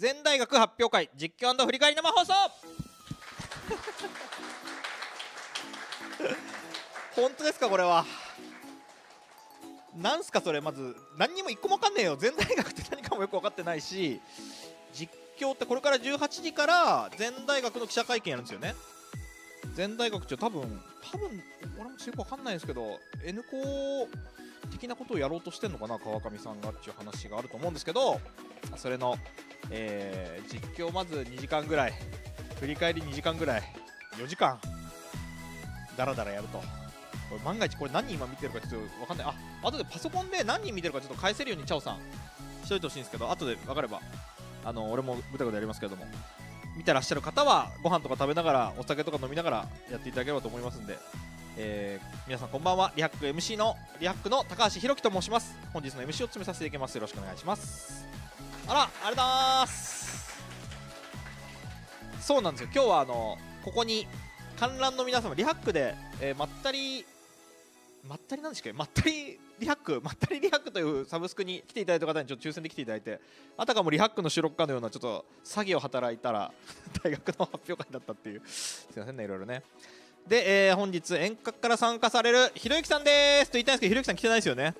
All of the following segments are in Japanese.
全大学発表会実況振り返り生放送 本当ですかこれはなんすかそれまず何にも一個も分かんねえよ全大学って何かもよく分かってないし実況ってこれから18時から全大学の記者会見やるんですよね全大学長多分多分俺もよく分かんないですけど N 校的なことをやろうとしてんのかな川上さんがっていう話があると思うんですけどそれのえー、実況まず2時間ぐらい振り返り2時間ぐらい4時間だらだらやると万が一これ何人今見てるかちょっと分かんないあ後でパソコンで何人見てるかちょっと返せるようにチャオさんしといてほしいんですけど後で分かればあの俺もぐたぐたやりますけども見てらっしゃる方はご飯とか食べながらお酒とか飲みながらやっていただければと思いますんで、えー、皆さんこんばんはリハック MC のリハックの高橋宏樹と申します本日の MC を務めさせていただきますよろしくお願いしますあらありがとうございますそうなんですよ今日はあのここに観覧の皆様リハックで、えー、まったりまったりなんですっけまったりリハックまったりリハックというサブスクに来ていただいた方にちょっと抽選で来ていただいてあたかもリハックの収録かのようなちょっと詐欺を働いたら 大学の発表会だったっていうすいませんねいろいろねで、えー、本日遠隔から参加されるひろゆきさんですと言いたいんですけどひろゆきさん来てないですよね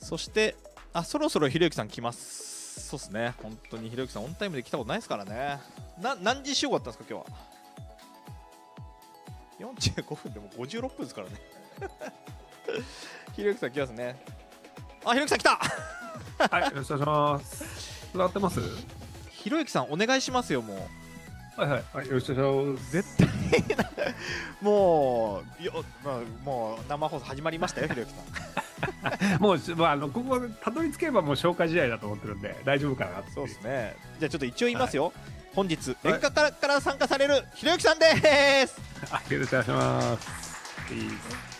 そしてあそろそろひろゆきさん来ますそうっすね本当にひろゆきさんオンタイムで来たことないですからねな何時集合だったんですか今日は45分でも56分ですからね ひろゆきさん来ますねあひろゆきさん来たはいよろしくお願いします伝がってますひろゆきさんお願いしますよもうはいはい、はい、よろしくお願いします。絶対 もう、よ、まあ、もう生放送始まりましたよ、ひろゆきさん。もう、まあ、あのここたどり着けばもう消化試合だと思ってるんで大丈夫かなそうですねじゃあちょっと一応言いますよ、はい、本日演歌からから参加されるひろゆきさんですあよろしくお願いしますいい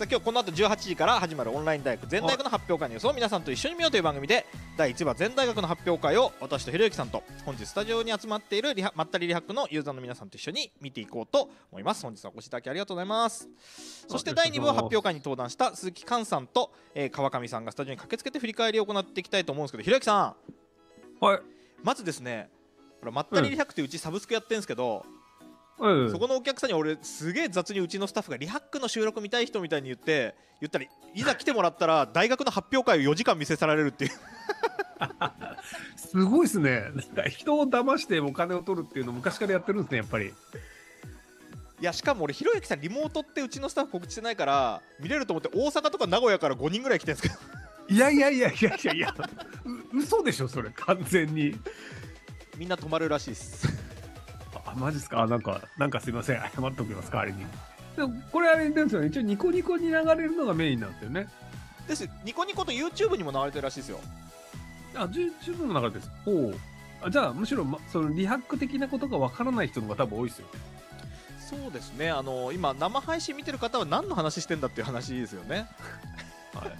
さあ今日この後18時から始まるオンライン大学全大学の発表会の様子を皆さんと一緒に見ようという番組で第1話全大学の発表会を私とひろゆきさんと本日スタジオに集まっているリハまったりリハックのユーザーの皆さんと一緒に見ていこうと思います本日はお越しいただきありがとうございますそして第2部は発表会に登壇した鈴木寛さんと、えー、川上さんがスタジオに駆けつけて振り返りを行っていきたいと思うんですけどひろゆきさんはいまずですねこれまったりリハックってうちサブスクやってるんですけど、うんうん、そこのお客さんに俺すげえ雑にうちのスタッフがリハックの収録見たい人みたいに言って言ったらいざ来てもらったら大学の発表会を4時間見せされるっていうすごいですねなんか人を騙してお金を取るっていうの昔からやってるんですねやっぱりいやしかも俺ひろゆきさんリモートってうちのスタッフ告知してないから見れると思って大阪とか名古屋から5人ぐらい来てるんですけどいやいやいやいやいやいや嘘でしょそれ完全にみんな泊まるらしいっすあマジっすかあなんかなんかすいません謝っておきます代わりにでもこれあれですよね一応ニコニコに流れるのがメインなんですよねですニコニコと YouTube にも流れてるらしいですよあ YouTube の中ですおおあじゃあむしろ、ま、そのリハック的なことがわからない人の方が多分多いですよねそうですねあの今生配信見てる方は何の話してんだっていう話ですよねはい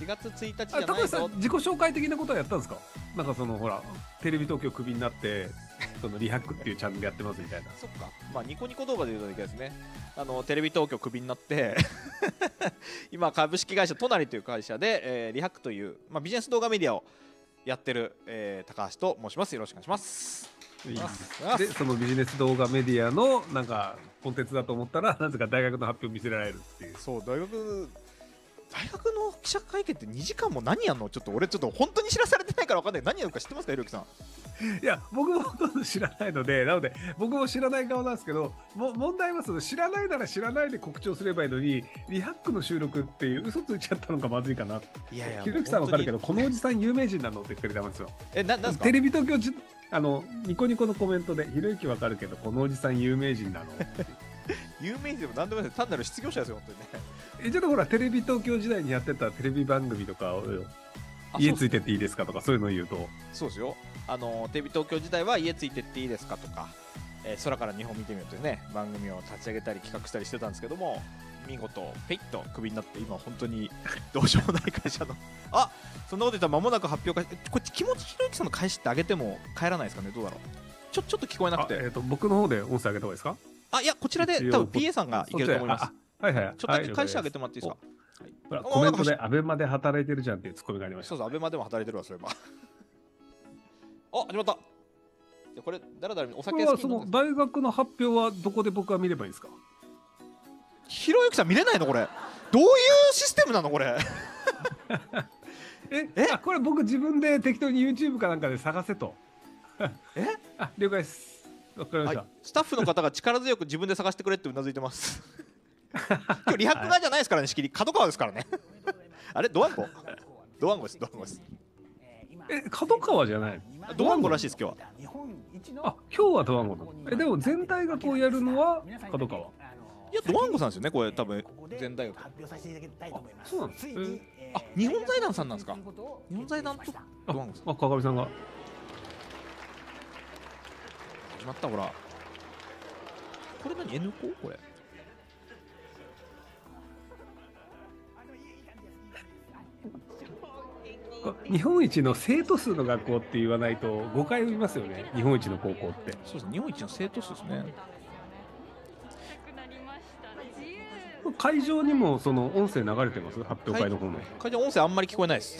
4 月1日じゃないぞ高橋さん自己紹介的なことはやったんですかなんかそのほらテレビ東京クビになって そのリハックっていうチャンネルやってますみたいなそっかまあニコニコ動画で言うとですねあのテレビ東京クビになって 今株式会社都成という会社で、えー、リハックという、まあ、ビジネス動画メディアをやってる、えー、高橋と申しますよろしくお願いしますでそのビジネス動画メディアのなんかコンテンツだと思ったらなぜか大学の発表を見せられるっていうそう大学大学の記者会見って2時間も何やんのちょっと俺ちょっと本当に知らされてないから分かんない何やるか知ってますかひろきさんいや僕もほとんど知らないのでなので僕も知らない顔なんですけども問題はその知らないなら知らないで告知をすればいいのにリハックの収録っていう嘘ついちゃったのかまずいかないやいやひろきさん分かるけどこのおじさん有名人なのって言ってたんですよえななんテレビ東京じあのニコニコのコメントでひろゆき分かるけどこのおじさん有名人なの 有名人でも何でもない単なる失業者ですよ本当にねえちょっとほらテレビ東京時代にやってたテレビ番組とか家ついてっていいですかとかそういうの言うとそうですよあのテレビ東京時代は家ついてっていいですかとか、えー空から日本見てみようというね番組を立ち上げたり企画したりしてたんですけども見事ペイッとクビになって今本当に どうしようもない会社のあそんなこと言ったら間もなく発表会こっち気持ちひろゆきさんの返しってあげても帰らないですかねどうだろうちょちょっと聞こえなくてえっ、と僕の方で音声上げた方がいいですかあいやこちらで一応多分 PA さんがいけると思いますはいはい。ちょっとだけ返しあげてもらっていいですか。ほら、コメントで、アベマで働いてるじゃんっていうツッコミがありました。そうそう、アベマでも働いてるわ、それは。あ、始まった。じこれ、だらだらお酒好きその大学の発表はどこで僕は見ればいいですかひろゆきさん見れないのこれ。どういうシステムなのこれ。ええこれ僕自分で適当に YouTube かなんかで探せと。え あ了解です。わかりました、はい、スタッフの方が力強く自分で探してくれってうなずいてます。今日リハクラじゃないですからね仕切り角川ですからね あれドワンゴドワンゴですドワンゴですえ角川じゃないドワンゴらしいです今日はあ今日はドワンゴえでも全体がこうやるのは角川いやドワンゴさんですよねこれ多分全体を発表させていただきたいと思いますそうなんです、あ日本財団さんなんですか日本財団とドワンゴさんあ川上さんが始まったほらこれ何 N コこれ日本一の生徒数の学校って言わないと誤解を生みますよね日本一の高校ってそうです日本一の生徒数ですね会場にもその音声流れてます発表会の方の会場音声あんまり聞こえないです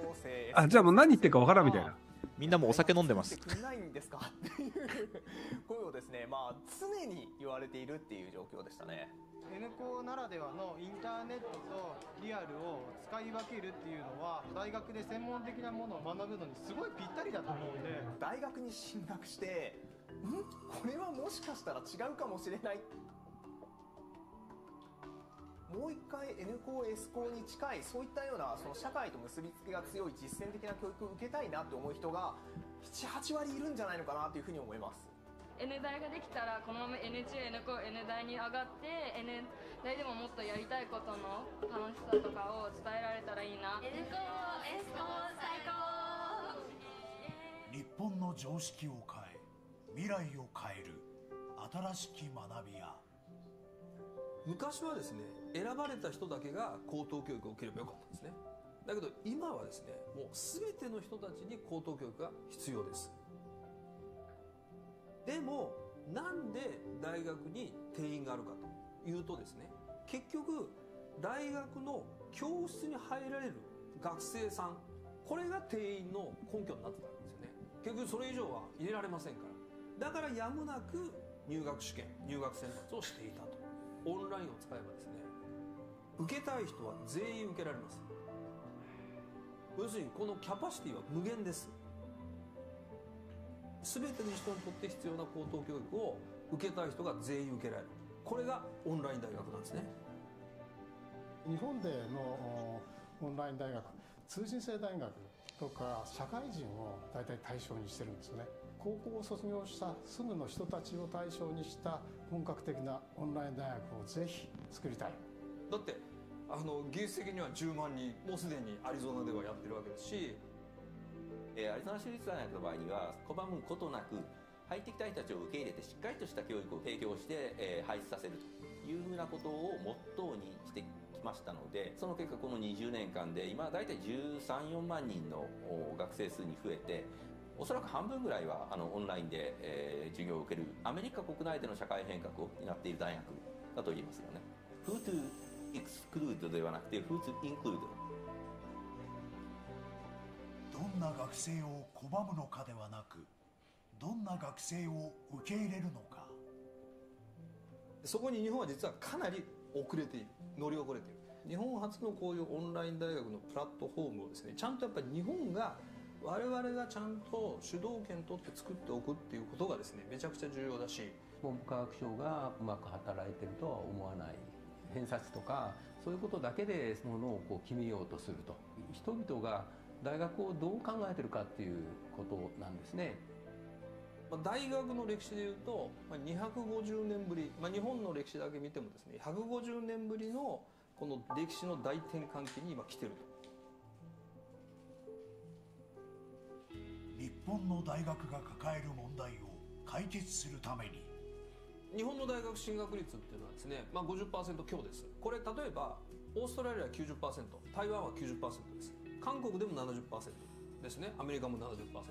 あじゃあもう何言ってるかわからんみたいなみんなもお酒飲んでます。ないんですかっていう声をですね、まあ常に言われているっていう状況でしたね。N 校ならではのインターネットとリアルを使い分けるっていうのは大学で専門的なものを学ぶのにすごいぴったりだと思うんで大学に進学してんこれはもしかしたら違うかもしれないもう一回 N 校 S 校に近いそういったようなその社会と結びつきが強い実践的な教育を受けたいなって思う人が78割いるんじゃないのかなというふうに思います。N 大ができたらこのまま n 1 0 n 高 n 大に上がって N 大でももっとやりたいことの楽しさとかを伝えられたらいいな N 高 S 高最高日本の常識を変え未来を変える新しき学びや昔はですね選ばれた人だけが高等教育を受ければよかったんですねだけど今はですねもう全ての人たちに高等教育が必要ですでもなんで大学に定員があるかというとですね結局大学の教室に入られる学生さんこれが定員の根拠になってたんですよね結局それ以上は入れられませんからだからやむなく入学試験入学選抜をしていたとオンラインを使えばですね受けたい人は全員受けられます要するにこのキャパシティは無限です全ての人にとって必要な高等教育を受けたい人が全員受けられるこれがオンライン大学なんですね日本でのオンライン大学通信制大学とか社会人を大体対象にしてるんですね高校を卒業したすぐの人たちを対象にした本格的なオンライン大学をぜひ作りたいだってあの技術的には10万人もうすでにアリゾナではやってるわけですしえー、アリゾナ州立大学の場合には拒むことなく入ってきた人たちを受け入れてしっかりとした教育を提供して、えー、廃止させるというふうなことをモットーにしてきましたのでその結果この20年間で今大体134万人の学生数に増えておそらく半分ぐらいはあのオンラインで、えー、授業を受けるアメリカ国内での社会変革を担っている大学だと言いますよね。Who to exclude ではなくて Who to include どんな学生を拒むのかではなくどんな学生を受け入れるのかそこに日本は実はかなり遅れている乗り遅れている日本初のこういうオンライン大学のプラットフォームをですねちゃんとやっぱり日本が我々がちゃんと主導権取って作っておくっていうことがですねめちゃくちゃ重要だし文部科学省がうまく働いてるとは思わない偏差値とかそういうことだけでものをこう決めようとすると人々が大学をどう考えてるかっていうことなんですね。大学の歴史でいうと250年ぶり、まあ、日本の歴史だけ見てもですね150年ぶりのこの歴史の大転換期に今来てると。日本の大学が抱える問題を解決するために日本の大学進学率っていうのはですね、まあ50、50%強ですこれ例えばオーストラリアは90%台湾は90%です韓国でも70%ですねアメリカも70%、ま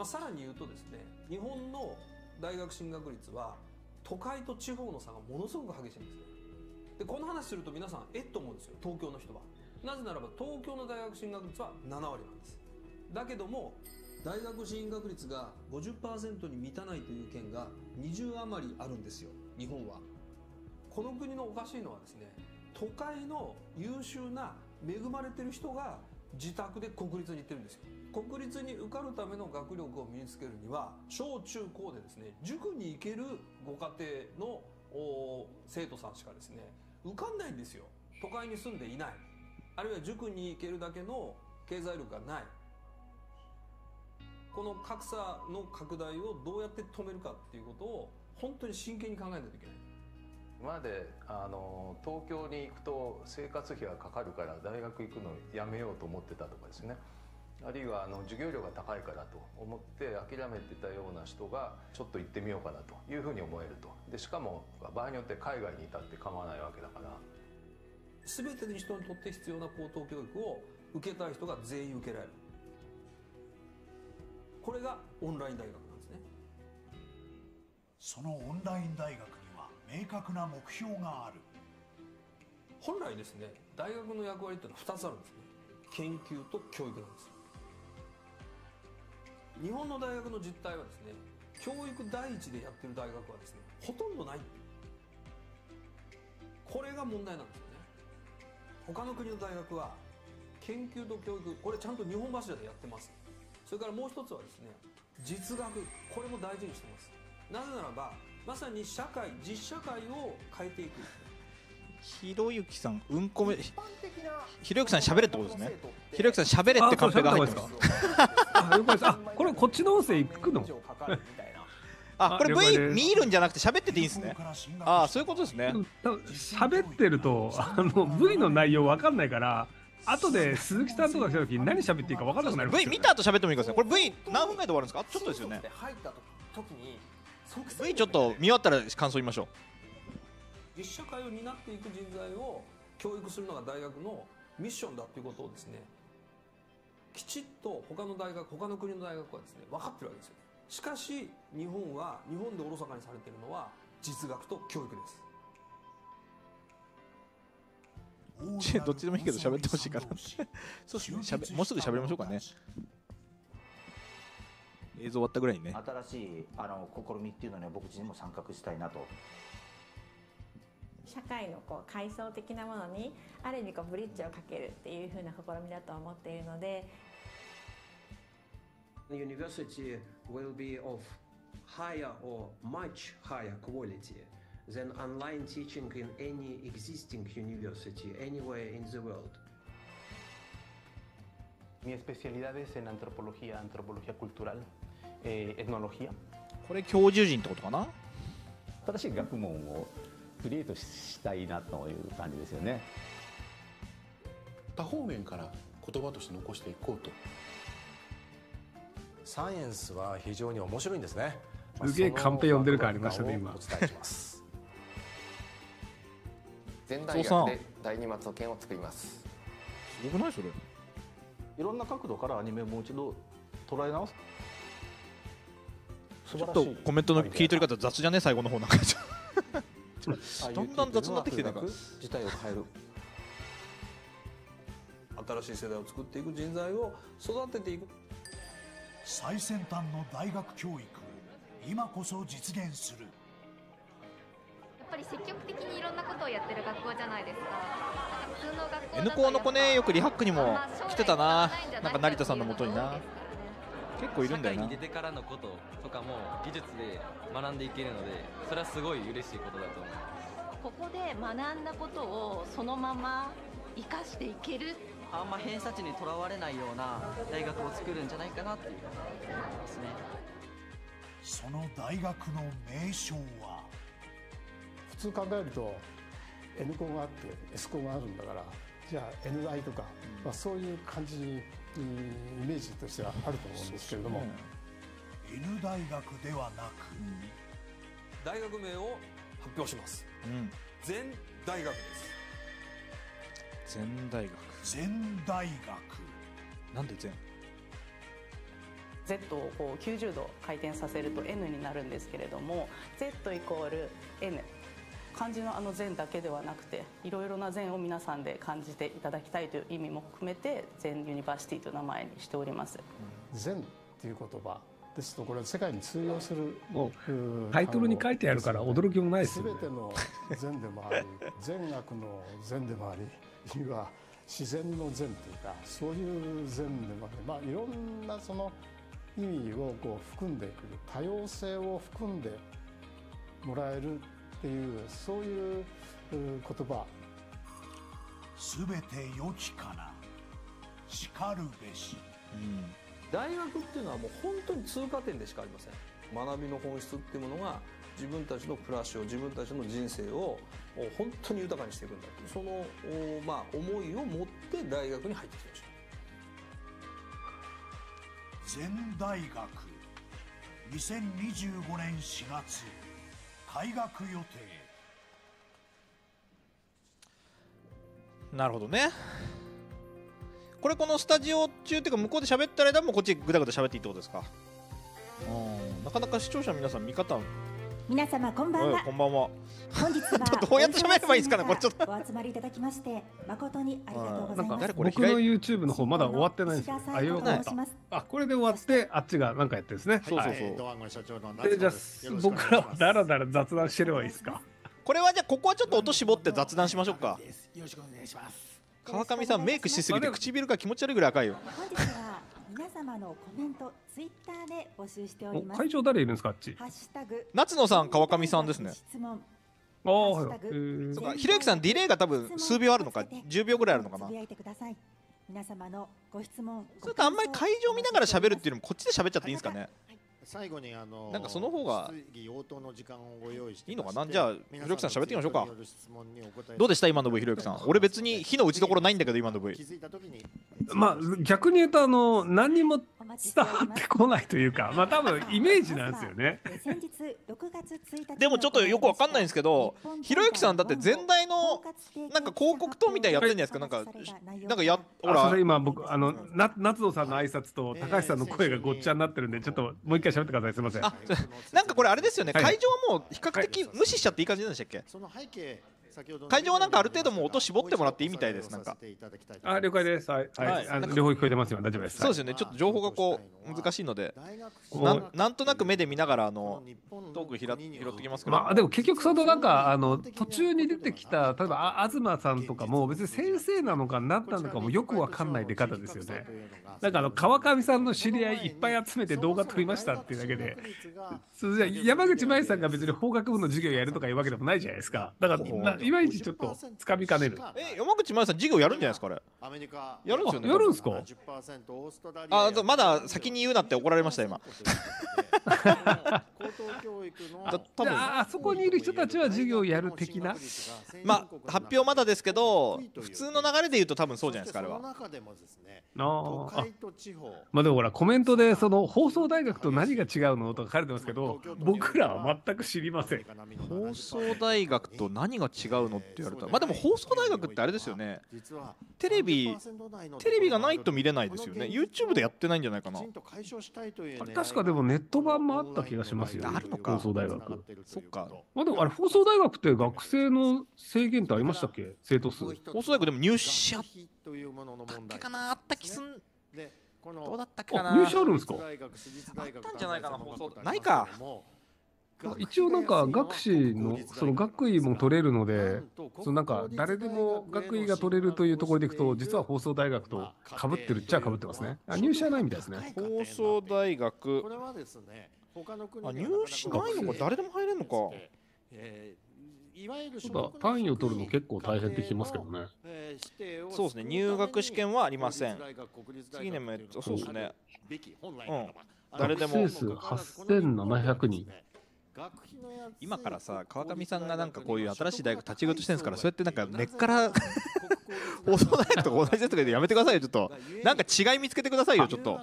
あ、さらに言うとですね日本の大学進学率は都会と地方の差がものすごく激しいんですねでこの話すると皆さんえっと思うんですよ東京の人はなぜならば東京の大学進学率は7割なんですだけども大学進学率が50%に満たないという県が20余りあるんですよ日本はこの国のおかしいのはですね都会の優秀な恵まれてる人が自宅で国立に行ってるんですよ国立に受かるための学力を身につけるには小中高でですね塾に行けるご家庭の生徒さんしかですね受かんないんですよ都会に住んでいないあるいは塾に行けるだけの経済力がないこの格差の拡大をどうやって止めるかっていうことを本当に真剣に考えないといけない今まであの東京に行くと生活費がかかるから大学行くのやめようと思ってたとかですねあるいはあの授業料が高いからと思って諦めてたような人がちょっと行ってみようかなというふうに思えるとでしかも場合によって海外にいたって構わないわけだから全ての人にとって必要な高等教育を受けたい人が全員受けられるこれがオンライン大学なんですねそのオンライン大学明確な目標がある本来ですね大学の役割っていうのは2つあるんですね研究と教育なんです日本の大学の実態はですね教育第一でやってる大学はですねほとんどないこれが問題なんですよね他の国の大学は研究と教育これちゃんと日本柱でやってますそれからもう一つはですね実学これも大事にしてますなぜならばまさに社会実社会を変えていくひろゆきさんうんこめひろゆきさん喋れってことですねひろゆきさん喋れってカンペが入ってますあこれこっちの音声いくのあこれ V 見るんじゃなくて喋ってていいんですねあそういうことですね喋ってるとあの V の内容わかんないから後で鈴木さんとか来た時に何喋っていいか分からなくなる、ね、V 見た後喋ってもいいですねこれ V 何分ぐらいで終わるんですかちょっとですよね入った時に V ちょっと見終わったら感想言いましょう実社会を担っていく人材を教育するのが大学のミッションだということをですねきちっと他の大学他の国の大学はですね分かってるわけですよしかし日本は日本でおろそかにされてるのは実学と教育です どっちでもいいけど喋ってほしいから そうですねもうすぐ喋りましょうかね映像終わったぐらいにね新しいあの試みっていうのに、ね、僕自身も参画したいなと。社会のこう階層的なものにある意味こうブリッジをかけるっていうふうな試みだと思っているので The university will be of higher or much higher quality than online teaching in any existing university anywhere in the world. Mi especialidad es en antropología, antropología cultural. えー、エドナロヒアこれ教授陣ってことかな新しい学問をクリエイトしたいなという感じですよね多方面から言葉として残していこうとサイエンスは非常に面白いんですねすげえカンペ読んでる感ありましたね今お伝えします全大学で第二松の剣を作りますすごくないそれいろんな角度からアニメをもう一度捉え直すちょっとコメントの聞いてる方雑じゃね最後の方なんかだ んだん雑になってきてなんか自体を変える新しい世代を作っていく人材を育てていく最先端の大学教育を今こそ実現するやっぱり積極的にいろんなことをやってる学校じゃないですかか普通の学校 N 校の子ねよくリハックにも来てたななんか成田さんのもとにな。結構いるんだよな社会に出てからのこととかも技術で学んでいけるのでそれはすごい嬉しいことだと思いますここで学んだことをそのまま生かしていけるあんま偏差値にとらわれないような大学を作るんじゃないかなっていうですねその大学の名称は普通考えると N 校があって S 校があるんだからじゃあ N 大とか、まあ、そういう感じにイメージとしてはあると思うんですけれども、ね、N 大学ではなく、大学名を発表します、うん、全大学です全大学全大学なんで全 Z をこう90度回転させると N になるんですけれども Z イコール N 漢字のあの善だけではなくていろいろな善を皆さんで感じていただきたいという意味も含めて善ユニバーシティという名前にしております善っていう言葉ですとこれは世界に通用するタイトルに書いてあるから驚きもないですよ、ね、全ての善でもあり善悪の善でもあり 自然の善というかそういう善でもあり、まあ、いろんなその意味をこう含んでくる多様性を含んでもらえるっていうそういう言葉全て良きからしかるべし、うん、大学っていうのはもう本当に通過点でしかありません学びの本質っていうものが自分たちの暮らしを自分たちの人生を本当に豊かにしていくんだっていうその、まあ、思いを持って大学に入ってきてほしい全大学2025年4月退学予定なるほどねこれこのスタジオ中っていうか向こうで喋った間もこっちぐだぐだ喋っていいってことですかうんなかなか視聴者の皆さん見方皆様こんばんは。こんばんは。本日は どうやって喋ればいいですかね、これちょっと。お集まりいただきまして誠にありがとうございます。僕の YouTube の方まだ終わってないですよ。あ、よかった。あ、これで終わってあっちがなんかやってですね。そうそうそう。ドワンゴ社長のでじゃあ僕らはだらだら雑談してればいいですか。これはじゃあここはちょっと音絞って雑談しましょうか。よろしくお願いします。川上さんメイクしすぎて唇が気持ち悪いぐらい赤いよ。本日は皆様のコメントツイッターで募集しております。会場誰いるんですか、あっち。ハッシュタグ。夏野さん、川上さんですね。質問。ああ、はい。そうか、ひろゆきさん、ディレイが多分数秒あるのか、10秒ぐらいあるのかな。つぶやいてください。皆様のご質問。それとあんまり会場見ながら喋るっていうのも、こっちで喋っちゃっていいんですかね。はい最後にあのなんかその方が応答の時間をご用意していいのかなじゃあひろゆきさん喋ってみましょうかどうでした今の V ひろゆきさん 俺別に火の打ちどころないんだけど今の V まあ逆に言うとあの何にも伝わってこないというかまあ多分イメージなんですよねでもちょっとよくわかんないんですけどひろゆきさんだって前代のなんか広告塔みたいやってるんじゃないですかなんかなんかやほらそれ今僕あの夏野さんの挨拶と高橋さんの声がごっちゃになってるんでちょっともう一回喋ってくださいすみませんなんかこれあれですよね、会場はもう比較的無視しちゃっていい感じなんでしたっけその背景会場はなんかある程度も音絞ってもらっていいみたいですなんかあ了解ですはい、はい、あ両方聞こえてますよ大丈夫ですそうですよねちょっと情報がこう難しいのでなんとなく目で見ながらあのトーク拾ってきますけどまあでも結局そのなんかあの途中に出てきた例えばあ東さんとかも別に先生なのかなったのかもよくわかんない出方ですよねなんかあの川上さんの知り合いいっぱい集めて動画撮りましたっていうだけで山口真由さんが別に法学部の授業やるとかいうわけでもないじゃないですかだからいまいちちょっとつかみかねるえ山口真由さん授業やるんじゃないですかあれアメリカやるんですよねやるんですかあまだ先に言うなって怒られました今高等教育のあ分あそこにいる人たちは授業をやる的なまあ発表まだですけど普通の流れで言うと多分そうじゃないですかあれはああまあでもほらコメントでその放送大学と何が違うのとか書かれてますけど僕らは全く知りません放送大学と何が違うのって言われたらまあでも放送大学ってあれですよねテレビテレビがないと見れないですよね YouTube でやってないんじゃないかな確かでもネット版もあった気がしますよ、ね、あるのか放送大学そっかまあでもあれ放送大学って学生の制限ってありましたっけ生徒数放送大学でも入試あったかなあった気すんでこのどうだったかな入試あるんですかあったんじゃないかな放送ないか一応なんか学士のその学位も取れるのでそのなんか誰でも学位が取れるというところでいくと実は放送大学とかぶってるっちゃかぶってますねあ入試はないみたいですね放送大学これはですね他の国入試ないのか誰でも入れるのか、えー単位を取るの結構大変って聞きますけどね。そうですね、入学試験はありません。次年も、そうですね。うん、誰でも。学生数8700人。今からさ川上さんがなんかこういう新しい大学立ち上げとしてるんですからそうやってなんか根っから 放送大学とか同じですとかやめてくださいよちょっとなんか違い見つけてくださいよちょっと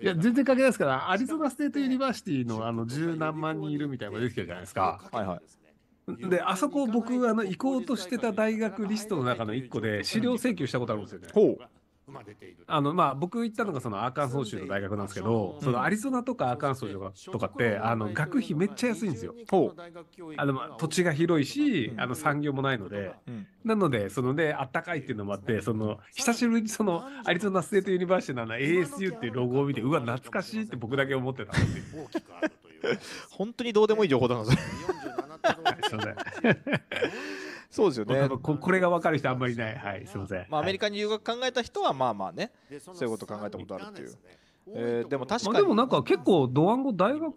いや全然関係ないですからアリゾナステートユニバーシティのあの十何万人いるみたいなのが出てきじゃないですかはいはいで、あそこ僕、あの、行こうとしてた大学リストの中の1個で、資料請求したことあるんですよね。ほう。あの、まあ、僕行ったのがそのアーカンソー州の大学なんですけど、うん、そのアリゾナとかアーカンソーとかって、あの、学費めっちゃ安いんですよ。ほう。あの、まあ、土地が広いし、あの、産業もないので、うん、なので、そのね、あったかいっていうのもあって、その、久しぶりにその、アリゾナステートユニバーシティのあの、ASU っていうロゴを見て、うわ、懐かしいって僕だけ思ってたんですよ。本当にどうでもいい情報だな、それ。すみません。そうですよね。ここれが分かる人あんまりいない。はい、すみません。まあ、アメリカに留学考えた人は、まあまあね、そういうこと考えたことあるっていう。えー、でも確かに、まあ、でもなんか結構、ドワンゴ大学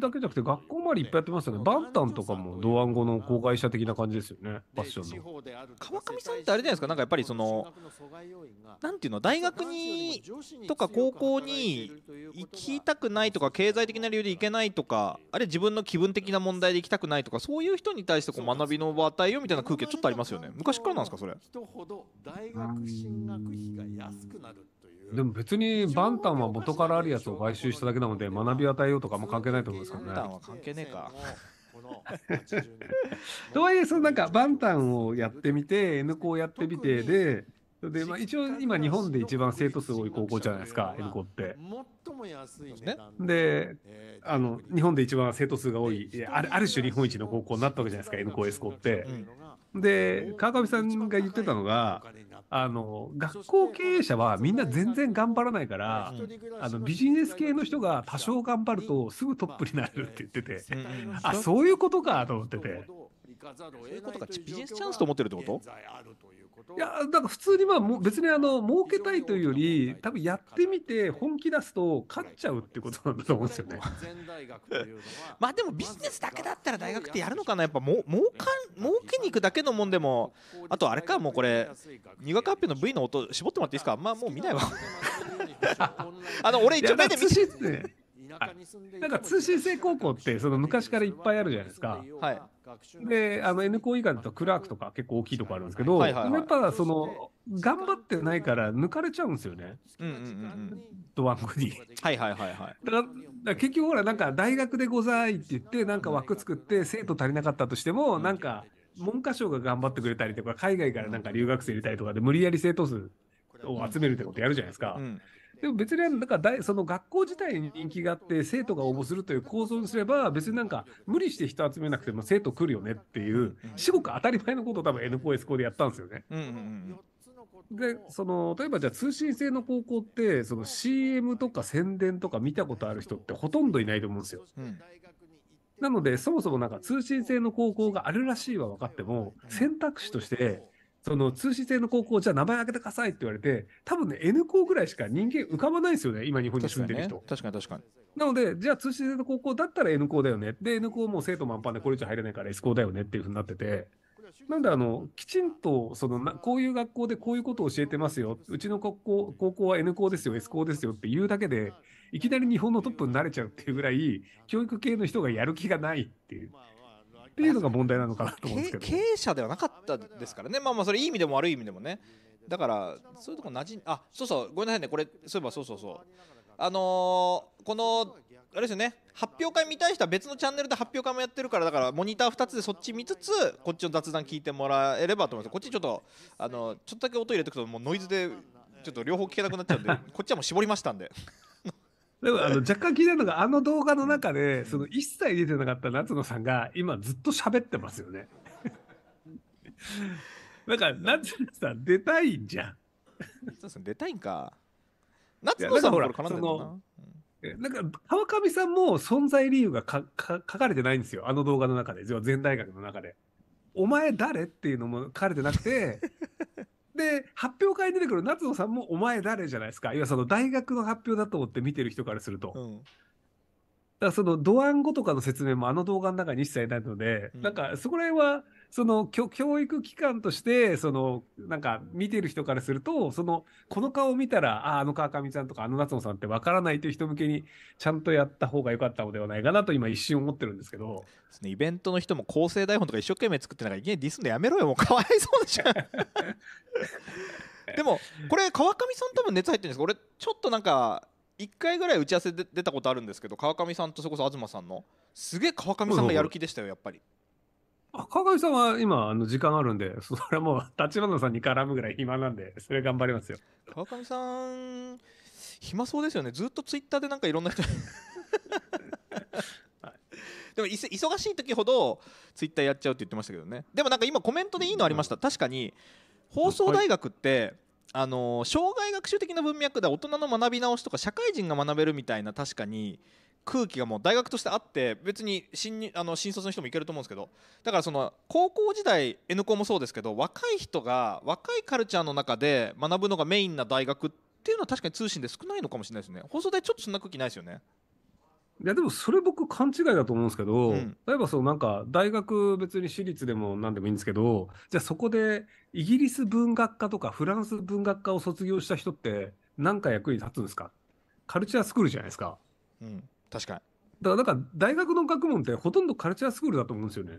だけじゃなくて、学校周りいっぱいやってますよね、バンタンとかもドワンゴの公開者的な感じですよね、ファッションの。川上さんってあれじゃないですか、なんかやっぱりその、なんていうの、大学にとか高校に行きたくないとか、経済的な理由で行けないとか、あれ、自分の気分的な問題で行きたくないとか、そういう人に対してこう学びの場を与えようみたいな空気はちょっとありますよね、昔からなんですか、それ。人ほど大学進学費が安くなるでも別にバンタンは元からあるやつを買収しただけなので学び与えようとかも関係ないと思うんですけどね。バンタンは関係ねえか。とはいえそのなんかバンタンをやってみて N 校やってみてでで、まあ、一応今日本で一番生徒数多い高校じゃないですか N 校って。であの日本で一番生徒数が多いあるある種日本一の高校になったわけじゃないですか N 校 S 校って。で川上さんが言ってたのがあの、学校経営者はみんな全然頑張らないから、あの、ビジネス系の人が多少頑張るとすぐトップになるって言ってて、あ、そういうことかと思ってて。そういうことか、ビジネスチャンスと思ってるってこといや、なんか普通にまあ、も別にあの、儲けたいというより、多分やってみて本気出すと勝っちゃうってことなんだと思うんですよね。まあでもビジネスだけだったら大学ってやるのかなやっぱも儲か儲けに行くだけのもんでも、あとあれか、もうこれ、入学発表の V の音絞ってもらっていいですかあんまあ、もう見ないわ。あの、俺一応目で見て。なんか通信制高校ってその昔からいっぱいあるじゃないですか。はい。で、あの N 校以外だとクラークとか結構大きいとこあるんですけど、はいはいはい、やっぱその、頑張ってないから抜かれちゃうんですよね。うんうんうん、ドワンゴに。はいはいはいはい。だから結局ほら、なんか大学でございって言って、なんか枠作って生徒足りなかったとしても、なんか文科省が頑張ってくれたりとか、海外からなんか留学生入れたりとかで無理やり生徒数を集めるってことやるじゃないですか。うんでも別になんか大その学校自体に人気があって生徒が応募するという構造にすれば別になんか無理して人集めなくても生徒来るよねっていう至極当たり前のことを多分 N4S 校でやったんですよね。でその例えばじゃあ通信制の高校ってその CM とか宣伝とか見たことある人ってほとんどいないと思うんですよ。うん、なのでそもそもなんか通信制の高校があるらしいは分かっても選択肢としてその通信制の高校、じゃあ名前挙げてくださいって言われて、多分ね、N 校ぐらいしか人間浮かばないですよね、今日本に住んでる人。確かに、ね、確かになので、じゃあ通信制の高校だったら N 校だよね。で、N 校も生徒満帆でこれ以上入れないから S 校だよねっていうふうになってて。なんであの、きちんと、そのな、こういう学校でこういうことを教えてますよ。うちの高校、高校は N 校ですよ、S 校ですよっていうだけで、いきなり日本のトップになれちゃうっていうぐらい、教育系の人がやる気がないっていう。っていうのが問題なのかなと思うんですけど経営者ではなかったですからねまあまあそれいい意味でも悪い意味でもねだからそういうとこなじんあそうそうごめんなさいねこれそういえばそうそうそうあのー、このあれですよね発表会見たい人は別のチャンネルで発表会もやってるからだからモニター2つでそっち見つつこっちの雑談聞いてもらえればと思いますこっちちょっとあのちょっとだけ音入れておくともうノイズでちょっと両方聞けなくなっちゃうんでこっちはもう絞りましたんででもあの若干気になるのが、あの動画の中で、その一切出てなかった夏野さんが、今ずっと喋ってますよね。だ から、夏野さん出たいんじゃん。夏野さん出たいんか。夏野さんほら、かんでるのなんか川上さんも存在理由が書かれてないんですよ、あの動画の中で、全大学の中で。お前誰っていうのも書かれてなくて、で、発表会に出てくる夏野さんもお前誰じゃないですか。いわその大学の発表だと思って見てる人からすると。うん、だからその、ドアンゴとかの説明もあの動画の中に一切ないので、うん、なんかそこら辺は、その教育機関としてそのなんか見てる人からするとそのこの顔を見たらああの川上さんとかあの夏野さんってわからないという人向けにちゃんとやった方が良かったのではないかなと今一瞬思ってるんですけどです、ね、イベントの人も構成台本とか一生懸命作ってなんかいきなりディスんのやめろよもうかわいそうでゃんでもこれ川上さん多分熱入ってるんですけど俺ちょっとなんか1回ぐらい打ち合わせで出たことあるんですけど川上さんとそれこそ東さんのすげえ川上さんがやる気でしたよやっぱり。うんうん川上さんは今、あの時間あるんで、それはもう、立花さんに絡むぐらい暇なんで、それ頑張りますよ。川上さん、暇そうですよね、ずっとツイッターでなんかいろんな人はい、でも忙しい時ほどツイッターやっちゃうって言ってましたけどねでもなんか今コメントでいいのありました、確かに放送大学って、あの障害学習的な文脈で大人の学び直しとか社会人が学べるみたいな確かに空気がもう大学としてあって別に新あの新卒の人もいけると思うんですけどだからその高校時代 N 校もそうですけど若い人が若いカルチャーの中で学ぶのがメインな大学っていうのは確かに通信で少ないのかもしれないですね放送でちょっとそんな空気ないですよね。いやでもそれ僕勘違いだと思うんですけど、うん、例えばそうなんか大学別に私立でも何でもいいんですけどじゃあそこでイギリス文学科とかフランス文学科を卒業した人って何か役に立つんですかカルチャースクールじゃないですか。うん確かに。だから大学の学問ってほとんどカルチャースクールだと思うんですよね。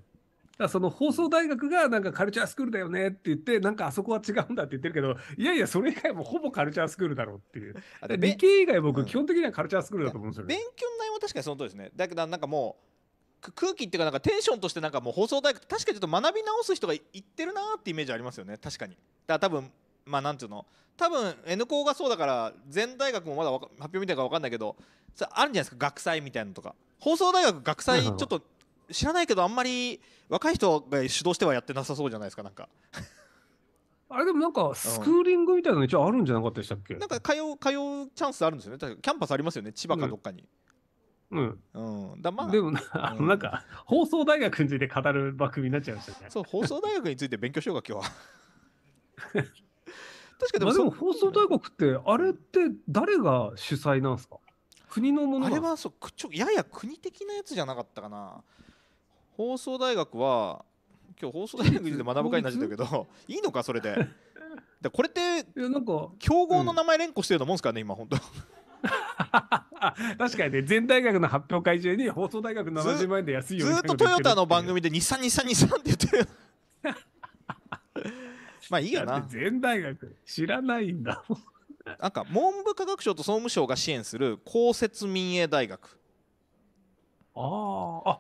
だその放送大学がなんかカルチャースクールだよねって言って、なんかあそこは違うんだって言ってるけど、いやいや、それ以外もほぼカルチャースクールだろうっていう。理系以外僕、基本的にはカルチャースクールだと思うんですよね。勉強の内容は確かにその通りですね。だけどなんかもう空気っていうかなんかテンションとしてなんかもう放送大学確かにちょっと学び直す人がいってるなってイメージありますよね確かにだから多分まあなんていうの多分 N 校がそうだから全大学もまだ発表みたいか分かんないけどそれあるんじゃないですか学祭みたいなのとか放送大学学祭ちょっと知らないけどあんまり若い人が主導してはやってなさそうじゃないですかなんか あれでもなんかスクーリングみたいなの一応あるんじゃなかったでしたっけ、うん、なんか通う通うチャンスあるんですよねキャンパスありますよね千葉かどっかに、うんうん。うん。だまあ。でも、あの、なんか、うん、放送大学について語る番組になっちゃいましたね。そう、放送大学について勉強しようか、今日は。確かでも,、まあ、でも放送大国ってあれって誰が主催なんですか国のものあれはそうちょやや国的なやつじゃなかったかな放送大学は今日放送大学で学ぶ会になっちたけど いいのかそれででこれってなんか競合の名前連呼してるのもんですかね、うん、今本当確かにね全大学の発表会中に放送大学70万円で安いよずっとトヨタの番組で日産日産日産って言ってるまあいいよな。全大学知らないんだもん。なんか文部科学省と総務省が支援する公設民営大学。ああ、あ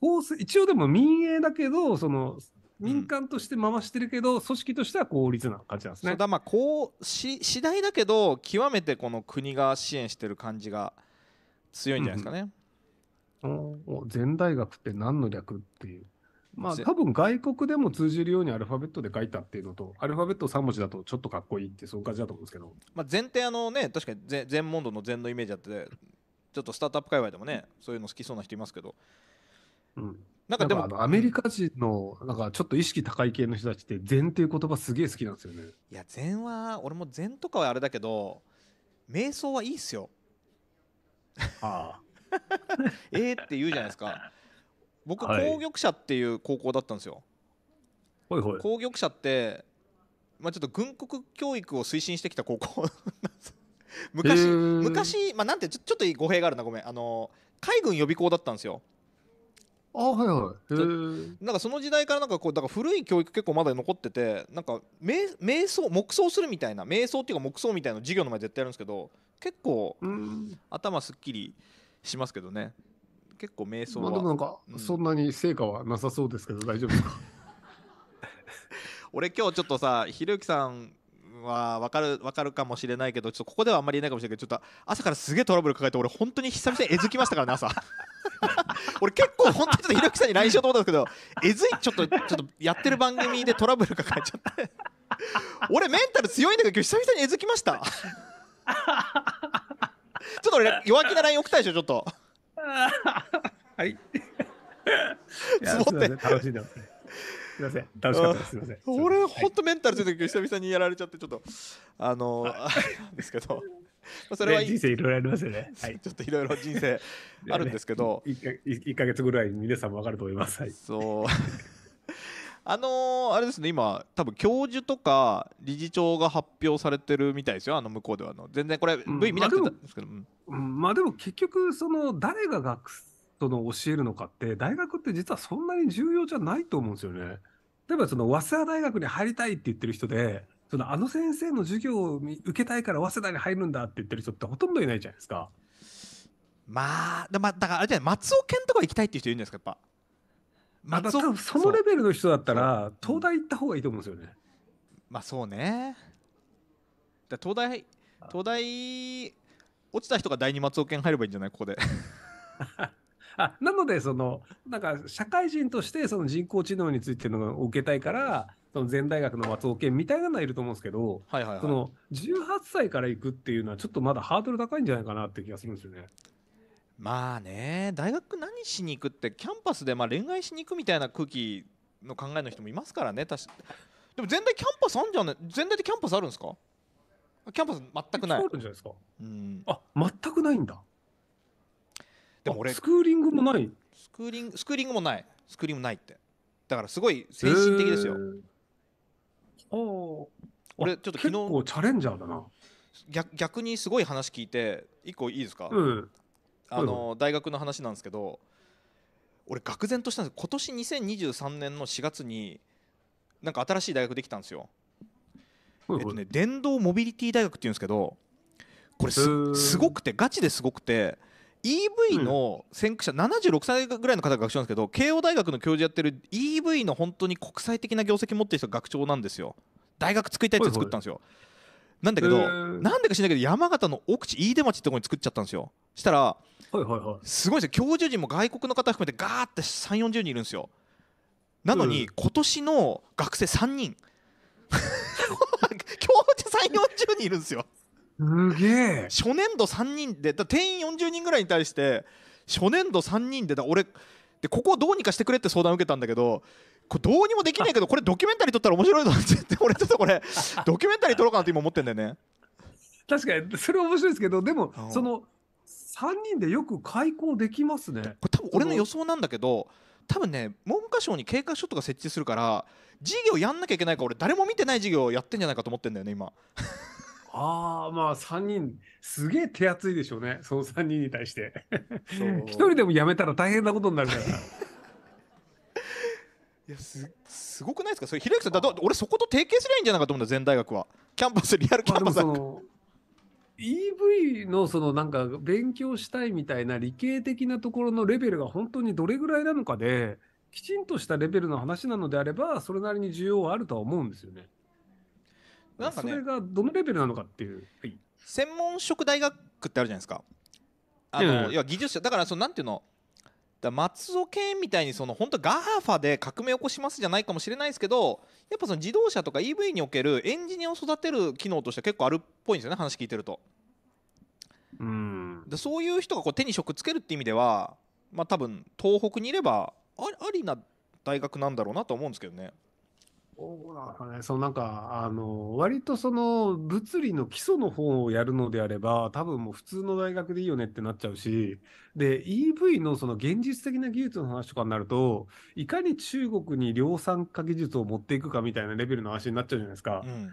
公一応でも民営だけど、その民間として回してるけど、うん、組織としては公立な感じなんですね。そうだ、まあ、こう、し、次第だけど、極めてこの国が支援してる感じが強いんじゃないですかね。うん、お全大学って何の略っていう。まあ、多分外国でも通じるようにアルファベットで書いたっていうのと、アルファベット3文字だとちょっとかっこいいってそういう感じだと思うんですけど。まあ、前提、あのね、確かに全モ問答の全のイメージあって、ちょっとスタートアップ界隈でもね、そういうの好きそうな人いますけど。うん、なんかでもアメリカ人のなんかちょっと意識高い系の人たちって禅っていう言葉すげえ好きなんですよねいや禅は俺も禅とかはあれだけど瞑想はいいっすよああ ええって言うじゃないですか僕紅玉社っていう高校だったんですよ、はい、紅玉社って、まあ、ちょっと軍国教育を推進してきた高校 昔昔、まあ、なんてちょっと語弊があるなごめんあの海軍予備校だったんですよあはいはいなんかその時代からなんかこうだから古い教育結構まだ残っててなんか瞑瞑想黙想するみたいな瞑想っていうか黙想みたいな授業の前絶対やるんですけど結構頭すっきりしますけどね結構瞑想は。までもなんか、うん、そんなに成果はなさそうですけど、大丈夫ですか 俺今日ちょっとさ、ひろゆきさんは分かる分かるかもしれないけど、ちょっとここではあんまり言えないかもしれないけど、ちょっと朝からすげえトラブル抱えて、俺、本当に久々にえずきましたからね、朝。俺、結構、本当にちょっとひろゆきさんに LINE しようと思ったんですけど、えずい、ちょっと、ちょっとやってる番組でトラブル抱えちゃって、俺、メンタル強いんだけど、今日久々にえずきました。ちょっと俺、弱気な LINE 送ったでしょ、ちょっと。はい。つぼって。楽しんでますすみません、楽しかったです。すみません。俺、本当メンタル強い時、久々にやられちゃって、ちょっと、あの、はい、ですけど。まあ、それは、ね、人生いろいろありますよね。はい、ちょっといろいろ人生あるんですけど。一、ね、か月ぐらい皆さんもわかると思います。はい、そう。あのー、あれですね今多分教授とか理事長が発表されてるみたいですよあの向こうではの全然これ V 見なくてたんですけど、うんまあ、まあでも結局その誰が学その教えるのかって大学って実はそんなに重要じゃないと思うんですよね例えばその早稲田大学に入りたいって言ってる人でそのあの先生の授業を受けたいから早稲田に入るんだって言ってる人ってほとんどいないじゃないですかまあ、だまあ、だからあれじゃない松尾健とか行きたいっていう人いるんですかやっぱまた多分そのレベルの人だったら東大行った方がいいと思うんですよね。まあそうね。だ東大東大落ちた人が第二松尾県入ればいいんじゃないここで。あなのでそのなんか社会人としてその人工知能についてのを受けたいからその前大学の松尾県みたいなのはいると思うんですけど、はいはいはい、その18歳から行くっていうのはちょっとまだハードル高いんじゃないかなって気がするんですよね。まあね大学何しに行くってキャンパスでま恋愛しに行くみたいな空気の考えの人もいますからね確かでも全体キャンパスあるんじゃない全体でキャンパスあるんですかキャンパス全くないあるんじゃないですか、うん、あ全くないんだでも俺スクーリングもないスクーリングスクーリングもないスクーリングもないってだからすごい精神的ですよ、えー、俺ちょっと昨日結構チャレンジャーだな逆逆にすごい話聞いて1個いいですか、うん、あの大学の話なんですけど俺愕然としたんです今年2023年の4月になんか新しい大学できたんですよ。えっとね、電動モビリティ大学っていうんですけどこれすごくてガチですごくて EV の先駆者、76歳ぐらいの方が学長なんですけど慶応大学の教授やってる EV の本当に国際的な業績持ってる人が学長なんですよ大学作りたいって作ったんですよなんだけどなんでか知らないけど山形の奥地飯豊町ってとこに作っちゃったんですよしたらはいはいはい、すごいですよ教授陣も外国の方含めてガーって3 4 0人いるんですよなのに、今年の学生3人 教授3 4 0人いるんですよすげえ初年度3人でだ定員40人ぐらいに対して初年度3人でだ俺でここをどうにかしてくれって相談を受けたんだけどこれどうにもできないけど これドキュメンタリー撮ったら面白いと思って 俺ちょっとこれドキュメンタリー撮ろうかなって今思ってんだよね。確かにそれ面白いですけどでもその3人でよく開校できますねこれ多分俺の予想なんだけど多分ね文科省に経過書とか設置するから授業やんなきゃいけないから俺誰も見てない授業をやってんじゃないかと思ってんだよね今ああまあ3人すげえ手厚いでしょうねその3人に対して1人でもやめたら大変なことになるから いやすすごくないですかそれひろゆきさんだ俺そこと提携すりゃいいんじゃないかと思うんだ全大学はキャンパスリアルキャンパス、EV のそのなんか勉強したいみたいな理系的なところのレベルが本当にどれぐらいなのかで、きちんとしたレベルの話なのであれば、それなりに需要はあるとは思うんですよね。なんかねそれがどのレベルなのかっていう、はい、専門職大学ってあるじゃないですか。あの、うん、要は技術者だからそのなんていうのだ松尾健みたいにその本当ガーファで革命を起こしますじゃないかもしれないですけどやっぱその自動車とか EV におけるエンジニアを育てる機能として結構あるっぽいんですよね話聞いてると。うんでそういう人がこう手に職つけるって意味ではまあ多分東北にいればありな大学なんだろうなと思うんですけどね。そうなんかね、そのなんか、あの、割とその、物理の基礎の方をやるのであれば、多分もう普通の大学でいいよねってなっちゃうし、で、EV のその現実的な技術の話とかになると、いかに中国に量産化技術を持っていくかみたいなレベルの話になっちゃうじゃないですか。うん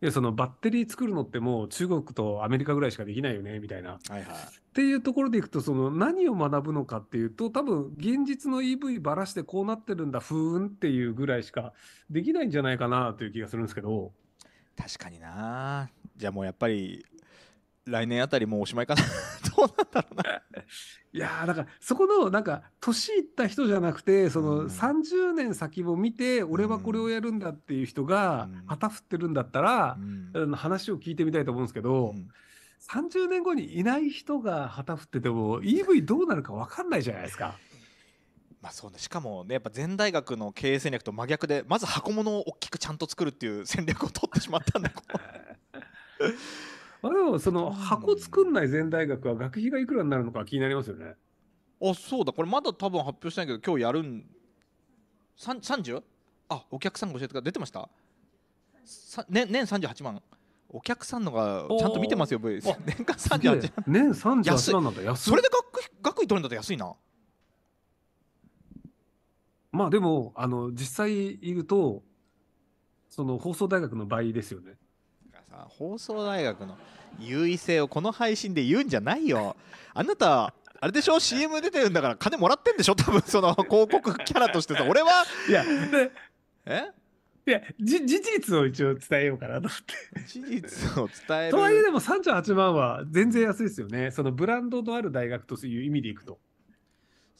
でそのバッテリー作るのってもう中国とアメリカぐらいしかできないよねみたいな。はいはい、っていうところでいくとその何を学ぶのかっていうと多分現実の EV ばらしてこうなってるんだふーんっていうぐらいしかできないんじゃないかなという気がするんですけど。確かになじゃあもうやっぱり来年あたりもうおしまいかな どうなんだろうないやーだからそこのなんか年いった人じゃなくてその30年先を見て俺はこれをやるんだっていう人が旗振ってるんだったら、うん、話を聞いてみたいと思うんですけど、うん、30年後にいない人が旗振ってても EV どうなるか分かんないじゃないですか。まあそうね、しかも、ね、やっぱ全大学の経営戦略と真逆でまず箱物を大きくちゃんと作るっていう戦略を取ってしまったんだ あれはその箱作んない全大学は学費がいくらになるのか気になりますよね。あそうだこれまだ多分発表してないけど今日やるん 30? あお客さんが教えてくれ出てました年年38万お客さんのがちゃんと見てますよ V 年間38万年38万なんだ安いそれで学費学位取るんだと安いなまあでもあの実際言うとその放送大学の倍ですよねか放送大学の優位性をこの配信で言うんじゃないよあなたあれでしょ CM 出てるんだから金もらってんでしょ 多分その広告キャラとしてさ俺はいやえいやじ事実を一応伝えようかなと思って事実を伝えるとはいえでも38万は全然安いですよねそのブランドのある大学という意味でいくと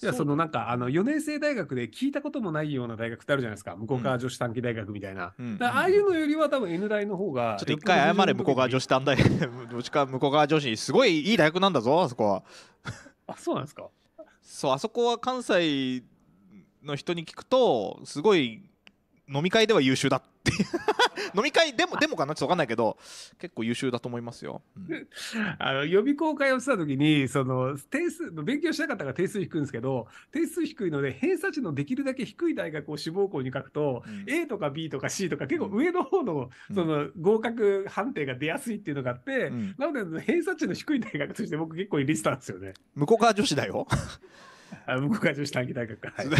いや、そのなんか、あの、4年生大学で聞いたこともないような大学ってあるじゃないですか。向こう側女子短期大学みたいな。うん、ああいうのよりは多分 N 大の方が。ちょっと一回謝れ、向こう側女子短大。ど っちか向こう側女子、すごいいい大学なんだぞ、あそこは。あ、そうなんですかそう、あそこは関西の人に聞くと、すごい飲み会では優秀だって 飲み会でもでもかなちょっと分かんないけど結構優秀だと思いますよ、うん、あの予備校会をしてた時にその点数勉強しなかったから点数低いんですけど点数低いので偏差値のできるだけ低い大学を志望校に書くと、うん、A とか B とか C とか結構上の方の,、その合格判定が出やすいっていうのがあって、うん、なので偏差値の低い大学として僕結構入れてたんですよね向こう側女子だよあ向こうが女子短期大学 か。受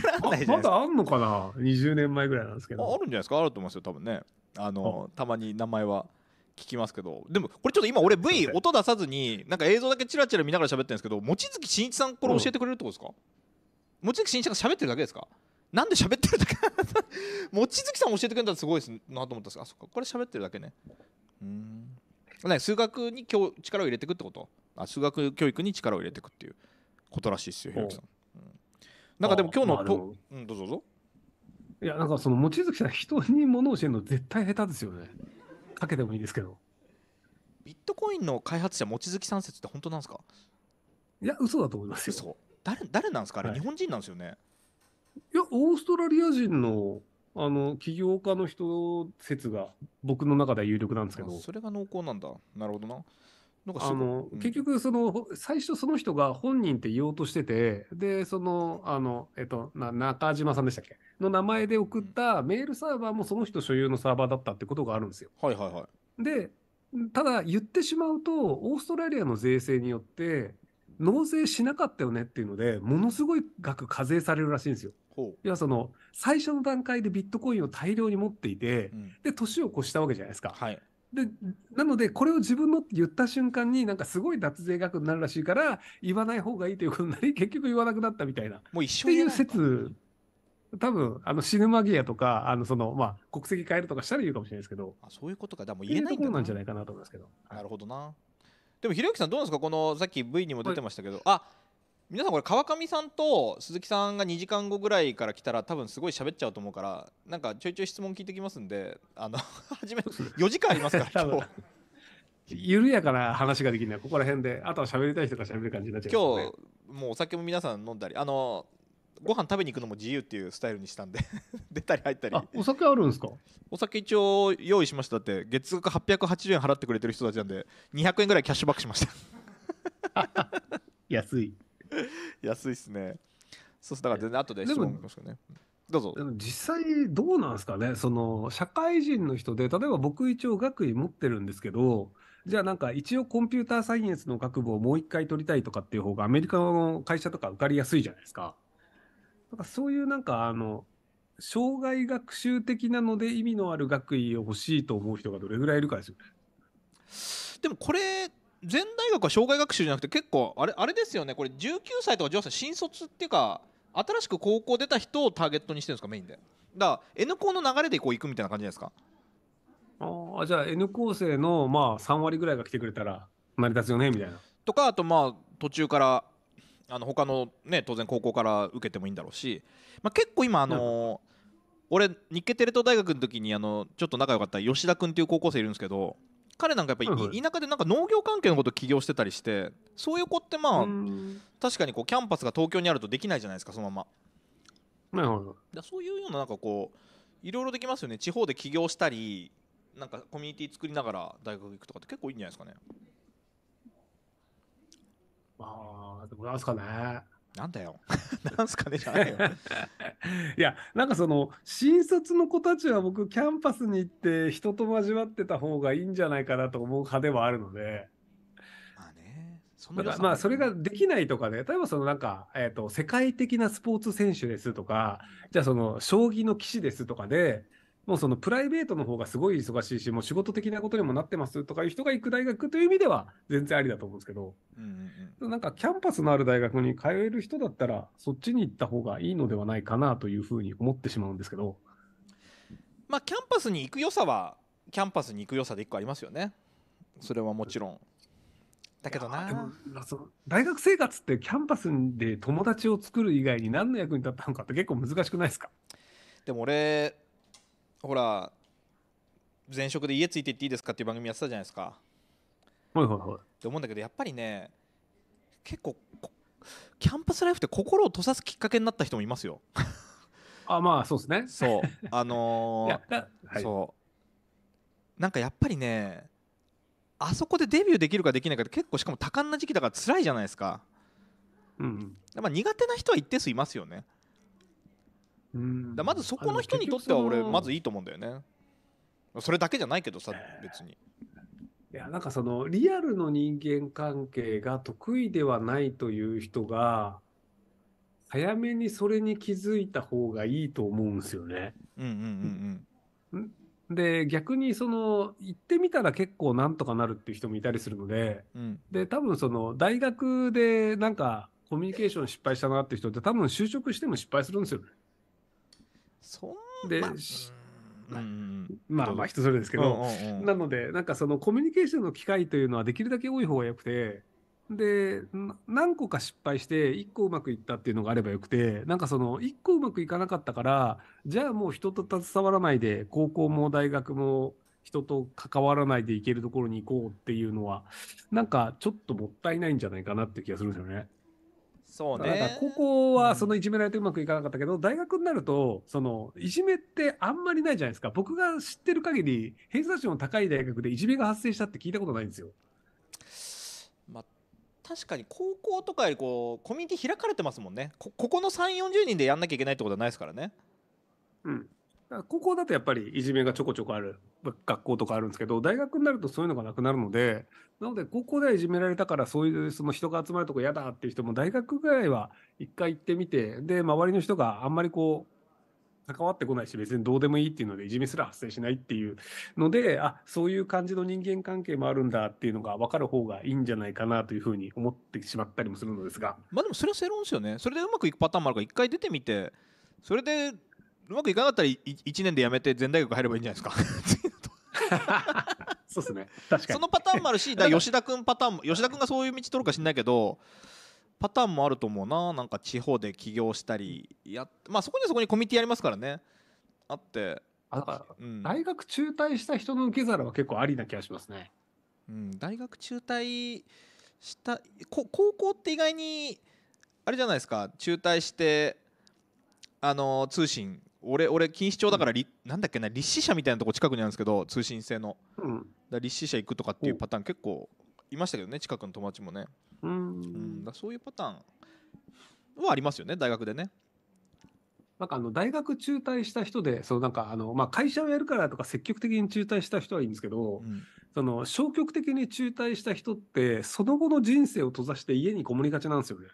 らないじゃまだあんのかな ?20 年前ぐらいなんですけど。あるんじゃないですかあると思いますよ、多分ね。あのたまに名前は聞きますけど、でもこれちょっと今、俺、V、音出さずに、なんか映像だけちらちら見ながら喋ってるんですけど、望月慎一さん、これ教えてくれるってことですか、望月慎一さんが喋ってるだけですかなんで喋ってるだけ望月 さん教えてくれたらすごいですなと思ったんですあ、そっか、これ喋ってるだけね。うんね、数学に力を入れていくってことあ数学教育に力を入れていくっていうことらしいですよ、ひろきさん。なんかでも今日のと、うん、どうぞどうぞ。いや、なんかその、望月さん、人に物を教えるの絶対下手ですよね。かけてもいいですけど。ビットコインの開発者、望月さん説って本当なんですかいや、嘘だと思いますよ。誰誰なんですかあれ、はい、日本人なんですよね。いや、オーストラリア人の、あの、起業家の人説が僕の中では有力なんですけど。それが濃厚なんだ。なるほどな。あの、うん、結局、その、最初その人が本人って言おうとしてて、で、その、あの、えっと、な中島さんでしたっけの名前で送ったメールサーバーもその人所有のサーバーだったってことがあるんですよ。はいはいはい。で、ただ言ってしまうと、オーストラリアの税制によって、納税しなかったよねっていうので、ものすごい額課税されるらしいんですよ。要はその、最初の段階でビットコインを大量に持っていて、うん、で、年を越したわけじゃないですか。はい。でなので、これを自分のって言った瞬間に、なんかすごい脱税額になるらしいから、言わない方がいいということになり、結局言わなくなったみたいな。もう一緒っていう説、多分あの死ぬ間際とか、あのそのまあ、国籍変えるとかしたら言うかもしれないですけど、あそういうことか、でも言えないことなんじゃないかなと思いますけど。なるほどな。でも、ひろゆきさん、どうですか、このさっき V にも出てましたけど、はい、あ皆さんこれ川上さんと鈴木さんが2時間後ぐらいから来たら多分すごい喋っちゃうと思うからなんかちょいちょい質問聞いてきますんであの 初め4時間ありますから今日緩やかな話ができるのはここら辺であとは喋りたい人が喋る感じになっちゃいね、今日もうお酒も皆さん飲んだりあのご飯食べに行くのも自由っていうスタイルにしたんで 出たり入ったりお酒あるんですかお酒一応用意しましたって月額880円払ってくれてる人たちなんで200円ぐらいキャッシュバックしました 安い 安いっすね。そうだから全然後で質問しますよね。どうぞ。でも実際どうなんですかねその、社会人の人で、例えば僕一応学位持ってるんですけど、じゃあなんか一応コンピューターサイエンスの学部をもう一回取りたいとかっていう方がアメリカの会社とか受かりやすいじゃないですか。なんかそういうなんかあの、障害学習的なので意味のある学位を欲しいと思う人がどれぐらいいるかですよね。でもこれ、全大学は障害学習じゃなくて結構あれあれですよねこれ19歳とか18歳新卒っていうか新しく高校出た人をターゲットにしてるんですかメインでだから N 校の流れでこう行くみたいな感じですかああじゃあ N 校生のまあ3割ぐらいが来てくれたら成り立つよねみたいなとかあとまあ途中からあの他のね当然高校から受けてもいいんだろうし、まあ、結構今あのー、俺日系テレ東大学の時にあのちょっと仲良かった吉田君っていう高校生いるんですけど彼なんかやっぱり、はいはい、田舎でなんか農業関係のこと起業してたりしてそういう子ってまあ確かにこうキャンパスが東京にあるとできないじゃないですかそのまま、はいはい、そういうようななんかこういろいろできますよね地方で起業したりなんかコミュニティ作りながら大学行くとかって結構いいんじゃないですかねああどもなんですかねなんだよ。なんすかねじゃないよ。いや、なんかその、新卒の子たちは僕、キャンパスに行って人と交わってた方がいいんじゃないかなと思う派ではあるので。まあね。そんなまあ、それができないとかね、例えばそのなんか、えっ、ー、と、世界的なスポーツ選手ですとか、じゃあその、将棋の棋士ですとかで、もうそのプライベートの方がすごい忙しいし、もう仕事的なことにもなってますとかいう人が行く大学という意味では全然ありだと思うんですけど、うんうん、なんかキャンパスのある大学に通える人だったら、そっちに行った方がいいのではないかなというふうに思ってしまうんですけど。まあ、キャンパスに行く良さは、キャンパスに行く良さで1個ありますよね。それはもちろん。だけどな大学生活ってキャンパスで友達を作る以外に何の役に立ったのかって結構難しくないですかでも俺ほら前職で家ついてっていいですかっていう番組やってたじゃないですか。はいはいはい。って思うんだけどやっぱりね結構キャンパスライフって心を閉ざすきっかけになった人もいますよ。あまあそうですね。そう。あのーはい、そう。なんかやっぱりねあそこでデビューできるかできないかって結構しかも多感な時期だから辛いじゃないですか。うん、うん、まあ苦手な人は一定数いますよね。だまずそこの人にとっては俺まずいいと思うんだよねそれだけじゃないけどさ別にいやなんかそのリアルの人間関係が得意ではないという人が早めにそれに気づいた方がいいと思うんですよね。で逆にその行ってみたら結構なんとかなるっていう人もいたりするので、うん、で多分その大学でなんかコミュニケーション失敗したなっていう人って多分就職しても失敗するんですよね。そんで、まあ、まあまあ人それぞれですけど、なのでなんかそのコミュニケーションの機会というのはできるだけ多い方がよくてで何個か失敗して1個うまくいったっていうのがあればよくてなんかその1個うまくいかなかったからじゃあもう人と携わらないで高校も大学も人と関わらないでいけるところに行こうっていうのはなんかちょっともったいないんじゃないかなって気がするんですよね。そうね。高校はそのいじめられてうまくいかなかったけど、うん、大学になると、その、いじめってあんまりないじゃないですか。僕が知ってる限り、偏差値の高い大学でいじめが発生したって聞いたことないんですよ。まあ、確かに高校とかよりこう、コミュニティ開かれてますもんね。こ、ここの3、40人でやんなきゃいけないってことはないですからね。うん。高校だとやっぱりいじめがちょこちょこある学校とかあるんですけど大学になるとそういうのがなくなるのでなので高校ではいじめられたからそういうその人が集まるとこ嫌だっていう人も大学ぐらいは一回行ってみてで周りの人があんまりこう関わってこないし別にどうでもいいっていうのでいじめすら発生しないっていうのであそういう感じの人間関係もあるんだっていうのが分かる方がいいんじゃないかなというふうに思ってしまったりもするのですがまあでもそれは正論ですよねそれでうまくいくパターンもあるから一回出てみてそれでうまくいかなかったら1年で辞めて全大学入ればいいんじゃないですか そうですね確かにそのパターンもあるしだ吉田君パターンも吉田君がそういう道取るか知んないけどパターンもあると思うななんか地方で起業したりやまあそこにはそこにコミュニティありますからねあってあだから、うん、大学中退した人の受け皿は結構ありな気がしますね、うん、大学中退したこ高校って意外にあれじゃないですか中退してあの通信俺俺錦糸町だから、うん、なんだっけな立志社みたいなとこ近くにあるんですけど通信制の、うん、だ立志社行くとかっていうパターン結構いましたけどね近くの友達もねうん、だそういうパターンはありますよね大学でねなんかあの大学中退した人でそのなんかあの、まあ、会社をやるからとか積極的に中退した人はいいんですけど、うん、その消極的に中退した人ってその後の人生を閉ざして家にこもりがちなんですよね。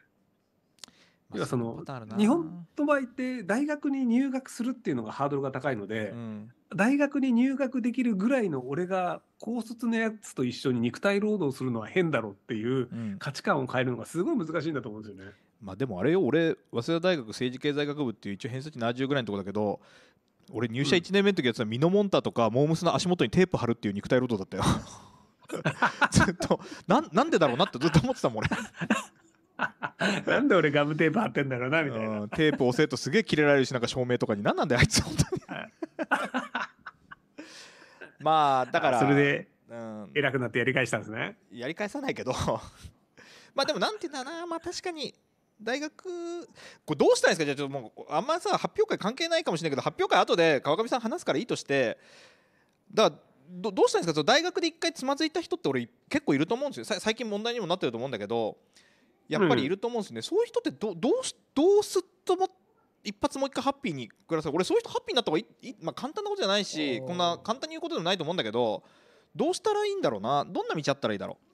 要はその日本の場合って大学に入学するっていうのがハードルが高いので、うん、大学に入学できるぐらいの俺が高卒のやつと一緒に肉体労働するのは変だろうっていう価値観を変えるのがすごい難しいんだと思うんですよね。うん、まあ、でもあれよ俺早稲田大学政治経済学部っていう一応偏差値70ぐらいのとこだけど俺入社1年目の時やつはミノモンタとかモームスの足元にテープ貼るっていう肉体労働だったよ ずっとなんでだろうなってずっと思ってたもん俺 なんで俺ガムテープ貼ってんだろうなみたいな、うん、テープ押せるとすげえ切れられるしなんか照明とかに何なんだよあいつ本当に まあだからそれで、うん、偉くなってやり返したんですねやり返さないけど まあでもなんて言うんだなまあ確かに大学これどうしたんですかじゃあちょっともうあんまさ発表会関係ないかもしれないけど発表会後で川上さん話すからいいとしてだからどどうしたんですかその大学で一回つまずいた人って俺結構いると思うんですよ最近問題にもなってると思うんだけどやっぱりいると思うんですね、うん、そういう人ってどどうすどうすっとも一発もう一回ハッピーに暮らせ俺そういう人ハッピーになった方がいい、まあ、簡単なことじゃないしこんな簡単に言うことでもないと思うんだけどどうしたらいいんだろうなどんな道あったらいいだろう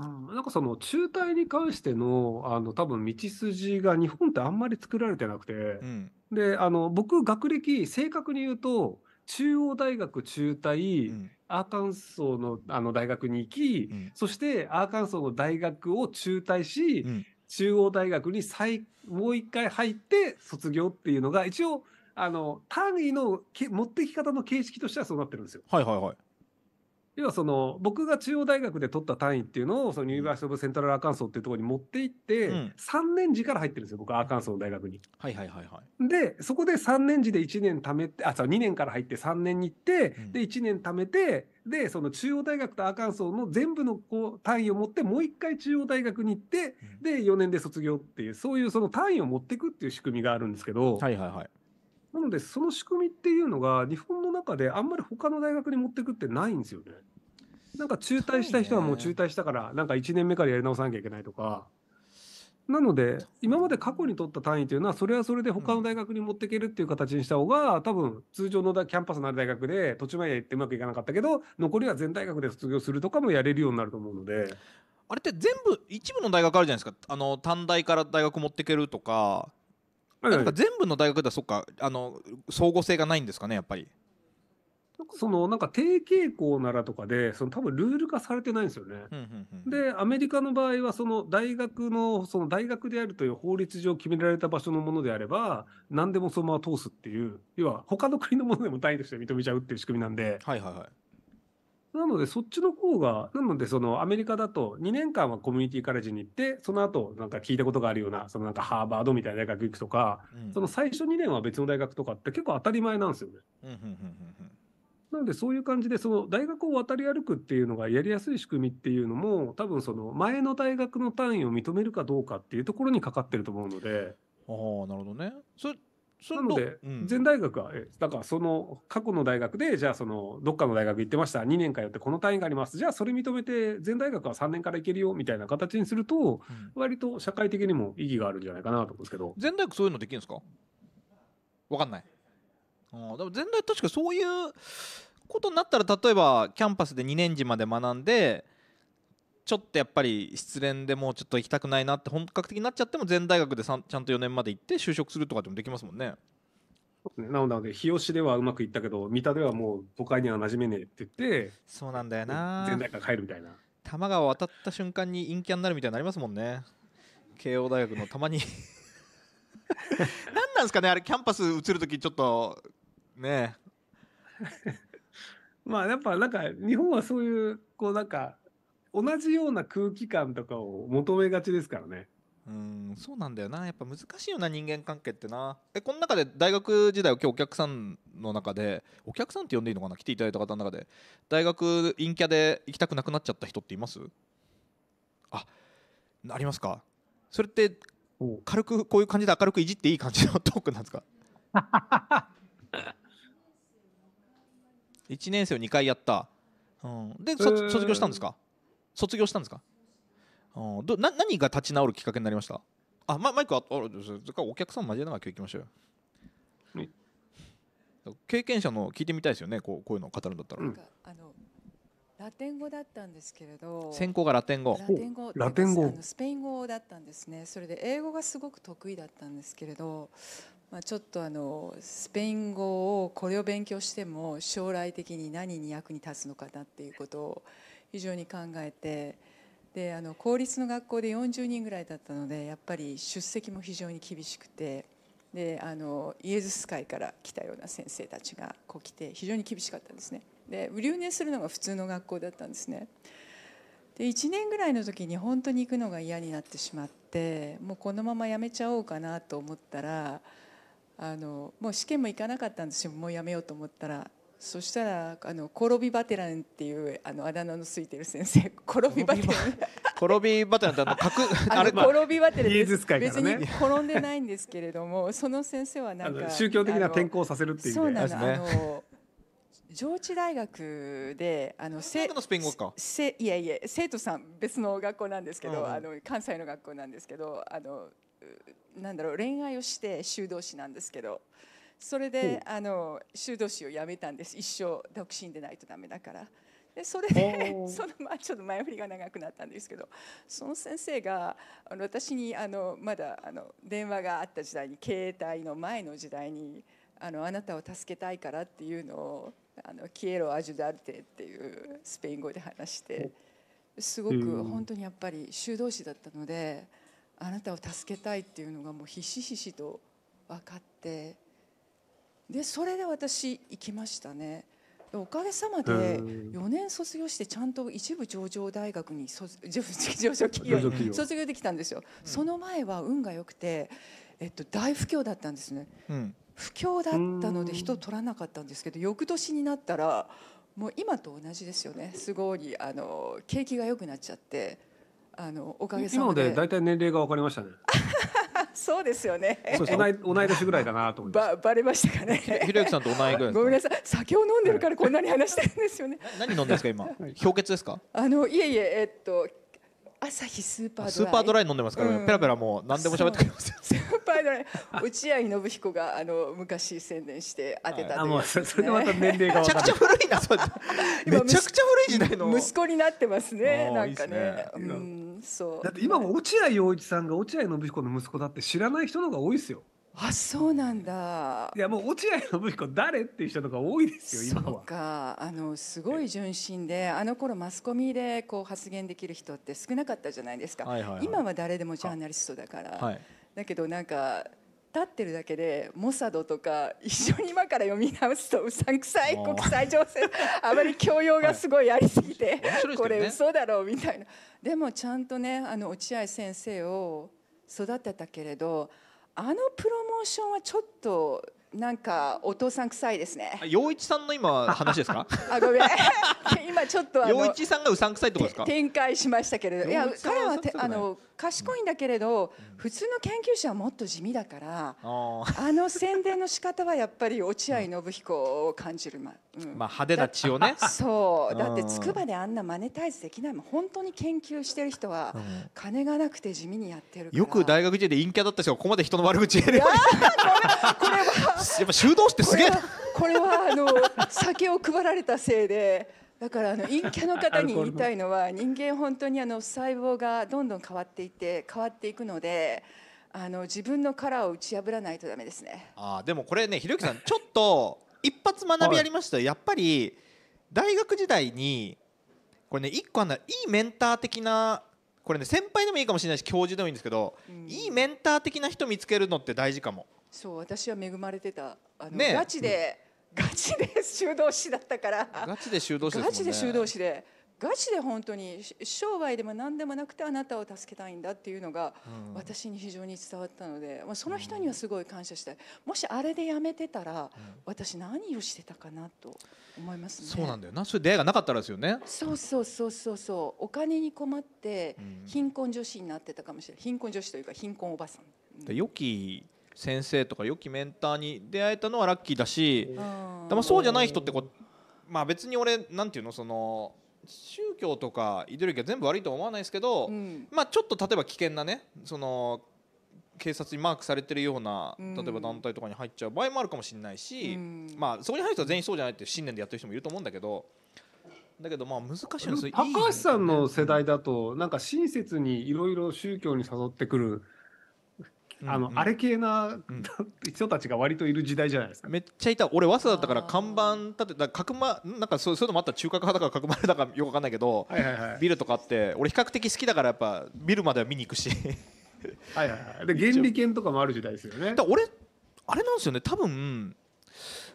うん、なんかその中退に関してのあの多分道筋が日本ってあんまり作られてなくて、うん、であの僕学歴正確に言うと中央大学中退、うん、アーカンソーのあの大学に行き、うん、そしてアーカンソーの大学を中退し、うん、中央大学に再もう一回入って卒業っていうのが一応あの単位のけ持ってき方の形式としてはそうなってるんですよ。はいはいはい。要はその僕が中央大学で取った単位っていうのをそのユニバーシティ・オブ・セントラル・アーカンソーっていうところに持っていって、3年次から入ってるんですよ僕アーカンソーの大学に。はいはいはいはい、でそこで3年次で1年貯めてあ2年から入って3年に行って、で1年貯めてでその中央大学とアーカンソーの全部のこう単位を持ってもう一回中央大学に行って、で4年で卒業っていうそういうその単位を持っていくっていう仕組みがあるんですけど。はいはいはいなので、その仕組みっていうのが、日本の中であんまり他の大学に持ってくってないんですよね。なんか中退した人はもう中退したから、なんか1年目からやり直さなきゃいけないとか。なので、今まで過去に取った単位というのは、それはそれで他の大学に持っていけるっていう形にした方が、多分通常のキャンパスのある大学で、途中まで行ってうまくいかなかったけど、残りは全大学で卒業するとかもやれるようになると思うので。あれって全部、一部の大学あるじゃないですか、あの短大から大学持っていけるとか、なんか全部の大学ではそっかあの相互性がないんですかねやっぱり。そのなんか低傾向ならとかでその多分ルール化されてないんですよね。でアメリカの場合はその大学のその大学であるという法律上決められた場所のものであれば何でもそのまま通すっていう要は他の国のものでも単位として認めちゃうっていう仕組みなんで。はいはいはいなので、そっちの方が、なので、そのアメリカだと2年間はコミュニティカレッジに行って、その後、なんか聞いたことがあるような、そのなんかハーバードみたいな大学行くとか、うん、その最初2年は別の大学とかって結構当たり前なんですよね。んなのでそういう感じでその大学を渡り歩くっていうのがやりやすい仕組みっていうのも多分その前の大学の単位を認めるかどうかっていうところにかかってると思うので。ああなるほどね。それそなので、全大学は、えだからその過去の大学で、じゃあそのどっかの大学行ってました、2年通ってこの単位があります、じゃあそれ認めて、全大学は3年から行けるよみたいな形にすると、割と社会的にも意義があるんじゃないかなと思うんですけど。全大学そういうのできるんですかわかんない。あでも全大確かそういうことになったら、例えばキャンパスで2年次まで学んで、ちょっとやっぱり失恋でもうちょっと行きたくないなって本格的になっちゃっても全大学でちゃんと4年まで行って就職するとかでもできますもんね。ね、なので日吉ではうまくいったけど三田ではもう都会には馴染めねえって言ってそうなんだよな全大学帰るみたいな多摩川渡った瞬間に陰キャになるみたいになりますもんね慶応大学のたまに何なんですかねあれキャンパス移る時ちょっとね まあやっぱなんか日本はそういうこうなんか同じような空気感とかを求めがちですからね。うんそうなんだよなやっぱ難しいよな人間関係ってなえこの中で大学時代を今日お客さんの中でお客さんって呼んでいいのかな来ていただいた方の中で大学陰キャで行きたくなくなっちゃった人っていますあありますかそれって軽くこういう感じで明るくいじっていい感じのトークなんですか1 年生を2回やった、うん、で卒業したんですか、卒業したんですかどな何が立ち直るきっかけになりましたあ、ま、マイクああるお客さん交えながら聞きましょうよ、うん、経験者の聞いてみたいですよねこうこういうのを語るんだったら、うん、あのラテン語だったんですけれど専攻がラテン語ラテン語ラテン語スペイン語だったんですねそれで英語がすごく得意だったんですけれどまあ、ちょっとあのスペイン語をこれを勉強しても将来的に何に役に立つのかなっていうことを非常に考えてであの公立の学校で40人ぐらいだったのでやっぱり出席も非常に厳しくてであのイエズス会から来たような先生たちがこう来て非常に厳しかったんですねで留年するのが普通の学校だったんですねで1年ぐらいの時に本当に行くのが嫌になってしまってもうこのままやめちゃおうかなと思ったらあのもう試験も行かなかったんですよもうやめようと思ったらそしたらあのコロビバテランっていうあのあだ名のついてる先生転び バテラン転びバテランってあの角あれ転びバテランです、ね、別に転んでないんですけれどもその先生はなんか宗教的な転校させるっていうそうなの、ね、あの上智大学であの生のスペイン語かせいえいえ生徒さん別の学校なんですけど、うん、あの関西の学校なんですけどあのなんだろう恋愛をして修道士なんですけど。それであの修道士を辞めたんです一生独身でないとダメだからでそれで その、まあ、ちょっと前振りが長くなったんですけどその先生があの私にあのまだあの電話があった時代に携帯の前の時代にあのあなたを助けたいからっていうのをあのキエロ・アジュダルテっていうスペイン語で話してすごく本当にやっぱり修道士だったのであなたを助けたいっていうのがもうひしひしと分かって。でそれで私行きましたねおかげさまで4年卒業してちゃんと一部上場大学に卒上場企業に卒業できたんですよ、うん、その前は運が良くて、えっと、大不況だったんですね、うん、不況だったので人を取らなかったんですけど翌年になったらもう今と同じですよねすごいあの景気が良くなっちゃってあのおかげさまで今ので大体年齢が分かりましたね そうですよね。そう同い同い年ぐらいだなと思いばバレましたかね。ひろゆきさんと同いぐらい。ごめんなさい。酒を飲んでるからこんなに話してるんですよね。何飲んでるんですか今。氷結ですか。あのいえいええっと朝日スーパードライスーパードライ飲んでますから、うん、ペラペラもう何でも喋ってくれますよスーパードライ落合信彦があの昔宣伝して当てたという、ね、はい、それでまた年齢がめちゃくちゃ古いなそうめちゃくちゃ古い時代の息子になってますねなんかね、ね、うんそうだって今も落合陽一さんが落合信彦の息子だって知らない人の方が多いですよあそうなんだいやもう落合信彦誰っていう人とか多いですよ今はそうかあのすごい純真であの頃マスコミでこう発言できる人って少なかったじゃないですか、はいはいはい、今は誰でもジャーナリストだから、はい、だけどなんか立ってるだけでモサドとか一緒に今から読み直すとうさんくさい国際情勢あまり教養がすごいありすぎて、はい、これ嘘だろうみたいなでもちゃんとねあの落合先生を育てたけれどあのプロモーションはちょっとなんかお父さん臭いですね。陽一さんの今話ですか？あごめん。今ちょっと陽一さんがうさんくさいってことですか？展開しましたけれど、いや彼はあの賢いんだけれど、普通の研究者はもっと地味だから、あの宣伝の仕方はやっぱり落合信彦を感じる、まうん、まあ派手な血をねそうだってつくばであんなマネタイズできないもん本当に研究してる人は金がなくて地味にやってるよく大学時代で陰キャだった人がここまで人の悪口言えるこれは やっぱ修道士ってすげえこれはあの酒を配られたせいでだからあの陰キャの方 に言いたいのは人間本当にあの細胞がどんどん変わっていって変わっていくのであの自分の殻を打ち破らないとダメですねあでもこれねひろゆきさんちょっと一発学びありましたやっぱり大学時代にこれね一個あんないいメンター的なこれね先輩でもいいかもしれないし教授でもいいんですけど、いいメンター的な人見つけるのって大事かもそう私は恵まれてたあの、ね、ガチで、うんガチで修道士だったからガチで修道士で、ね、ガチで修道士でガチで本当に商売でも何でもなくてあなたを助けたいんだっていうのが私に非常に伝わったので、まあ、その人にはすごい感謝したいもしあれでやめてたら私何をしてたかなと思います、ね、そうなんだよなそういう出会いがなかったらですよねそうそうそうそうそうお金に困って貧困女子になってたかもしれない貧困女子というか貧困おばさん、うん、良き先生とか良きメンターに出会えたのはラッキーだしでもそうじゃない人ってこう、まあ、別に俺なんていうのその宗教とかイデオロギーは全部悪いとは思わないですけど、うん、まあ、ちょっと例えば危険なねその警察にマークされてるような例えば団体とかに入っちゃう場合もあるかもしれないし、うん、まあ、そこに入る人は全員そうじゃないって信念でやってる人もいると思うんだけど。だけどまあ難しいんですよ。高橋さんの世代だとなんか親切にいろいろ宗教に誘ってくるあの、あれ系な、人たちが割といる時代じゃないですかめっちゃいた俺早稲田だったから看板立てかくま、なんかそうそういうのもあった中核派だからまれだかよくわかんないけど、ビルとかって俺比較的好きだからやっぱビルまでは見に行くしはいはいはいで原理研とかもある時代ですよねだ俺あれなんですよね多分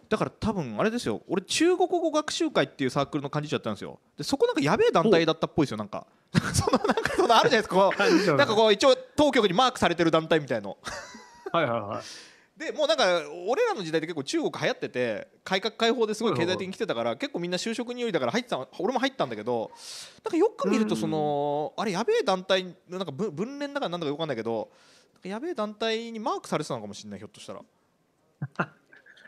だから多分あれですよ俺中国語学習会っていうサークルの幹事長だったんですよでそこなんかやべえ団体だったっぽいですよなんか そのなんかそのあるじゃないですかなんかこう一応当局にマークされてる団体みたいのはいはいはい でもうなんか俺らの時代って結構中国流行ってて改革開放ですごい経済的に来てたから結構みんな就職によりだから入ってた俺も入ったんだけどなんかよく見るとそのあれやべえ団体なんか分連だからなんだかよくわかんないけどやべえ団体にマークされてたのかもしれないひょっとしたら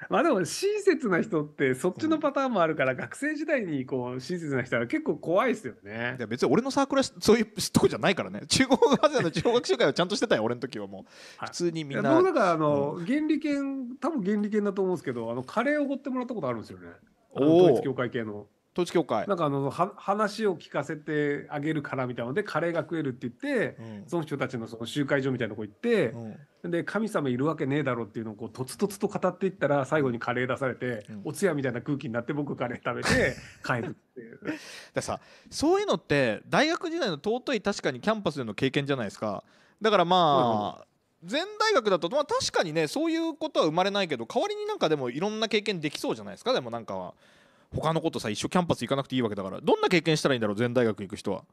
まあでも親切な人ってそっちのパターンもあるから、学生時代にこう親切な人は結構怖いですよね。いや別に俺のサークルはそういうとこじゃないからね中国アジアの中学集会はちゃんとしてたよ俺の時はもう、普通にみんな。僕だからあの、うん、原理研多分原理研だと思うんですけどあのカレーをおごってもらったことあるんですよね。統一教会系の。統一教会なんかあの話を聞かせてあげるからみたいなのでカレーが食えるって言って、うんその人たちのその集会所みたいなとこ行って、で神様いるわけねえだろっていうのをこうとつとつと語っていったら最後にカレー出されて、うんお通夜みたいな空気になって僕カレー食べて 帰るっていうださそういうのって大学時代の尊い確かにキャンパスでの経験じゃないですかだからまあ、全大学だと、まあ、確かにねそういうことは生まれないけど代わりになんかでもいろんな経験できそうじゃないですかでもなんかは他のことさ一生キャンパス行かなくていいわけだからどんな経験したらいいんだろう全大学行く人は。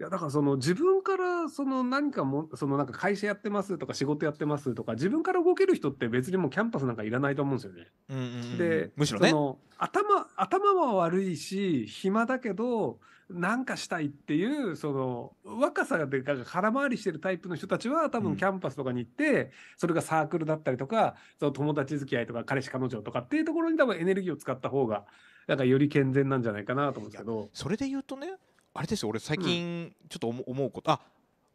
いやだからその自分からその何かもそのなんか会社やってますとか仕事やってますとか自分から動ける人って別にもうキャンパスなんかいらないと思うんですよね。うんうんうん、でむしろね頭頭は悪いし暇だけどなんかしたいっていう、その、若さで空回りしてるタイプの人たちは、多分キャンパスとかに行って、うん、それがサークルだったりとか、その友達付き合いとか、彼氏彼女とかっていうところに多分エネルギーを使った方が、なんかより健全なんじゃないかなと思うんですけど。それで言うとね、あれですよ、俺最近ちょっと思うこと、うん、あ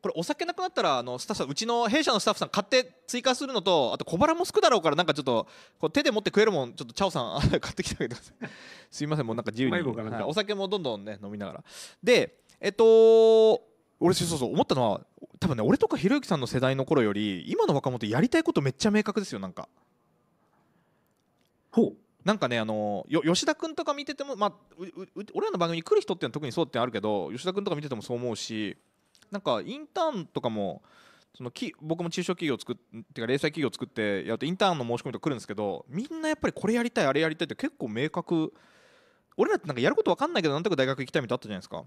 これお酒なくなったらあのスタッフさんうちの弊社のスタッフさん買って追加するのとあと小腹もすくだろうからなんかちょっとこう手で持って食えるもんちょっとチャオさん買ってきてあげてください すいませんもうなんか自由に、はい、お酒もどんどんね飲みながらでえっと俺そうそう思ったのは多分ね俺とかひろゆきさんの世代の頃より今の若者やりたいことめっちゃ明確ですよなんかほうなんかねあのよ吉田君とか見ててもまあ俺らの番組に来る人っていうのは特にそうってあるけど吉田君とか見ててもそう思うしなんかインターンとかもそのき僕も中小企業作ってか零細企業作ってやるとインターンの申し込みとか来るんですけどみんなやっぱりこれやりたいあれやりたいって結構明確俺らってなんかやること分かんないけどなんとか大学行きたいみたいあったじゃないですか。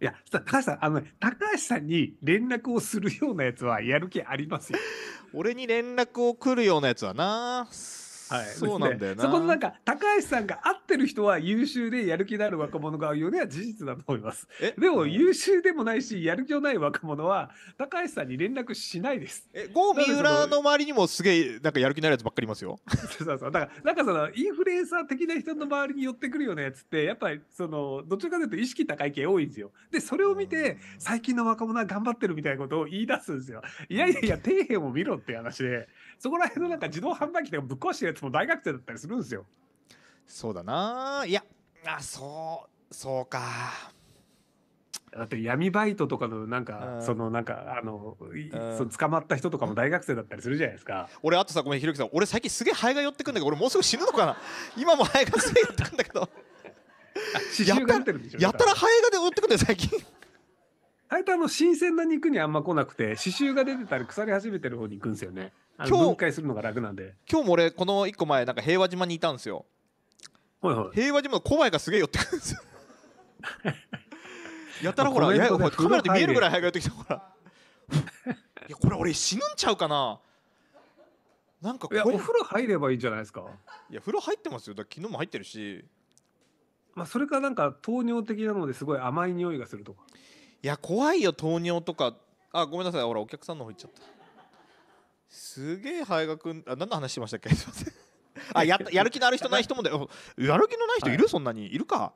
いや、高橋さん、あの、高橋さんに連絡をするようなやつはやる気ありますよ。俺に連絡を来るようなやつはな。はい、そうなんだよな。そこのなんか、高橋さんが合ってる人は優秀でやる気のある若者が言うのは事実だと思います。でも、優秀でもないし、やる気のない若者は、高橋さんに連絡しないです。え、ゴー三浦の周りにもすげえ、なんかやる気のあるやつばっかりいますよ。そうそうそう。だから、なんかその、インフルエンサー的な人の周りに寄ってくるようなやつって、やっぱり、その、どちらかというと意識高い系多いんですよ。で、それを見て、最近の若者は頑張ってるみたいなことを言い出すんですよ。いやいやいや、底辺を見ろって話で。そこら辺のなんか自動販売機でかぶっ壊してるやつも大学生だったりするんですよ。そうだないやあそうそうかだって闇バイトとかのなんか、そのなんかあの、捕まった人とかも大学生だったりするじゃないですか俺あとさごめんひろきさん俺最近すげえハエが寄ってくんだけど俺もうすぐ死ぬのかな 今もハエが寄ってたんだけどやったらやたらハエが寄ってくんだよ最近あれてあの新鮮な肉にあんま来なくて刺繍が出てたり腐り始めてる方に行くんですよね今日分解するのが楽なんで今日も俺この1個前なんか平和島にいたんですよ、はいはい、平和島のコバがすげえ寄ってくるんですよ やたらほらやほカメラで見えるぐらい早く寄ってきたほら いやこれ俺死ぬんちゃうかななんかこれお風呂入ればいいんじゃないですかいや風呂入ってますよだ昨日も入ってるしまあそれかなんか糖尿的なのですごい甘い匂いがするとかいや怖いよ糖尿とかあごめんなさいほらお客さんの方行っちゃったすげえハエがあ何の話しましたっけ あややる気のある人ない人もだよやる気のない人いる、はい、そんなにいるか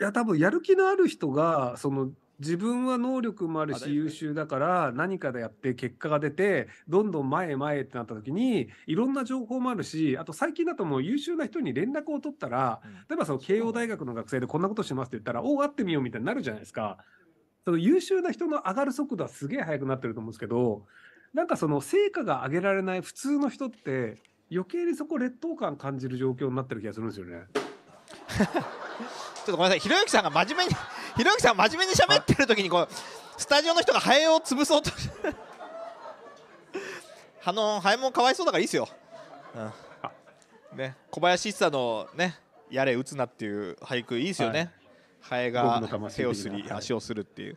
いや多分やる気のある人がその自分は能力もあるし優秀だから何かでやって結果が出てどんどん前へ前へってなった時にいろんな情報もあるしあと最近だともう優秀な人に連絡を取ったら例えばその慶応大学の学生でこんなことしますって言ったらおお会ってみようみたいになるじゃないですか。その優秀な人の上がる速度はすげえ速くなってると思うんですけどなんかその成果が上げられない普通の人って余計にそこ劣等感感じる状況になってる気がするんですよね。ちょっとごめんなさいひろゆきさんが真面目に ひろゆきさん真面目に喋ってる時にこうスタジオの人がハエを潰そうと あのハエもかわいそうだからいいですよ。うん、ね小林一茶のねやれ打つなっていう俳句いいですよね。はい、ハエが手をすり足をするっていう。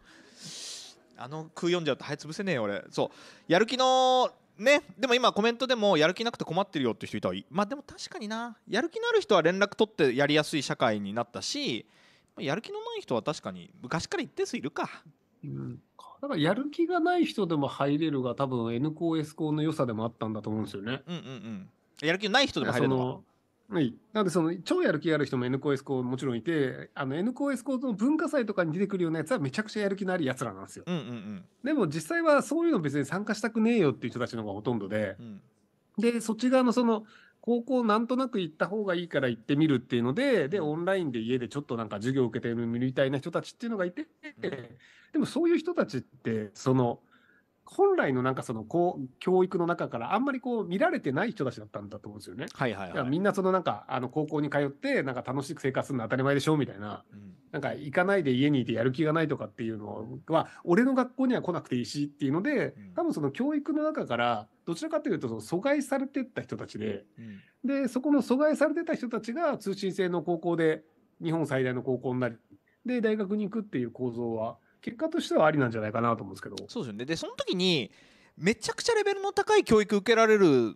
あの空読んじゃうとはい潰せねえよ俺そうやる気のねでも今コメントでもやる気なくて困ってるよって人いたらまあでも確かになやる気のある人は連絡取ってやりやすい社会になったしやる気のない人は確かに昔から一定数いるか。うん、だからやる気がない人でも入れるが多分 N 校 S 校の良さでもあったんだと思うんですよね。うんうんうん、やる気のない人でも入れるのはい、なのでその超やる気がある人も N 高 S 高もちろんいてあの N 高 S 高の文化祭とかに出てくるようなやつはめちゃくちゃやる気のあるやつらなんですよ、うんうんうん、でも実際はそういうの別に参加したくねえよっていう人たちの方がほとんどで、うん、でそっち側のその高校なんとなく行った方がいいから行ってみるっていうのででオンラインで家でちょっとなんか授業を受けてみるみたいな人たちっていうのがいて、うん、でもそういう人たちってその。本来のなんかそのこう教育の中からあんまりこう見られてない人たちだったんだと思うんですよね。はいはい、はい、みんなそのなんかあの高校に通ってなんか楽しく生活するの当たり前でしょみたいな、うん、なんか行かないで家にいてやる気がないとかっていうのは俺の学校には来なくていいしっていうので、多分その教育の中からどちらかというとその阻害されてった人たちで、うん、でそこの阻害されてた人たちが通信制の高校で日本最大の高校になりで大学に行くっていう構造は。結果としてはありなんじゃないかなと思うんですけどそうですよねでその時にめちゃくちゃレベルの高い教育受けられる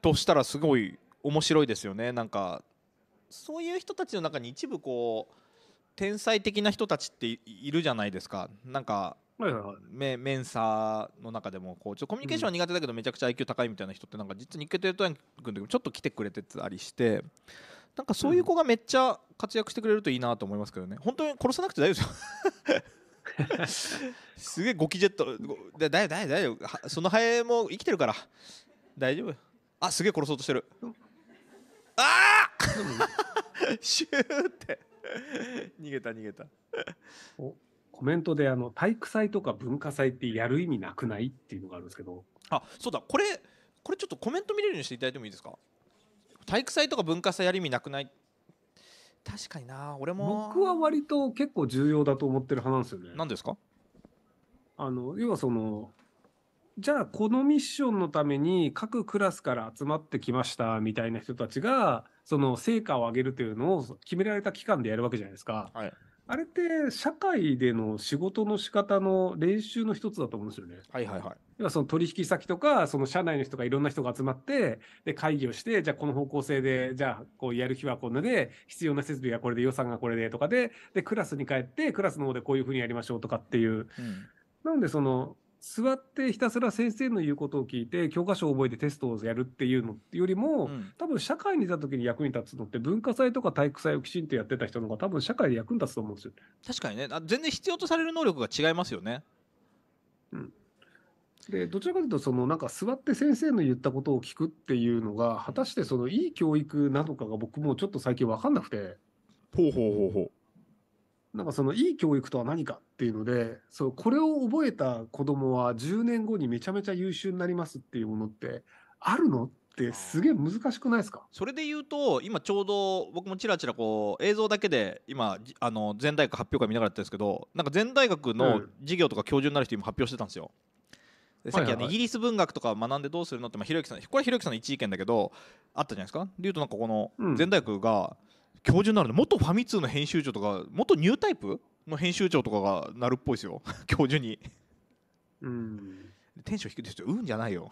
としたらすごい面白いですよねなんかそういう人たちの中に一部こう天才的な人たちっているじゃないですかなんかメメンサーの中でもこうちょコミュニケーションは苦手だけどめちゃくちゃ IQ 高いみたいな人ってなんか実に日経テレ東君の時もちょっと来てくれてたりしてなんかそういう子がめっちゃ活躍してくれるといいなと思いますけどね本当に殺さなくて大丈夫ですよ すげえゴキジェットだだだだ夫。そのハエも生きてるから大丈夫あすげえ殺そうとしてるああ シューって逃げた逃げたおコメントであの体育祭とか文化祭ってやる意味なくないっていうのがあるんですけどあそうだこれこれちょっとコメント見れるようにしていただいてもいいですか体育祭とか文化祭やる意味なくない確かにな俺も僕は割と結構重要だと思ってる派なんですよね。何ですかあの要はそのじゃあこのミッションのために各クラスから集まってきましたみたいな人たちがその成果を上げるというのを決められた期間でやるわけじゃないですか。はい、あれって社会での仕事の仕方の練習の一つだと思うんですよね。はいはいはい。要はその取引先とか、その社内の人がいろんな人が集まって、で会議をして、じゃあこの方向性で、じゃあこうやる日はこんなで、必要な設備はこれで、予算がこれでとかで、で、クラスに帰って、クラスの方でこういうふうにやりましょうとかっていう。うん、なので、その、座ってひたすら先生の言うことを聞いて教科書を覚えてテストをやるっていうのよりも、うん、多分社会にいた時に役に立つのって文化祭とか体育祭をきちんとやってた人の方が多分社会で役に立つと思うんですよ。確かにね全然必要とされる能力が違いますよね。うんでどちらかというとそのなんか座って先生の言ったことを聞くっていうのが果たしてそのいい教育なのかが僕もちょっと最近分かんなくて。ほうほうほうほう。なんかそのいい教育とは何かっていうので、そう、これを覚えた子供は10年後にめちゃめちゃ優秀になりますっていうものってあるのってすげえ難しくないですかそれで言うと、今ちょうど僕もちらちらこう映像だけで今、あの、全大学発表会見ながらやったんですけど、なんか全大学の授業とか教授になる人今発表してたんですよ。さっきはね、イギリス文学とか学んでどうするのって、まあ、ひろゆきさんこれはひろゆきさんの一意見だけどあったじゃないですかでいうとなんかこの全大学が、うん教授になるの元ファミ通の編集長とか元ニュータイプの編集長とかがなるっぽいですよ 教授にうんテンション低いですようんじゃないよ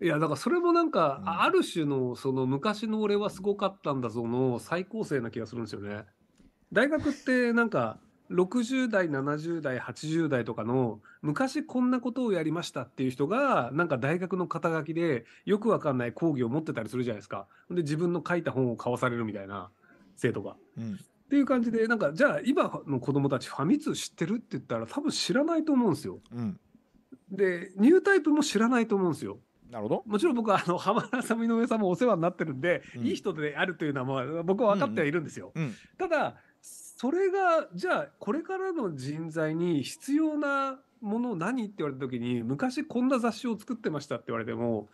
いやだからそれもなんか、うん、ある種のその昔の俺はすごかったんだぞの最高生な気がするんですよね大学ってなんか60代70代80代とかの昔こんなことをやりましたっていう人がなんか大学の肩書きでよくわかんない講義を持ってたりするじゃないですかで自分の書いた本を買わされるみたいな生徒が。うん、っていう感じでなんかじゃあ今の子供たちファミ通知ってるって言ったら多分知らないと思うんですよ。うん、でニュータイプも知らないと思うんですよ。なるほどもちろん僕はあの浜田さん井上さんもお世話になってるんで、うん、いい人であるというのは、僕は分かってはいるんですよ。うんうん、ただそれがじゃあこれからの人材に必要なもの何って言われた時に昔こんな雑誌を作ってましたって言われても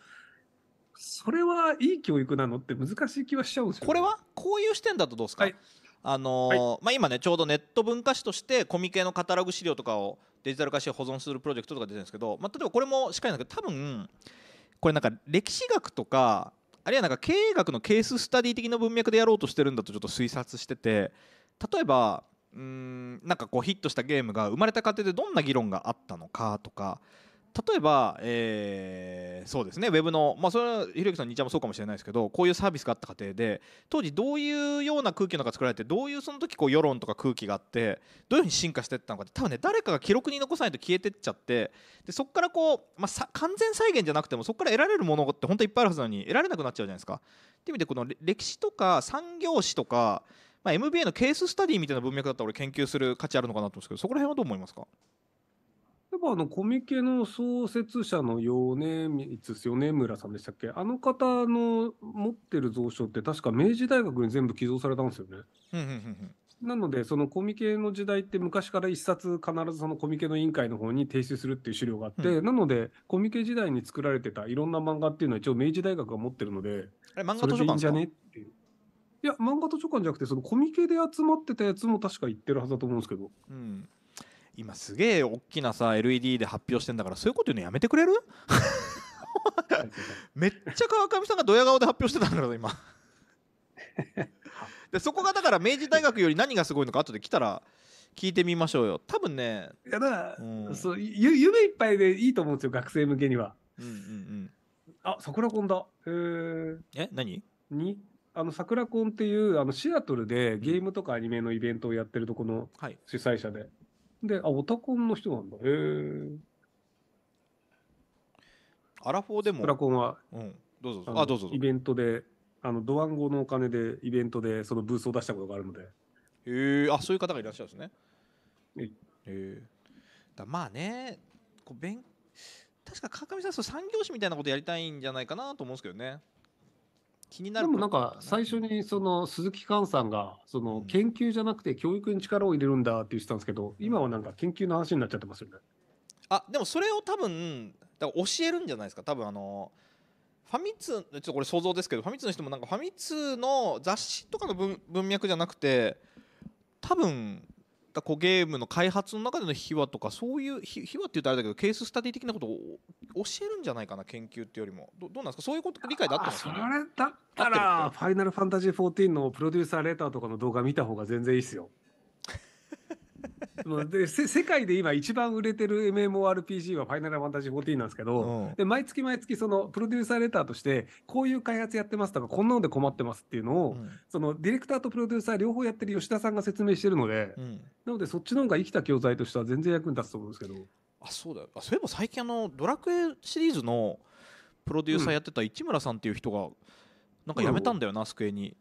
それはいい教育なのって難しい気はしちゃうんですよ、ね、これはこういう視点だとどうですか、はい、あのーはい、まあ、今ねちょうどネット文化史としてコミケのカタログ資料とかをデジタル化して保存するプロジェクトとか出てるんですけど、まあ、例えばこれもしっかりなんだけど多分これなんか歴史学とかあるいはなんか経営学のケーススタディ的な文脈でやろうとしてるんだとちょっと推察してて例えばうんなんかこうヒットしたゲームが生まれた過程でどんな議論があったのかとか例えば、えー、そうですねウェブの、まあ、それはひろゆきさん、にちゃんもそうかもしれないですけどこういうサービスがあった過程で当時どういうような空気の中作られてどういうその時こう世論とか空気があってどういうふうに進化していったのかって多分ね誰かが記録に残さないと消えてっちゃってでそこからこう、まあ、完全再現じゃなくてもそこから得られるものって本当にいっぱいあるはずなのに得られなくなっちゃうじゃないですか。っていう意味でこの歴史とか産業史とか、まあ、MBA のケーススタディみたいな文脈だったら俺研究する価値あるのかなと思うんですけどそこら辺はどう思いますかばのコミケの創設者の米ね村さんでしたっけあの方の持ってる蔵書って確か明治大学に全部寄贈されたんですよね。なのでそのコミケの時代って昔から一冊必ずそのコミケの委員会の方に提出するっていう資料があって、うん、なのでコミケ時代に作られてたいろんな漫画っていうのは一応明治大学が持ってるのであれ漫画図書館じゃねっていう。いや漫画図書館じゃなくてそのコミケで集まってたやつも確か言ってるはずだと思うんですけど。うん今すげえ大きなさ LED で発表してんだからそういうこと言うのやめてくれる めっちゃ川上さんがドヤ顔で発表してたんだけど今でそこがだから明治大学より何がすごいのか後で来たら聞いてみましょうよ多分ねいやだから、うん、そうゆ夢いっぱいでいいと思うんですよ学生向けにはうんうんうんあ桜コンだへえ何にあの桜コンっていうあのシアトルでゲームとかアニメのイベントをやってるとこの主催者で、で、あ、オタコンの人なんだ。へえ。アラフォーでも。コンは、うん、どうぞあどうぞイベントで、あの、ドワンゴのお金で、イベントで、そのブースを出したことがあるので。へえ、あ、そういう方がいらっしゃるんですね。へえ。だまあね、こう勉確か川上さん、そ産業史みたいなことやりたいんじゃないかなと思うんですけどね。気になる、でもなんか最初にその鈴木寛さんがその研究じゃなくて教育に力を入れるんだって言ってたんですけど、今はなんか研究の話になっちゃってますよね。あでもそれを多分だから教えるんじゃないですか多分あのファミ通ちょっとこれ想像ですけどファミ通の人もなんかファミ通の雑誌とかの文文脈じゃなくて多分ったこうゲームの開発の中での秘話とかそういう秘話って言うとあれだけどケーススタディ的なことを教えるんじゃないかな研究っていうよりもどどうなんですかそういうこと理解だったんですか、それだったら「ファイナルファンタジー14」のプロデューサーレターとかの動画見た方が全然いいですよ。で世界で今一番売れてる MMORPG は「ファイナルファンタジー14」なんですけど、うん、で毎月毎月そのプロデューサーレターとしてこういう開発やってますとかこんなので困ってますっていうのを、うん、そのディレクターとプロデューサー両方やってる吉田さんが説明してるので、うん、なのでそっちの方が生きた教材としては全然役に立つと思うんですけどあそうだあそういえば最近あの「ドラクエ」シリーズのプロデューサーやってた市村さんっていう人がなんか辞めたんだよな、うん、机に。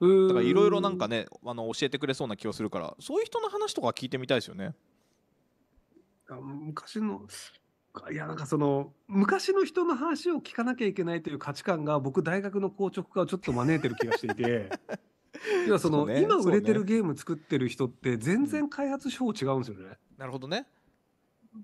だからいろいろなんかねあの教えてくれそうな気がするからそういう人の話とか聞いてみたいですよね。昔のいやなんかその昔の人の話を聞かなきゃいけないという価値観が僕大学の硬直化をちょっと招いてる気がしていて 要はその、ね、今売れてるゲーム作ってる人って全然開発手法違うんですよね。うん、なるほどね。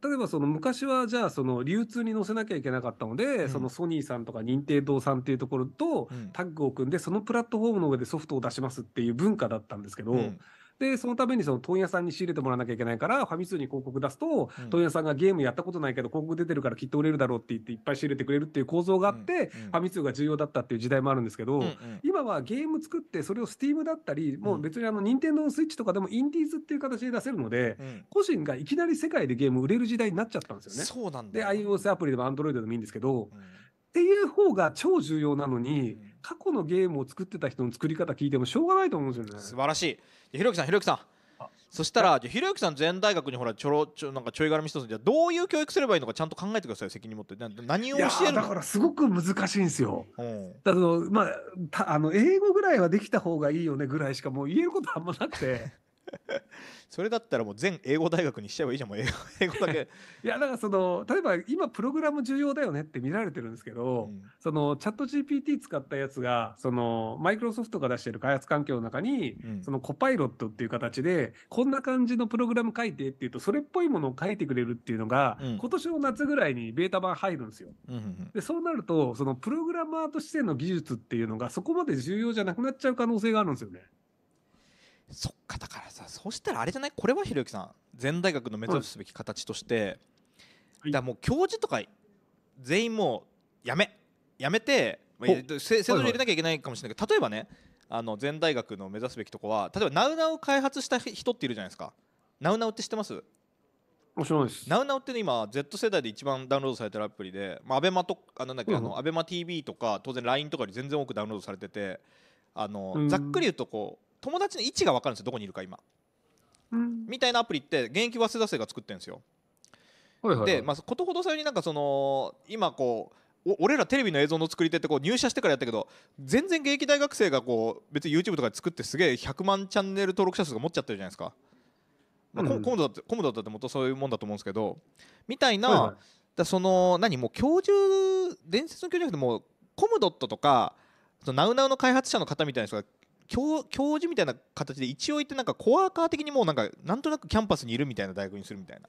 例えばその昔はじゃあその流通に載せなきゃいけなかったので、うん、そのソニーさんとか任天堂さんっていうところとタッグを組んで、そのプラットフォームの上でソフトを出しますっていう文化だったんですけど、うん、で、そのためにその問屋さんに仕入れてもらわなきゃいけないから、ファミ通に広告出すと、うん、問屋さんがゲームやったことないけど、広告出てるからきっと売れるだろうって言って、いっぱい仕入れてくれるっていう構造があって、うんうん、ファミ通が重要だったっていう時代もあるんですけど、うんうん、今はゲーム作って、それをスティームだったり、もう別にあの、任天堂のスイッチとかでもインディーズっていう形で出せるので、個人がいきなり世界でゲーム売れる時代になっちゃったんですよね。そうなんだ、ね。で、iOS アプリでも Android でもいいんですけど、っていう方が超重要なのに、過去のゲームを作ってた人の作り方聞いてもしょうがないと思うんですよね素晴らしいひろゆきさんひろゆきさんそしたらひろゆきさん全大学にほらちょろちょなんかちょいがらみ一つじゃどういう教育すればいいのかちゃんと考えてください責任持って何を教えるだからすごく難しいんですよ、うん、だのまあたあの英語ぐらいはできた方がいいよねぐらいしかもう言えることあんまなくてそれだったらもう全英語大学にしちゃえばいいじゃんもう英語 英語だけいやだからその例えば今プログラム重要だよねって見られてるんですけど、うん、そのチャット GPT 使ったやつがそのマイクロソフトが出してる開発環境の中に、うん、そのコパイロットっていう形でこんな感じのプログラム書いてっていうとそれっぽいものを書いてくれるっていうのが、うん、今年の夏ぐらいにベータ版入るんですよ。うんうんうん、でそうなるとそのプログラマーとしての技術っていうのがそこまで重要じゃなくなっちゃう可能性があるんですよね。そっかだからさそしたらあれじゃないこれはひろゆきさん全大学の目指すべき形として、はい、だもう教授とか全員もうやめやめて、まあ、制度に入れなきゃいけないかもしれないけど、はいはい、例えばねあの全大学の目指すべきとこは例えばナウナウ開発した人っているじゃないですかナウナウって知ってますもちろんです。ナウナウって今 Z 世代で一番ダウンロードされてるアプリで、まあアベマとあなんだっけ、うん、あのアベマ TV とか当然 LINE とかより全然多くダウンロードされてて、あのうざっくり言うとこう友達の位置が分かるんですよどこにいるか今、うん、みたいなアプリって現役早稲田生が作ってるんですよ、はいはいはい、で、まあ、ことほどさよになんかその今こう俺らテレビの映像の作り手ってこう入社してからやったけど全然現役大学生がこう別に YouTube とかで作ってすげえ100万チャンネル登録者数が持っちゃってるじゃないですか、まあ、うん、コムドだってコムドだってもっとそういうもんだと思うんですけどみたいな、はいはい、だその何もう教授伝説の教授じゃなくてもうコムドットとかそのナウナウの開発者の方みたいな人が教教授みたいな形で一応言ってなんかコワーカー的にもうなんかなんとなくキャンパスにいるみたいな大学にするみたいな。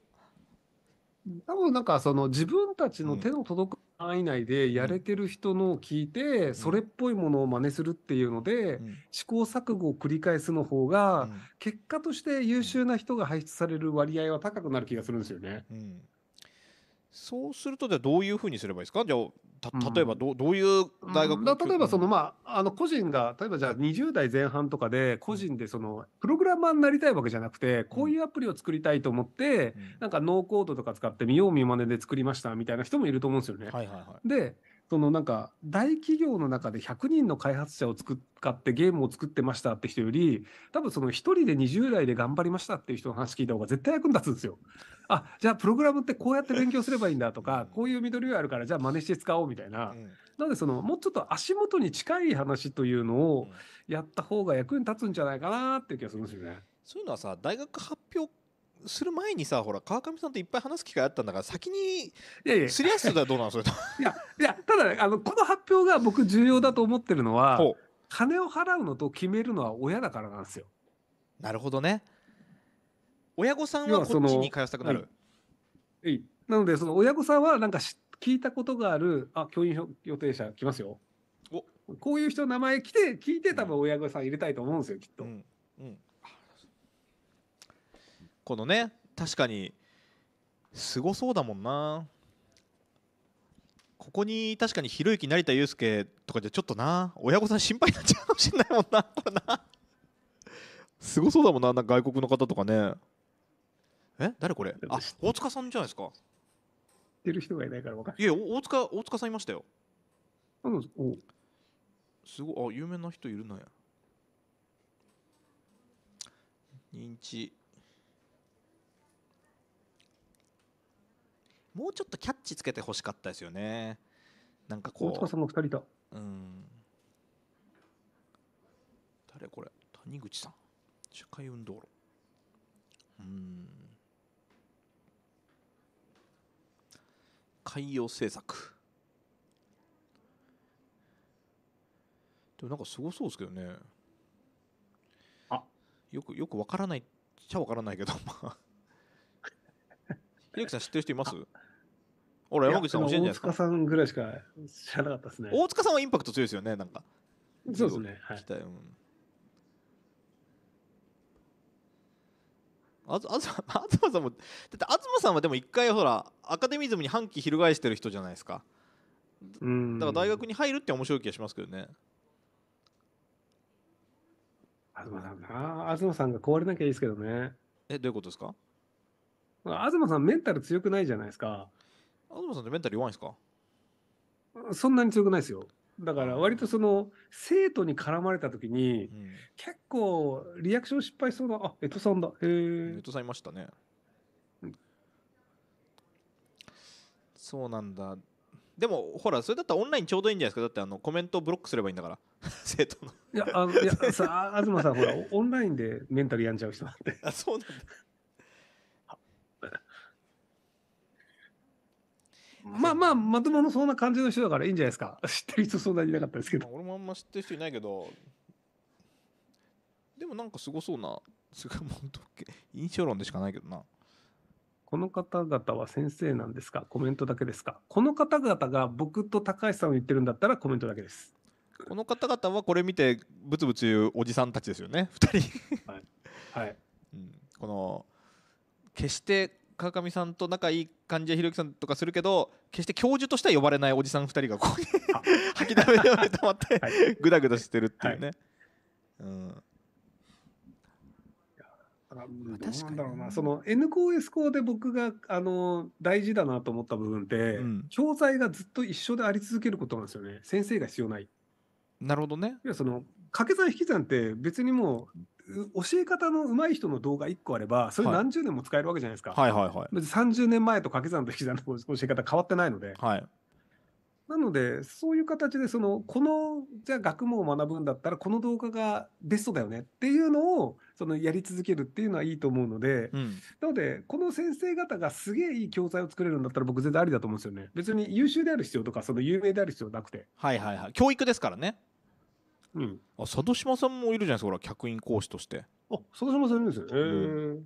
多分なんかその自分たちの手の届く範囲内でやれてる人のを聞いて、それっぽいものを真似するっていうので、試行錯誤を繰り返すの方が、結果として優秀な人が輩出される割合は高くなる気がするんですよね。うん、そうするとじゃあどういうふうにすればいいですかじゃあ例えばど、うん、どういう大学、例えばその、まあ、あの個人が例えばじゃあ20代前半とかで個人でそのプログラマーになりたいわけじゃなくてこういうアプリを作りたいと思って、なんかノーコードとか使って見よう見まねで作りましたみたいな人もいると思うんですよね。はいはいはい、でそのなんか大企業の中で100人の開発者を使ってゲームを作ってましたって人より多分その1人で20代で頑張りましたっていう人の話聞いた方が絶対役に立つんですよ。あじゃあプログラムってこうやって勉強すればいいんだとか、こういう緑色あるからじゃあ真似して使おうみたいな、ん、なのでそのもうちょっと足元に近い話というのをやった方が役に立つんじゃないかなっていう気がするんですよね。そういうのはさ大学発表する前にさほら川上さんといっぱい話す機会あったんだから先にすり合わせたらどうなんそれといやいやただ、ね、あのこの発表が僕重要だと思ってるのは金を払うのと決めるのは親だからなんですよ。なるほどね。親御さんはこっちに通たくなる、はい、なのでその親御さんはなんか聞いたことがあるあ教員予定者来ますよおこういう人の名前来て聞いて多分親御さん入れたいと思うんですよきっと、うんうん、このね確かにすごそうだもんなここに確かにひろゆき成田悠介とかじゃちょっとな親御さん心配になっちゃうかもしれないもんなこれなすごそうだもんななんか外国の方とかねえ誰これあ大塚さんじゃないですか知ってる人がいないから分かんないいや大塚大塚さんいましたよあおすごいあ有名な人いるなや認知もうちょっとキャッチつけてほしかったですよねなんかこう大塚さんも2人だうん誰これ谷口さん社会運動論うん海洋政策でもなんかすごそうですけどねあよくよくわからないっちゃわからないけどまあ 秀樹さん知ってる人いますほら山口さん教えないですか大塚さんぐらいしか知らなかったですね大塚さんはインパクト強いですよねなんかそうですねはい、うんあず東さんもだって東さんはでも一回ほらアカデミズムに反旗翻してる人じゃないですかうんだから大学に入るって面白い気がしますけどね東さんな東さんが壊れなきゃいいですけどねえどういうことですか東さんメンタル強くないじゃないですか東さんってメンタル弱いんですかそんなに強くないですよだから割とその生徒に絡まれた時に、うん、結構リアクション失敗そうだあ江戸さんだへえ江戸さんいましたね、うん、そうなんだでもほらそれだったらオンラインちょうどいいんじゃないですかだってあのコメントをブロックすればいいんだから 生徒のいやあのいやさ東さんほらオンラインでメンタルやんじゃう人なんてあそうなんだまあまあ、まとものそんな感じの人だからいいんじゃないですか。知ってる人そんなにいなかったですけど。俺もあんま知ってる人いないけど、でもなんかすごそうな、すごいもんと印象論でしかないけどな。この方々は先生なんですかコメントだけですかこの方々が僕と高橋さんを言ってるんだったらコメントだけです。この方々はこれ見てブツブツ言うおじさんたちですよね2人はい、はいうん、この決して川上さんと仲いい感じやひろゆきさんとかするけど決して教授としては呼ばれないおじさん2人がここに 吐きだめで溜まってぐだぐだしてるっていうね。はい、うんから、確かにだろうな、その NCOS 校で僕があの大事だなと思った部分って、うん、教材がずっと一緒であり続けることなんですよね、先生が必要ない。なるほどね。いや、その掛け算引き算って別にもう、教え方の上手い人の動画1個あれば、それ何十年も使えるわけじゃないですか。はい、はい、はいはいはい別に30年前と掛け算と引き算の 教え方変わってないので。はい。なので、そういう形で、その、この、じゃあ学問を学ぶんだったら、この動画がベストだよねっていうのを、その、やり続けるっていうのはいいと思うので、うん、なので、この先生方がすげえいい教材を作れるんだったら、僕全然ありだと思うんですよね。別に優秀である必要とか、その、有名である必要なくて。はいはいはい。教育ですからね。うん、あ佐渡島さんもいるじゃないですかほら客員講師としてあ佐渡島さんいるんですよへえ、うん、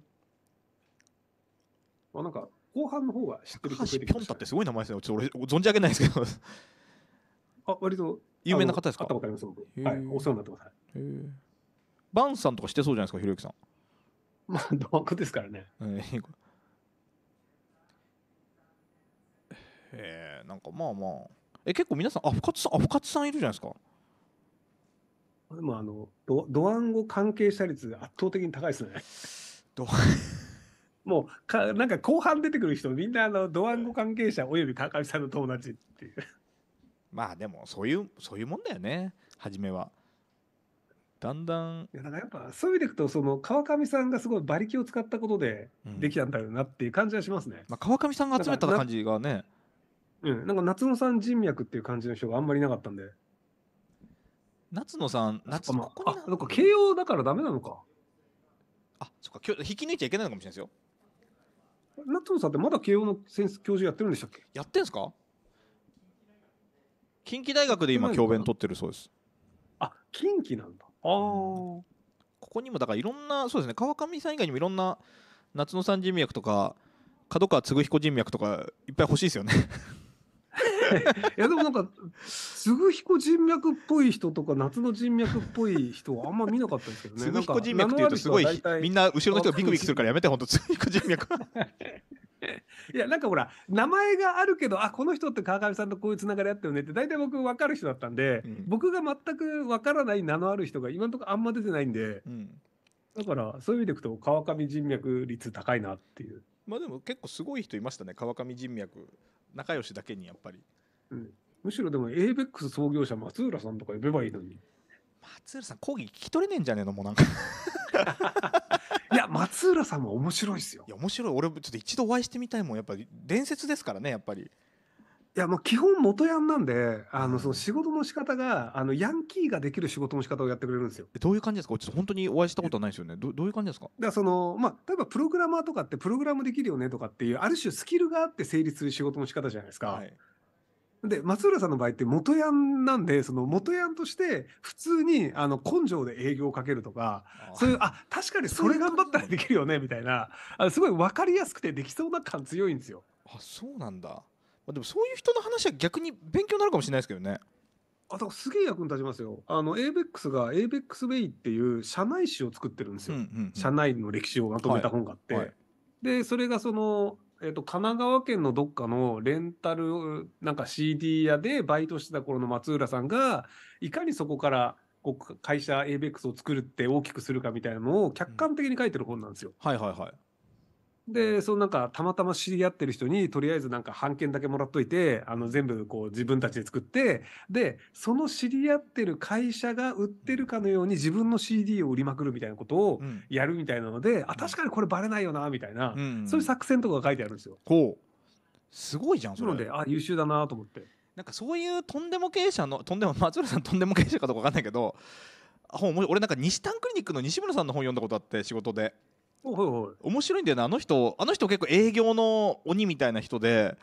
あなんか後半の方が知ってる高橋ぴょんたってすごい名前ですねちょっと俺存じ上げないですけど あ割と有名な方ですかあったかりますはい、お世話になってます、はい、バンさんとかしてそうじゃないですかひろゆきさんまあ同学ですからね、ええなんかまあまあえ結構皆さんあ深津さんあ深津さんいるじゃないですかでもあのドドワンゴ関係者率が圧倒的に高いですね。もうかなんか後半出てくる人みんなあのドワンゴ関係者および川上さんの友達っていう。まあでもそういうそういうもんだよね初めは。だんだん。いやだかやっぱそういう意味でいくとその川上さんがすごい馬力を使ったことでできたんだろうなっていう感じはしますね。うん、まあ、川上さんが集めた感じがね。うん、なんか夏野さん人脈っていう感じの人があんまりいなかったんで。夏野さん、夏野、まあ、ここあ、なんか慶応だからダメなのか。あ、そっか、今日引き抜いちゃいけないのかもしれないですよ。夏野さんってまだ慶応の先生教授やってるんでしたっけやってんすか近畿大学で今教鞭取ってるそうですあ近畿なんだああ、ここにもだからいろんなそうですね川上さん以外にもいろんな夏野さん人脈とか角川嗣彦人脈とかいっぱい欲しいですよねいやでもなんか嗣彦人脈っぽい人とか夏の人脈っぽい人はあんま見なかったですけどね嗣 彦人脈っていうとすごいみんな後ろの人がビクビクするからやめてほんと嗣彦人脈 いやなんかほら名前があるけどあこの人って川上さんとこういうつながりあったよねって大体僕分かる人だったんで、うん、僕が全く分からない名のある人が今のところあんま出てないんで、うん、だからそういう意味でいくと川上人脈率高いなっていう。まあでも結構すごい人いましたね川上人脈仲良しだけにやっぱり、うん、むしろでも ABEX 創業者松浦さんとか呼べばいいのに松浦さん講義聞き取れねえんじゃねえのもうなんか いや松浦さんも面白いですよいや面白い俺ちょっと一度お会いしてみたいもんやっぱり伝説ですからねやっぱりいやもう基本元ヤンなんで、あのその仕事の仕方が、あのヤンキーができる仕事の仕方をやってくれるんですよ。どういう感じですか。ちょっと本当にお会いしたことはないですよね。どどういう感じですか。だかそのまあ例えばプログラマーとかってプログラムできるよねとかっていうある種スキルがあって成立する仕事の仕方じゃないですか。はい、で松浦さんの場合って元ヤンなんでその元ヤンとして普通にあの根性で営業をかけるとかそういうあ確かにそれ頑張ったらできるよねみたいなあすごい分かりやすくてできそうな感強いんですよ。あそうなんだ。あ、でもそういう人の話は逆に勉強になるかもしれないですけどね。あだすげえ役に立ちますよ。あの ABEX が ABEX ウェイっていう社内誌を作ってるんですよ。うんうんうん、社内の歴史をまとめた本があって。はいはい、でそれがそのえーと、と神奈川県のどっかのレンタルなんか CD 屋でバイトしてた頃の松浦さんがいかにそこからこう会社 ABEX を作るって大きくするかみたいなのを客観的に書いてる本なんですよ。うん、はいはいはい。で、そのなんか、たまたま知り合ってる人に、とりあえずなんか、半券だけもらっといて、あの、全部こう、自分たちで作って、で、その知り合ってる会社が売ってるかのように、自分の CD を売りまくるみたいなことをやるみたいなので、うん、あ、確かにこれバレないよな、みたいな、うんそういう作戦とかが書いてあるんですよ。ほう。すごいじゃん、それ。なので、あ、優秀だなと思って。なんかそういうとんでも経営者の、とんでも、松浦さんとんでも経営者かどうかわかんないけど、本俺なんか西丹クリニックの西村さんの本読んだことあって仕事で面白いんだよねあの人あの人結構営業の鬼みたいな人で、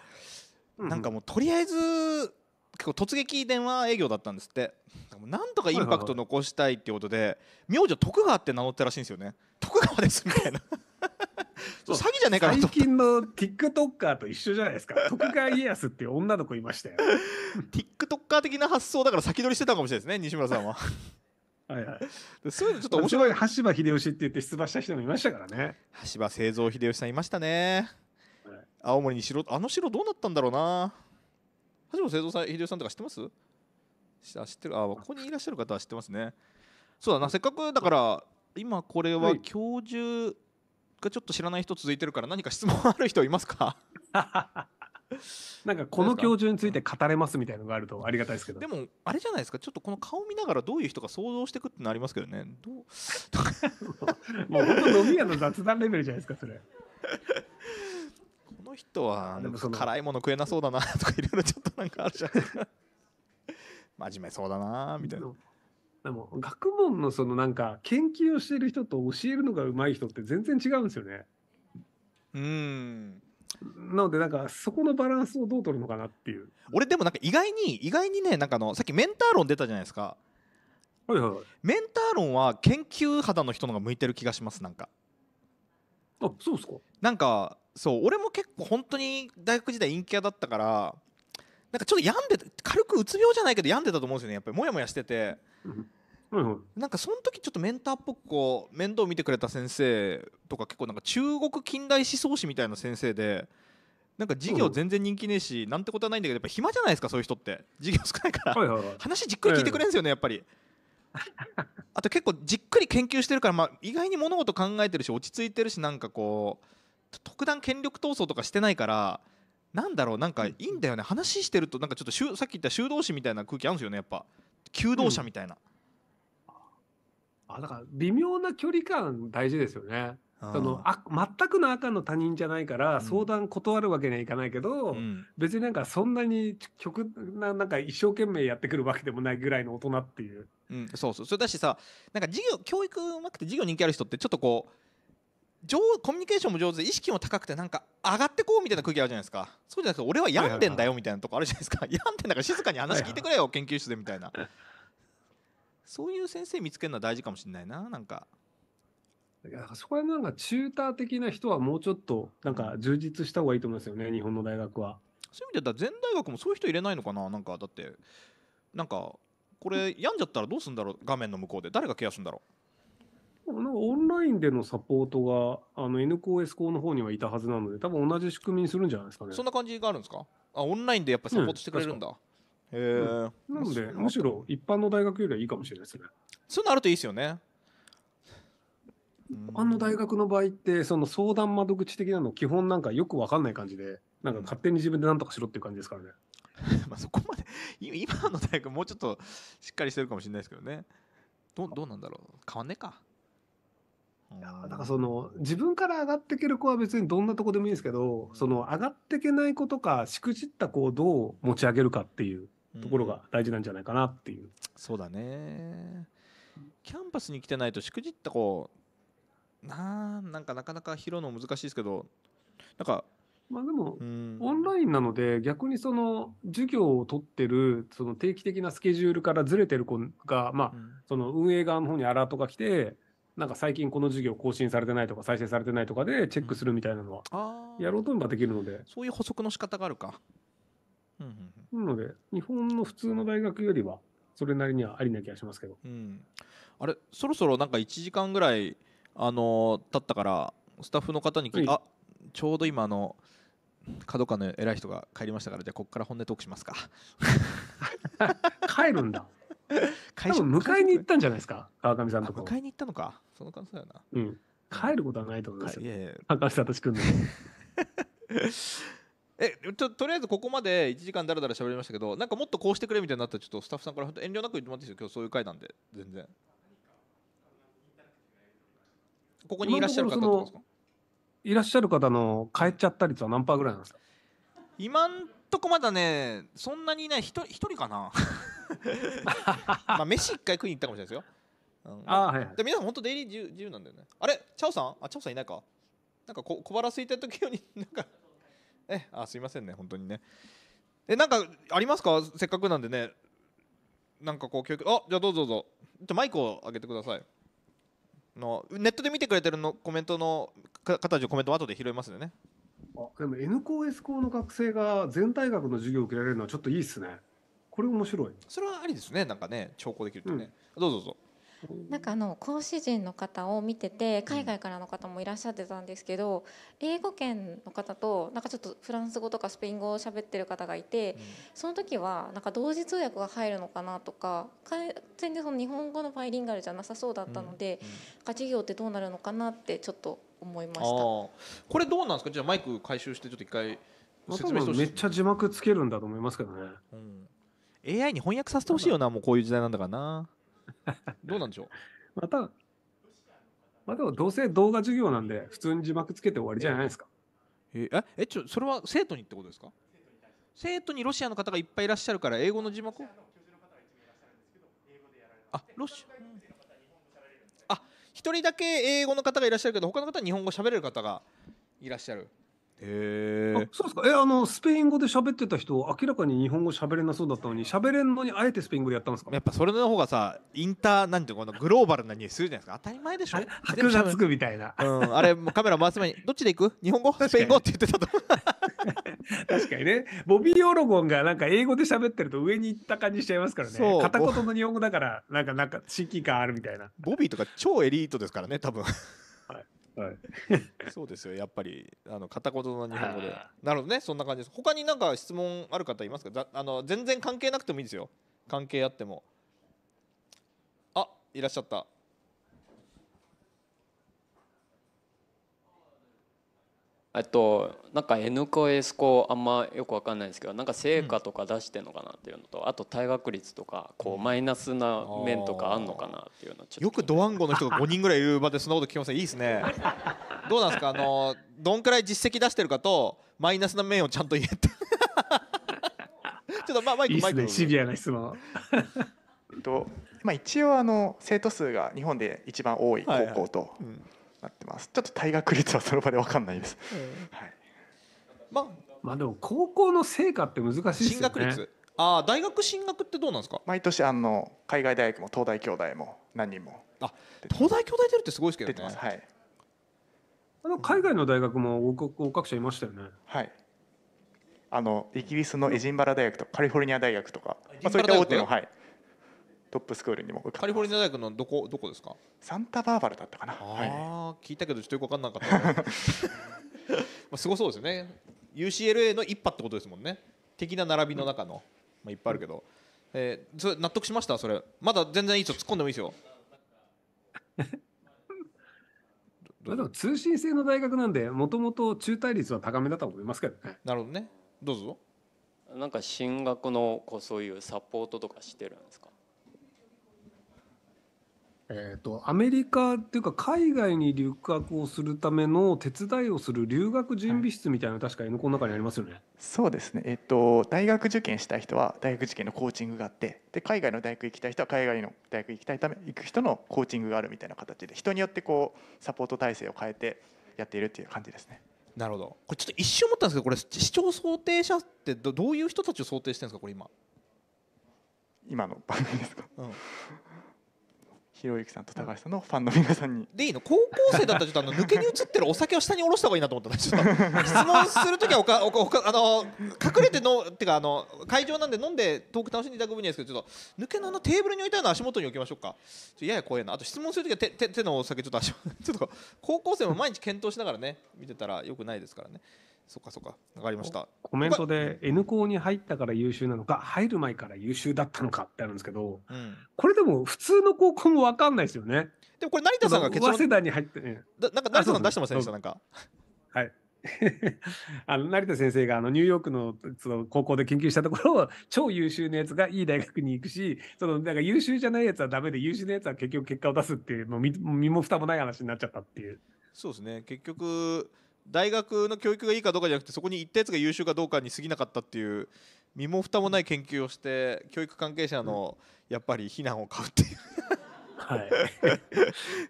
うんなんかもうとりあえず結構突撃電話営業だったんですってなんとかインパクト残したいっていうことで名字徳川って名乗ったらしいんですよね徳川ですみたいな 詐欺じゃねえかな最近の TikToker と一緒じゃないですか徳川家康っていう女の子いましたよ TikToker 的な発想だから先取りしてたかもしれないですね西村さんははいはい、そういうのちょっと面白い羽柴秀吉って言って出馬した人もいましたからね羽柴製造秀吉さんいましたね、はい、青森に城あの城どうなったんだろうな羽柴製造さん秀吉さんとか知ってます知ってるあここにいらっしゃる方は知ってますねそうだなせっかくだから今これは教授がちょっと知らない人続いてるから何か質問ある人いますか なんかこの教授について語れますみたいのがあるとありがたいですけどでもあれじゃないですかちょっとこの顔見ながらどういう人が想像してくってのありますけどねどう もう本当飲み屋の雑談レベルじゃないですかそれこの人は辛いもの食えなそうだなとかいろいろちょっとなんかあるじゃないですか真面目そうだなみたいな。でも学問のそのなんか研究をしている人と教えるのが上手い人って全然違うんですよね。うんなのでなんかそこのバランスをどう取るのかなっていう俺でもなんか意外に意外にねなんかあのさっきメンター論出たじゃないですかはいはい、メンター論は研究肌の人のが向いてる気がしますなんかあそうですかなんかそう俺も結構本当に大学時代陰キャだったからなんかちょっと病んで軽くうつ病じゃないけど病んでたと思うんですよねやっぱりモヤモヤしてて、はいはい、なんかその時ちょっとメンターっぽくこう面倒見てくれた先生とか結構なんか中国近代思想史みたいな先生でなんか授業全然人気ねえし、なんてことはないんだけどやっぱ暇じゃないですかそういう人って授業少ないから、話じっくり聞いてくれるんですよねやっぱり。あと結構じっくり研究してるから、まあ、意外に物事考えてるし落ち着いてるしなんかこう特段権力闘争とかしてないからなんだろうなんかいいんだよね話してるとなんかちょっとさっき言った修道士みたいな空気あるんですよねやっぱ求道者みたいな。うんあだから微妙な距離感大事ですよね。そのあ全くの赤の他人じゃないから相談断るわけにはいかないけど、うん、別になんかそんなに曲ななんか一生懸命やってくるわけでもないぐらいの大人っていう、うん、そうそうそれだしさなんか授業教育うまくて授業人気ある人ってちょっとこう上コミュニケーションも上手で意識も高くてなんか上がってこうみたいな空気あるじゃないですかそうじゃなくて俺は病んでんだよみたいなとこあるじゃないですか病んでんだから静かに話聞いてくれよ研究室でみたいなそういう先生見つけるのは大事かもしれないななんか。そこはなんかチューター的な人はもうちょっとなんか充実した方がいいと思いますよね日本の大学は。そういう意味では全大学もそういう人入れないのかななんかだってなんかこれ病んじゃったらどうするんだろう画面の向こうで誰がケアするんだろうなんかオンラインでのサポートがあの N 校 S 校の方にはいたはずなので多分同じ仕組みにするんじゃないですかねそんな感じがあるんですかあオンラインでやっぱりサポートしてくれるんだ、うんええ、うん、なのでむしろ一般の大学よりはいいかもしれないですねそうなのるといいですよね般の大学の場合ってその相談窓口的なの基本なんかよく分かんない感じでなんか勝手に自分で何とかしろっていう感じですからね、まあそこまで今の大学もうちょっとしっかりしてるかもしれないですけどねどどうなんだろう変わんねえかだからその自分から上がっていける子は別にどんなとこでもいいんですけどその上がっていけない子とかしくじった子をどう持ち上げるかっていうところが大事なんじゃないかなっていう、うん、そうだねキャンパスに来てないとしくじったこうななんかなかなか拾うの難しいですけどなんかまあでも、うん、オンラインなので逆にその授業を取ってるその定期的なスケジュールからずれてる子が、まあ、その運営側の方にアラートが来てなんか最近この授業更新されてないとか再生されてないとかでチェックするみたいなのは、やろうとばできるので、うん、そういう補足の仕方があるか、うんうん、なので、日本の普通の大学よりは、それなりにはありな気がしますけど。うん、あれ、そろそろなんか1時間ぐらい、あのー、経ったから、スタッフの方に聞、はい、あちょうど今あの、角川の偉い人が帰りましたから、じゃあ、ここから本音トークしますか。帰るんだ。多分迎えに行ったんじゃないですか、川上さんとか。迎えに行ったのか、その感想やな。うん、帰ることはないと思いますよ。いやいや高橋聡君の。えちとりあえずここまで1時間だらだら喋りましたけどなんかもっとこうしてくれみたいになったらちょっとスタッフさんから遠慮なく言ってもらっていいですよ今日そういう回なんで全然ここにいらっしゃる方ですかいらっしゃる方の帰っちゃった率は何パーぐらいなんですか今んとこまだねそんなにいない一人かな まあ飯一回食いに行ったかもしれないですよ、うん、あはい、はい、で皆さん本当デイリー自由自由なんだよねあれチャオさんあチャオさんいないかなんかこ小腹空いた時よりなんかえあすいませんね本当にねえなんかありますかせっかくなんでねなんかこう教育あじゃあどうぞどうぞマイクを上げてくださいのネットで見てくれてるのコメントの方たちのコメントは後で拾いますよねあでも N 校 S 校の学生が全体学の授業を受けられるのはちょっといいですねこれ面白いそれはありですねなんかね調校できるとね、うん、どうぞどうぞなんかあの講師陣の方を見てて海外からの方もいらっしゃってたんですけど英語圏の方となんかちょっとフランス語とかスペイン語を喋ってる方がいてその時はなんか同時通訳が入るのかなとか全然その日本語のバイリンガルじゃなさそうだったので授業ってどうなるのかなってちょっと思いました。これどうなんですかじゃあマイク回収してちょっと一回説明してほしいめっちゃ字幕つけるんだと思いますけどね。うん AI に翻訳させてほしいよなもうこういう時代なんだからな どうなんでしょうまた、まあ、でもどうせ動画授業なんで、普通に字幕つけて終わりじゃないですか。ええ、ちょ、それは生徒にってことですか生徒にロシアの方がいっぱいいらっしゃるから、英語の字幕をあ、ロシア。あ、一人だけ英語の方がいらっしゃるけど、他の方は日本語喋れる方がいらっしゃる。へえ。そうですか。え、あの、スペイン語で喋ってた人、明らかに日本語喋れなそうだったのに、喋れんのにあえてスペイン語でやったんですかやっぱそれの方がさ、インター、なんていうの、このグローバルなニにするじゃないですか。当たり前でしょ。白がつくみたいな。うん、あれ、もうカメラ回す前に、どっちで行く日本語スペイン語って言ってたと。確かにね。ボビー・オロゴンがなんか英語で喋ってると上に行った感じしちゃいますからね。片言の日本語だから、なんか、なんか、親近感あるみたいな。ボビーとか超エリートですからね、多分。はい、そうですよやっぱりあの片言の日本語でなるほどねそんな感じです他になんか質問ある方いますかあの全然関係なくてもいいですよ関係あってもあいらっしゃったえっとなんか N コエスコあんまよくわかんないですけどなんか成果とか出してんのかなっていうのと、あと退学率とかこうマイナスな面とかあんのかなっていうのよくドワンゴの人が5人ぐらいいる場でそんなこと聞きませんいいですねどうなんですかあのどんくらい実績出してるかとマイナスな面をちゃんと言えて ちょっとまあマイクいいですねシビアな質問えっとまあ一応あの生徒数が日本で一番多い高校と、はいはいうんなってますちょっと退学率はその場で分かんないです、はい、ままあでも高校の成果って難しいですよね進学率ああ大学進学ってどうなんですか毎年あの海外大学も東大京大も何人もあ東大京大出るってすごいですけどね出てますはいあの海外の大学も合格者いましたよね、はいあのイギリスのエジンバラ大学とカリフォルニア大学とか、まあ、そういった大手の、はい、トップスクールにも受かカリフォルニア大学のどこどこですかサンタバーバルだったかなあ、はい、聞いたけどちょっとよく分かんなかった まあすごそうですよね UCLA の一派ってことですもんね的な並びの中の、まあ、いっぱいあるけど、えー、それ納得しましたそれまだ全然いいですよ突っ込んでもいいですよ でも通信制の大学なんでもともと中退率は高めだと思いますけどねなるほどねどうぞなんか進学のこうそういうサポートとかしてるんですかえーと、アメリカっていうか海外に留学をするための手伝いをする留学準備室みたいな、はい、確か N コンの中にありますよね。そうですね、えーと、大学受験した人は大学受験のコーチングがあってで海外の大学行きたい人は海外の大学行きたいため行く人のコーチングがあるみたいな形で人によってこうサポート体制を変えてやっているっていう感じですね。なるほどこれちょっと一瞬思ったんですけどこれ視聴想定者ってどどういう人たちを想定してるんですかこれ今今の番組ですか、うんひろゆきさんと高橋さんのファンの皆さんにでいいの高校生だったらちょっとあの抜けに映ってるお酒を下に下ろした方がいいなと思ったちょっと質問する時はおかおかあの隠れてのってかあの会場なんで飲んでトーク楽しんでいただく分にはですけどちょっと抜けのあのテーブルに置いたような足元に置きましょうかょやや怖いなあと質問する時は手手手のお酒ちょっと足ちょっと高校生も毎日検討しながらね見てたらよくないですからね。そっかそっか分かりましたコメントで N 校に入ったから優秀なのか入る前から優秀だったのかってあるんですけど、うん、これでも普通の高校も分かんないですよねでもこれ成田さんが結論早稲田に入って、ね、だなんか成田さん出してませんでしたなんかはい あの成田先生があのニューヨークのその高校で研究したところ超優秀なやつがいい大学に行くしそのなんか優秀じゃないやつはダメで優秀なやつは結局結果を出すっていうもう身も蓋もない話になっちゃったっていうそうですね結局大学の教育がいいかどうかじゃなくてそこに行ったやつが優秀かどうかに過ぎなかったっていう身も蓋もない研究をして教育関係者のやっぱり非難を買うっていう、はい、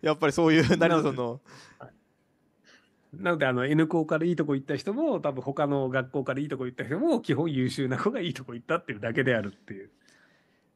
やっぱりそういう成田さんの。なのであの N 校からいいとこ行った人も多分他の学校からいいとこ行った人も基本優秀な子がいいとこ行ったっていうだけであるっていう。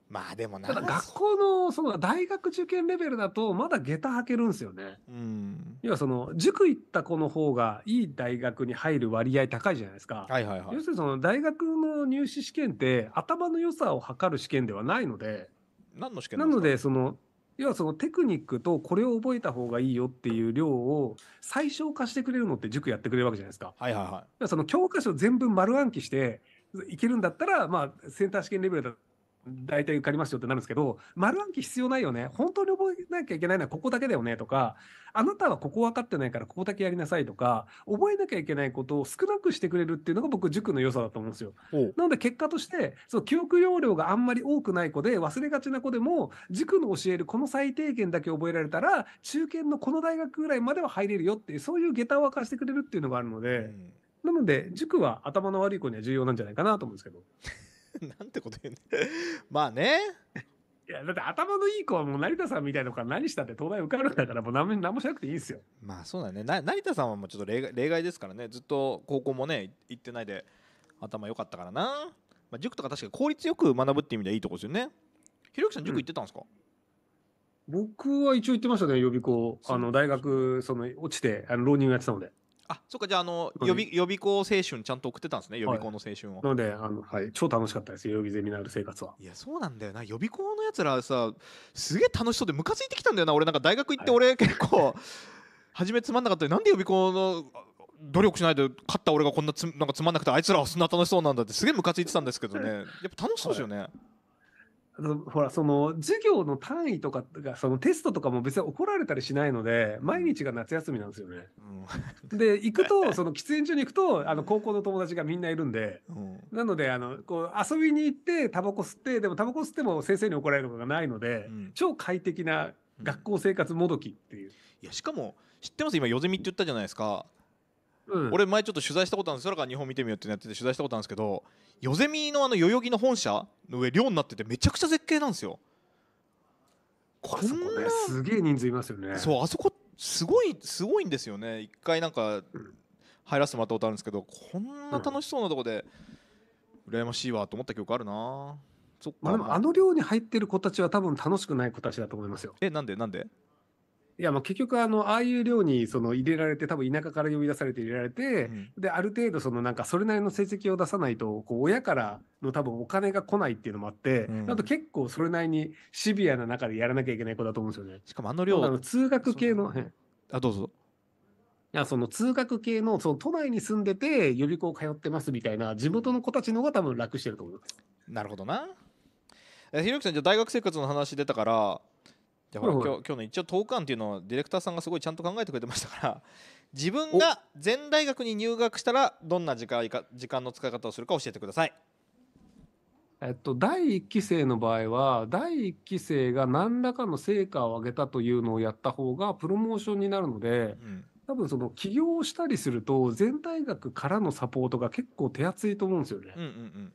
まあでもな。ただ学校の、その大学受験レベルだと、まだ下駄履けるんですよね。うん。要はその、塾行った子の方が、いい大学に入る割合高いじゃないですか。はいはいはい。要するにその、大学の入試試験って、頭の良さを測る試験ではないので。何の試験なので、その、要はそのテクニックとこれを覚えた方がいいよっていう量を最小化してくれるのって塾やってくれるわけじゃないですか。はいはいはい。要はその教科書全部丸暗記していけるんだったら、まあセンター試験レベルだ大体受かりますよってなるんですけど、丸暗記必要ないよね。本当に覚えなきゃいけないのはここだけだよねとか、あなたはここ分かってないからここだけやりなさいとか、覚えなきゃいけないことを少なくしてくれるっていうのが僕、塾の良さだと思うんですよ。なので結果として、そう、記憶容量があんまり多くない子で、忘れがちな子でも、塾の教えるこの最低限だけ覚えられたら、中堅のこの大学ぐらいまでは入れるよっていう、そういう下駄を明かしてくれるっていうのがあるので、うん、なので、塾は頭の悪い子には重要なんじゃないかなと思うんですけど。なんてこと言うだまあね。いや、だって頭のいい子はもう成田さんみたいな子は何したって東大受かるんだからもう何何もしなくていいんですよ。まあそうだね。な成田さんはもうちょっと例外例外ですからね。ずっと高校もね、行ってないで頭良かったからな。まあ、塾とか確か効率よく学ぶっていう意味ではいいとこですよね。ひろゆきさん、塾行ってたんですか、うん、僕は一応行ってましたね、予備校。あの大学、その落ちて、あの浪人をやってたので。あそっかじゃああの予備予備校青春ちゃんと送ってたんですね予備校の青春を、なのであの、はい、超楽しかったです予備ゼミナール生活はいやそうなんだよな予備校のやつらさすげえ楽しそうでムカついてきたんだよな俺なんか大学行って俺結構、初めつまんなかったなんで予備校の努力しないで勝った俺がこんなつなんかつまんなくてあいつらはそんな楽しそうなんだってすげえムカついてたんですけどね やっぱ楽しそうですよね、はいほら、その、授業の単位とかが、そのテストとかも別に怒られたりしないので、毎日が夏休みなんですよね。うん、で、行くと、その喫煙所に行くと、あの、高校の友達がみんないるんで、うん、なので、あの、こう、遊びに行って、タバコ吸って、でもタバコ吸っても先生に怒られることがないので、うん、超快適な学校生活もどきっていう。いや、しかも、知ってます今、よゼミって言ったじゃないですか。うん、俺前ちょっと取材したことあるんですよだから日本見てみようってやってて取材したことあるんですけどヨゼミのあの代々木の本社の上寮になっててめちゃくちゃ絶景なんですよこんな、ね、すげえ人数いますよねそうあそこすごいすごいんですよね一回なんか入らせてもらったことあるんですけどこんな楽しそうなとこで、うん、羨ましいわと思った記憶あるなそっか、まあ、あの寮に入ってる子たちは多分楽しくない子たちだと思いますよえなんでなんでいやまあ結局あのああいう寮にその入れられて多分田舎から呼び出されて入れられて、うん、である程度そのなんかそれなりの成績を出さないとこう親からの多分お金が来ないっていうのもあって、うん、あと結構それなりにシビアな中でやらなきゃいけない子だと思うんですよね。しかもあの寮あの通学系のあどうぞいやその通学系のその都内に住んでて予備校通ってますみたいな地元の子たちの方が多分楽してると思います。なるほどな。ひろきさんじゃ大学生活の話出たからゃほら今日今日の一応投函っていうのをディレクターさんがすごいちゃんと考えてくれてましたから 自分が全大学に入学したらどんな時間時間の使い方をするか教えてください。えっと、第1期生の場合は第1期生が何らかの成果を上げたというのをやった方がプロモーションになるので、うん、多分その起業をしたりすると全大学からのサポートが結構手厚いと思うんですよね。うんうんうん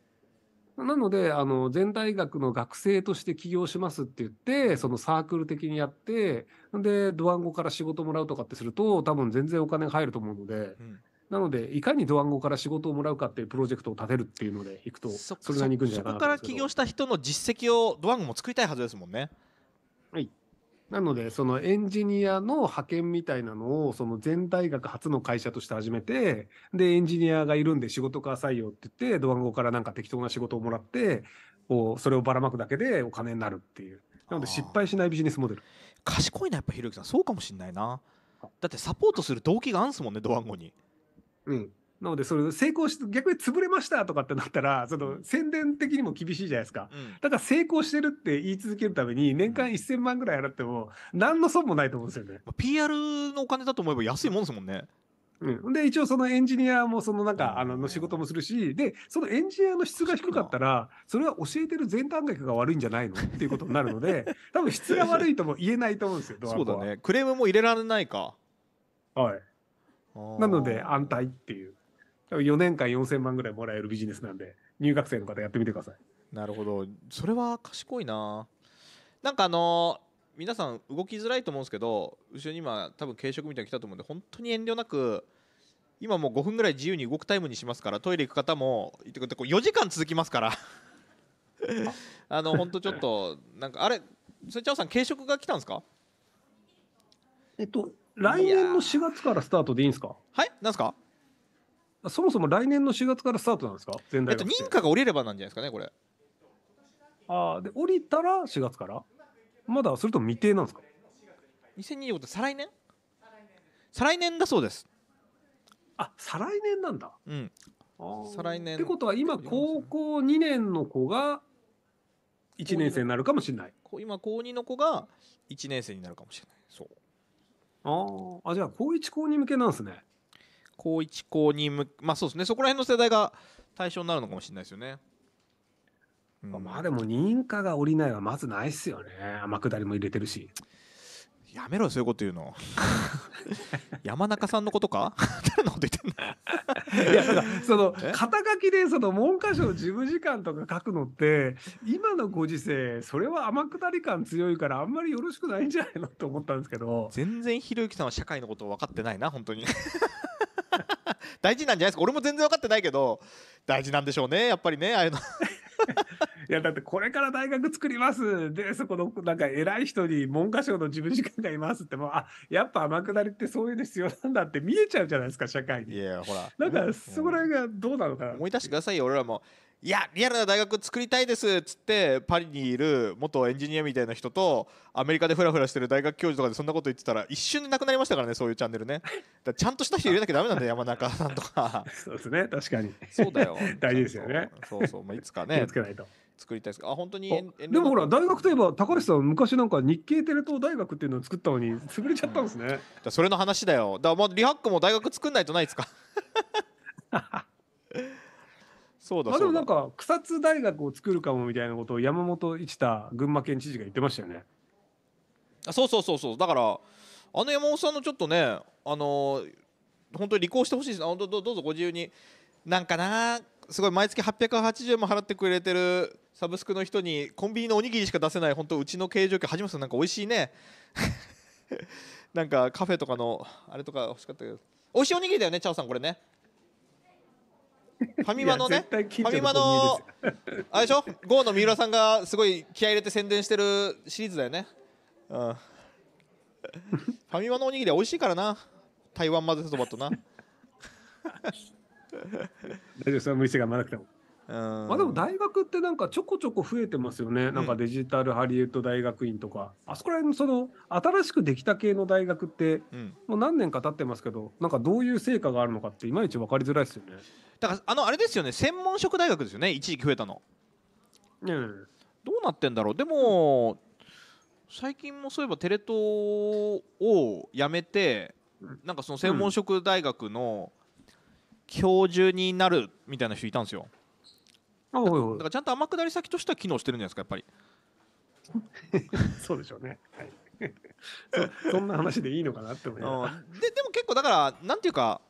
なので、あの、全大学の学生として起業しますって言って、そのサークル的にやって、で、ドワンゴから仕事もらうとかってすると、多分全然お金が入ると思うので、うん、なので、いかにドワンゴから仕事をもらうかっていうプロジェクトを立てるっていうのでいくと、それなりにくんじゃないかなそこから起業した人の実績をドワンゴも作りたいはずですもんね。はい。なので、そのエンジニアの派遣みたいなのを、その全大学初の会社として始めて、で、エンジニアがいるんで仕事かださいよって言って、ドワンゴからなんか適当な仕事をもらって、こう、それをばらまくだけでお金になるっていう。なので、失敗しないビジネスモデル。賢いな、やっぱひろゆきさん。そうかもしんないな。だってサポートする動機があるんすもんね、ドワンゴに。うん。なので、それ成功し、逆に潰れましたとかってなったら、その宣伝的にも厳しいじゃないですか。うん、だから成功してるって言い続けるために、年間1000万ぐらい払っても、何の損もないと思うんですよね。PR のお金だと思えば安いもんですもんね。うん。で、一応そのエンジニアもそのなんか、あの、の仕事もするし、で、そのエンジニアの質が低かったら、それは教えてる前段階が悪いんじゃないの っていうことになるので、多分質が悪いとも言えないと思うんですよ、そうだね。クレームも入れられないか。はい。なので、安泰っていう。4年間4000万ぐらいもらえるビジネスなんで入学生の方やってみてくださいなるほどそれは賢いななんかあのー、皆さん動きづらいと思うんですけど後ろに今多分軽食みたいの来たと思うんで本当に遠慮なく今もう5分ぐらい自由に動くタイムにしますからトイレ行く方も行ってくれてこう4時間続きますから あの本当ちょっとなんかあれそれちゃおさん軽食が来たんですかえっと来年の4月からスタートでいいんですかはいなんですかそもそも来年の4月からスタートなんですか全体、えっと、認可が下りればなんじゃないですかね、これ。ああ、で、降りたら4月からまだ、それとも未定なんですか ?2025 って再来年再来年だそうです。あ、再来年なんだ。うん。再来年。ってことは、今、高校2年の子が1年生になるかもしれない。今、高2の子が1年生になるかもしれない。そう。ああ、じゃあ、高1、高2向けなんですね。高一高二むまあそうですねそこら辺の世代が対象になるのかもしれないですよね。うん、まあでも認可が下りないはまずないっすよね天下りも入れてるしやめろそういうこと言うの 山中さんのことか誰のこと言ってんのいやだからその肩書きでその文科省事務次官とか書くのって今のご時世それは天下り感強いからあんまりよろしくないんじゃないのと思ったんですけど全然ひろゆきさんは社会のこと分かってないな本当に大事なんじゃないですか俺も全然分かってないけど大事なんでしょうねやっぱりねああいうの いやだってこれから大学作りますでそこのなんか偉い人に文科省の事務次官がいますってもうあやっぱ天下りってそういうの必要なんだって見えちゃうじゃないですか社会にいやほらなんかそこら辺がどうなのかな、思い出してくださいよ俺らもいやリアルな大学作りたいですっつってパリにいる元エンジニアみたいな人とアメリカでフラフラしてる大学教授とかでそんなこと言ってたら一瞬でなくなりましたからねそういうチャンネルねだちゃんとした人入れなきゃだめなんだよ 山中さんとかそうですね確かにそうだよ 大事ですよねそうそう、まあ、いつかねつけないと作りたいですあ本当にでもほら大学といえば高橋さん昔なんか日系テレ東大学っていうのを作ったのに潰れちゃったんですね、うん、それの話だよだからまあリハックも大学作んないとないですか そうだまあ、でもなんか草津大学を作るかもみたいなことを山本一太群馬県知事が言ってましたよね。あそうそうそうそうだからあの山本さんのちょっとねあのー、本当に履行してほしいですどどどうぞご自由になんかなすごい毎月880円も払ってくれてるサブスクの人にコンビニのおにぎりしか出せない本当うちの経営状況はじめさんなんか美味しいね なんかカフェとかのあれとか欲しかったけど美味しいおにぎりだよねチャオさんこれね ファミマのねファミマの あれでしょゴーの三浦さんがすごい気合入れて宣伝してるシリーズだよね、うん、ファミマのおにぎりは美味しいからな台湾混ぜそばとな大丈夫その無理なくてもまあでも大学ってなんかちょこちょこ増えてますよね、うん、なんかデジタルハリウッド大学院とか、あそこら辺のその新しくできた系の大学って、もう何年か経ってますけど、なんかどういう成果があるのかって、いまいち分かりづらいですよね。だからあのあれですよね専門職大学ですよね一時期増えたのうんどうなってんだろうでも最近もそういえばテレ東を辞めてなんかその専門職大学の教授になるみたいな人いたんですよ、だからちゃんと天下り先としては機能してるんじゃないですかやっぱりそうでしょうね、はいそ、そんな話でいいのかなって思いながででも結構だからなんていうか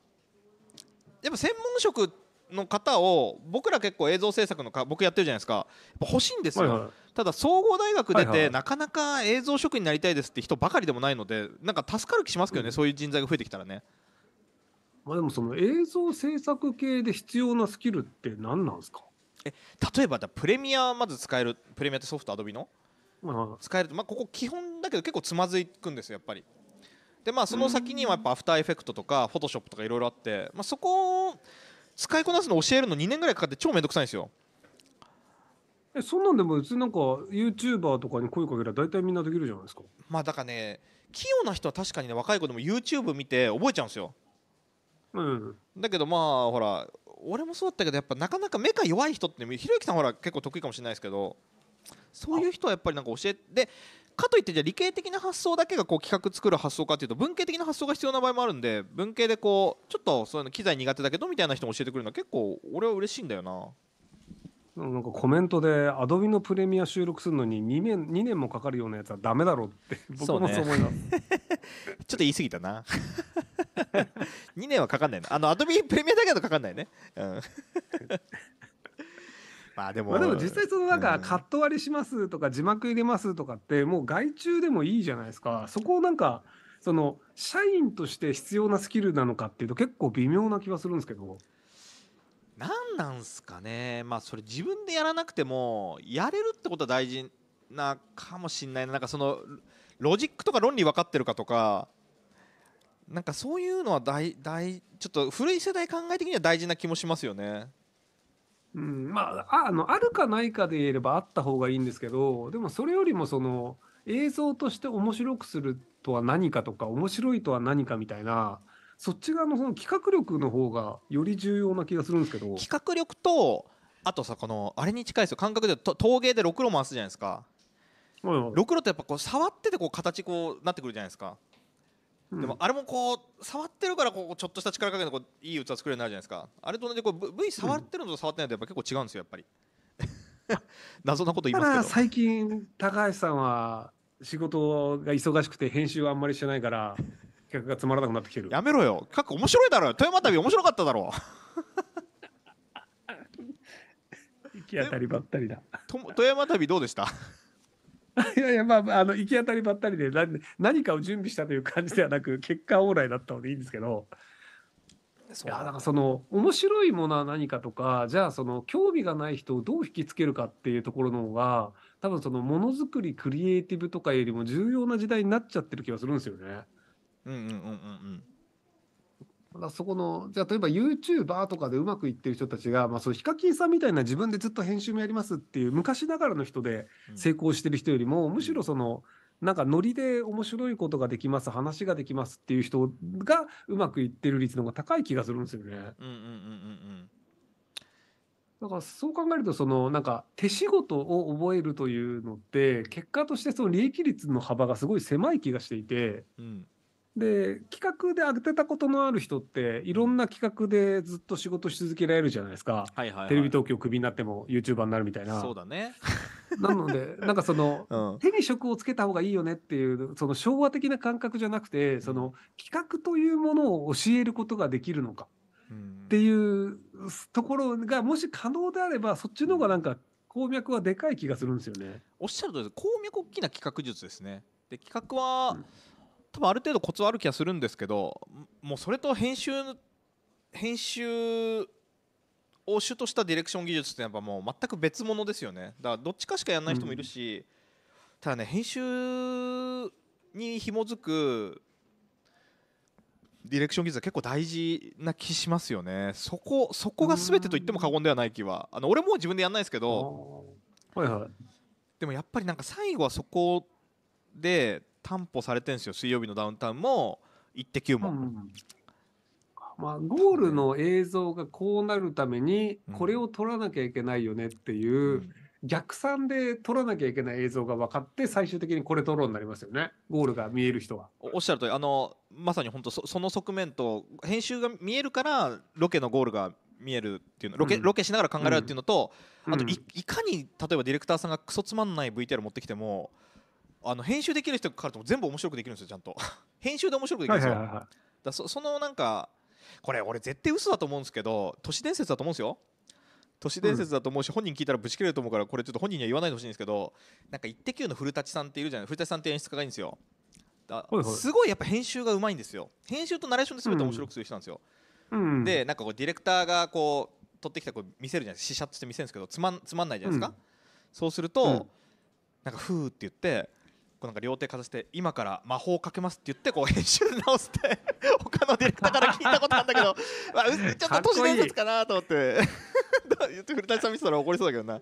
やっぱ専門職の方を僕ら結構映像制作のか僕やってるじゃないですか欲しいんですよ、はいはい、ただ総合大学出て、はいはい、なかなか映像職になりたいですって人ばかりでもないのでなんか助かる気しますけどね、うん、そういう人材が増えてきたらね。まあ、でもその映像制作系で必要なスキルって何なんですかえ例えばプレミアまず使えるプレミアってソフトアドビの、まあ、使えると、まあ、ここ基本だけど結構つまずいくんですよやっぱりでまあその先にはやっぱアフターエフェクトとかフォトショップとかいろいろあって、まあ、そこを使いこなすの教えるの2年ぐらいかかって超めんどくさいんですよえそんなんでも別になんか YouTuber とかに声かけりゃ大体みんなできるじゃないですかまあだからね器用な人は確かにね若い子でも YouTube 見て覚えちゃうんですよ、うん、だけどまあほら俺もそうだったけどやっぱなかなか目が弱い人ってひろゆきさんほら結構得意かもしれないですけどそういう人はやっぱりなんか教えてかといってじゃ理系的な発想だけがこう企画作る発想かっていうと文系的な発想が必要な場合もあるんで文系でこうちょっとそういうの機材苦手だけどみたいな人も教えてくれるのは結構俺は嬉しいんだよな。なんかコメントで「アドビのプレミア収録するのに2年 ,2 年もかかるようなやつはダメだろ」って 僕もそう思います、ね、ちょっと言い過ぎたな2 年はかかんないなあのアドビプレミアだけだとかかんないねうんまあでも、まあ、でも実際そのなんかカット割りしますとか字幕入れますとかってもう外注でもいいじゃないですかそこをなんかその社員として必要なスキルなのかっていうと結構微妙な気はするんですけど何なんすかねまあそれ自分でやらなくてもやれるってことは大事なかもしんないななんかそのロジックとか論理分かってるかとかなんかそういうのは大大ちょっと古い世代考え的には大事な気もしますよね。うん、まあ、ああの、あるかないかで言えればあった方がいいんですけど、でもそれよりもその、映像として面白くするとは何かとか、面白いとは何かみたいな、そっち側のその企画力の方がより重要な気がするんですけど。企画力と、あとさ、この、あれに近いですよ。感覚で陶芸でろくろ回すじゃないですか。ろくろってやっぱこう触っててこう形こうなってくるじゃないですか。でもあれもこう触ってるからこうちょっとした力加減でこういい器作れるようになるじゃないですかあれと同じで V 触ってるのと触ってないのとやっぱ結構違うんですよやっぱり 謎なこと言いますけど最近高橋さんは仕事が忙しくて編集はあんまりしてないから企画がつまらなくなってきてるやめろよ企画面白いだろ富山旅面白かっただろ 行き当たりばったりだ富山旅どうでした いやいや、まあ、あの、行き当たりばったりで何、何かを準備したという感じではなく、結果往来だったのでいいんですけど、いや、んかその、面白いものは何かとか、じゃあその、興味がない人をどう引きつけるかっていうところの方が、多分その、ものづくり、クリエイティブとかよりも重要な時代になっちゃってる気がするんですよね。うんうんうんうんうん。ただそこの、じゃあ例えば YouTuber とかでうまくいってる人たちが、まあ、そのヒカキンさんみたいな自分でずっと編集もやりますっていう昔ながらの人で成功してる人よりも、うん、むしろその、なんかノリで面白いことができます、話ができますっていう人がうまくいってる率の方が高い気がするんですよね。うんうんうんうんうんだからそう考えるとそのなんか手仕事を覚えるというのって結果としてその利益率の幅がすごい狭い気がしていて、うん、で企画で当てたことのある人っていろんな企画でずっと仕事し続けられるじゃないですか、はいはいはい、テレビ東京クビになっても YouTuber になるみたいなそうだね なのでなんかその、うん、手に職をつけた方がいいよねっていうその昭和的な感覚じゃなくてその企画というものを教えることができるのかっていうところがもし可能であればそっちの方がなんか鉱脈はでかい気がするんですよねおっしゃる通り鉱脈大きな企画術ですねで企画は、うん多分ある程度コツはある気がするんですけどもうそれと編集編集を主としたディレクション技術ってやっぱもう全く別物ですよねだからどっちかしかやらない人もいるし、うん、ただね編集に紐づくディレクション技術は結構大事な気しますよねそこそこが全てと言っても過言ではない気はあの俺も自分でやんないですけど、はいはい、でもやっぱりなんか最後はそこで担保されてるんですよ水曜日のダウンタウンも「イッテ Q も」うんまあ、ゴールの映像がこうなるためにこれを撮らなきゃいけないよねっていう、逆算で撮らなきゃいけない映像が分かって最終的にこれ撮ろうになりますよねゴールが見える人はおっしゃるとりあのまさに本当そその側面と編集が見えるからロケのゴールが見えるっていうのロケロケしながら考えられるっていうのと、うん、あといかに例えばディレクターさんがクソつまんない VTR 持ってきてもあの編集できる人からとも全部面白くできるんですよちゃんと 編集で面白くできるんですよ、はいはいはい、だそそのなんかこれ俺絶対嘘だと思うんですけど都市伝説だと思うんですよ都市伝説だと思うし、うん、本人聞いたらぶち切れると思うからこれちょっと本人には言わないでほしいんですけどなんか「イッテ Q!」の古舘さんっているじゃない古舘さんって演出家がいいんですよすごいやっぱ編集がうまいんですよ編集とナレーションで全て面白くする人なんですよ、うん、でなんかこうディレクターがこう取ってきたこう見せるじゃないですか試写として見せるんですけどつまんつまんないじゃないですか、うん、そうすると、なんか「ふー」って言ってうなんか両手かざして今から魔法をかけますって言ってこう編集直して 他のディレクターから聞いたことあるんだけど、まあ、ちょっと都市伝説かなと思って言って古谷さん見てたら怒りそうだけどな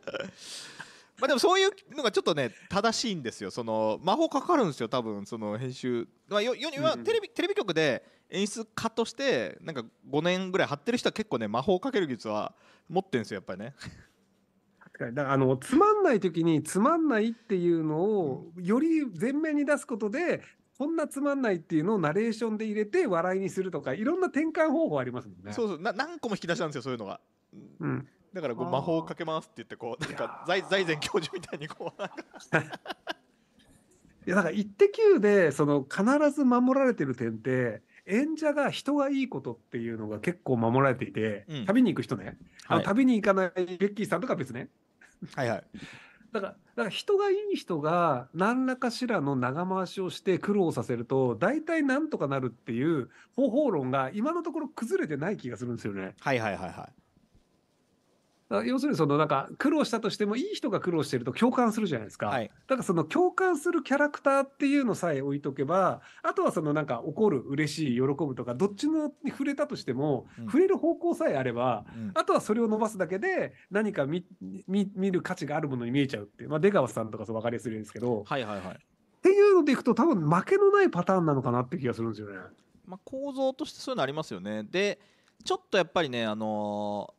まあでもそういうのがちょっとね正しいんですよその魔法かかるんですよ多分その編集、まあ、よよテレビテレビ局で演出家としてなんか5年ぐらい張ってる人は結構ね魔法かける技術は持ってるんですよやっぱりね。だからあのつまんない時につまんないっていうのをより前面に出すことでこんなつまんないっていうのをナレーションで入れて笑いにするとかいろんな転換方法ありますもんね。そうそうな何個も引き出したんですよそういうのが。うん、だからこう魔法をかけますって言ってこうなんか財財前教授みたいにこうなんか いやだから「イッテ Q!」でその必ず守られてる点って演者が人がいいことっていうのが結構守られていて、うん、旅に行く人ね、はい、あの旅に行かないベッキーさんとか別ねはいはい。だから、だから人がいい人が何らかしらの長回しをして苦労させると、大体なんとかなるっていう方法論が今のところ崩れてない気がするんですよね。はいはいはいはい。要するにそのなんか苦労したとしてもいい人が苦労してると共感するじゃないですか、はい、だからその共感するキャラクターっていうのさえ置いとけばあとはそのなんか怒る嬉しい喜ぶとかどっちのに触れたとしても、うん、触れる方向さえあれば、うん、あとはそれを伸ばすだけで何か見る価値があるものに見えちゃうっていう、まあ、出川さんとかそう分かりやすいですけど、はいはいはい、っていうのでいくと多分負けのないパターンなのかなって気がするんですよね。まあ、構造としてそういうのありますよねでちょっとやっぱりね、あのー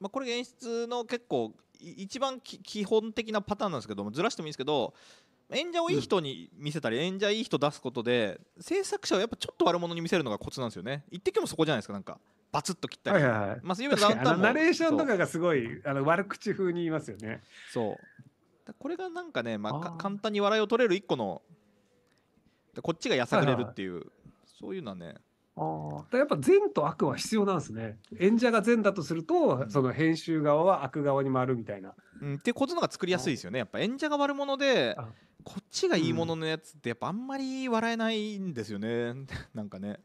まあ、これ演出の結構一番基本的なパターンなんですけどもずらしてもいいんですけど演者をいい人に見せたり、演者いい人出すことで制作者をやっぱちょっと悪者に見せるのがコツなんですよね一滴もそこじゃないですかなんかバツッと切ったり、はいはいはい、まあ、そういう意でナレーションとかがすごいあの悪口風に言いますよねそうこれがなんかね、まあ、あ簡単に笑いを取れる一個のこっちがやさぐれるっていう、はいはい、そういうのはねああ、やっぱ善と悪は必要なんですね。演者が善だとすると、その編集側は悪側に回るみたいな。うん、ってことのが作りやすいですよね。やっぱ演者が悪者で、こっちがいいもののやつってやっぱあんまり笑えないんですよね。うん、なんかね。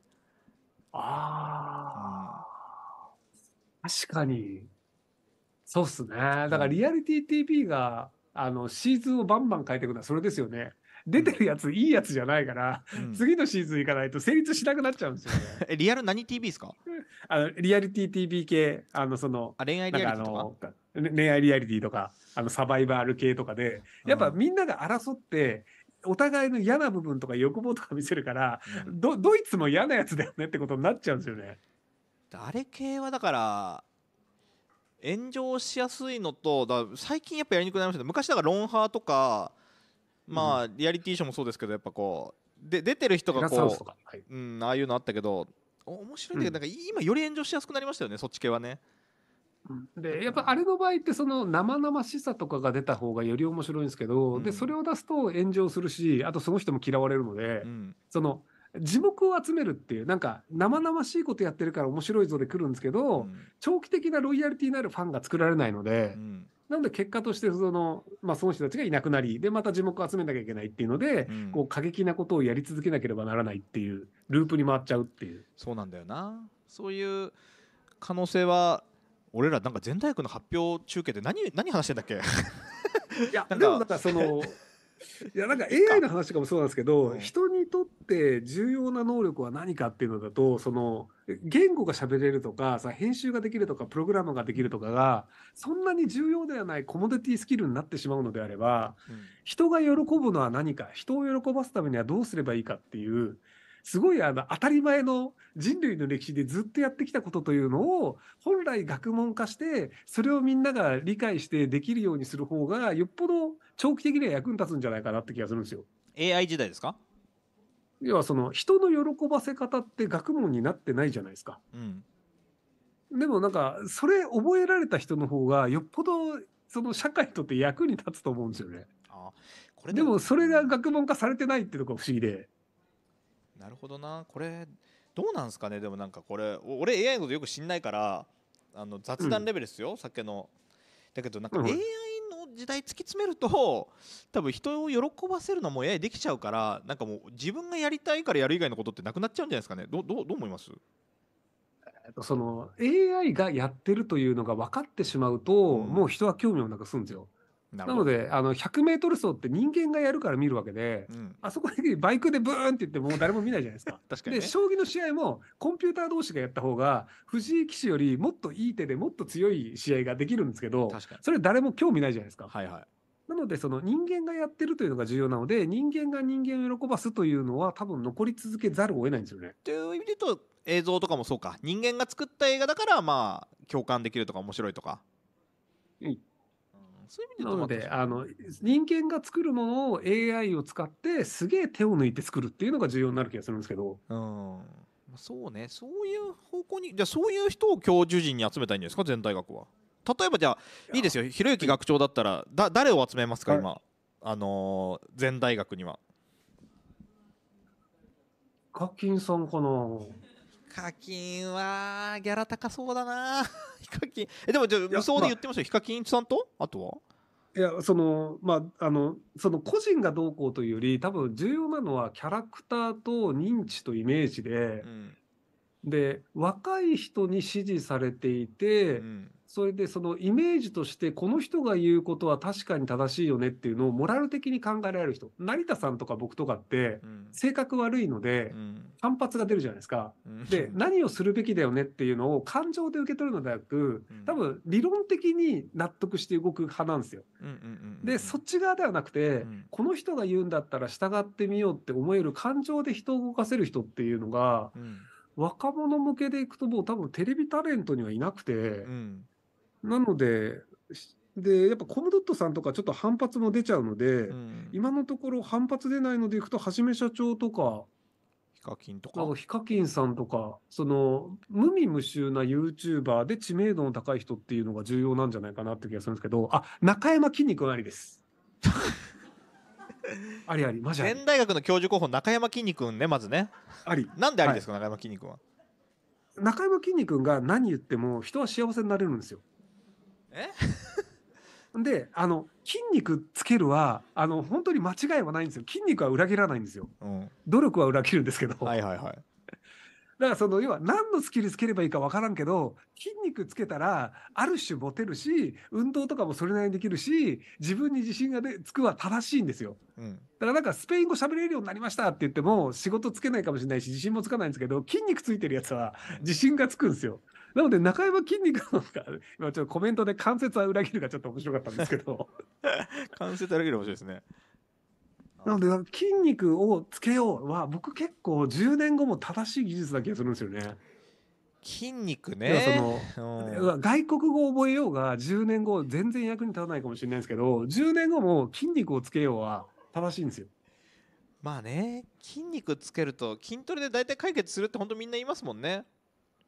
ああ、確かに。そうっすね。だからリアリティ TV が、あのシーズンをバンバン変えていくのはそれですよね。出てるやついいやつじゃないから、うん、次のシーズン行かないと成立しなくなっちゃうんですよね。えリアル何 TV ですか あのリアリティ TV 系あのその恋愛リアリティとか恋愛リアリティとかあのサバイバル系とかでやっぱみんなが争って、お互いの嫌な部分とか欲望とか見せるから、うん、ドイツも嫌なやつだよねってことになっちゃうんですよね。あれ系はだから炎上しやすいのとだ最近やっぱやりにくくなりました、昔だからロンハーとかまあ、リアリティーショーもそうですけどやっぱこうで出てる人がこう、はい、うんああいうのあったけど面白いんだけど、なんか今より炎上しやすくなりましたよねそっち系はね。でやっぱあれの場合ってその生々しさとかが出た方がより面白いんですけど、うん、でそれを出すと炎上するしあとその人も嫌われるので、うん、その地獄を集めるっていうなんか生々しいことやってるから面白いぞで来るんですけど、うん、長期的なロイヤリティのあるファンが作られないので、なので結果としてその、まあ、その人たちがいなくなり、で、また樹木を集めなきゃいけないっていうので、うん、こう過激なことをやり続けなければならないっていう、ループに回っちゃうっていう。そうなんだよな。そういう可能性は、俺らなんか全大学の発表中継で何、何話してんだっけいや、でもなんかその、いやなんか AI の話とかもそうなんですけど、うん、人にとって重要な能力は何かっていうのだとその言語が喋れるとかさ編集ができるとかプログラムができるとかがそんなに重要ではないコモディティスキルになってしまうのであれば、うん、人が喜ぶのは何か人を喜ばすためにはどうすればいいかっていうすごいあの当たり前の人類の歴史でずっとやってきたことというのを本来学問化してそれをみんなが理解してできるようにする方がよっぽど長期的には役に立つんじゃないかなって気がするんですよ。AI 時代ですか要はその人の喜ばせ方って学問になってないじゃないですか。うん、でもなんかそれ覚えられた人の方がよっぽどその社会にとって役に立つと思うんですよね。あこれでもそれが学問化されてないってとこが不思議で。なるほどなこれどうなんですかねでもなんかこれ俺 AI のことよく知んないからあの雑談レベルですよ、うん、酒のだけどなんか AI の時代突き詰めると多分人を喜ばせるのも AI できちゃうからなんかもう自分がやりたいからやる以外のことってなくなっちゃうんじゃないですかねどどう思いますその AI がやってるというのが分かってしまうと、うん、もう人は興味をなくすんですよ。なので、あの、100メートル走って人間がやるから見るわけで、うん、あそこだけバイクでブーンって言ってもう誰も見ないじゃないですか。確かに、ね、で、将棋の試合もコンピューター同士がやった方が、藤井棋士よりもっといい手でもっと強い試合ができるんですけど、それ誰も興味ないじゃないですか。はいはい。なので、その人間がやってるというのが重要なので、人間が人間を喜ばすというのは多分残り続けざるを得ないんですよね。という意味で言うと、映像とかもそうか。人間が作った映画だから、まあ、共感できるとか面白いとか。うん。そういう意味でどうであの人間が作るものを AI を使ってすげえ手を抜いて作るっていうのが重要になる気がするんですけど。うんそうねそういう方向にじゃあそういう人を教授陣に集めたいんですか全体学は例えばじゃあいいですよひろゆき学長だったらだ誰を集めますか、はい、今あのー、全大学には課金さんかなカキンはギャラ高そうだな ヒカキンえでもじゃ無双で言ってましたよ、まあ、ヒカキンさんとあとはいやそのまああのその個人がどうこうというより多分重要なのはキャラクターと認知とイメージで、うん、で若い人に支持されていて、うんそれでそのイメージとしてこの人が言うことは確かに正しいよねっていうのをモラル的に考えられる人成田さんとか僕とかって性格悪いので反発が出るじゃないですか。で何をするべきだよねっていうのを感情で受け取るのではなく多分理論的に納得して動く派なんですよ。でそっち側ではなくてこの人が言うんだったら従ってみようって思える感情で人を動かせる人っていうのが。若者向けでいくともう多分テレビタレントにはいなくて、うん、なので、でやっぱコムドットさんとかちょっと反発も出ちゃうので、うん、今のところ反発出ないのでいくとはじめ社長とかヒカキンとかヒカキンさんとかその無味無臭なユーチューバーで知名度の高い人っていうのが重要なんじゃないかなって気がするんですけどあ中山筋肉なりです。ありありマジあ大学の教授候補中山きんに君ねまずねありなんでありですか、はい、中山きんに君は中山きんに君が何言っても人は幸せになれるんですよえ であの筋肉つけるはあの本当に間違いはないんですよ筋肉は裏切らないんですよ、うん、努力は裏切るんですけどはいはいはい だからその要は何のスキルつければいいか分からんけど筋肉つけたらある種モテるし運動とかもそれなりにできるし自分に自信がつくは正しいんですよ、うん、だからなんかスペイン語喋れるようになりましたって言っても仕事つけないかもしれないし自信もつかないんですけど筋肉ついてるやつは自信がつくんですよなので、中山筋肉さん 今ちょっとコメントで関節は裏切るがちょっと面白かったんですけど。関節は裏切る面白いですね。なので、筋肉をつけようは、僕結構10年後も正しい技術な気がするんですよね。筋肉ね。その、外国語を覚えようが、10年後全然役に立たないかもしれないですけど、10年後も筋肉をつけようは正しいんですよ。まあね、筋肉つけると筋トレで大体解決するって本当みんな言いますもんね。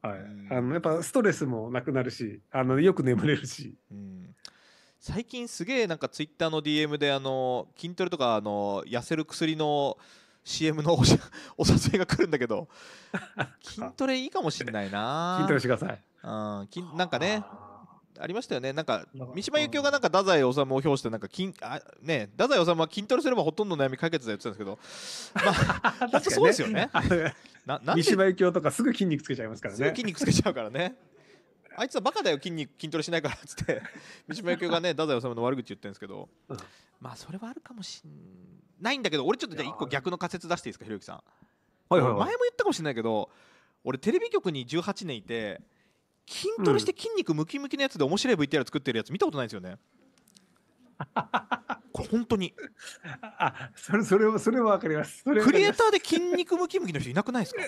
はい、あのやっぱストレスもなくなるしあのよく眠れるし、うん、最近すげえなんかツイッターの DM であの筋トレとかあの痩せる薬の CM のお誘いが来るんだけど 筋トレいいかもしれないな筋トレしてください、うん、なんかねありましたよねなんか三島由紀夫がなんか太宰治を表してなんか筋あね太宰治は筋トレすればほとんど悩み解決だよって言ってたんですけど、まあ、そうですよね。三島由紀夫とかすぐ筋肉つけちゃいますからね。筋肉つけちゃうからね。あいつはバカだよ筋肉筋トレしないからっつって三島由紀夫がね太宰治の悪口言ってるんですけど、うん、まあそれはあるかもしんないんだけど俺ちょっとじゃあ1個逆の仮説出していいですかひろゆきさん。はいはいはい、前も言ったかもしれないけど俺テレビ局に18年いて。筋トレして筋肉ムキムキのやつで面白い VTR 作ってるやつ見たことないですよね。これ本当にあそれそれはそれは分かりますそれクリエイターで筋肉ムキムキの人いなくないですか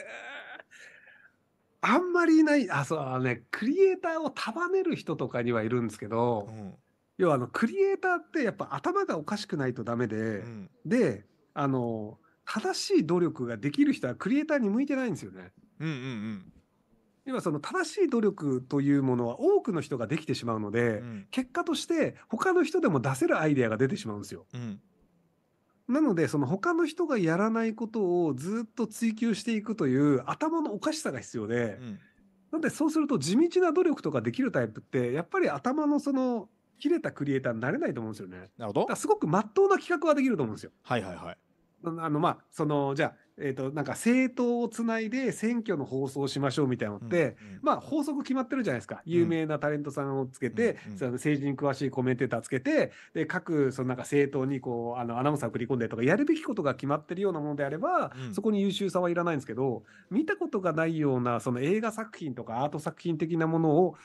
あんまりいないあそうあのねクリエイターを束ねる人とかにはいるんですけど、うん要はあのクリエイターってやっぱ頭がおかしくないとダメで、うんであの正しい努力ができる人はクリエイターに向いてないんですよね。うんうんうん今その正しい努力というものは多くの人ができてしまうので、うん、結果として他の人でも出せるアイデアが出てしまうんですよ。うん、なのでその他の人がやらないことをずっと追求していくという頭のおかしさが必要で、うん、なんでそうすると地道な努力とかできるタイプってやっぱり頭のその切れたクリエイターになれないと思うんですよね。なるほど。すごく真っ当な企画はできると思うんですよ。はいはいはい。あのまあそのじゃあえっ、ー、と、なんか政党をつないで選挙の放送しましょうみたいなのって、うんうん、まあ法則決まってるじゃないですか。有名なタレントさんをつけて、うんその政治に詳しいコメンテーターつけて、で、各、そのなんか政党にこう、あの、アナウンサーを送り込んでとか、やるべきことが決まってるようなものであれば、うん、そこに優秀さはいらないんですけど、見たことがないような、その映画作品とかアート作品的なものを、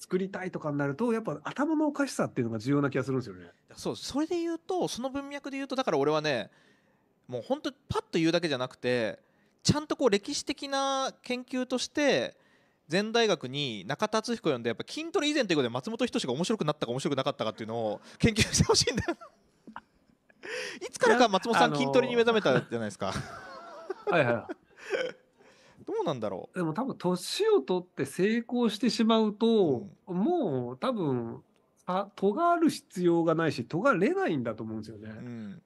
作りたいとかになるとやっぱ頭のおかしさっていうのが重要な気がするんですよね。そうそれで言うとその文脈で言うとだから俺はねもう本当パッと言うだけじゃなくてちゃんとこう歴史的な研究として前大学に中田敦彦呼んでやっぱ筋トレ以前ということで松本人志が面白くなったか面白くなかったかっていうのを研究してほしいんだよ いつからか松本さん筋トレに目覚めたじゃないですかはいはい。どうなんだろう。でも多分年を取って成功してしまうと、うん、もう多分あ、とがる必要がないし、とがれないんだと思うんですよね。うん、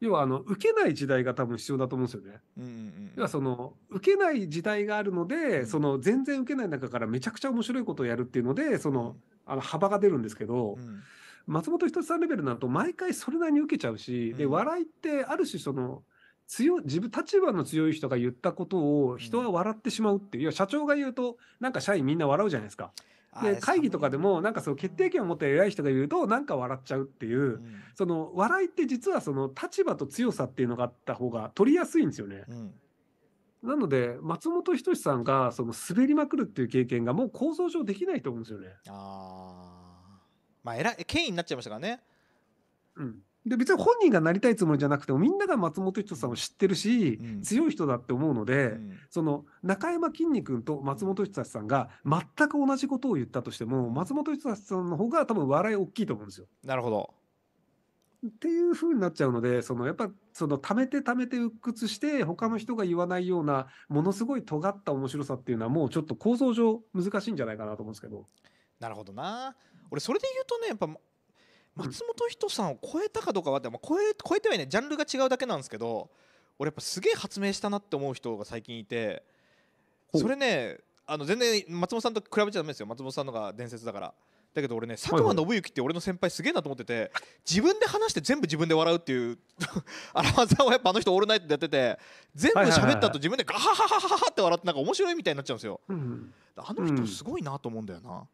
要はあの受けない時代が多分必要だと思うんですよね。うんうんうん、要はその受けない時代があるので、うん、その全然受けない中からめちゃくちゃ面白いことをやるっていうのでそのうん、あの幅が出るんですけど、うん、松本人志さんレベルになると毎回それなりに受けちゃうし、で笑いってある種その。強自分立場の強い人が言ったことを人は笑ってしまうっていう、社長が言うとなんか社員みんな笑うじゃないですか。で会議とかでもなんかその決定権を持った偉い人がいるとなんか笑っちゃうっていう、うん、その笑いって実はその立場と強さっていうのがあった方が取りやすいんですよね。うんなので松本人志さんがその滑りまくるっていう経験がもう構造上できないと思うんですよね。あまあ、えら権威になっちゃいましたからね。うん、で別に本人がなりたいつもりじゃなくてもみんなが松本人志さんを知ってるし、うん、強い人だって思うので、うん、その中山きんに君と松本人志さんが全く同じことを言ったとしても松本人志さんの方が多分笑い大きいと思うんですよ。なるほどっていうふうになっちゃうのでそのやっぱその貯めて貯めて鬱屈して他の人が言わないようなものすごい尖った面白さっていうのはもうちょっと構造上難しいんじゃないかなと思うんですけど。なるほどな俺それで言うとねやっぱ松本人さんを超えたかどうかは、でも超え超えてはいないジャンルが違うだけなんですけど俺やっぱすげえ発明したなって思う人が最近いてそれねあの全然松本さんと比べちゃだめですよ松本さんのが伝説だからだけど俺ね佐久間信行って俺の先輩すげえなと思ってて自分で話して全部自分で笑うっていう 荒川さんはやっぱあの人オールナイトでやってて全部喋った後自分でガハハハハハって笑ってなんか面白いみたいになっちゃうんですよあの人すごいなと思うんだよな、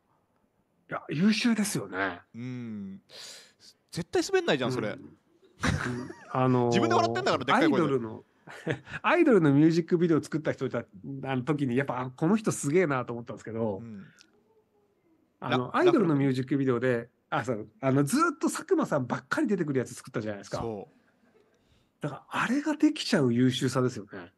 や優秀ですよねうん絶対滑んないじゃんそれ、うん、あのー、自分で笑ってんだからでっかい声アイドルの アイドルのミュージックビデオ作った人たあの時にやっぱこの人すげえなと思ったんですけど、うん、あのアイドルのミュージックビデオであそうあのずっと佐久間さんばっかり出てくるやつ作ったじゃないですかだからあれができちゃう優秀さですよね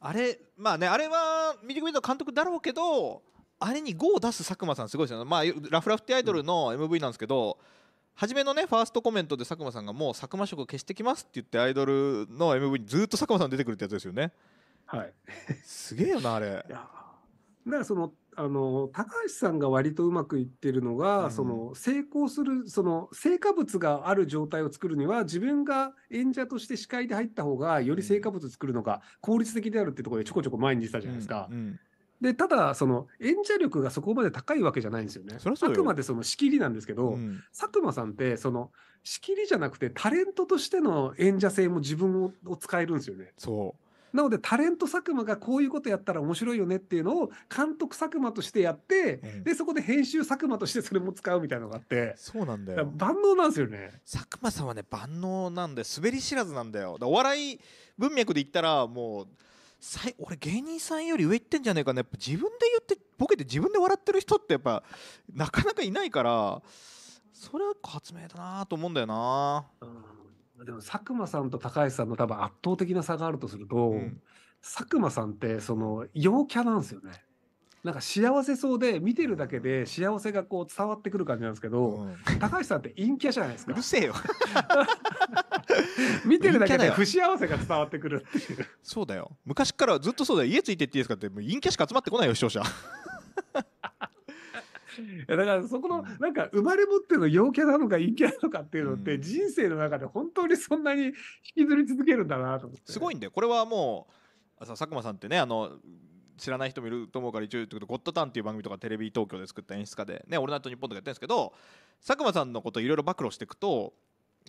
あれまあねあれはミュージックビデオ監督だろうけどあれに5を出す佐久間さんすごいですよね、まあ、ラフラフティアイドルの MV なんですけど、初めのねファーストコメントで佐久間さんがもう佐久間色を消してきますって言ってアイドルの MV にずっと佐久間さん出てくるってやつですよね。はい、すげえよなあれ。だからそのあの高橋さんが割とうまくいってるのが、うん、その成功するその成果物がある状態を作るには自分が演者として司会で入った方がより成果物作るのが効率的であるってところでちょこちょこ前にしたじゃないですか。うんうんで、ただ、その演者力がそこまで高いわけじゃないんですよね。そあくまでその仕切りなんですけど、うん、佐久間さんって、その仕切りじゃなくて、タレントとしての演者性も自分を使えるんですよね。そう。なので、タレント佐久間がこういうことやったら面白いよねっていうのを監督佐久間としてやって、うん、で、そこで編集佐久間としてそれも使うみたいなのがあって。そうなんだよ。万能なんですよね。佐久間さんはね、万能なんで、滑り知らずなんだよ。お笑い文脈で言ったら、もう、俺芸人さんより上行ってんじゃねえかな、ね、やっぱ自分で言ってボケて自分で笑ってる人ってやっぱなかなかいないからそれは発明だなと思うんだよな、うん、でも佐久間さんと高橋さんの多分圧倒的な差があるとすると、うん、佐久間さんってその陽キャなんですよねなんか幸せそうで見てるだけで幸せがこう伝わってくる感じなんですけど、うん、高橋さんって陰キャじゃないですかうるせえよ 見てるだけで不幸せが伝わってくるっていうそうだよ昔からずっとそうだよ家ついてっていいですかってもう陰キャしか集まってこないよ視聴者 いやだからそこのなんか生まれ持っての陽キャなのか陰キャなのかっていうのって人生の中で本当にそんなに引きずり続けるんだなと思って、うん、すごいんでこれはもう佐久間さんってねあの知らない人もいると思うから一応言ってくと「ゴッドタン」っていう番組とかテレビ東京で作った演出家で「ね、オールナイトニッポン」とかやってるんですけど佐久間さんのこといろいろ暴露していくと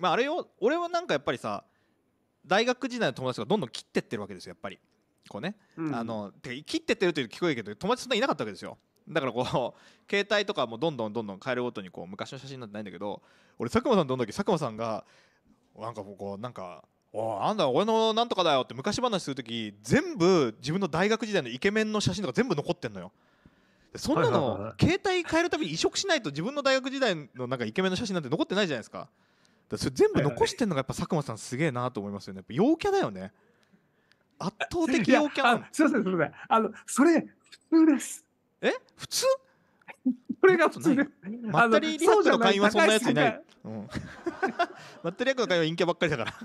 まあ、あれよ俺はなんかやっぱりさ大学時代の友達がどんどん切ってってるわけですよやっぱりこうね、うん、あのて切ってってるという聞こえるけど友達そんなにいなかったわけですよだからこう 携帯とかもどんどんどんどん変えるごとにこう昔の写真なんてないんだけど俺佐久間さんんの時佐久間さんがなんかこうなんかおあんだ俺のなんとかだよって昔話する時全部自分の大学時代のイケメンの写真とか全部残ってんのよそんなの携帯変えるたびに移植しないと自分の大学時代のなんかイケメンの写真なんて残ってないじゃないですかだそれ全部残してるのがやっぱ佐久間さんすげえなと思いますよね陽キャだよね圧倒的陽キャすいませんすいませんあのそれ普通ですえ普通こ れが普通でまったりリハーの会員はそんなやついない、うん、まったり役の会員は陰キャばっかりだからい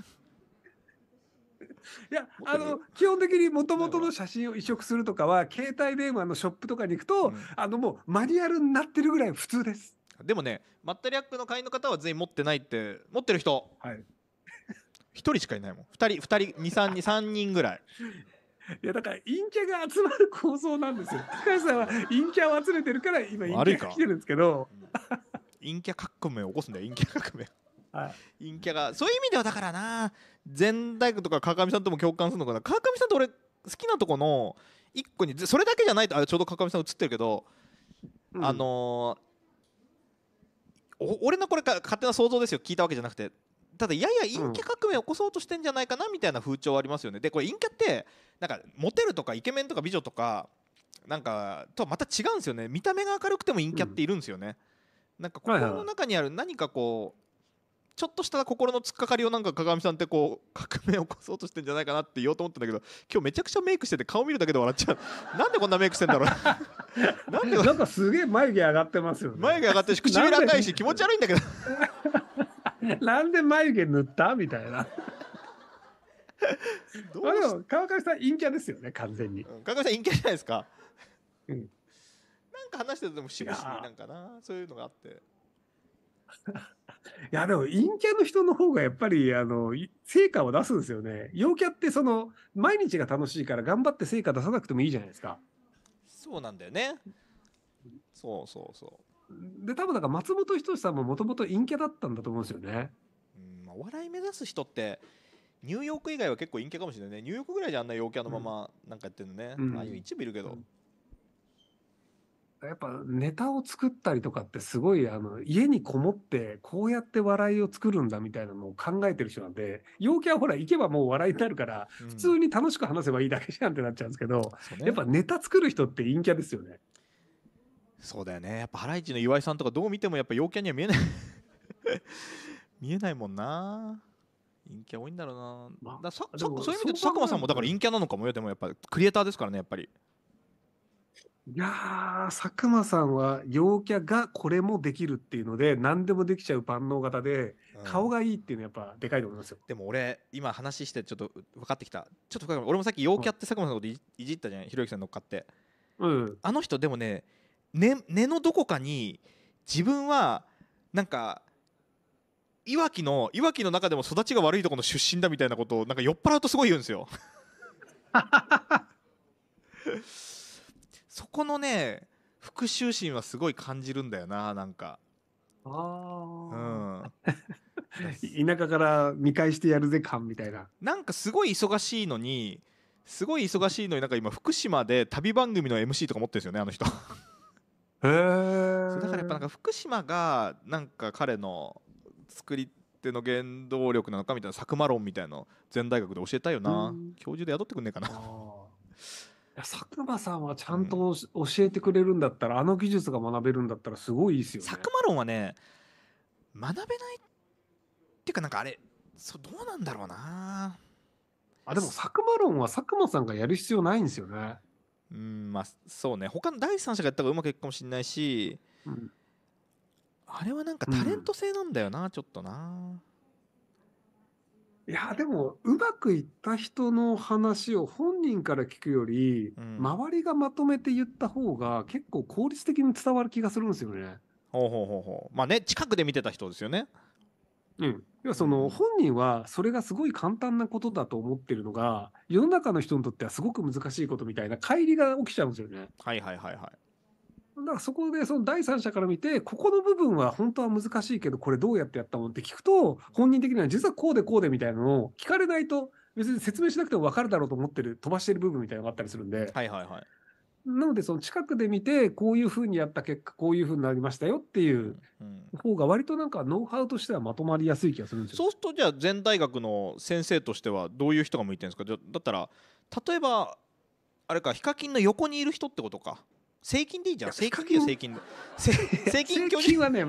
やあの基本的にもともとの写真を移植するとかは携帯電話のショップとかに行くと、うん、あのもうマニュアルになってるぐらい普通です。かでもねマッタリアックの会員の方は全員持ってないって持ってる人、はい、1人しかいないもん2人2人23人3 人ぐらいいやだから陰キャが集まる構想なんですよ高橋さんは陰キャを集めてるから今陰キャが来てるんですけど、陰キャ革命を起こすんだよ陰キャ革命はい、陰キャがそういう意味ではだからな前大工とか川上さんとも共感するのかな川上さんと俺好きなとこの一個にそれだけじゃないとあちょうど川上さん映ってるけど、うん、あのー俺のこれ勝手な想像ですよ聞いたわけじゃなくてただやや陰キャ革命を起こそうとしてんじゃないかなみたいな風潮はありますよねでこれ陰キャってなんかモテるとかイケメンとか美女とかなんかとはまた違うんですよね見た目が明るくても陰キャっているんですよね、なんか心の中にある何かこうちょっとした心の突っかかりをなんか鏡さんってこう 革命を起こそうとしてんじゃないかなって言おうと思ったんだけど今日めちゃくちゃメイクしてて顔見るだけで笑っちゃう なんでこんなメイクしてんだろう なんでなんかすげえ眉毛上がってますよね眉毛上がってるし唇赤いし気持ち悪いんだけどなんで眉毛塗ったみたいなどうでも川上さん陰キャですよね完全に、うん、川上さん陰キャじゃないですか、うん、なんか話しててもしぶしぶなんかなそういうのがあっていや、でも陰キャの人の方がやっぱり、あの、成果を出すんですよね。陽キャってその、毎日が楽しいから頑張って成果出さなくてもいいじゃないですか。そうなんだよね。そうそうそう。で、多分なんか松本人志さんももともと陰キャだったんだと思うんですよね。うん、まあ、お笑い目指す人って、ニューヨーク以外は結構陰キャかもしれないね。ニューヨークぐらいじゃあんな陽キャのままなんかやってるのね。うん、ああいう一部いるけど。うんやっぱネタを作ったりとかってすごいあの家にこもってこうやって笑いを作るんだみたいなのを考えてる人なんで陽キャはほら行けばもう笑いになるから、普通に楽しく話せばいいだけじゃんってなっちゃうんですけど、うん、やっぱネタ作る人って陰キャですよね。そうだよねやっぱハライチの岩井さんとかどう見てもやっぱ陽キャには見えない 見えないもんな陰キャ多いんだろうな、まあ、ださそういう意味で佐久間さんもだから陰キャなのかもよでもやっぱクリエイターですからねやっぱりいや佐久間さんは陽キャがこれもできるっていうので何でもできちゃう万能型で、顔がいいっていうのはやっぱでかいと思いますよでも俺今話してちょっと分かってきたちょっと俺もさっき陽キャって佐久間さんのこといじったじゃんひろゆきさん乗っかって、うん、あの人でもね根、ね、のどこかに自分はなんかいわきのいわきの中でも育ちが悪いところの出身だみたいなことをなんか酔っ払うとすごい言うんですよ。そこのね復讐心はすごい感じるんだよななんかああ、うん、田舎から見返してやるぜ感みたいななんかすごい忙しいのにすごい忙しいのになんか今福島で旅番組の MC とか持ってるんですよねあの人へえだからやっぱなんか福島がなんか彼の作り手の原動力なのかみたいな佐久間論みたいな全大学で教えたいよな、教授で雇ってくんねえかな佐久間さんはちゃんと教えてくれるんだったら、あの技術が学べるんだったらすごいいいですよ、ね、佐久間論はね学べないっていうかなんかあれそどうなんだろうなあでも佐久間論は佐久間さんがやる必要ないんですよねうんまあそうね他の第三者がやった方がうまくいくかもしれないし、うん、あれはなんかタレント性なんだよな、うん、ちょっとないや、でも、うまくいった人の話を本人から聞くより、うん周りがまとめて言った方が結構効率的に伝わる気がするんですよね。ほうほうほうほうまあね近くで見てた人ですよねうん。要はその、本人はそれがすごい簡単なことだと思ってるのが、世の中の人にとってはすごく難しいことみたいな乖離が起きちゃうんですよね。はいはいはいはいだからそこでその第三者から見てここの部分は本当は難しいけどこれどうやってやったのって聞くと本人的には実はこうでこうでみたいなのを聞かれないと別に説明しなくても分かるだろうと思ってる飛ばしてる部分みたいなのがあったりするんで。はいはいはいなのでその近くで見てこういうふうにやった結果こういうふうになりましたよっていう方が割となんかノウハウとしてはまとまりやすい気がするんですよ。そうするとじゃあ全大学の先生としてはどういう人が向いてるんですかだったら例えばあれかヒカキンの横にいる人ってことか正金でいいじゃん。税金で金で。税金距離はね、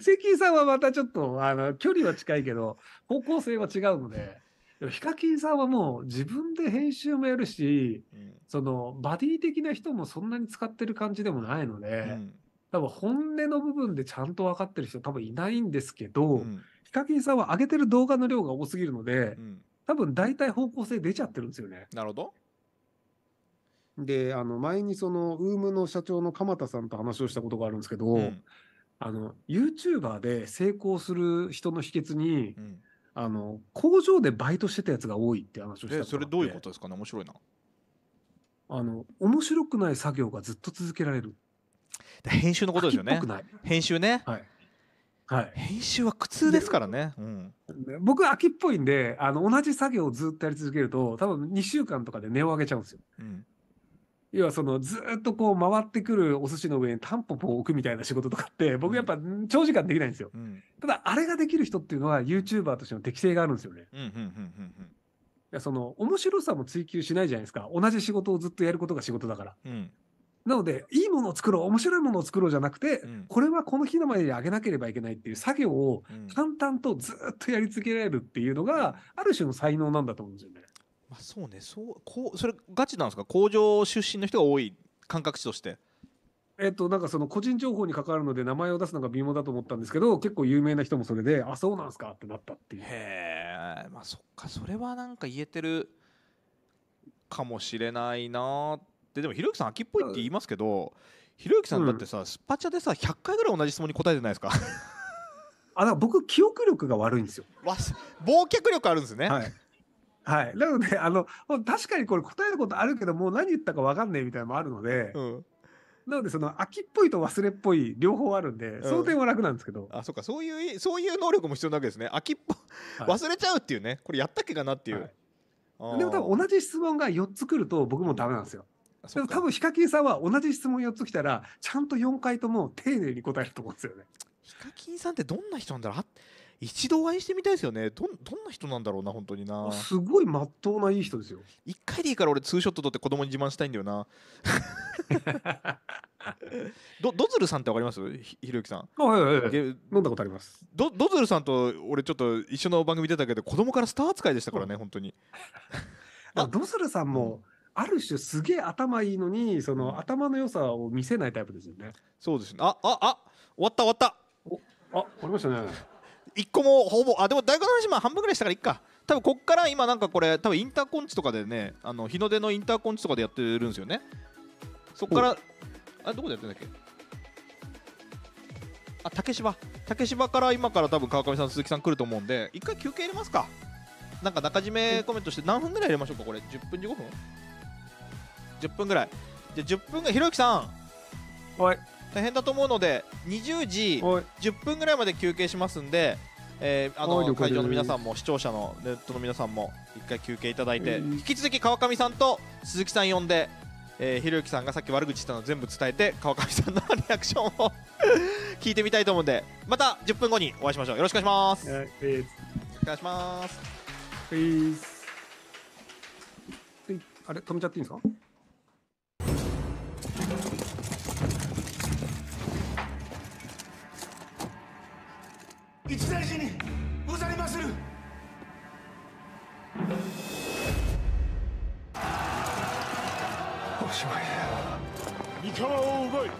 税金 さんはまたちょっと、あの、距離は近いけど、方向性は違うので、でもヒカキンさんはもう自分で編集もやるし、うん、その、バディ的な人もそんなに使ってる感じでもないので、うん、多分本音の部分でちゃんと分かってる人多分いないんですけど、うん、ヒカキンさんは上げてる動画の量が多すぎるので、多分大体方向性出ちゃってるんですよね。なるほど。で、あの、前にその、ウームの社長の鎌田さんと話をしたことがあるんですけど、うん、あの、YouTuber で成功する人の秘訣に、うん、あの、工場でバイトしてたやつが多いって話をしたそれどういうことですかね面白いな。あの、面白くない作業がずっと続けられる。編集のことですよね。編集ね。はい。はい、編集は苦痛ですからね、うん、僕秋っぽいんであの同じ作業をずっとやり続けると多分2週間とかで値を上げちゃうんですよ、うん、要はそのずっとこう回ってくるお寿司の上にタンポポを置くみたいな仕事とかって僕やっぱ長時間できないんですよ、うん、ただあれができる人っていうのは YouTuber としての適性があるんですよね、うんその面白さも追求しないじゃないですか同じ仕事をずっとやることが仕事だから、なのでいいものを作ろう面白いものを作ろうじゃなくて、これはこの日の前にあげなければいけないっていう作業を淡々とずっとやり続けられるっていうのが、ある種の才能なんだと思うんですよねまあ、そうねそうこうそれガチなんですか工場出身の人が多い感覚値として。えっと、なんかその個人情報に関わるので名前を出すのが微妙だと思ったんですけど結構有名な人もそれであそうなんですかってなったっていうへえまあそっかそれはなんか言えてるかもしれないなってでもひろゆきさん秋っぽいって言いますけどひろゆきさんだってさ、うん、スパチャでさ100回ぐらい同じ質問に答えてないですかあだから僕記憶力が悪いんですよ忘忘却力あるんですね、はい、はい。なので、あの、確かにこれ答えることあるけど、もう何言ったかわかんねえみたいなのもあるので、うん、なので、その、秋っぽいと忘れっぽい両方あるんで、うん、その点は楽なんですけど。あ、そうか、そういう、そういう能力も必要なわけですね。秋っぽ、はい、忘れちゃうっていうね、これやったっけかなっていう。はい、でも多分同じ質問が4つ来ると僕もダメなんですよ。でも多分ヒカキンさんは同じ質問4つ来たら、ちゃんと4回とも丁寧に答えると思うんですよね。ヒカキンさんってどんな人なんだろう一度お会いしてみたいですよねどどんな人なんだろうな本当になすごい真っ当ないい人ですよ一回でいいから俺ツーショット撮って子供に自慢したいんだよな どドズルさんってわかりますひひろゆきさんあ、はいはいはい、飲んだことありますどドズルさんと俺ちょっと一緒の番組出たけど子供からスター扱いでしたからね、うん、本当に あドズルさんも、ある種すげえ頭いいのにその頭の良さを見せないタイプですよねそうですねあああ終わった終わったおあ終わりましたね1個もほぼあでも大学の話半分ぐらいしたからいっか多分こっから今なんかこれ多分インターコンチとかでねあの日の出のインターコンチとかでやってるんですよねそっからあどこでやってんだっけあ竹芝竹芝から今から多分川上さん鈴木さん来ると思うんで一回休憩入れますかなんか中締めコメントして何分ぐらい入れましょうかこれ10分15分10分ぐらいじゃあ10分ぐらいひろゆきさんはい大変だと思うので20時10分ぐらいまで休憩しますんで、えー、あの会場の皆さんも視聴者のネットの皆さんも一回休憩いただいて、引き続き川上さんと鈴木さん呼んで、えー、ひろゆきさんがさっき悪口したの全部伝えて川上さんのリアクションを 聞いてみたいと思うんでまた10分後にお会いしましょうよろしくお願いします。お願いします。あれ止めちゃっていいんですか？一大事にござりまするおしまい三河を奪い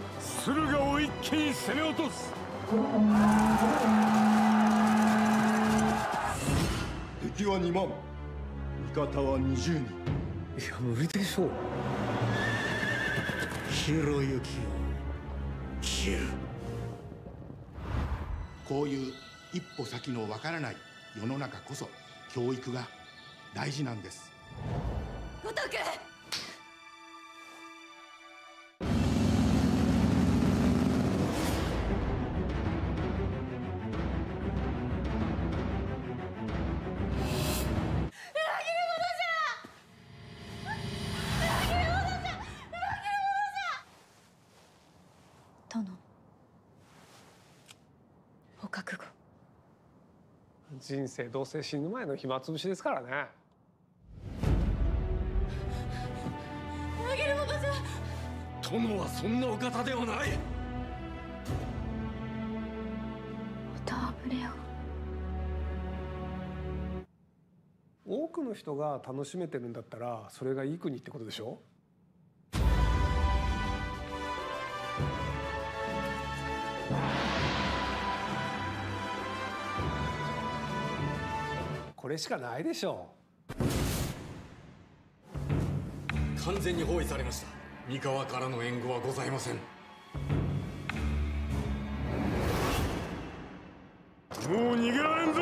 駿河を一気に攻め落とす敵は2万味方は20人いや無理でしょうひろゆきを切るこういう一歩先のわからない世の中こそ教育が大事なんです五人生どうせ死ぬ前の暇つぶしですからね投げるも殿はそんなお方ではないダぶれオ多くの人が楽しめてるんだったらそれがいい国ってことでしょれしかないでしょう完全に包囲されました三河からの援護はございませんもう逃げられんぞ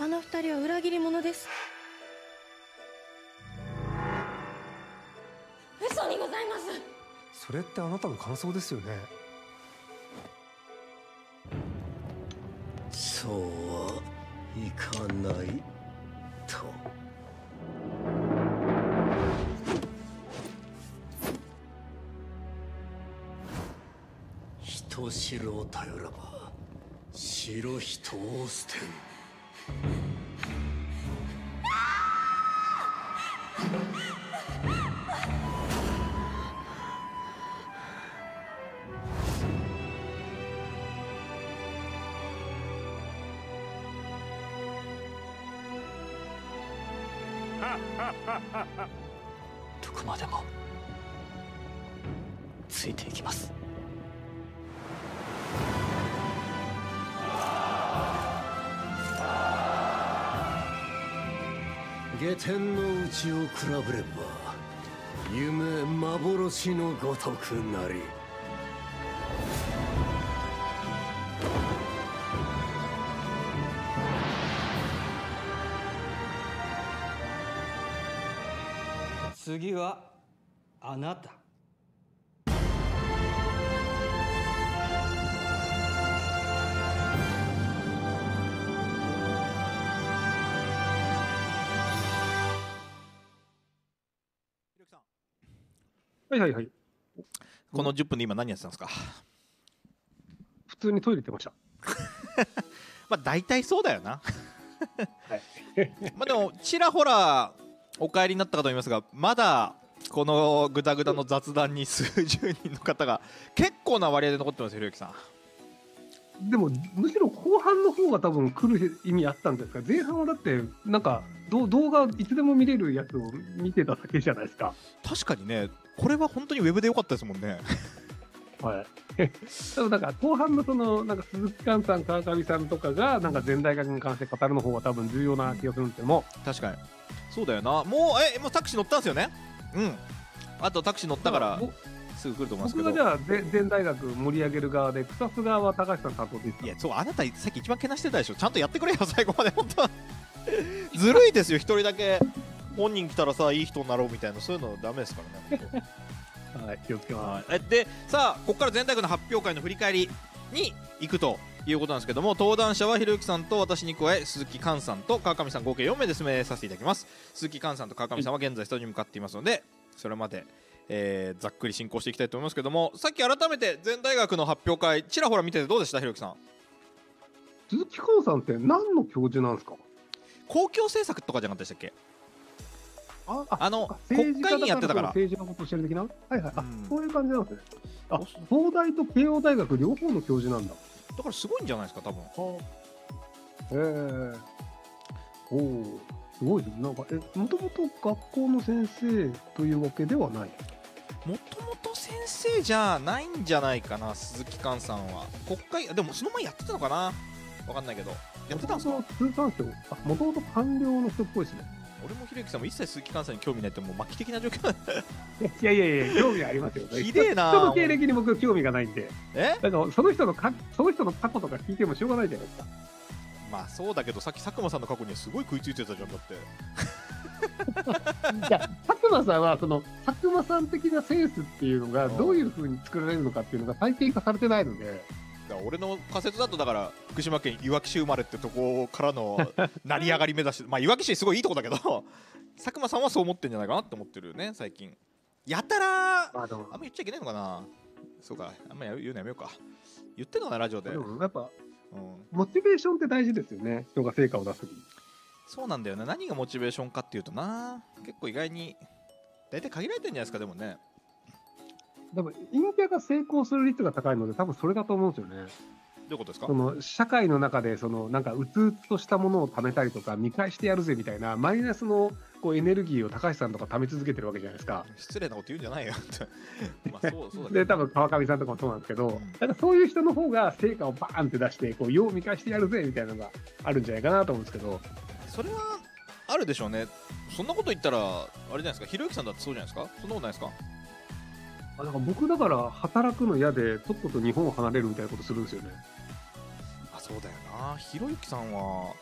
あの二人は裏切り者です嘘にございますそれってあなたの感想ですよねそうはいかないと。人を頼らば白人を捨てん。星のごとくなり次はあなたはいはいはい。この10分で今何やってたんですか普通にトイレ行ってました。まあ大体そうだよなはい、まあでもちらほらお帰りになったかと思いますがまだこのぐだぐだの雑談に数十人の方が結構な割合で残ってますひろゆきさんでもむしろ後半の方が多分来る意味あったんですか前半はだってなんかど動画いつでも見れるやつを見てただけじゃないですか確かにねこれは本当にウェブでよかったですもんねはい多分 なんか後半のそのなんか鈴木寛さん川上さんとかがなんか全大学に関して語るの方が多分重要な気がするんですけども確かにそうだよなもうえもうタクシー乗ったんですよねうんあとタクシー乗ったからすぐ来ると思いますけど僕がじゃあ全大学盛り上げる側で草津側は高橋さん担当でいいやそうあなたさっき一番けなしてたでしょちゃんとやってくれよ最後まで本当 ずるいですよ一人だけ本人来たらさいい人になろうみたいなそういうのダメですからねはい気をつけます、はい、でさあここから全体学の発表会の振り返りに行くということなんですけども登壇者はひろゆきさんと私に加え鈴木寛さんと川上さん合計4名で進めさせていただきます鈴木寛さんと川上さんは現在スタジオに向かっていますのでそれまで、えー、ざっくり進行していきたいと思いますけどもさっき改めて全大学の発表会ちらほら見ててどうでしたひろゆきさん鈴木寛さんって何の教授なんですか公共政策とかじゃなかったでしたっけああの国会議員やってたから政治のことをしてる的なはいはい、うん、あそういう感じなんですねあ東大と慶応大学両方の教授なんだだからすごいんじゃないですか多分はえー、おおすごいなんかえもともと学校の先生というわけではないもともと先生じゃないんじゃないかな鈴木寛さんは国会でもその前やってたのかな分かんないけどやってたんすか通関省、もともと官僚の人っぽいですね。俺もひろゆきさんも一切鈴木関西に興味ないってもう末期的な状況いやいやいや興味ありますよね ひでえな人の経歴に僕興味がないんでえだからその人のかその人の過去とか聞いてもしょうがないじゃないですかまあそうだけどさっき佐久間さんの過去にはすごい食いついてたじゃんだって 佐久間さんはその佐久間さん的なセンスっていうのがどういうふうに作られるのかっていうのが体系化されてないのでだ俺の仮説だとだから福島県いわき市生まれってとこからの 成り上がり目指してまあいわき市すごいいいとこだけど 佐久間さんはそう思ってんじゃないかなって思ってるね最近やたらあんま言っちゃいけないのかなそうかあんま言うのやめようか言ってんのかなラジオででもやっぱ、うん、モチベーションって大事ですよね人が成果を出す時そうなんだよね何がモチベーションかっていうとな結構意外に大体限られてるんじゃないですかでもね多分陰キャが成功する率が高いので、多分それだと思うんですよね。どういうことですかその社会の中でそのなんかうつうつとしたものを貯めたりとか見返してやるぜみたいなマイナスのこうエネルギーを高橋さんとか貯め続けてるわけじゃないですか失礼なこと言うんじゃないよって まあそうそうで多分川上さんとかもそうなんですけど、うん、なんかそういう人の方が成果をバーンって出してこうよう見返してやるぜみたいなのがあるんじゃないかなと思うんですけどそれはあるでしょうねそんなこと言ったらあれじゃないですかひろゆきさんだってそうじゃないですかそんなことないですかあだから僕だから働くの嫌でとっとと日本を離れるみたいなことするんですよねあそうだよなひろゆきさんは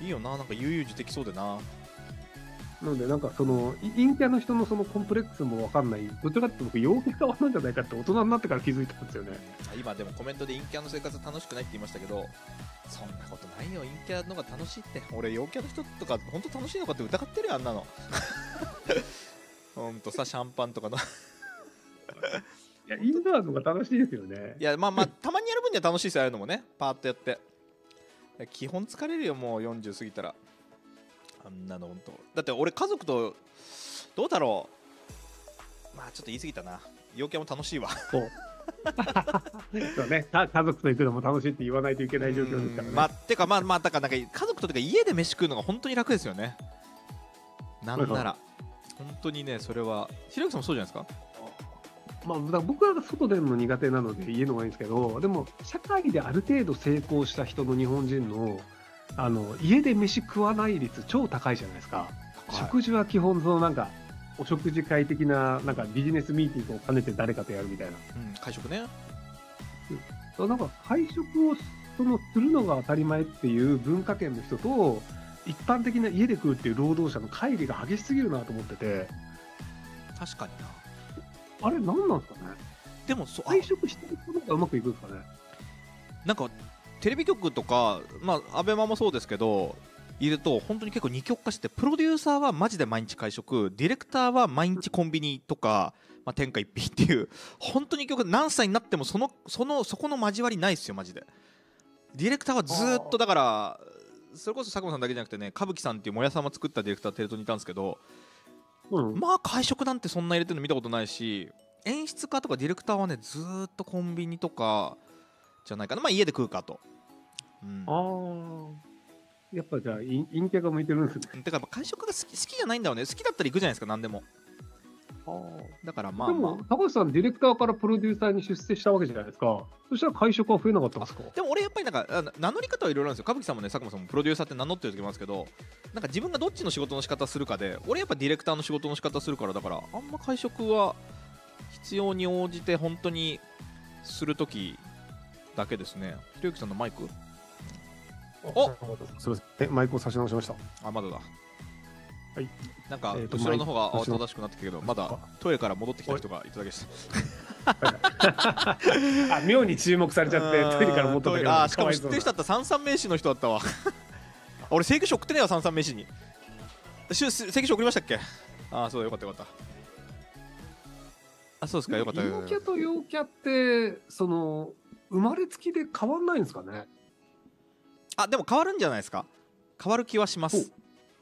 いいよななんか悠々自適そうでななので、なんかその、陰キャの人のそのコンプレックスもわかんない、どちらかって僕、陽キャ側なんじゃないかって大人になってから気づいたんですよね。今でもコメントで陰キャの生活楽しくないって言いましたけど、そんなことないよ、陰キャのが楽しいって。俺、陽キャの人とか、本当楽しいのかって疑ってるよ、あんなの。ほんとさ、シャンパンとかの いや、インドアの方が楽しいですよね。いや、まあまあ、たまにやる分には楽しいですよ、ああいうのもね。パーッとやって。基本疲れるよ、もう40過ぎたら。あんなの、本当。だって俺、家族と、どうだろう。まあ、ちょっと言い過ぎたな。陽件も楽しいわ。そう。そうね、家族と行くのも楽しいって言わないといけない状況ですからね。まあ、てか、まあまあ、だからなんか家族とか家で飯食うのが本当に楽ですよね。なんなら、本当にね、それは、ひろゆきさんもそうじゃないですかまあ、僕らが外での苦手なので家の方がいいんですけどでも社会である程度成功した人の日本人のあの家で飯食わない率超高いじゃないですか、食事は基本そのなんかお食事会的ななんかビジネスミーティングを兼ねて誰かとやるみたいな、うん、会食ね、うん、なんか会食をそのするのが当たり前っていう文化圏の人と一般的な家で食うっていう労働者の乖離が激しすぎるなと思ってて確かになあれ何なんですかねでもそ退職してることがうまくいくんですかねなんかテレビ局とか、まあ、アベマもそうですけどいると本当に結構二極化してプロデューサーはマジで毎日会食ディレクターは毎日コンビニとか、まあ、天下一品っていう本当に結局何歳になってもそのそのそこの交わりないですよマジでディレクターはずっとだからそれこそ佐久間さんだけじゃなくてね歌舞伎さんっていうもやさんも作ったディレクターテレ東にいたんですけどうん、まあ会食なんてそんな入れてるの見たことないし演出家とかディレクターはねずっとコンビニとかじゃないかなまあ家で食うかと、うん、ああやっぱじゃあ陰キャが向いてるんですねてから会食が好き好きじゃないんだよね好きだったら行くじゃないですか何でもだからまあ、でも、高橋さん、ディレクターからプロデューサーに出世したわけじゃないですか。そしたら会食は増えなかったんですかでも俺、やっぱりなんか、名乗り方はいろいろあるんですよ。歌舞伎さんもね、佐久間さんもプロデューサーって名乗ってる時もあるんですけど、なんか自分がどっちの仕事の仕方するかで、俺やっぱディレクターの仕事の仕方するから、だから、あんま会食は必要に応じて、本当にする時だけですね。ひろゆきさんのマイクおすみません。え、マイクを差し直しました。あ、まだだ。はい、なんか後ろの方が慌ただしくなってきたけど、まだトイレから戻ってきた人がいただけです。あ妙に注目されちゃって、トイレから戻ってきたあしかも知ってる人だった、三三名詞の人だったわ。俺、請求書送ってねえわ、三三名詞に。請求書送りましたっけああ、そうよかったよかった。あ、そうですか、よかった。陽キャと陽キャって、その、生まれつきで変わんないんですかねあ、でも変わるんじゃないですか変わる気はします。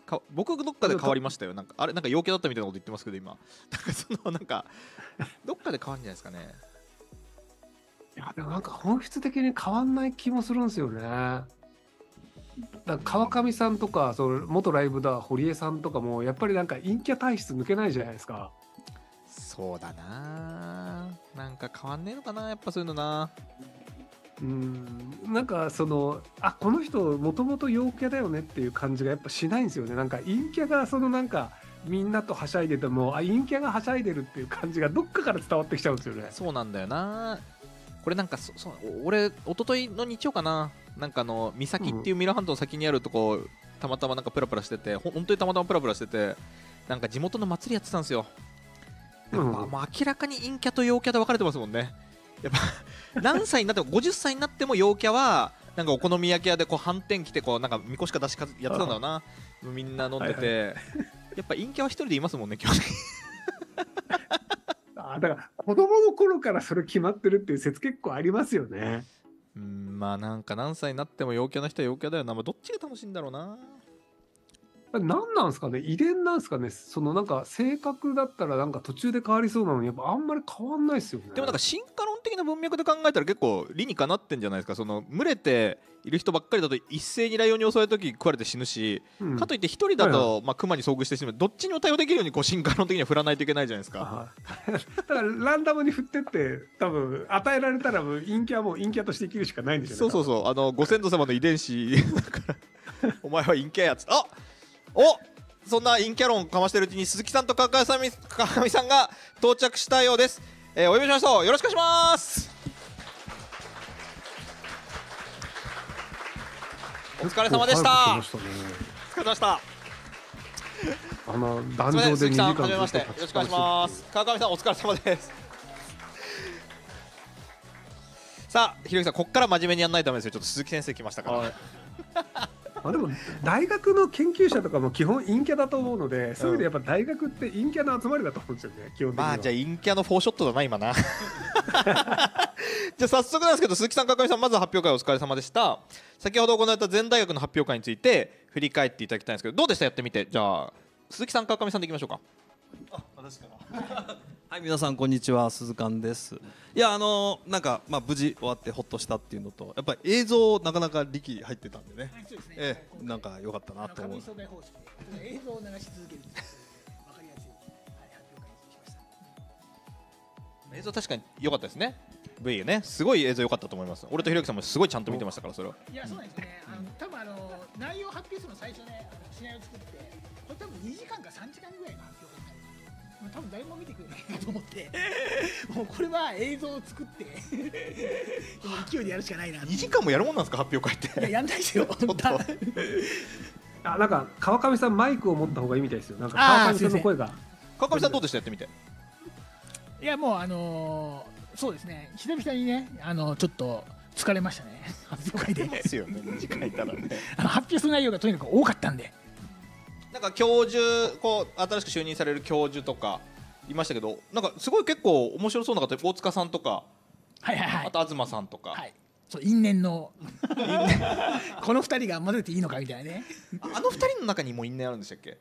か僕どっかで変わりましたよなんかあれなんか陽気だったみたいなこと言ってますけど今 なんかそのなんかどっかで変わるんじゃないですかねいやでもなんか本質的に変わんない気もするんですよねだ川上さんとかその元ライブだ堀江さんとかもやっぱりなんか陰キャ体質抜けないじゃないですかそうだななんか変わんねえのかなやっぱそういうのなうんなんかそのあこの人もともと陽キャだよねっていう感じがやっぱしないんですよねなんか陰キャがそのなんかみんなとはしゃいでてもあ陰キャがはしゃいでるっていう感じがどっかから伝わってきちゃうんですよねそうなんだよなこれなんかそそ俺とといの日曜かななんかあの三崎っていうミラントの先にあるとこ、うん、たまたまなんかプラプラしててほ本当にたまたまプラプラしててなんか地元の祭りやってたんですよ、うん、もう明らかに陰キャと陽キャで分かれてますもんねやっぱ何歳になっても50歳になっても陽キャはなんかお好み焼き屋でこう反転来てこうなんかみこしか出しかやってたんだろうなみんな飲んでて、はいはい、やっぱ陰キャは一人でいますもんね今日あだから子供の頃からそれ決まってるっていう説結構ありますよねうんまあなんか何歳になっても陽キャな人は陽キャだよな、まあ、どっちが楽しいんだろうな何なんですかね遺伝なんですかねそのなんか性格だったらなんか途中で変わりそうなのにやっぱあんまり変わんないですよねでもなんか進化論的な文脈で考えたら結構理にかなってんじゃないですかその群れている人ばっかりだと一斉にライオンに襲われた時食われて死ぬし、うん、かといって1人だと、はいまあ、クマに遭遇してしまうどっちにも対応できるようにこう進化論的には振らないといけないじゃないですかだからランダムに振ってって多分与えられたら陰キャも陰キャとして生きるしかないんですよねそうそうそうあのご先祖様の遺伝子お前は陰キャやつあおそんな陰キャ論かましてるうちに鈴木さんと川上さんが到着したようですえー、お呼びしましょうよろしくお願いしますお疲れ様でした。お疲れ様でした。あの壇上で2時間ずっとよろしくお願いします。川上さんお疲れ様です。さあ、ひろゆきさんここから真面目にやらないとダメですよ。ちょっと鈴木先生来ましたから。まあ、でも大学の研究者とかも基本陰キャだと思うので、そういう意味でやっぱ大学って陰キャの集まりだと思うんですよね、基本的にまあじゃあ陰キャのフォーショットだな、今な。じゃあ早速なんですけど、鈴木さん、川上さん、まず発表会お疲れ様でした。先ほど行われた全大学の発表会について振り返っていただきたいんですけど、どうでしたやってみて。じゃあ、鈴木さん、川上さんでいきましょうか。あ、私から。はい皆さんこんにちは鈴鹿ですいやあのー、なんかまあ無事終わってほっとしたっていうのとやっぱり映像なかなか力入ってたんでね、でねええなんか良かったなと思う映像を流し続けるわかりやすい、はい、発表会にしました映像確かに良かったですね V ねすごい映像良かったと思います俺とひろゆきさんもすごいちゃんと見てましたからそれはいやそうなんですね、あの多分あの内容発表するの最初ねあのシナリオ作ってこれ多分2時間か3時間ぐらいの発表多分誰も見てくれないなと思って もうこれは映像を作って も勢いでやるしかないな2時間もやるもんなんですか発表会っていややんないですよ本当 あなんか川上さんマイクを持った方がいいみたいですよなんか川上さんの声が川上さんどうでしたやってみていやもうあのー、そうですね久々にねあのー、ちょっと疲れましたね発表会で発表する内容がとにかく多かったんでなんか教授こう新しく就任される教授とかいましたけどなんかすごい結構面白そうな方大塚さんとか、はいはいはい、あと東さんとか。はいそう因縁の この2人が混ぜていいのかみたいなねあの2人の中にも因縁あるんでしたっけ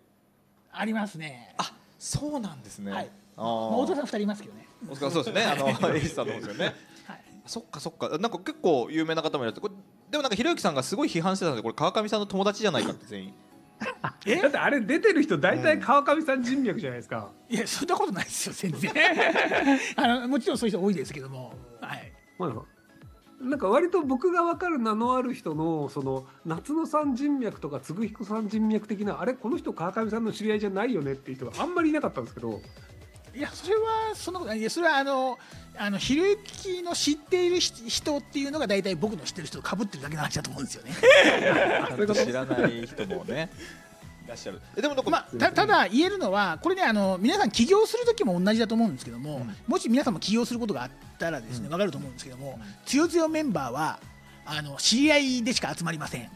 ありますねあそうなんですね、はい、あ、大塚さん2人いますけどね大塚そうですねあの エイさんの方ですよね、はい、そっかそっかなんか結構有名な方もいらっしゃってでもなんかひろゆきさんがすごい批判してたんでこれ川上さんの友達じゃないかって全員 だってあれ出てる人大体川上さん人脈じゃないですか、いやそんなことないですよ全然 あのもちろんそういう人多いですけどもはいまあなんか割と僕が分かる名のある人のその夏野さん人脈とか嗣彦さん人脈的なあれこの人川上さんの知り合いじゃないよねっていう人があんまりいなかったんですけどいやそれはそんなことないやそれはあのあのひろゆきの知っている人っていうのが大体僕の知ってる人かぶってるだけの話だと思うんですよね。知らない人もね。いらっしゃるえ、でもまあ、たただ言えるのはこれねあの皆さん起業する時も同じだと思うんですけども、うん、もし皆さんも起業することがあったらですね、うん、かると思うんですけども、うん、強強メンバーはあの知り合いでしか集まりません。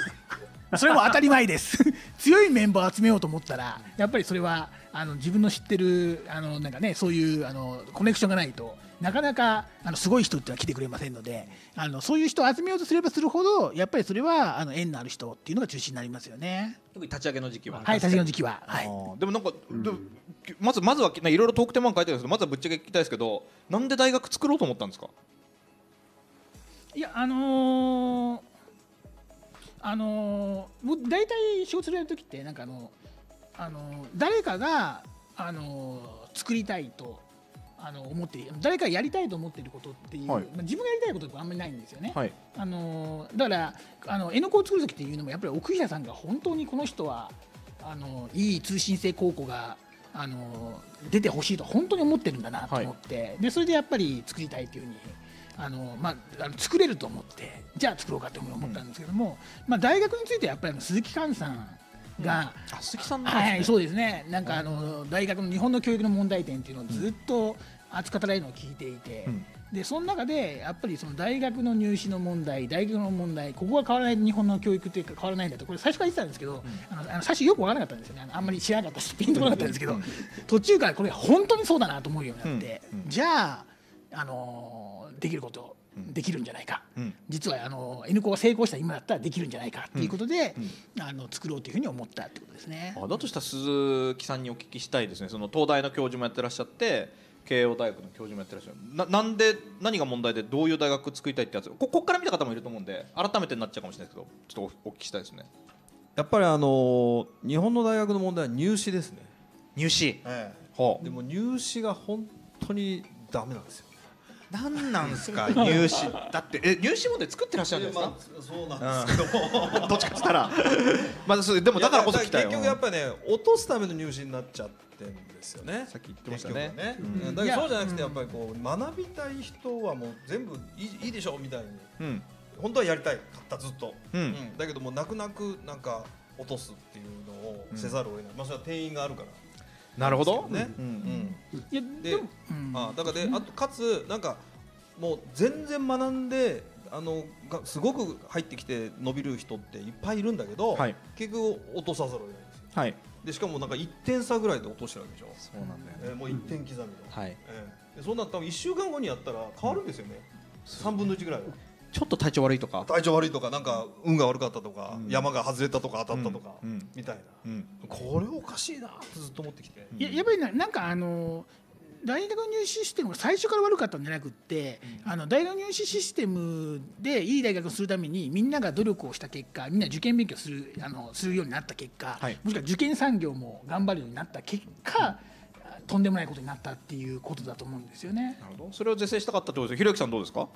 それも当たり前です強いメンバーを集めようと思ったらやっぱりそれはあの自分の知ってるあのなんか、ね、そういうあのコネクションがないとなかなかあのすごい人っては来てくれませんのであのそういう人を集めようとすればするほどやっぱりそれはあの縁のある人っていうのが中心になりますよね。特に立ち上げの時期は、はい、立ち上げの時期は、はい、でもなんか、うまずまずは、ね、いろいろトークテーマ書いてるんですけどまずはぶっちゃけ聞きたいですけどなんで大学作ろうと思ったんですかいやあのーあのー、大体仕事する時ってなんかあのあの誰かがあの作りたいとあの思って誰かやりたいと思っていることっていう、はい、まあ、自分がやりたいことってあんまりないんですよね。はい、あのだからあの絵のを作る時っていうのもやっぱり奥平さんが本当にこの人はあのいい通信制高校があの出てほしいと本当に思ってるんだなと思って、はい、でそれでやっぱり作りたいというふうに。あのまあ、あの作れると思ってじゃあ作ろうかと思ったんですけども、うん、まあ、大学についてやっぱり鈴木寛さんが、うん、あ鈴木さん、ね、はいそうですねなんかあの、大学の日本の教育の問題点っていうのをずっと熱語られるのを聞いていて、うん、でその中でやっぱりその大学の入試の問題大学の問題ここが変わらない日本の教育っていうか変わらないんだとこれ最初から言ってたんですけど、うん、あのあの最初よく分からなかったんですよねあんまり知らなかったしピンとこなかったんですけど、途中からこれ本当にそうだなと思うようになって、じゃああのできることできるんじゃないか、うん、実はあの N 校が成功した今だったらできるんじゃないかっていうことで、うんうん、あの作ろうというふうに思ったってことですねあだとしたら鈴木さんにお聞きしたいですねその東大の教授もやってらっしゃって慶応大学の教授もやってらっしゃるななんで何が問題でどういう大学作りたいってやつこここから見た方もいると思うんで改めてになっちゃうかもしれないですけどちょっとお聞きしたいですねやっぱりあの日本の大学の問題は入試ですね入試、ええ、はでも入試が本当にダメなんですよ何なんですか 入試だってえ入試問題作ってらっしゃるんですか、まあ、そうなんですけど、どっちかって言ったら まあそでもだからこそ結局やっぱりね落とすための入試になっちゃってんですよねさっき言ってましたね、ねうん、だけどそうじゃなくてやっぱりこう学びたい人はもう全部いいいいでしょうみたいに、うん、本当はやりたい買ったずっと、うん、うん、だけども泣く泣くなんか落とすっていうのをせざるを得ない、まあそれは定員があるからなるほどね、うんうん、で、あだからであとかつなんかもう全然学んであのがすごく入ってきて伸びる人っていっぱいいるんだけど、はい、結局落とさざるを得ないんですよ、はい、でしかもなんか1点差ぐらいで落としてるわけでしょそうなんだよね、えー、もう1点刻みの、うん、はいえー、そうなったら1週間後にやったら変わるんですよね、うん、3分の1ぐらいは。ちょっと体調悪いとか体調悪いとかなんか運が悪かったとか、うん、山が外れたとか当たったとか、うん、みたいな、うん、これおかしいなってずっと思ってきて。ややっぱりななんかあの大学入試システムが最初から悪かったんじゃなくて、あの大学入試システムでいい大学をするためにみんなが努力をした結果みんな受験勉強するあのするようになった結果、はい、もしくは受験産業も頑張るようになった結果、とんでもないことになったっていうことだと思うんですよね。なるほどそれを是正したかったってことですひろゆきさんどうですか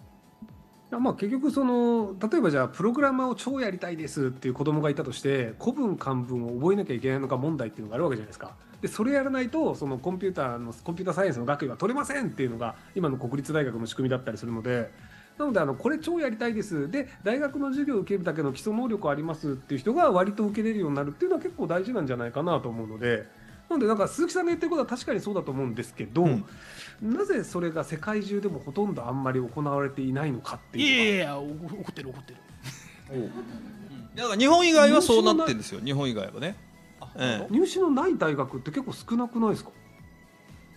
まあ結局その例えばじゃあプログラマーを超やりたいですっていう子供がいたとして古文漢文を覚えなきゃいけないのか問題っていうのがあるわけじゃないですか。でそれやらないとそのコンピューターのコンピューターサイエンスの学位は取れませんっていうのが今の国立大学の仕組みだったりするのでなのであのこれ超やりたいですで大学の授業を受けるだけの基礎能力ありますっていう人が割と受けれるようになるっていうのは結構大事なんじゃないかなと思うので。なのでなんか鈴木さんが言ってることは確かにそうだと思うんですけど、うん、なぜそれが世界中でもほとんどあんまり行われていないのかっていういやいやいや怒ってる怒ってるだから日本以外はそうなってるんですよ日本以外はね、ええ、入試のない大学って結構少なくないですか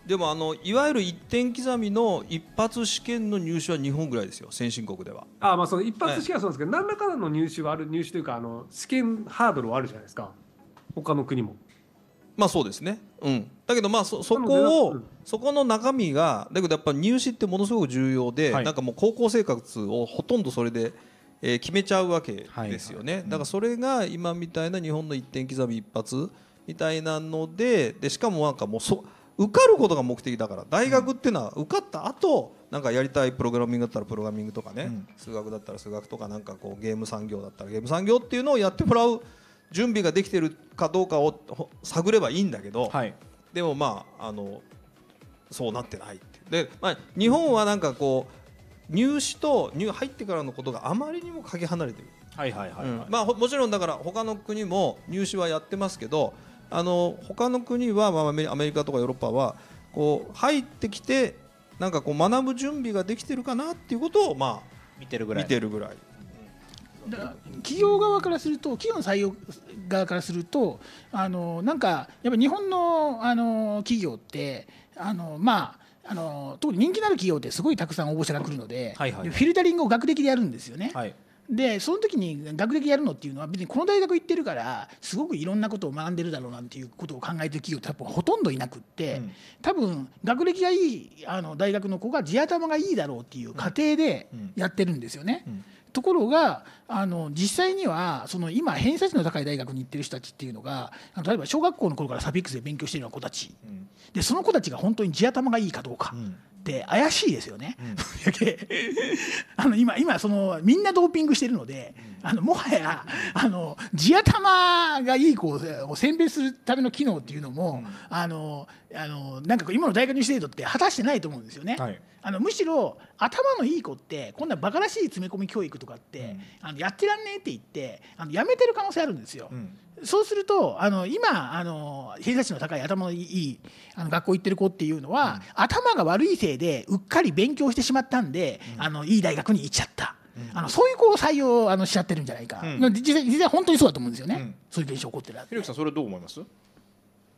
でもあのいわゆる一点刻みの一発試験の入試は日本ぐらいですよ先進国ではああまあその一発試験はそうですけど、何らかの入試はある入試というかあの試験ハードルはあるじゃないですか他の国もまあそうですねうんだけどまあそそこをそこの中身がだけどやっぱ入試ってものすごく重要で、はい、なんかもう高校生活をほとんどそれで、えー、決めちゃうわけですよね、はいはい、だからそれが今みたいな日本の一点刻み一発みたいなのででしかもなんかもうそ受かることが目的だから大学っていうのは受かった後なんかやりたいプログラミングだったらプログラミングとかね、うん、数学だったら数学とかなんかこうゲーム産業だったらゲーム産業っていうのをやってもらう準備ができてるかどうかを探ればいいんだけど、はい、でもまああのそうなってないってで、まあ、日本はなんかこう入試と入入ってからのことがあまりにもかけ離れてる。はいはいはい、はいうん、まあ、もちろんだから他の国も入試はやってますけどあの他の国は、まあ、アメリカとかヨーロッパはこう入ってきてなんかこう学ぶ準備ができてるかなっていうことを、まあ、見てるぐらい見てるぐらいだから企業側からすると企業の採用側からするとあのなんかやっぱ日本のあの企業ってあのまああの特に人気のある企業ってすごいたくさん応募者が来るのではいはいはい、フィルタリングを学歴でやるんですよね。はいでその時に学歴やるのっていうのは別にこの大学行ってるからすごくいろんなことを学んでるだろうなんていうことを考えてる企業って多分ほとんどいなくって、うん、多分学歴がいいあの大学の子が地頭がいいだろうっていう過程でやってるんですよね。うんうんところがあの実際にはその今偏差値の高い大学に行ってる人たちっていうのが例えば小学校の頃からサビックスで勉強してるような子たち、うん、でその子たちが本当に地頭がいいかどうか。って怪しいですよね、うん、あの今今そのみんなドーピングしてるので、あのもはやあの地頭がいい子を選別するための機能っていうのも、うん、あのあのなんか今の大学入試制度って果たしてないと思うんですよね。はい、あのむしろ頭のいい子ってこんなバカらしい詰め込み教育とかって、うん、あののやってらんねえって言ってあの辞めてる可能性あるんですよ。うんそうするとあの今あの偏差値の高い頭のいいあの学校行ってる子っていうのは、うん、頭が悪いせいでうっかり勉強してしまったんで、うん、あのいい大学に行っちゃった。うん、あのそういう子を採用あのしちゃってるんじゃないか、うん、実際実際本当にそうだと思うんですよね、うん、そういう現象起こってるひろきさんそれどう思います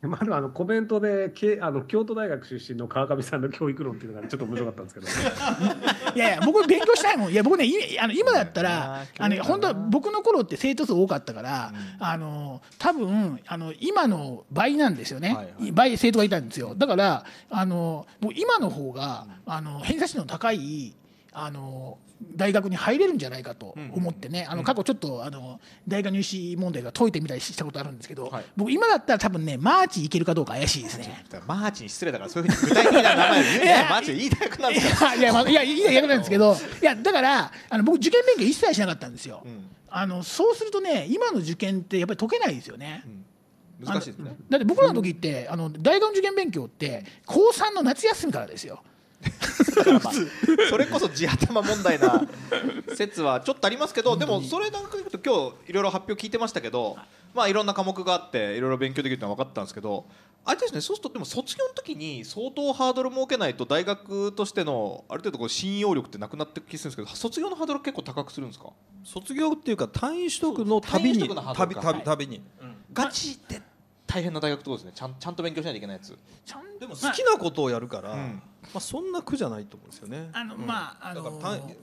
まだあのコメントでけあの京都大学出身の川上さんの教育論っていうのがちょっと面白かったんですけど いやいや僕勉強したいもんいや僕ねあの今だったらあの本当僕の頃って生徒数多かったから、うん、あの多分あの今の倍なんですよね、はいはい、倍生徒がいたんですよだからあの今の方があの偏差値の高いあの大学に入れるんじゃないかと思ってね、あの過去ちょっとあの大学入試問題が解いてみたりしたことあるんですけど、はい、僕今だったら多分ねマーチいけるかどうか怪しいですねマーチに失礼だからそういうふうに具体的な名前で言うね マーチ言いたくなるからいやいや、まいや言いたくないんですけどいやだからあの僕受験勉強一切しなかったんですよ、うん、あのそうするとね今の受験ってやっぱり解けないですよね、うん難しいですねだって僕らの時って、あの大学受験勉強って高3の夏休みからですよ それこそ地頭問題な説はちょっとありますけどでもそれなんか言うと今日いろいろ発表聞いてましたけどまあいろんな科目があっていろいろ勉強できるってのは分かったんですけどあれですねそうするとでも卒業の時に相当ハードル設けないと大学としてのある程度こう信用力ってなくなってきするんですけど卒業のハードル結構高くするんですか卒業っていうか単位取得の旅に旅旅旅にガチて大変な大学ってことですねちゃんちゃんと勉強しないといけないやつ。ちゃんでも好きなことをやるから、うんまあ、そんな苦じゃないと思うんですよね。あの、まあ、あの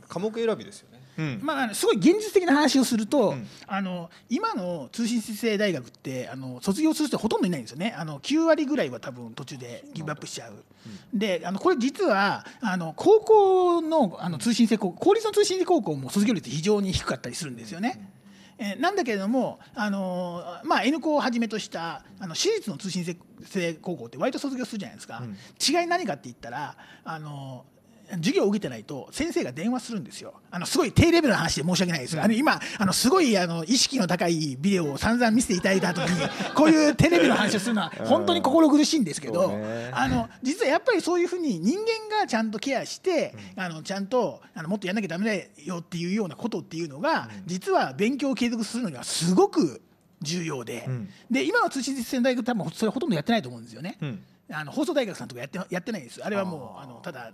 科目選びですよね。まあ、すごい現実的な話をすると、あの今の通信制大学ってあの卒業する人ほとんどいないんですよねあの9割ぐらいは多分途中でギブアップしちゃう。であのこれ実はあの高校のあの通信制高公立の通信制高校も卒業率非常に低かったりするんですよね。えー、なんだけれども、あのー、まあ、N 校をはじめとしたあの私立の通信制高校って割と卒業するじゃないですか、うん、違い何かって言ったら、あのー授業を受けてないと先生が電話するんですよあのすごい低レベルの話で申し訳ないですあの今あのすごいあの意識の高いビデオを散々見せていただいた後に こういうテレビの話をするのは本当に心苦しいんですけど、あの実はやっぱりそういうふうに人間がちゃんとケアして、あのちゃんとあのもっとやんなきゃダメだよっていうようなことっていうのが、実は勉強を継続するのにはすごく重要で,、で今の通信実践大学多分それほとんどやってないと思うんですよね。うんあの放送大学さんとかやってやってないですあれはもうあのただ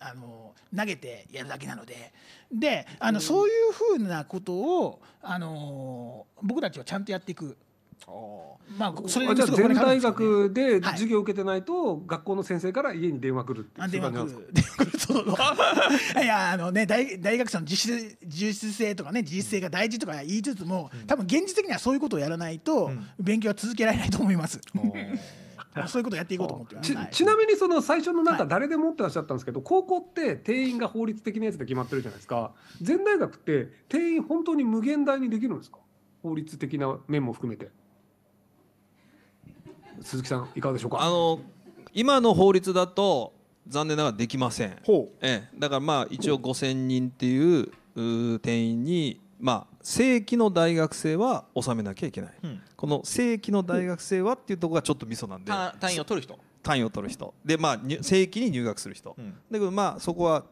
あの投げてやるだけなのでであの、うん、そういうふうなことをあの僕たちはちゃんとやっていく。まあ、それは全大学で授業を受けてないと、学校の先生から家に電話くるっていう感じなんですか。いやあのね大大学生の自主自主性とかね自主性が大事とか言いつつも、多分現実的にはそういうことをやらないと、勉強は続けられないと思います。そういうことやっていこうと思ってちちなみにその最初のなんか誰でもってらっしゃったんですけど、はい、高校って定員が法律的なやつで決まってるじゃないですか全大学って定員本当に無限大にできるんですか法律的な面も含めて鈴木さんいかがでしょうかあの今の法律だと残念ながらできませんええ、だからまあ一応5,000人っていう定員にまあ正規の大学生は納めなきゃいけない、うん、この正規の大学生はっていうとこがちょっとミソなんで単位を取る人単位を取る人でまあ正規に入学する人、うん、だけどまあそこは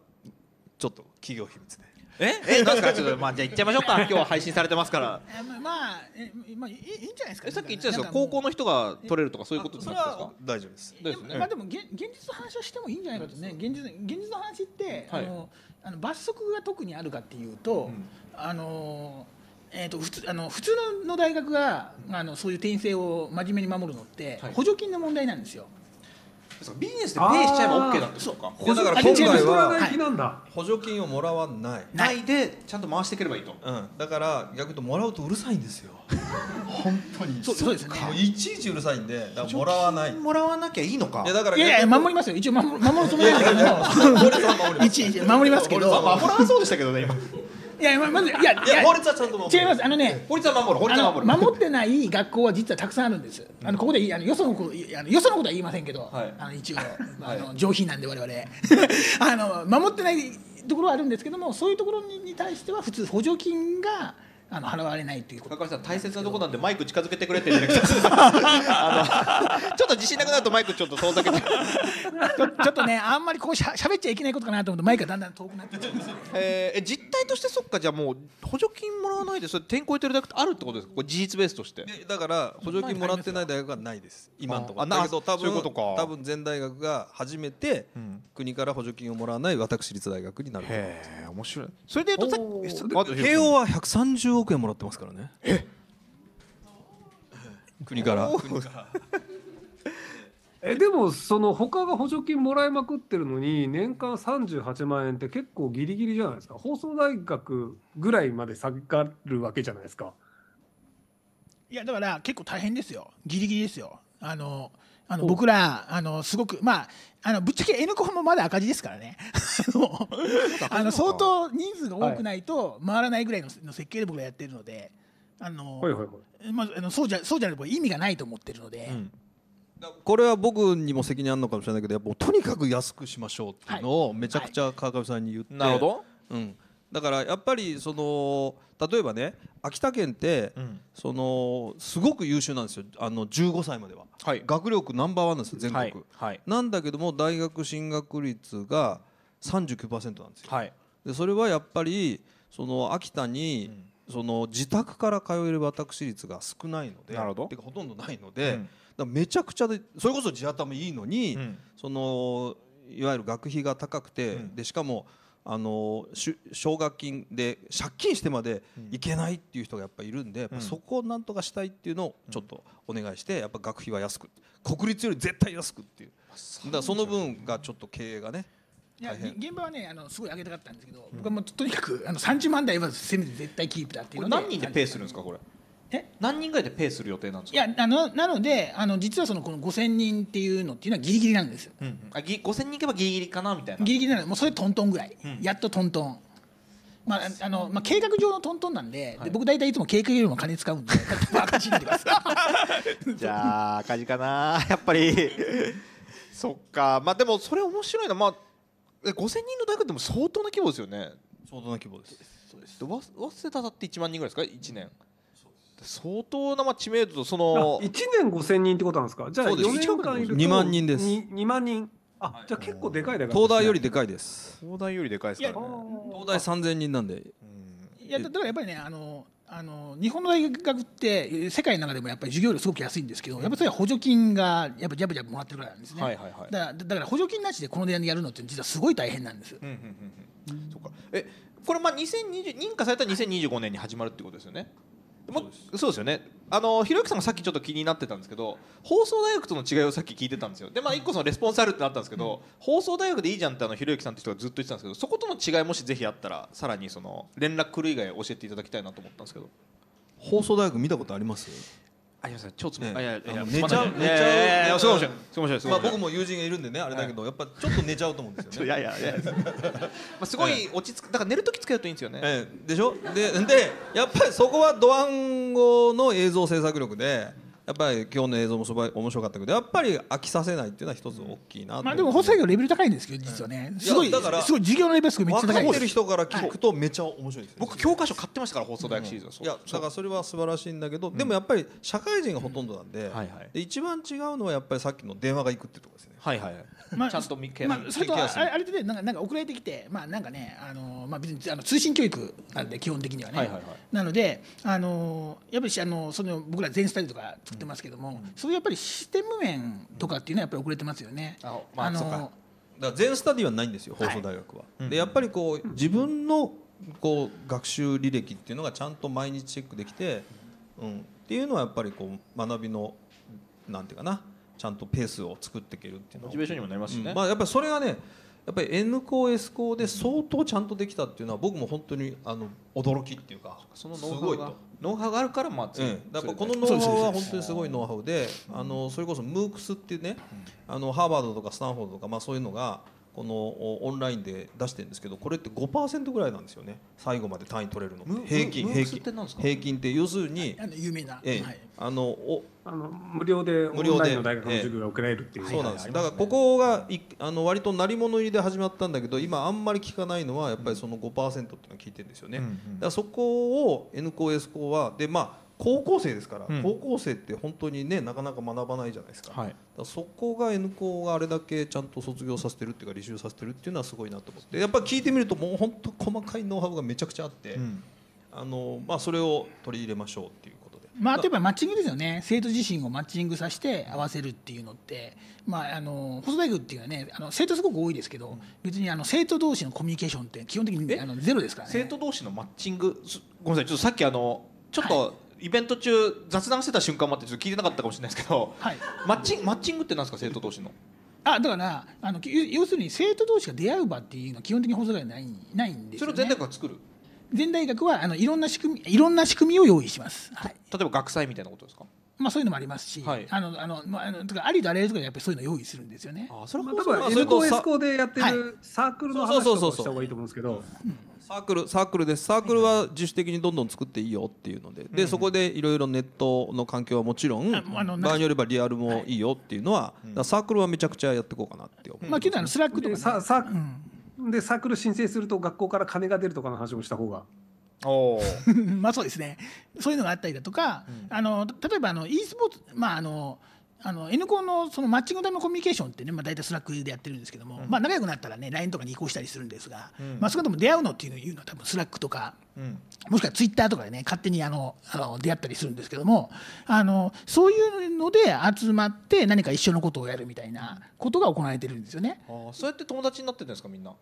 ちょっと企業秘密で。え えなんですかちょっとまあじゃあ行っちゃいましょうか 今日は配信されてますからまあえ、まあ、いいんじゃないですかさっき言ってたんですけ高校の人が取れるとかそういうことですか大丈夫です、まあでも現現実の話をしてもいいんじゃないかとね現実現実の話って、はい、あのあの罰則が特にあるかっていうと、あのえーと、普通あの普通の大学があのそういう転生を真面目に守るのって、補助金の問題なんですよ。はいビジネスでペイしちゃえば OK だってそうかだら今回は補助金をもらわないないでちゃんと回していければいいと、うん、だから逆に言うともらうとうるさいんですよ 本当にそうですかいちいちうるさいんでだからもらわないもらわなきゃいいのかいやだからいやいや守りますよ一応守るつもりですけど 守りますけど守らなそうでしたけどね今いや、ま、まず、いや、いや法律はちゃんと守る。違います。あのね、法律は守る。法律は守る。守ってない学校は実はたくさんあるんです。あの、ここで、あの、よそのこと、あの、よそのことは言いませんけど、はい、あの、一応、あの、上品なんで、我々。あの、守ってない。ところはあるんですけどもそういうところに対しては普通補助金があの払われないっていうこと高橋さん大切なとこなんでマイク近づけてくれって ちょっと自信なくなるとマイクちょっと遠ざけて ちょっとねあんまりこうしゃべっちゃいけないことかなと思うとマイクがだんだん遠くなってきて、えー、実としてそっかじゃあもう補助金もらわないでそれ転校行ってる大学ってあるってことですかこれ事実ベースとしてだから補助金もらってない大学はないです今のところるほど多分多分全大学が初めて国から補助金をもらわない私立大学になるへえ面白いそれでいうと慶応は130億円もらってますからねえ国から国からえでもその他が補助金もらいまくってるのに年間38万円って結構ギリギリじゃないですか放送大学ぐらいまで下がるわけじゃないですかいやだから結構大変ですよギリギリですよあのあの僕らあのすごくまああのぶっちゃけ N コンもまだ赤字ですからね あの相当人数が多くないと回らないぐらいの設計で僕らやってるので。あの、はいはいはい、まあのそうじゃ、そうじゃないと意味がないと思ってるので。うん、これは僕にも責任あるのかもしれないけどやっぱとにかく安くしましょうっていうのをめちゃくちゃ川上さんに言って、なるほど、うん、だからやっぱりその例えばね秋田県って、そのすごく優秀なんですよあの15歳までは、はい、学力ナンバーワンなんですよ全国、はいはい、なんだけども大学進学率が39%なんですよ、はい、でそれはやっぱりその秋田に、その自宅から通える私立が少ないのでなるほどてかほとんどないので、うんだめちゃくちゃでそれこそ地頭いいのに、うん、そのいわゆる学費が高くて、うん、でしかもあの奨学金で借金してまでいけないっていう人がやっぱいるんで、うん、そこをなんとかしたいっていうのをちょっとお願いしてやっぱ学費は安く国立より絶対安くっていうだからその分がちょっと経営がね。いや現場はねあのすごい上げたかったんですけど、僕はもうとにかくあの30万台はせめて絶対キープだっていうので何人でペイするんですかこれえ何人ぐらいでペイする予定なんですかいやあのなのであの実はそのこの5000人っていうのっていうのはギリギリなんですうんうんあぎ5000人いけばギリギリかなみたいなギリギリなのもうそれトントンぐらい、うんやっとトントンまあ、あのまあ、計画上のトントンなんで,、はいで僕大体いつも計画よりも金使うんで赤字ってますじゃあ赤字かな やっぱりそっかまあでもそれ面白いなまあえ5000人の大学でも相当な規模ですよね相当な規模ですでわ早稲田だって1万人ぐらいですか1年相当な知名度とその1年5000人ってことなんですかじゃあ4年間いると2万人です 2, 2万人あ、じゃあ結構でかいでかい、東大よりでかいです東大よりでかいですか、ね、東大3000人なんでいやだからやっぱりねあのあの日本の大学って世界の中でもやっぱり授業料すごく安いんですけど、やっぱりそれは補助金がやっぱジャブジャブもらってるからなんですね、はいはいはい、だからだから補助金なしでこの値段でやるのって実はすごい大変なんです、うんうんうんうん、そうかえこれまあ2022認可された2025年に始まるってことですよね、はいもそうですよねあのひろゆきさんがさっきちょっと気になってたんですけど放送大学との違いをさっき聞いてたんですよでまあ一個そのレスポンスあるってなったんですけど、うん、放送大学でいいじゃんってあのひろゆきさんって人がずっと言ってたんですけどそことの違いもしぜひあったらさらにその連絡来る以外教えていただきたいなと思ったんですけど放送大学見たことありますあります超つまんい。やいや寝ちゃう寝ちゃう。いやそうかもしれい。そうい。まあ僕も友人がいるんでねあれだけどやっぱちょっと寝ちゃうと思うんですよね。いやいやいや。まあすごい落ち着くだから寝る時つけるといいんですよね。でしょ。ででやっぱりそこはドワンゴの映像制作力で。やっぱり今日の映像もそば面白かったけどやっぱり飽きさせないっていうのは一つ大きいなまあでも放送業レベル高いんですけど実はねすごいだからすごい授業のレベルすごいめっちゃ高いでする人から聞くとめっちゃ面白いです、ね、僕教科書買ってましたから放送大学シリーズいやだからそれは素晴らしいんだけど、でもやっぱり社会人がほとんどなんで,、で一番違うのはやっぱりさっきの電話がいくってとこですねはいはいまあ、ちゃんと見け、まあ、それとああれでなんかなんか送られてきてまあなんかねあの、まあ、別にあの通信教育なんで基本的にはね、はいはいはい、なのであのやっぱりあのその僕ら全スタイルとか作ってますけども、うん、そういうやっぱりシステム面とかっていうのはやっぱり遅れてますよね。あ、まあ、あのだから全スタディはないんですよ放送大学は。はい、でやっぱりこう自分のこう学習履歴っていうのがちゃんと毎日チェックできて、うん、っていうのはやっぱりこう学びのなんていうかなちゃんとペースを作っていけるっていうのはモチベーションにもなりますしね、うん、まあ、やっぱりそれがねやっぱり N 校 S 校で相当ちゃんとできたっていうのは僕も本当にあの驚きっていうかそのノウハウがノウハウがあるからまあ、うん、だからこのノウハウは本当にすごいノウハウであのそれこそ MOOCs っていうねあのハーバードとかスタンフォードとかまあそういうのがこのオンラインで出してるんですけどこれって5%ぐらいなんですよね最後まで単位取れるの平均平均平均って要するに有名な、ええあのおあの無料で無料で大学の授業が受けられるっていう、そうなんです、だからここがいあの割と成り物入りで始まったんだけど今あんまり聞かないのはやっぱりその5%っていうのは聞いてるんですよね、だからそこを N 校 S 校はでまあ高校生ですから、うん、高校生って本当にねなかなか学ばないじゃないですかはい、だそこが N 校があれだけちゃんと卒業させてるっていうか履修させてるっていうのはすごいなと思ってやっぱ聞いてみるともう本当細かいノウハウがめちゃくちゃあって、うん、あのまあ、それを取り入れましょうっていうことで、まあ、例えばマッチングですよね生徒自身をマッチングさせて合わせるっていうのって、まあ、あの細大学っていうのはねあの生徒すごく多いですけど、うん、別にあの生徒同士のコミュニケーションって基本的にあのゼロですからね生徒同士のマッチングごめんなさいちょっとさっきあのちょっと、はいイベント中雑談してた瞬間もあってちょっと聞いてなかったかもしれないですけど、はい、マッチマッチングってなんですか生徒同士のあだからあの要するに生徒同士が出会う場っていうのは基本的に法則がないないんですよ、ね、それを全体学が作る全大学はあのいろんな仕組みいろんな仕組みを用意します、はい、例えば学祭みたいなことですかまあ、そういうのもありますし、はい、あのあの、まあ、あのありとあらゆるところでやっぱりそういうのを用意するんですよね。あそれも多分 N 校 S 校でやってるサークルの話とかした方がいいと思うんですけど、サークルサークルですサークルは自主的にどんどん作っていいよっていうので、でそこでいろいろネットの環境はもちろん、場合によればリアルもいいよっていうのは、サークルはめちゃくちゃやっていこうかなって思う、まあ現在のスラックとか、ササでサークル申請すると学校から金が出るとかの話もした方が。お まあそうですねそういうのがあったりだとか、うん、あの例えばあの e スポーツまああのあの N コンのそのマッチングのためのコミュニケーションってね、まあ、大体スラックでやってるんですけども、うん、まあ、仲良くなったらね LINE とかに移行したりするんですが、うん、まあ、それとも出会うのっていうのを言うのは多分スラックとか、うん、もしくはツイッターとかでね勝手にあのあの出会ったりするんですけどもあのそういうので集まって何か一緒のことをやるみたいなことが行われてるんですよね。あそうやって友達になってるんですかみんな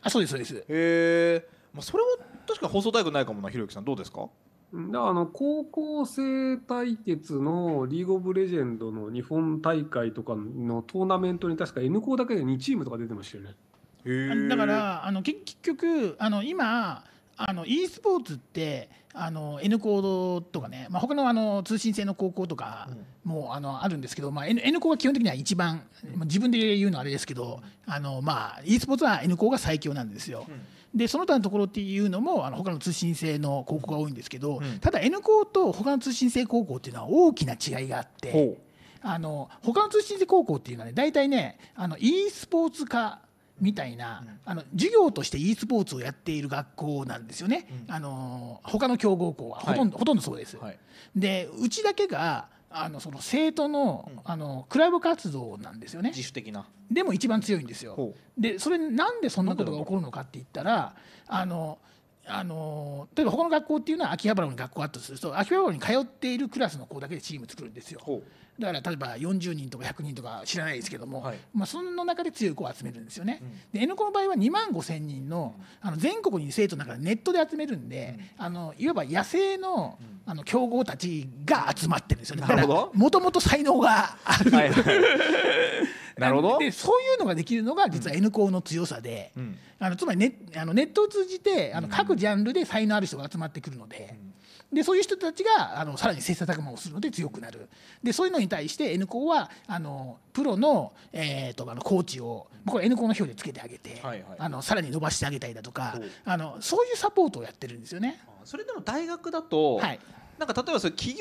あそうですそうですへえ、まあ、それは確か放送タイプないかもなひろゆきさんどうですかだからあの高校生対決のリーグオブレジェンドの日本大会とかのトーナメントに確か N 校だけで2チームとか出てましたよね。だからあの結局あの今あの e スポーツってあの N コードとかね、まあ、他のあの通信制の高校とかもあのあるんですけど、まあ、N, N 校は基本的には一番自分で言うのはあれですけどあの、まあ、e スポーツは N 校が最強なんですよ。うんでその他のところっていうのもあの他の通信制の高校が多いんですけど、うん、ただ N 校と他の通信制高校っていうのは大きな違いがあって。あの他の通信制高校っていうのはね大体ねあの e スポーツ科みたいな、あの授業として e スポーツをやっている学校なんですよね、うん、あの他の強豪校はほとんどはい、ほとんどそうです、はい、でうちだけがあのその生徒の,、あのクラブ活動なんですよね自主的なでも一番強いんですよでそれなんでそんなことが起こるのかって言ったらあの、うんあの例えば他の学校っていうのは秋葉原に学校あったとすると秋葉原に通っているクラスの子だけでチーム作るんですよだから例えば40人とか100人とか知らないですけども、はい、まあ、その中で強い子を集めるんですよね、うん、で N の場合は2万5千人のあの全国に生徒の中でネットで集めるんで、うん、あのいわば野生のあの強豪たちが集まってるんですよねだもともと才能がある、はいはいなるほどでそういうのができるのが実は N 校の強さで、うん、あのつまりネあのネットを通じてあの各ジャンルで才能ある人が集まってくるので。でそういう人たちがあのさらに切磋琢磨をするので強くなるでそういうのに対して N 校はあのプロの,、えーと、あのコーチをこれ N 校の表でつけてあげて、はいはい、あのさらに伸ばしてあげたりだとかあのそういうサポートをやってるんですよね。それでも大学だと、はい、なんか例えばそれ起業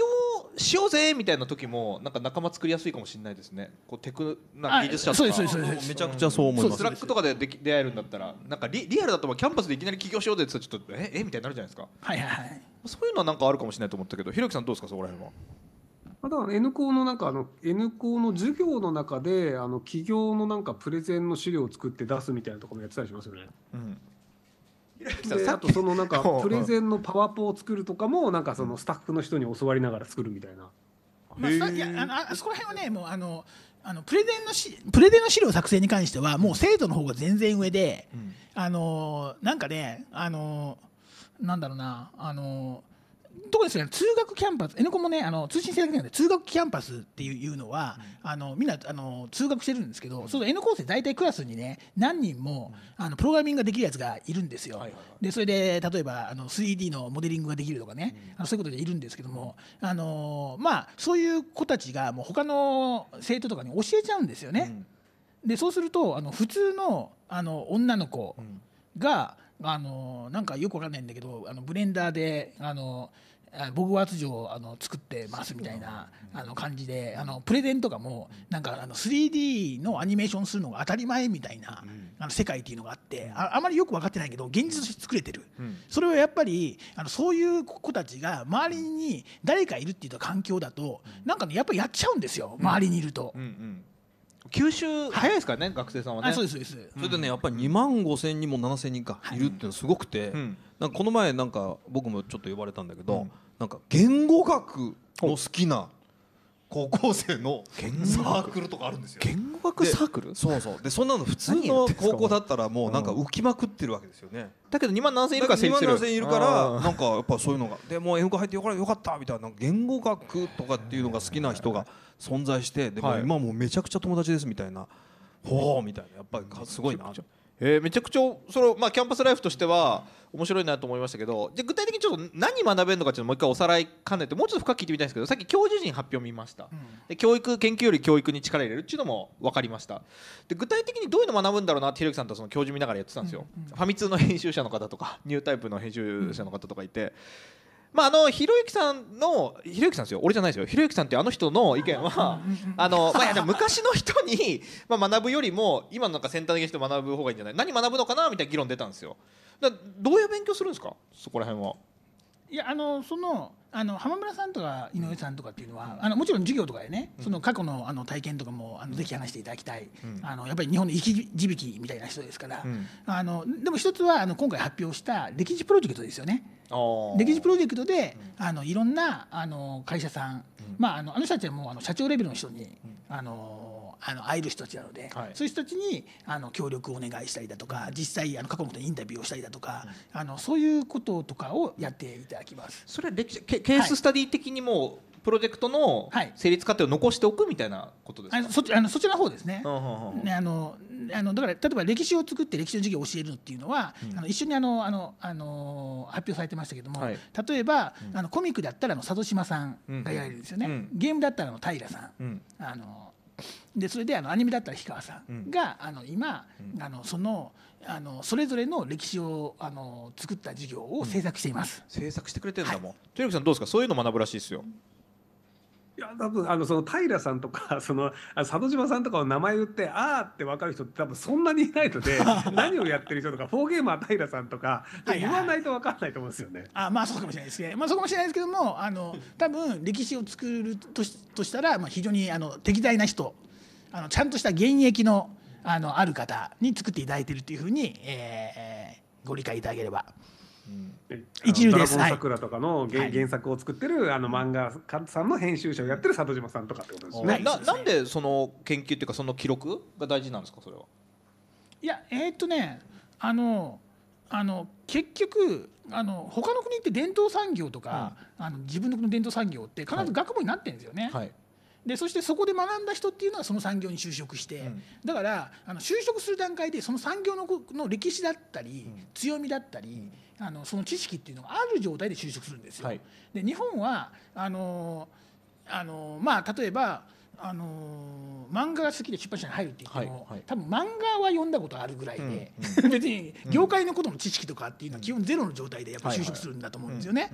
しようぜみたいな時もなんか仲間作りやすいかもしれないですね。こうテクな技術者とかめちゃくちゃそう思います。スラックとかででき出会えるんだったらなんかリリアルだとキャンパスでいきなり起業しようぜってちょっとええみたいになるじゃないですか。はいはい。そういうのはなんかあるかもしれないと思ったけど、ひろきさんどうですかそこら辺は。だから N 校のなんかあの N 校の授業の中であの企業のなんかプレゼンの資料を作って出すみたいなところもやってたりしますよね。うん。さあとそのなんかプレゼンのパワポを作るとかもなんかそのスタッフの人に教わりながら作るみたいな。まあ、いやああそこら辺はねもうあのあのプレゼンのしプレゼンの資料作成に関してはもう生徒の方が全然上で、うん、あのなんかねあのなんだろうなあの特にですね通学キャンパス N コンもねあの通信制だけじゃなくて通学キャンパスっていうのは、うん、あのみんなあの通学してるんですけど、うそう N コース大体クラスにね何人も、うん、あのプログラミングができるやつがいるんですよ。はいはいはい、でそれで例えばあの 3D のモデリングができるとかね、そういうことでいるんですけども、あのまあ、そういう子たちがもう他の生徒とかに教えちゃうんですよね。でそうするとあの普通のあの女の子が、あのなんかよくわかんないんだけどあのブレンダーであのボグワーツ城をあの作ってますみたいなあの感じであのプレゼンとかもなんかあの 3D のアニメーションするのが当たり前みたいなあの世界っていうのがあってああまりよく分かってないけど現実として作れてるそれはやっぱりあのそういう子たちが周りに誰かいるっていう環境だとなんかねやっぱりやっちゃうんですよ周りにいると。吸収早いですからね学生さんはねそうですそうです、それでねやっぱり2万5千人も7千人かいるっていうのすごくて、なんかこの前なんか僕もちょっと呼ばれたんだけど、なんか言語学の好きな高校生のサークルとかあるんですよ言語学サークルそうそうでそんなの普通の高校だったらもうなんか浮きまくってるわけですよね、だけど2万何千いるから2万7 0いるからなんかやっぱそういうのがでもう M 科入ってよかったみたいな言語学とかっていうのが好きな人が存在してでも今もうめちゃくちゃ友達ですみたいなほうみたいなやっぱりすごいなえー、めちゃくちゃそのまあキャンパスライフとしては面白いなと思いましたけどじゃ具体的にちょっと何学べるのかちょっともう一回おさらい兼ねてもうちょっと深く聞いてみたいんですけどさっき教授陣発表見ました、うん、で教育研究より教育に力入れるっていうのも分かりましたで具体的にどういうの学ぶんだろうなってひろゆきさんとその教授見ながらやってたんですよ、うんうん、ファミ通の編集者の方とかニュータイプの編集者の方とかいて。まあ、あのひろゆきさんのひろゆきさんですよ俺じゃないですよひろゆきさんってあの人の意見はあの、まあ、いや昔の人に、まあ、学ぶよりも今のなんか先端的な人学ぶ方がいいんじゃない何学ぶのかなみたいな議論出たんですよ。だどういう勉強するんですかそこら辺は。いやあのそのあの浜村さんとか井上さんとかっていうのは、あのもちろん授業とかでね、その過去のあの体験とかもあのぜひ話していただきたい、あのやっぱり日本の生き地引みたいな人ですから、あのでも一つはあの今回発表した歴史プロジェクトですよね。歴史プロジェクトで、あのいろんなあの会社さん、まあ、あのあの人たちはもうあの社長レベルの人に、あのあの会える人たちなので、はい、そういう人たちにあの協力をお願いしたりだとか実際あの過去のことにインタビューをしたりだとか、うん、あのそういうこととかをやっていただきます。それは歴史ケーススタディ的にも、はいプロジェクトの成立過程を残しておくみたいなことですか、あのそあのそちらの方ですね。ねあのあのだから例えば歴史を作って歴史の授業を教えるっていうのは、うん、あの一緒にあのあのあの発表されてましたけども、はい、例えば、うん、あのコミックだったらの佐渡島さんがやられるんですよね、うん、ゲームだったらの平さん、あのでそれであのアニメだったら氷川さんが、あの今、あのそのあのそれぞれの歴史をあの作った授業を制作しています、制作してくれてるんだもん、テレビさんどうですかそういうの学ぶらしいですよいや多分あのその平さんとか その佐渡島さんとかの名前言ってああって分かる人って多分そんなにいないので 何をやってる人とかフォーゲーマー平さんとか言わないと分かんないと思うんですよね。あまあそうかもしれないですけど、まあそうかもしれないですけどもあの多分歴史を作るとしとしたら、まあ、非常にあの適材な人あのちゃんとした現役のあのある方に作っていただいているというふうに、えー、ご理解いただければ。一流です。ドラ桜とかの原,、原作を作ってる、あの漫画家さんの編集者をやってる里島さんとかってことですね。ななんでその研究っていうかその記録が大事なんですかそれは。いやえー、っとねあのあの結局あの他の国って伝統産業とか、うん、あの自分の国の伝統産業って必ず学問になってるんですよね。はい、はいでそしてそこで学んだ人っていうのはその産業に就職して、うん、だからあの就職する段階でその産業のの歴史だったり、うん、強みだったり、うん、あのその知識っていうのがある状態で就職するんですよ。はい、で日本はあのあのまあ例えばあの漫画が好きで出版社に入るって言っても、はいはい、多分漫画は読んだことあるぐらいで、うん 別に業界のことの知識とかっていうのは基本ゼロの状態でやっぱ就職するんだと思うんですよね。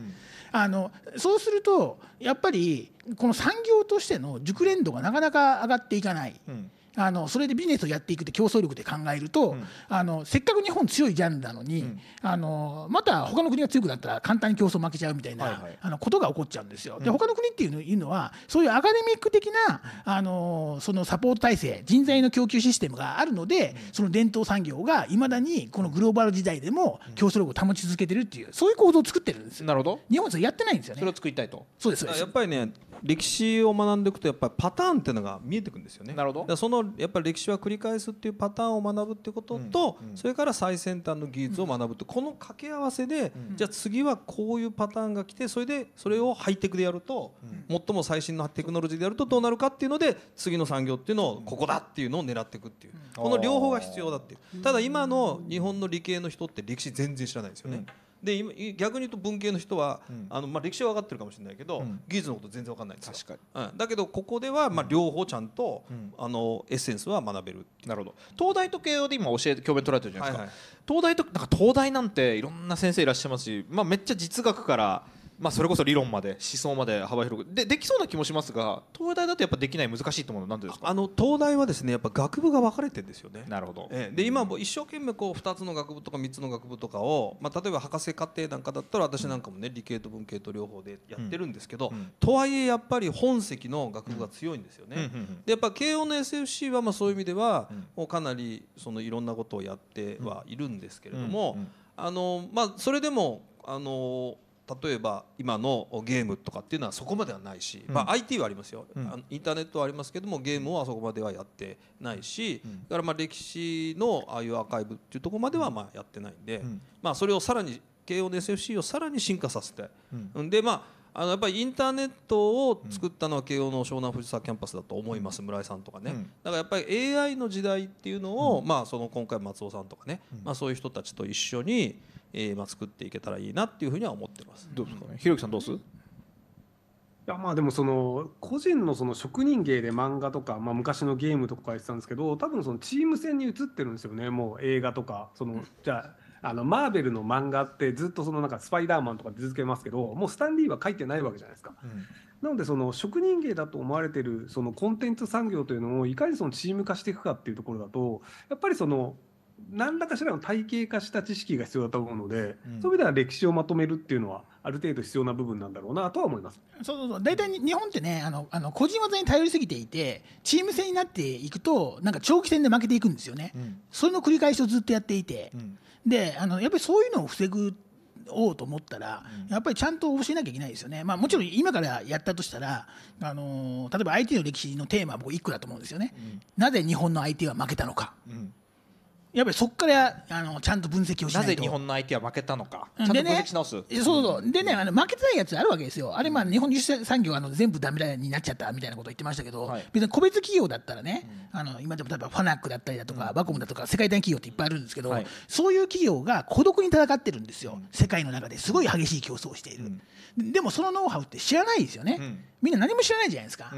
あのそうするとやっぱりこの産業としての熟練度がなかなか上がっていかない。うんあのそれでビジネスをやっていくって競争力で考えると、うん、あのせっかく日本強いジャンルなのに、うん、あのまた他の国が強くなったら簡単に競争負けちゃうみたいな、はいはい、あのことが起こっちゃうんですよ。で他の国っていうのいうのはそういうアカデミック的なあのそのサポート体制人材の供給システムがあるので、その伝統産業がいまだにこのグローバル時代でも競争力を保ち続けてるっていうそういう構造を作ってるんですなるほど日本はやってないんですよね。それを作りたいとそうですやっぱりね歴史を学んでいくとやっぱりパターンっていうのが見えてくるんですよね。なるほどそのやっぱり歴史は繰り返すっていうパターンを学ぶってことと、うんうん、それから最先端の技術を学ぶって、この掛け合わせで、うん、じゃあ次はこういうパターンが来てそれでそれをハイテクでやると、最も最新のテクノロジーでやるとどうなるかっていうので次の産業っていうのをここだっていうのを狙っていくっていう、この両方が必要だっていうただ今の日本の理系の人って歴史全然知らないですよね。で逆に言うと文系の人は、うん、あのまあ、歴史は分かってるかもしれないけど、うん、技術のこと全然分かんないんですよ確かに、うん、だけどここではまあ両方ちゃんと、あのエッセンスは学べるなるほど東大と慶応で今教えて教鞭取られてるじゃないですか、はいはい、東大となんか東大なんていろんな先生いらっしゃいますし、まあ、めっちゃ実学から。まあ、それこそ理論まで思想まで幅広くでできそうな気もしますが東大だとやっぱできない難しいと思うのは何でですかあの東大はですねやっぱ学部が分かれてんですよね。なるほど、ええ、で今一生懸命こう2つの学部とか3つの学部とかを、まあ、例えば博士課程なんかだったら私なんかもね理系と文系と両方でやってるんですけど、うん、とはいえやっぱり本籍の学部が強いんですよね。でやっぱ慶応の SFC はまあそういう意味では、もうかなりそのいろんなことをやってはいるんですけれども、あのまあ、それでもあの例えば今のゲームとかっていうのはそこまではないし、まあ、IT はありますよ、うん、インターネットはありますけどもゲームはそこまではやってないし、うん、だからまあ歴史のああいうアーカイブっていうとこまではまあやってないんで、うん、まあ、それをさらに慶応 n s f c をさらに進化させて、うん、でまああのやっぱりインターネットを作ったのは慶応の湘南藤沢キャンパスだと思います、村井さんとかね、だからやっぱり AI の時代っていうのを、まあ、その今回松尾さんとかね、まあ、そういう人たちと一緒にえー、まあ作っていけたらいいなっていうふうには思ってます。どうですかね。ひろきさんどうすいやまあでもその個人のその職人芸で漫画とか、まあ、昔のゲームとかやってたんですけど多分そのチーム戦に移ってるんですよねもう映画とかそのじゃああのマーベルの漫画ってずっとそのなんかスパイダーマンとか出続けますけどもうスタンリーは書いてないわけじゃないですか。うん、なのでその職人芸だと思われてるそのコンテンツ産業というのをいかにそのチーム化していくかっていうところだとやっぱりその何らかしらの体系化した知識が必要だと思うので、うん、そういう意味では歴史をまとめるっていうのはある程度必要な部分なんだろうなとは思います。そうそうそう大体日本ってねあのあの個人技に頼りすぎていてチーム戦になっていくとなんか長期戦で負けていくんですよね。うん、それの繰り返しをずっとやっていて、うん、であのやっぱりそういうのを防ぐおうと思ったら、やっぱりちゃんと教えなきゃいけないですよね、まあ、もちろん今からやったとしたら、あのー、例えば IT の歴史のテーマは僕1個だと思うんですよね、うん、なぜ日本の IT は負けたのか、うやっぱりそこからあのちゃんと分析をしなぜ日本の相手は負けたのか、ちゃんと分析し直す。そうそうでねあの負けてないやつあるわけですよ、あれ、まあ、日本輸出産業あの全部だめになっちゃったみたいなこと言ってましたけど、はい、別に個別企業だったらね、あの今でも例えばファナックだったりだとか、うん、バコムだとか、世界的企業っていっぱいあるんですけど、はい、そういう企業が孤独に戦ってるんですよ、世界の中ですごい激しい競争をしている、でもそのノウハウって知らないですよね、みんな何も知らないじゃないですか。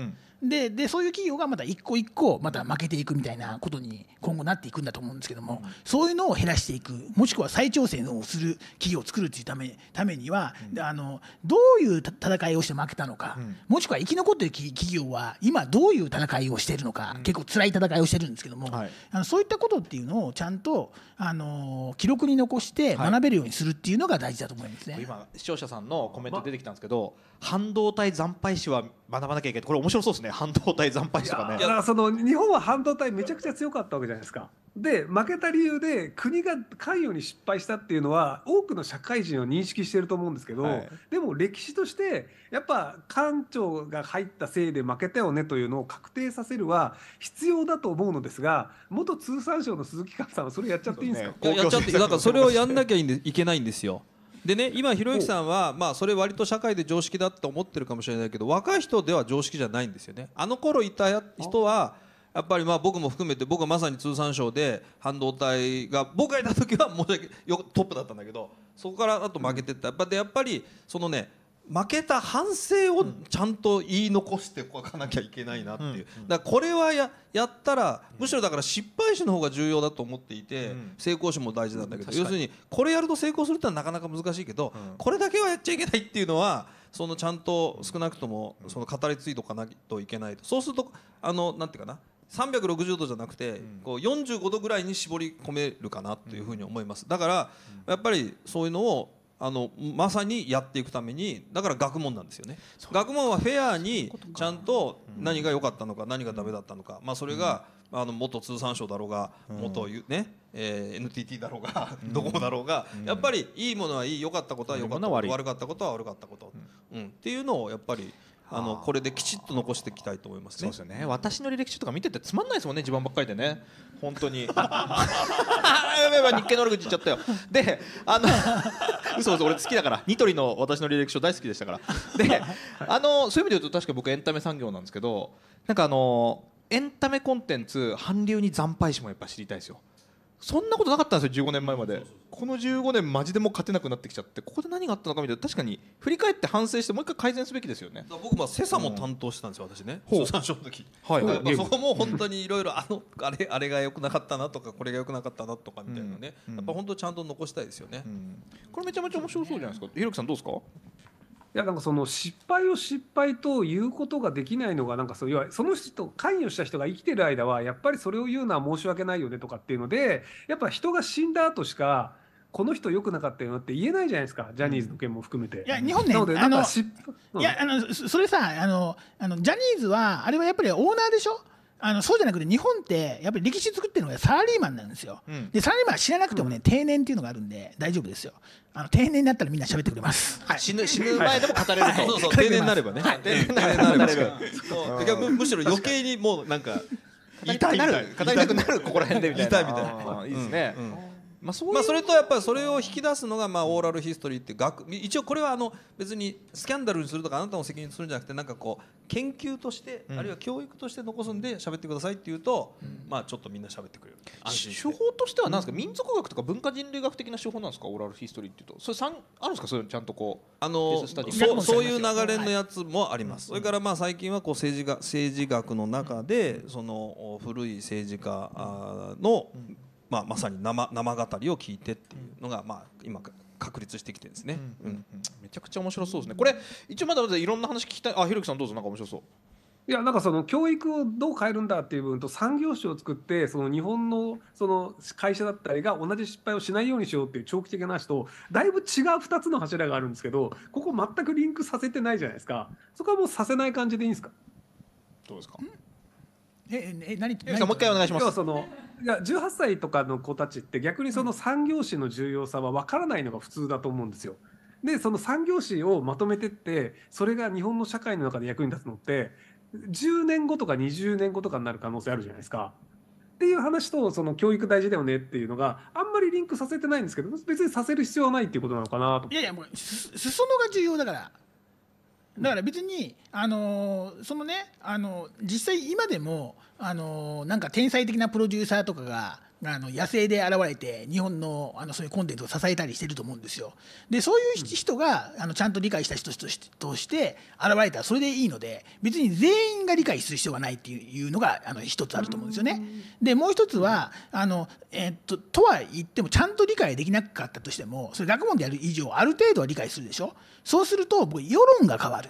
ででそういう企業がまた一個一個また負けていくみたいなことに今後なっていくんだと思うんですけども、うん、そういうのを減らしていくもしくは再挑戦をする企業を作るっていうためためには、うん、あのどういう戦いをして負けたのか、うん、もしくは生き残っている企業は今どういう戦いをしているのか、結構辛い戦いをしてるんですけども、はい、あのそういったことっていうのをちゃんとあの記録に残して学べるようにするっていうのが大事だと思いますね、はい、今視聴者さんのコメント出てきたんですけど、ま、半導体惨敗史は学ばなきゃいけないこれ面白そうですね半導体惨敗史とかねいやその日本は半導体めちゃくちゃ強かったわけじゃないですかで負けた理由で国が関与に失敗したっていうのは多くの社会人を認識してると思うんですけど、はい、でも歴史としてやっぱ官庁が入ったせいで負けたよねというのを確定させるは必要だと思うのですが元通産省の鈴木寛さんはそれやっちゃっていいんですか、ね、やっちゃってだからそれをやんなきゃいけないんですよ。でね今ひろゆきさんはまあそれ割と社会で常識だと思ってるかもしれないけど若い人では常識じゃないんですよねあの頃いた人はやっぱりまあ僕も含めて僕はまさに通産省で半導体が僕がいた時は申し訳よトップだったんだけどそこからあと負けてったやっぱでやっぱりそのね負けた反省をちゃんと言い残しておかなきゃいけないなっていう、だからこれはややったらむしろだから失敗しの方が重要だと思っていて、成功しも大事なんだけど、要するにこれやると成功するってのはなかなか難しいけど、これだけはやっちゃいけないっていうのはそのちゃんと少なくともその語り継いとかないといけないとそうするとあのなんていうかな360度じゃなくて、こう45度ぐらいに絞り込めるかなというふうに思います。だからやっぱりそういうのをあのまさにやっていくためにだから学問なんですよね学問はフェアにちゃんと何が良かったのか何がダメだったのか、まあ、それが、あの元通産省だろうが元、ねえー、NTT だろうが、どこだろうが、やっぱりいいものはいい良かったことは良かった悪かったことは悪かったこと、うんっていうのをやっぱりあのこれできちっと残していきたいと思いますね。そうですよね。私の履歴書とか見ててつまんないですもんね。自慢ばっかりでね。本当に。やばいやば日経の悪口言っちゃったよ。で、あの 嘘嘘俺好きだから。ニトリの私の履歴書大好きでしたから。で、あのそういう意味で言うと確か僕エンタメ産業なんですけど、なんかあのエンタメコンテンツ韓流に惨敗しもやっぱ知りたいですよ。そんなことなかったんですよ15年前までこの15年マジでもう勝てなくなってきちゃってここで何があったのかみたいな確かに振り返って反省してもう一回改善すべきですよね僕まあセサも担当してたんですよ、私ね通産省の時、はいはい、そこも本当にいろいろあのあれあれが良くなかったなとかこれが良くなかったなとかみたいなね、うんうん、やっぱ本当ちゃんと残したいですよね、うん、これめちゃめちゃ面白そうじゃないですかひろきさんどうですかいやなんかその失敗を失敗と言うことができないのがなんかそういわその人関与した人が生きてる間はやっぱりそれを言うのは申し訳ないよねとかっていうのでやっぱ人が死んだ後しかこの人良くなかったよなって言えないじゃないですかジャニーズの件も含めて。いや日本ねのでうん、いやあのそれさあのあのジャニーズはあれはやっぱりオーナーでしょあのそうじゃなくて日本ってやっぱり歴史作ってるのがサラリーマンなんですよ、うん、でサラリーマンは知らなくてもね、うん、定年っていうのがあるんで大丈夫ですよあの定年になったらみんな喋ってくれます、はい、死ぬ死ぬ前でも語れると、はい、そうそう 定年になればね、はい、定年になればそむむしろ余計にもうなんか 痛いない語りたくなるここら辺でみたいな痛いみたいないいですね、うんまあそうまあ、それとやっぱりそれを引き出すのがまあオーラルヒストリーって学一応これはあの別にスキャンダルにするとかあなたの責任するんじゃなくてなんかこう研究としてあるいは教育として残すんで喋ってくださいっていうと、まあちょっとみんな喋ってくれる手法としては何ですか、民族学とか文化人類学的な手法なんですかオーラルヒストリーっていうとそれあるんですかそういうちゃんとこうあのそうそういう流れのやつもあります、それからまあ最近はこう政治が政治学の中でその古い政治家のまあ、まさに生生語りを聞いてっていうのが、まあ、今確立してきてですね、うん、うん、めちゃくちゃ面白そうですねこれ一応まだまだいろんな話聞きたいあひろきさんどうぞなんか面白そういやなんかその教育をどう変えるんだっていう部分と産業省を作ってその日本のその会社だったりが同じ失敗をしないようにしようっていう長期的な話とだいぶ違う2つの柱があるんですけどここ全くリンクさせてないじゃないですかそこはもうさせない感じでいいんですかどうですかええ何えもう一回お願いします。そのいや18歳とかの子たちって逆にその産業史の重要さは分からないのが普通だと思うんですよ。でその産業史をまとめてってそれが日本の社会の中で役に立つのって10年後とか20年後とかになる可能性あるじゃないですか。っていう話とその教育大事だよねっていうのがあんまりリンクさせてないんですけど別にさせる必要はないっていうことなのかなといやいやもう裾野が重要だからだから別に、あのー、そのね、あのー、実際今でも、あのー、なんか天才的なプロデューサーとかがあの野生で現れて日本のあのそういうコンテンツを支えたりしてると思うんですよ。でそういう人が、あのちゃんと理解した人として現れたらそれでいいので別に全員が理解する必要がないっていうのがあの一つあると思うんですよね。でもう一つはあの、えー、っととは言ってもちゃんと理解できなかったとしてもそれ学問でやる以上ある程度は理解するでしょ。そうすると僕世論が変わる。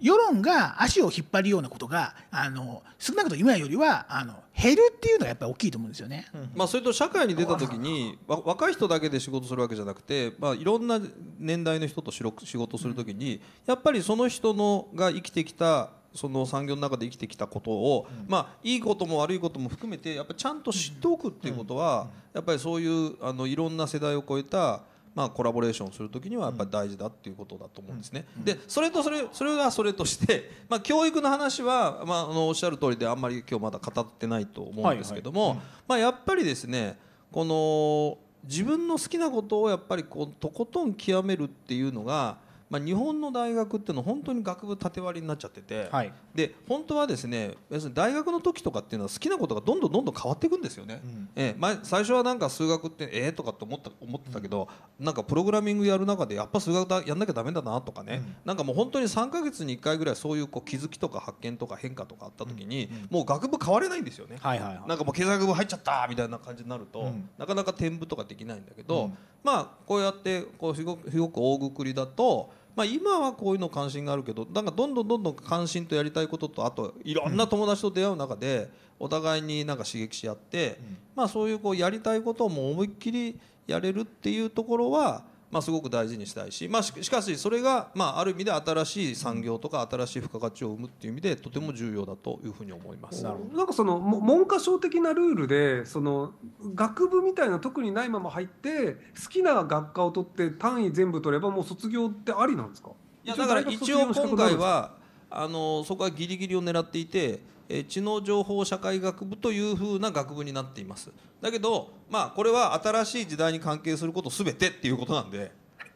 世論が足を引っ張るようなことがあの少なくとも今よりはあの減るっていうのがやっぱり大きいと思うんですよね、まあ、それと社会に出た時に若い人だけで仕事するわけじゃなくて、まあ、いろんな年代の人と仕事する時に、やっぱりその人のが生きてきたその産業の中で生きてきたことを、まあ、いいことも悪いことも含めてやっぱちゃんと知っておくっていうことは、やっぱりそういうあのいろんな世代を超えたまあ、コラボレーションする時にはやっぱり大事だっていうことだと思うんですね。でそれとそれそれはそれとして、まあ、教育の話は、まあ、あのおっしゃる通りであんまり今日まだ語ってないと思うんですけども、まやっぱりですねこの自分の好きなことをやっぱりこうとことん極めるっていうのがまあ、日本の大学っていうのは本当に学部縦割りになっちゃってて、はい、で本当はですね要するに大学の時とかっていうのは好きなことがどんどんどんどん変わっていくんですよね、うん、え前、ーまあ、最初はなんか数学ってええー、とかって思った思ってたけど、うん、なんかプログラミングやる中でやっぱ数学だやんなきゃだめだなとかね、うん、なんかもう本当に3か月に1回ぐらいそういうこう気づきとか発見とか変化とかあった時に、もう学部変われないんですよね、はいはいはい、なんかもう経済学部入っちゃったみたいな感じになると、なかなか転部とかできないんだけど、まあこうやってこうすごくごく大くくりだと。まあ、今はこういうの関心があるけどなんかどんどんどんどん関心とやりたいこととあといろんな友達と出会う中でお互いになんか刺激し合って、まあ、そういうこうやりたいことをもう思いっきりやれるっていうところはまあ、すごく大事にしたいし、まあ、しかしそれが、まあ、ある意味で新しい産業とか新しい付加価値を生むっていう意味でとても重要だというふうに思います。なんかその文科省的なルールでその学部みたいな特にないまま入って好きな学科を取って単位全部取ればもう卒業ってありなんですかいやだから一応今回はあのそこはギリギリを狙っていてえ知能情報社会学部というふうな学部になっていますだけどまあこれは新しい時代に関係することすべてっていうことなんで、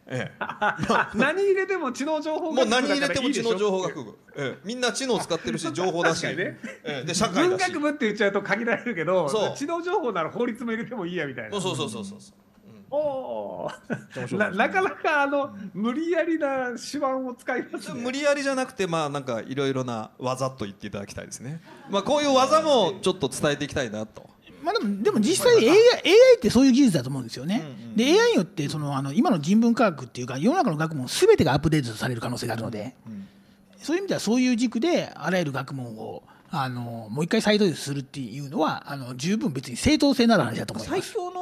ええ、何入れても知能情報学部もう何入れても知能情報学部、ええ、みんな知能使ってるし情報だし、ねええ、で社会文学部って言っちゃうと限られるけど知能情報なら法律も入れてもいいやみたいなそうそうそうそうそうおおななかなかあの無理やりな手腕を使います、ね、無理やりじゃなくてまあなんかいろいろな技と言っていただきたいですね、まあ、こういう技もちょっと伝えていきたいなと。まあ、でもでも実際 AI, AI ってそういう技術だと思うんですよね。で AI によってそのあの今の人文科学っていうか世の中の学問全てがアップデートされる可能性があるので、そういう意味ではそういう軸であらゆる学問をあのもう一回再入するっていうのはあの十分別に正当性のある話だと思います。最強の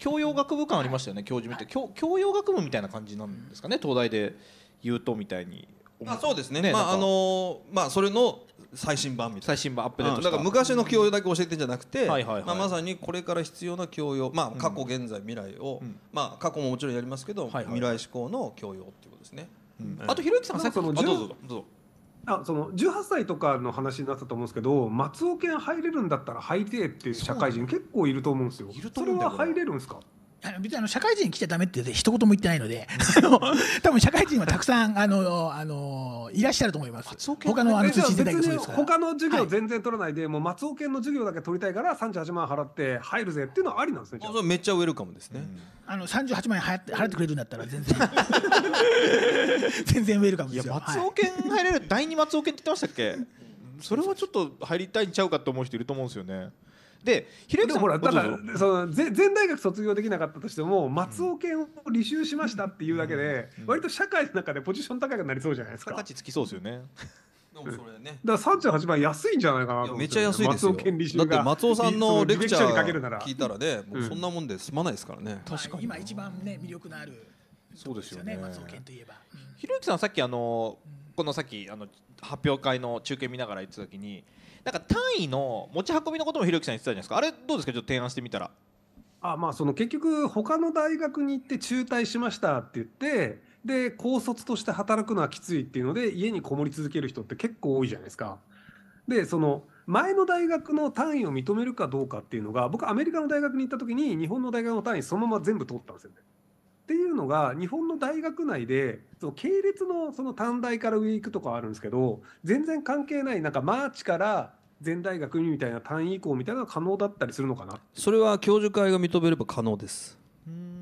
教養学部感ありましたよね教授見て、教教養学部みたいな感じなんですかね東大で言うとみたいに。まあ、そうですねまああのまあそれの最新版みたいな最新版アップデートだから昔の教養だけ教えてんじゃなくて、まあ、まさにこれから必要な教養、まあ、過去、現在未来を、まあ、過去ももちろんやりますけど、未来志向の教養っていうことですね、あとひろゆきさんがさっきどうぞどうぞあその18歳とかの話になったと思うんですけど松尾犬入れるんだったら入りてえっていう社会人結構いると思うんですよ。いると思うんだそれは入れるんですか別にあの社会人来ちゃだめって一言も言ってないので、多分社会人はたくさんあのあのいらっしゃると思います。他のあの通信大学他の授業全然取らないで、はい、もう松尾県の授業だけ取りたいから三十八万払って入るぜっていうのはありなんですね。それめっちゃウェルカムですね。うん、あの三十八万円払って払ってくれるんだったら全然全然ウェルカムですよ。松尾県入れる、第二松尾県って言ってましたっけ？それはちょっと入りたいんちゃうかと思う人いると思うんですよね。でひろゆきさんほらだからその全大学卒業できなかったとしても松尾研を履修しましたっていうだけで、割と社会の中でポジション高くなりそうじゃないですか。価値つきそうですよね。でもそれね。だから38万安いんじゃないかな、ね、めちゃ安いですよ。だって松尾さんのレクチャー聞いたらね、もうそんなもんで済まないですからね。うん、確かに。今一番ね魅力のある、そうですよね。松尾健といえば。ひろゆきさんさっきあのこのさっきあの発表会の中継見ながら言ってた時に。うんなんか単位の持ち運びのこともひろゆきさん言ってたじゃないですかあれどうですかちょっと提案してみたらあまあその結局他の大学に行って中退しましたって言ってで高卒として働くのはきついっていうので家にこもり続ける人って結構多いじゃないですか。でその前の大学の単位を認めるかどうかっていうのが僕アメリカの大学に行った時に日本の大学の単位そのまま全部通ったんですよね。っていうのが日本の大学内でその系列のその短大から上行くとかあるんですけど全然関係ないなんかマーチから全大学にみたいな単位移行みたいなのが可能だったりするのかなそれは教授会が認めれば可能です。うん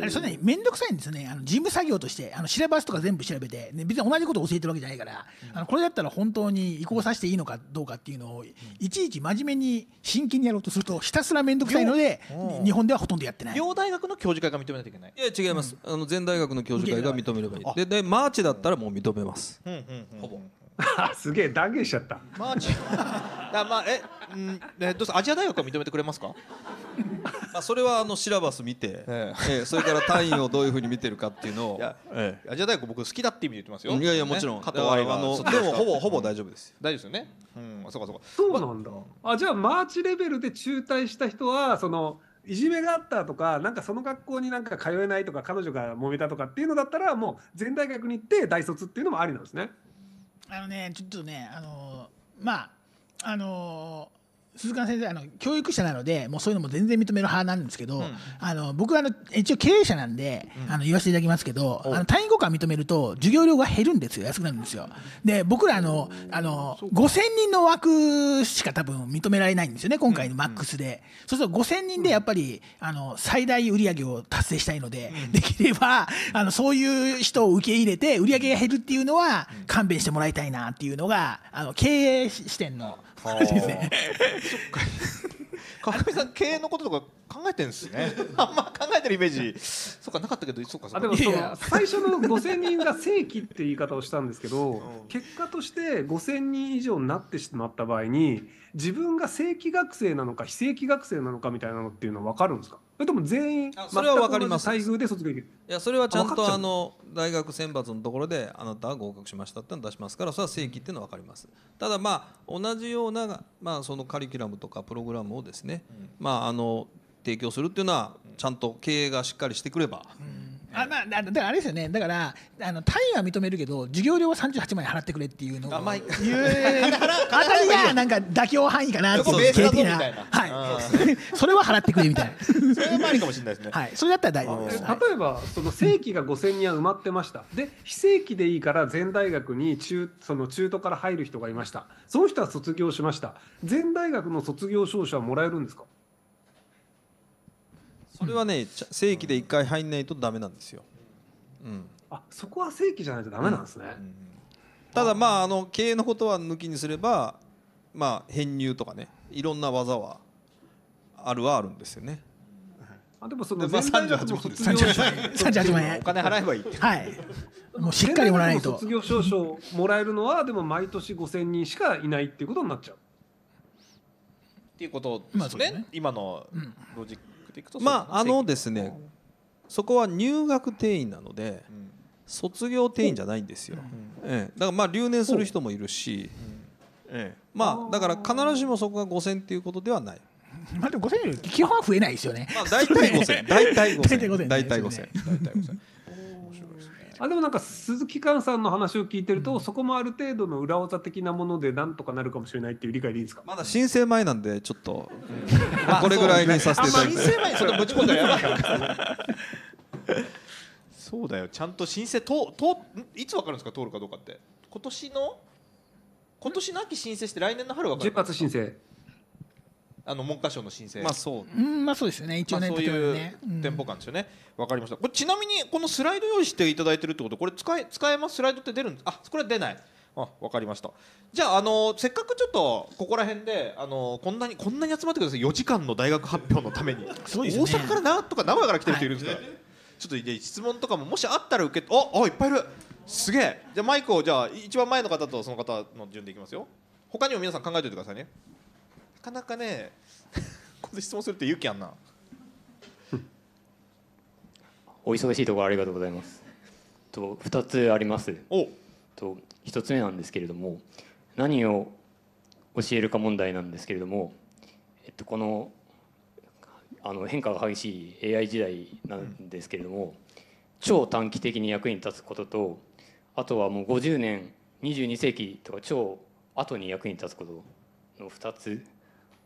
あれそれね面倒くさいんですよねあの事務作業としてあのシラバスとか全部調べて、ね、別に同じことを教えてるわけじゃないから、うん、あのこれだったら本当に移行させていいのかどうかっていうのを、うん、いちいち真面目に真剣にやろうとするとひたすら面倒くさいので日本ではほとんどやってない両大学の教授会が認めないといけないいや違います、うん、あの全大学の教授会が認めればいいででマーチだったらもう認めます、うんうんうん、ほぼ すげえ断言しちゃった。マジ。だ まあえうんえどうせアジア大学は認めてくれますか？まあそれはあのシラバス見て、ええそれから単位をどういうふうに見てるかっていうのを、ええ、アジア大学僕好きだって意味で言ってますよ。いやいやもちろん。加藤愛はあのでもほぼほぼ大丈夫です。大丈夫ですよね。うん、そうかそうか。そうなんだ。あじゃあマーチレベルで中退した人はその。いじめがあったとかなんかその学校になんか通えないとか彼女が揉めたとかっていうのだったらもう全大学に行って大卒っていうのもありなんですね。あのね、ちょっとね、あのー、まあ、あの鈴鹿先生あの教育者なのでもうそういうのも全然認める派なんですけど、うん、あの僕はあの一応経営者なんで、うん、あの言わせていただきますけど、あの単位語化認めると授業料が減るんですよ安くなるんですよで僕らあのあの5000人の枠しか多分認められないんですよね今回のマックスで、そうすると5000人でやっぱりあの最大売上を達成したいので、できればあのそういう人を受け入れて売上が減るっていうのは勘弁してもらいたいなっていうのがあの経営視点の。マジで川上さん経営のこととか考えてるんですね あんま考えてるイメージそうかなかったけどそうかあでもその最初の五千人が正規って言い方をしたんですけど、結果として五千人以上になってしまった場合に自分が正規学生なのか非正規学生なのかみたいなのっていうのは分かるんですかそれとも全員それは分かります待遇で卒業いやそれはちゃんとあの大学選抜のところであなたは合格しましたっての出しますからそれは正規っていうのは分かりますただまあ同じような、まあ、そのカリキュラムとかプログラムをですね、まああの提供するっていうのはちゃんと経営がしっかりしてくれば、うんあまあ、だからあれですよねだからあの単位は認めるけど授業料は十八万円払ってくれっていうのをあ、まあ、いうあ たりがなんか妥協範囲かなっていう経的なはい それは払ってくれみたいなそれはありかもしれないですね はいそれだったら大丈夫です、例えばその正規が五千0人は埋まってましたで非正規でいいから全大学に中その中途から入る人がいましたその人は卒業しました全大学の卒業証書はもらえるんですかそれはね正規で1回入んないとダメなんですよ、うん、あそこは正規じゃないとダメなんですね、うんうん、ただまああの経営のことは抜きにすればまあ編入とかねいろんな技はあるはあるんですよねあでもそのまあ万です。三万円。お金払えばいい。はい。もうしっかりもらえないと。卒業証書もらえるのはでも毎年五千人しかいないっていうことになっちゃう。っていうことですね。まあ、ね今のロジッいくとまああのですねそこは入学定員なので、卒業定員じゃないんですよ、ええ、だからまあ留年する人もいるし、ええ、まあだから必ずしもそこが5000っていうことではないまあ、でも5000より基本は増えないですよね。まあ、大体5000、大体5000、大体5000。あでもなんか鈴木寛さんの話を聞いてると、うん、そこもある程度の裏技的なものでなんとかなるかもしれないっていう理解でいいですかまだ申請前なんでちょっと、これぐらいにさせていただいて、まあ、申請前にそれぶち込んだらやばいそうだよちゃんと申請とといつ分かるんですか通るかどうかって今年の今年の秋申請して来年の春分かるんですか10申請あの文科省の申請まあそう,、んまあ、そうですよね一応ね,、そういう店舗感ですよねわ、かりましたこれちなみにこのスライド用意していただいてるってことこれ使え使えますスライドって出るんですあこれは出ないあ分かりましたじゃあ、あのせっかくちょっとここら辺で、あのこんなにこんなに集まってください4時間の大学発表のために、大阪からなとか名古屋から来てる人いるんですか、ちょっと質問とかももしあったら受けおあいっぱいいるすげえじゃあマイクをじゃあ一番前の方とその方の順でいきますよ他にも皆さん考えておいてくださいねかなかね ここで質問するって勇気あんな お忙しいところありがとうございますと2つありますおと1つ目なんですけれども何を教えるか問題なんですけれども、えっと、このあの変化が激しい AI 時代なんですけれども、うん、超短期的に役に立つこととあとはもう50年22世紀とか超後に役に立つことの2つ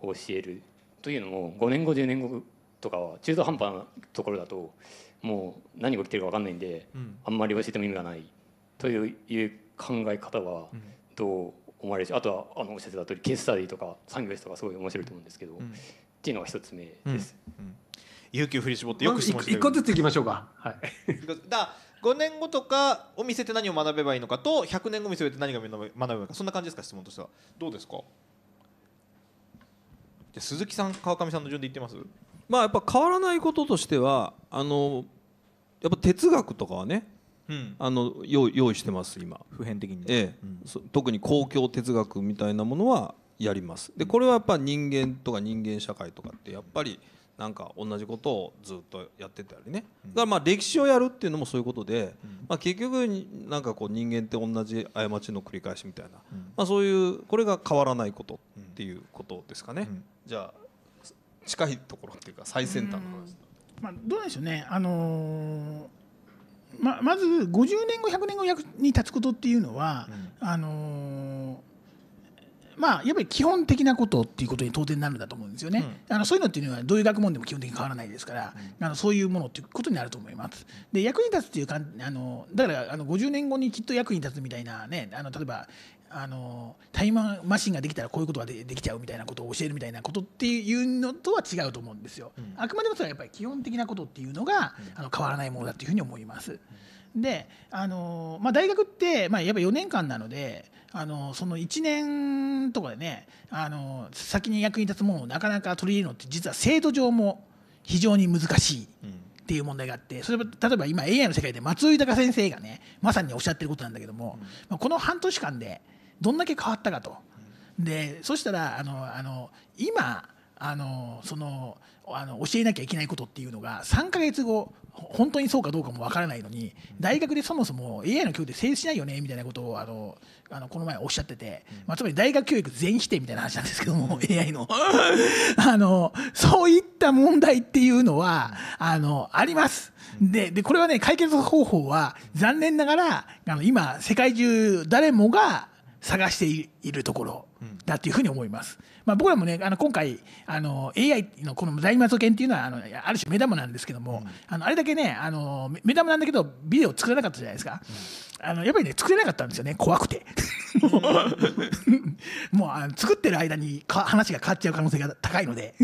を教えるというのも5年後10年後とかは中途半端なところだともう何が起きてるか分かんないんで、うん、あんまり教えても意味がないという考え方はどう思われるし、うん、あとはあのおっしゃってた通りケーススタディとか産業ですとかすごい面白いと思うんですけど、うん、っていうのが一つ目です。勇気を振り絞ってよく一個ずついきましょうか。はい。だ5年後とかを見せて何を学べばいいのかと100年後見せて何が学べばいいのかそんな感じですか質問としてはどうですか。じゃ鈴木さん川上さんの順で言ってますまあやっぱ変わらないこととしてはあのやっぱ哲学とかはね、うん、あの用用意してます今普遍的に、ええ、うん、特に公共哲学みたいなものはやりますでこれはやっぱ人間とか人間社会とかってやっぱりなんか同じことをずっとやってたりねだからまあ歴史をやるっていうのもそういうことで、まあ、結局なんかこう人間って同じ過ちの繰り返しみたいな、まあ、そういうこれが変わらないことっていうことですかね。うんじゃあ近いところっていうか最先端の話まあ、どうなんでしょうね、あのー、ままず50年後100年後役に立つことっていうのは、うん、あのー、まあ、やっぱり基本的なことっていうことに当然なるんだと思うんですよね、うん、あのそういうのっていうのはどういう学問でも基本的に変わらないですから、うん、あのそういうものっていうことになると思います。で役に立つっていうかあのだからあの50年後にきっと役に立つみたいなねあの例えばあのタイムマシンができたらこういうことができちゃうみたいなことを教えるみたいなことっていうのとは違うと思うんですよ。うん、あくまでもそれはやっぱり基本的なことっていうのが、うん、あの変わらないものだというふうに思います。うん、であの、まあ、大学って、まあ、やっぱ4年間なのであのその1年とかでねあの先に役に立つものをなかなか取り入れるのって実は制度上も非常に難しい。っていう問題があってそれ例えば今 AI の世界で松尾豊先生がねまさにおっしゃってることなんだけども、まあ、この半年間でどんだけ変わったかと。でそしたらあのあの今あのそのあの教えなきゃいけないことっていうのが3か月後本当にそうかどうかもわからないのに大学でそもそも AI の教育で成立しないよねみたいなことをあのあのこの前おっしゃってて、まあ、つまり大学教育全否定みたいな話なんですけども AI の あのそういった問題っていうのはあのあります。ででこれはね解決方法は残念ながらあの今世界中誰もが探しているところだというふうに思います。まあ、僕らもねあの今回あの AI のこの大魔祖犬っていうのはあのある種目玉なんですけども、うん、あのあれだけねあの目玉なんだけどビデオ作らなかったじゃないですか、うん、あのやっぱりね作れなかったんですよね怖くて もうあの作ってる間にか話が変わっちゃう可能性が高いので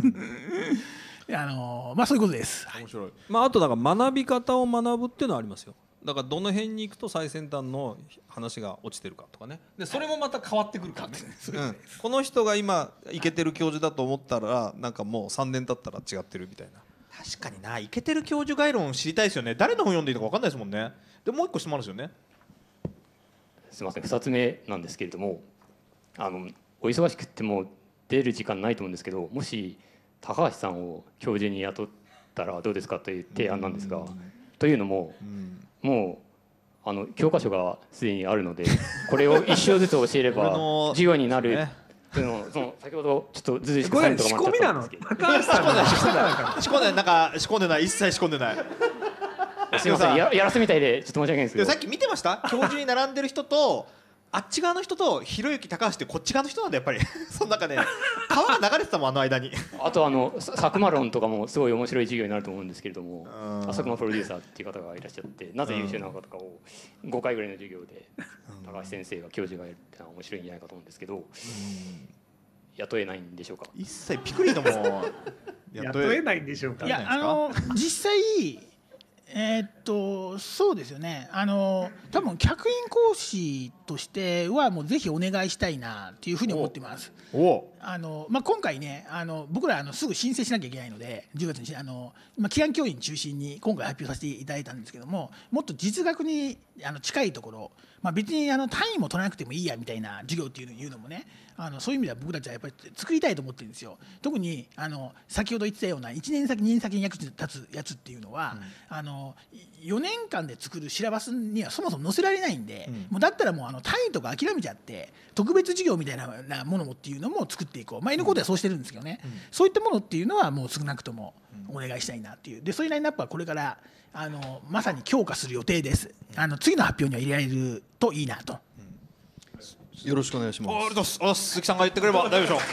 あのまあそういうことです。面白い、まあ、あとなんか学び方を学ぶっていうのはありますよだからどの辺に行くと最先端の話が落ちてるかとかねでそれもまた変わってくるからね、うん、この人が今いけてる教授だと思ったらなんかもう3年経ったら違ってるみたいな確かにないけてる教授概論知りたいですよね誰の本読んでいいのか分かんないですもんねでもう一個質問あるんですよねすみません2つ目なんですけれどもあのお忙しくても出る時間ないと思うんですけどもし高橋さんを教授に雇ったらどうですかという提案なんですが、というのも、うんもうあの教科書がすでにあるのでこれを一生ずつ教えれば 授業になる。そのその先ほどちょっとずずしくさんとかもあったんですけど。高橋さん仕込んでないなんか仕込んでない一切仕込んでない。すみませんややらせみたいでちょっと申し訳ないんですけど。さっき見てました？教授に並んでる人と。あっち側の人とひろゆき高橋ってこっち側の人なんだやっぱり その中で、川が流れてたもんあの間にあとあの佐久間論とかもすごい面白い授業になると思うんですけれども佐久間プロデューサーっていう方がいらっしゃってなぜ優秀なのかとかを5回ぐらいの授業で高橋先生が教授がやるってのは面白いんじゃないかと思うんですけど雇えないんでしょうか一切ピクリとも雇えないんでしょうかいやあの実際えー、っとそうですよねあの多分客員講師としてはもうぜひお願いしたいなというふうに思ってます。おあの、まあ、今回ねあの僕らあのすぐ申請しなきゃいけないので10月にあの、まあ、祈願教員中心に今回発表させていただいたんですけどももっと実学にあの近いところ、まあ、別にあの単位も取らなくてもいいやみたいな授業っていうの言うのもねあのそういう意味では僕たちはやっぱり作りたいと思ってるんですよ。特にあの先ほど言ってたような1年先2年先に役立つやつっていうのは、うん、あの4年間で作るシラバスにはそもそも載せられないんで、うん、もうだったらもうあの単位とか諦めちゃって特別授業みたいなものもっていうのも作ってっていこう、まあ、N コードはそうしてるんですけどね、うん、そういったものっていうのはもう少なくともお願いしたいなっていうでそういうラインナップはこれからあのまさに強化する予定ですあの次の発表には入れられるといいなと。よろしくお願いします。お鈴木さんが言ってくれば大丈夫でし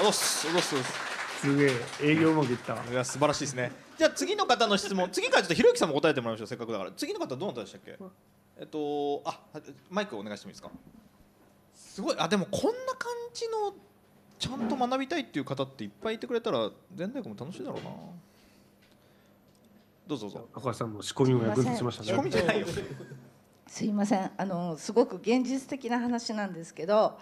ょう。おす、おす、おす。すげえ、営業もまくいった。いや、素晴らしいですね。じゃあ、次の方の質問、次からちょっとひろゆきさんも答えてもらいましょう。せっかくだから、次の方どなたでしたっけ。えっと、あ、マイクお願いしてもいいですか。すごいあでもこんな感じのちゃんと学びたいっていう方っていっぱいいてくれたら全大学も楽しいだろうなどうぞどうぞ赤さんも仕込みを役立ちましたね仕込みじゃないよ すいませんあのすごく現実的な話なんですけど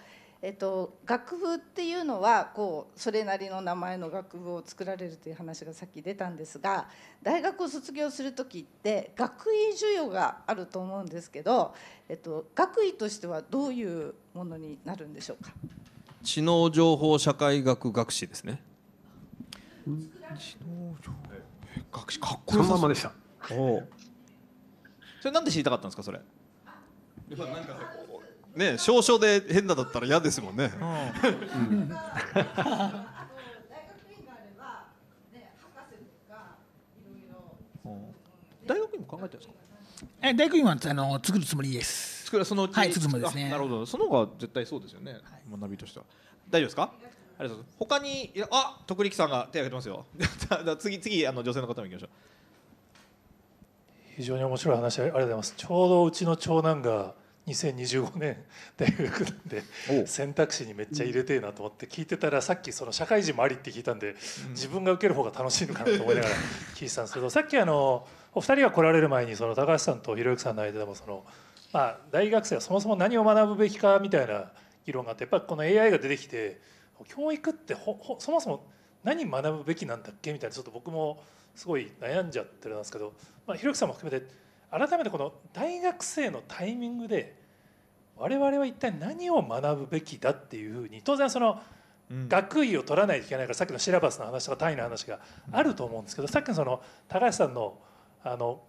えっと、楽譜っていうのはこうそれなりの名前の楽譜を作られるという話がさっき出たんですが大学を卒業する時って学位授与があると思うんですけど、えっと、学位としてはどういうものになるんでしょうか知能情報社会学学士ですね。知能情報学士かっこいいままでした。おそれなんで知りたかったんですかそれ。やっぱなんかね少々で変なだったら嫌ですもんね、うん大学院も考えてるんですかえ大学院はあの作るつもりです作るそのはい作るつもりですねなるほどその方が絶対そうですよね、はい、学びとしては大丈夫ですかありがとうございます他にあ徳力さんが手を挙げてますよ 次次あの女性の方もいきましょう非常に面白い話ありがとうございますちょうどうちの長男が2025年大学なんで選択肢にめっちゃ入れてえなと思って聞いてたらさっきその社会人もありって聞いたんで自分が受ける方が楽しいのかなと思いながら聞いてたんですけどさっきあのお二人が来られる前にその高橋さんとひろゆきさんの間でもそのまあ大学生はそもそも何を学ぶべきかみたいな議論があってやっぱこの AI が出てきて教育ってほほそもそも何学ぶべきなんだっけみたいなちょっと僕もすごい悩んじゃってるんですけどまあひろゆきさんも含めて改めてこの大学生のタイミングで我々は一体何を学ぶべきだっていうふうに当然その学位を取らないといけないからさっきのシラバスの話とか単位の話があると思うんですけどさっきのその高橋さんのあの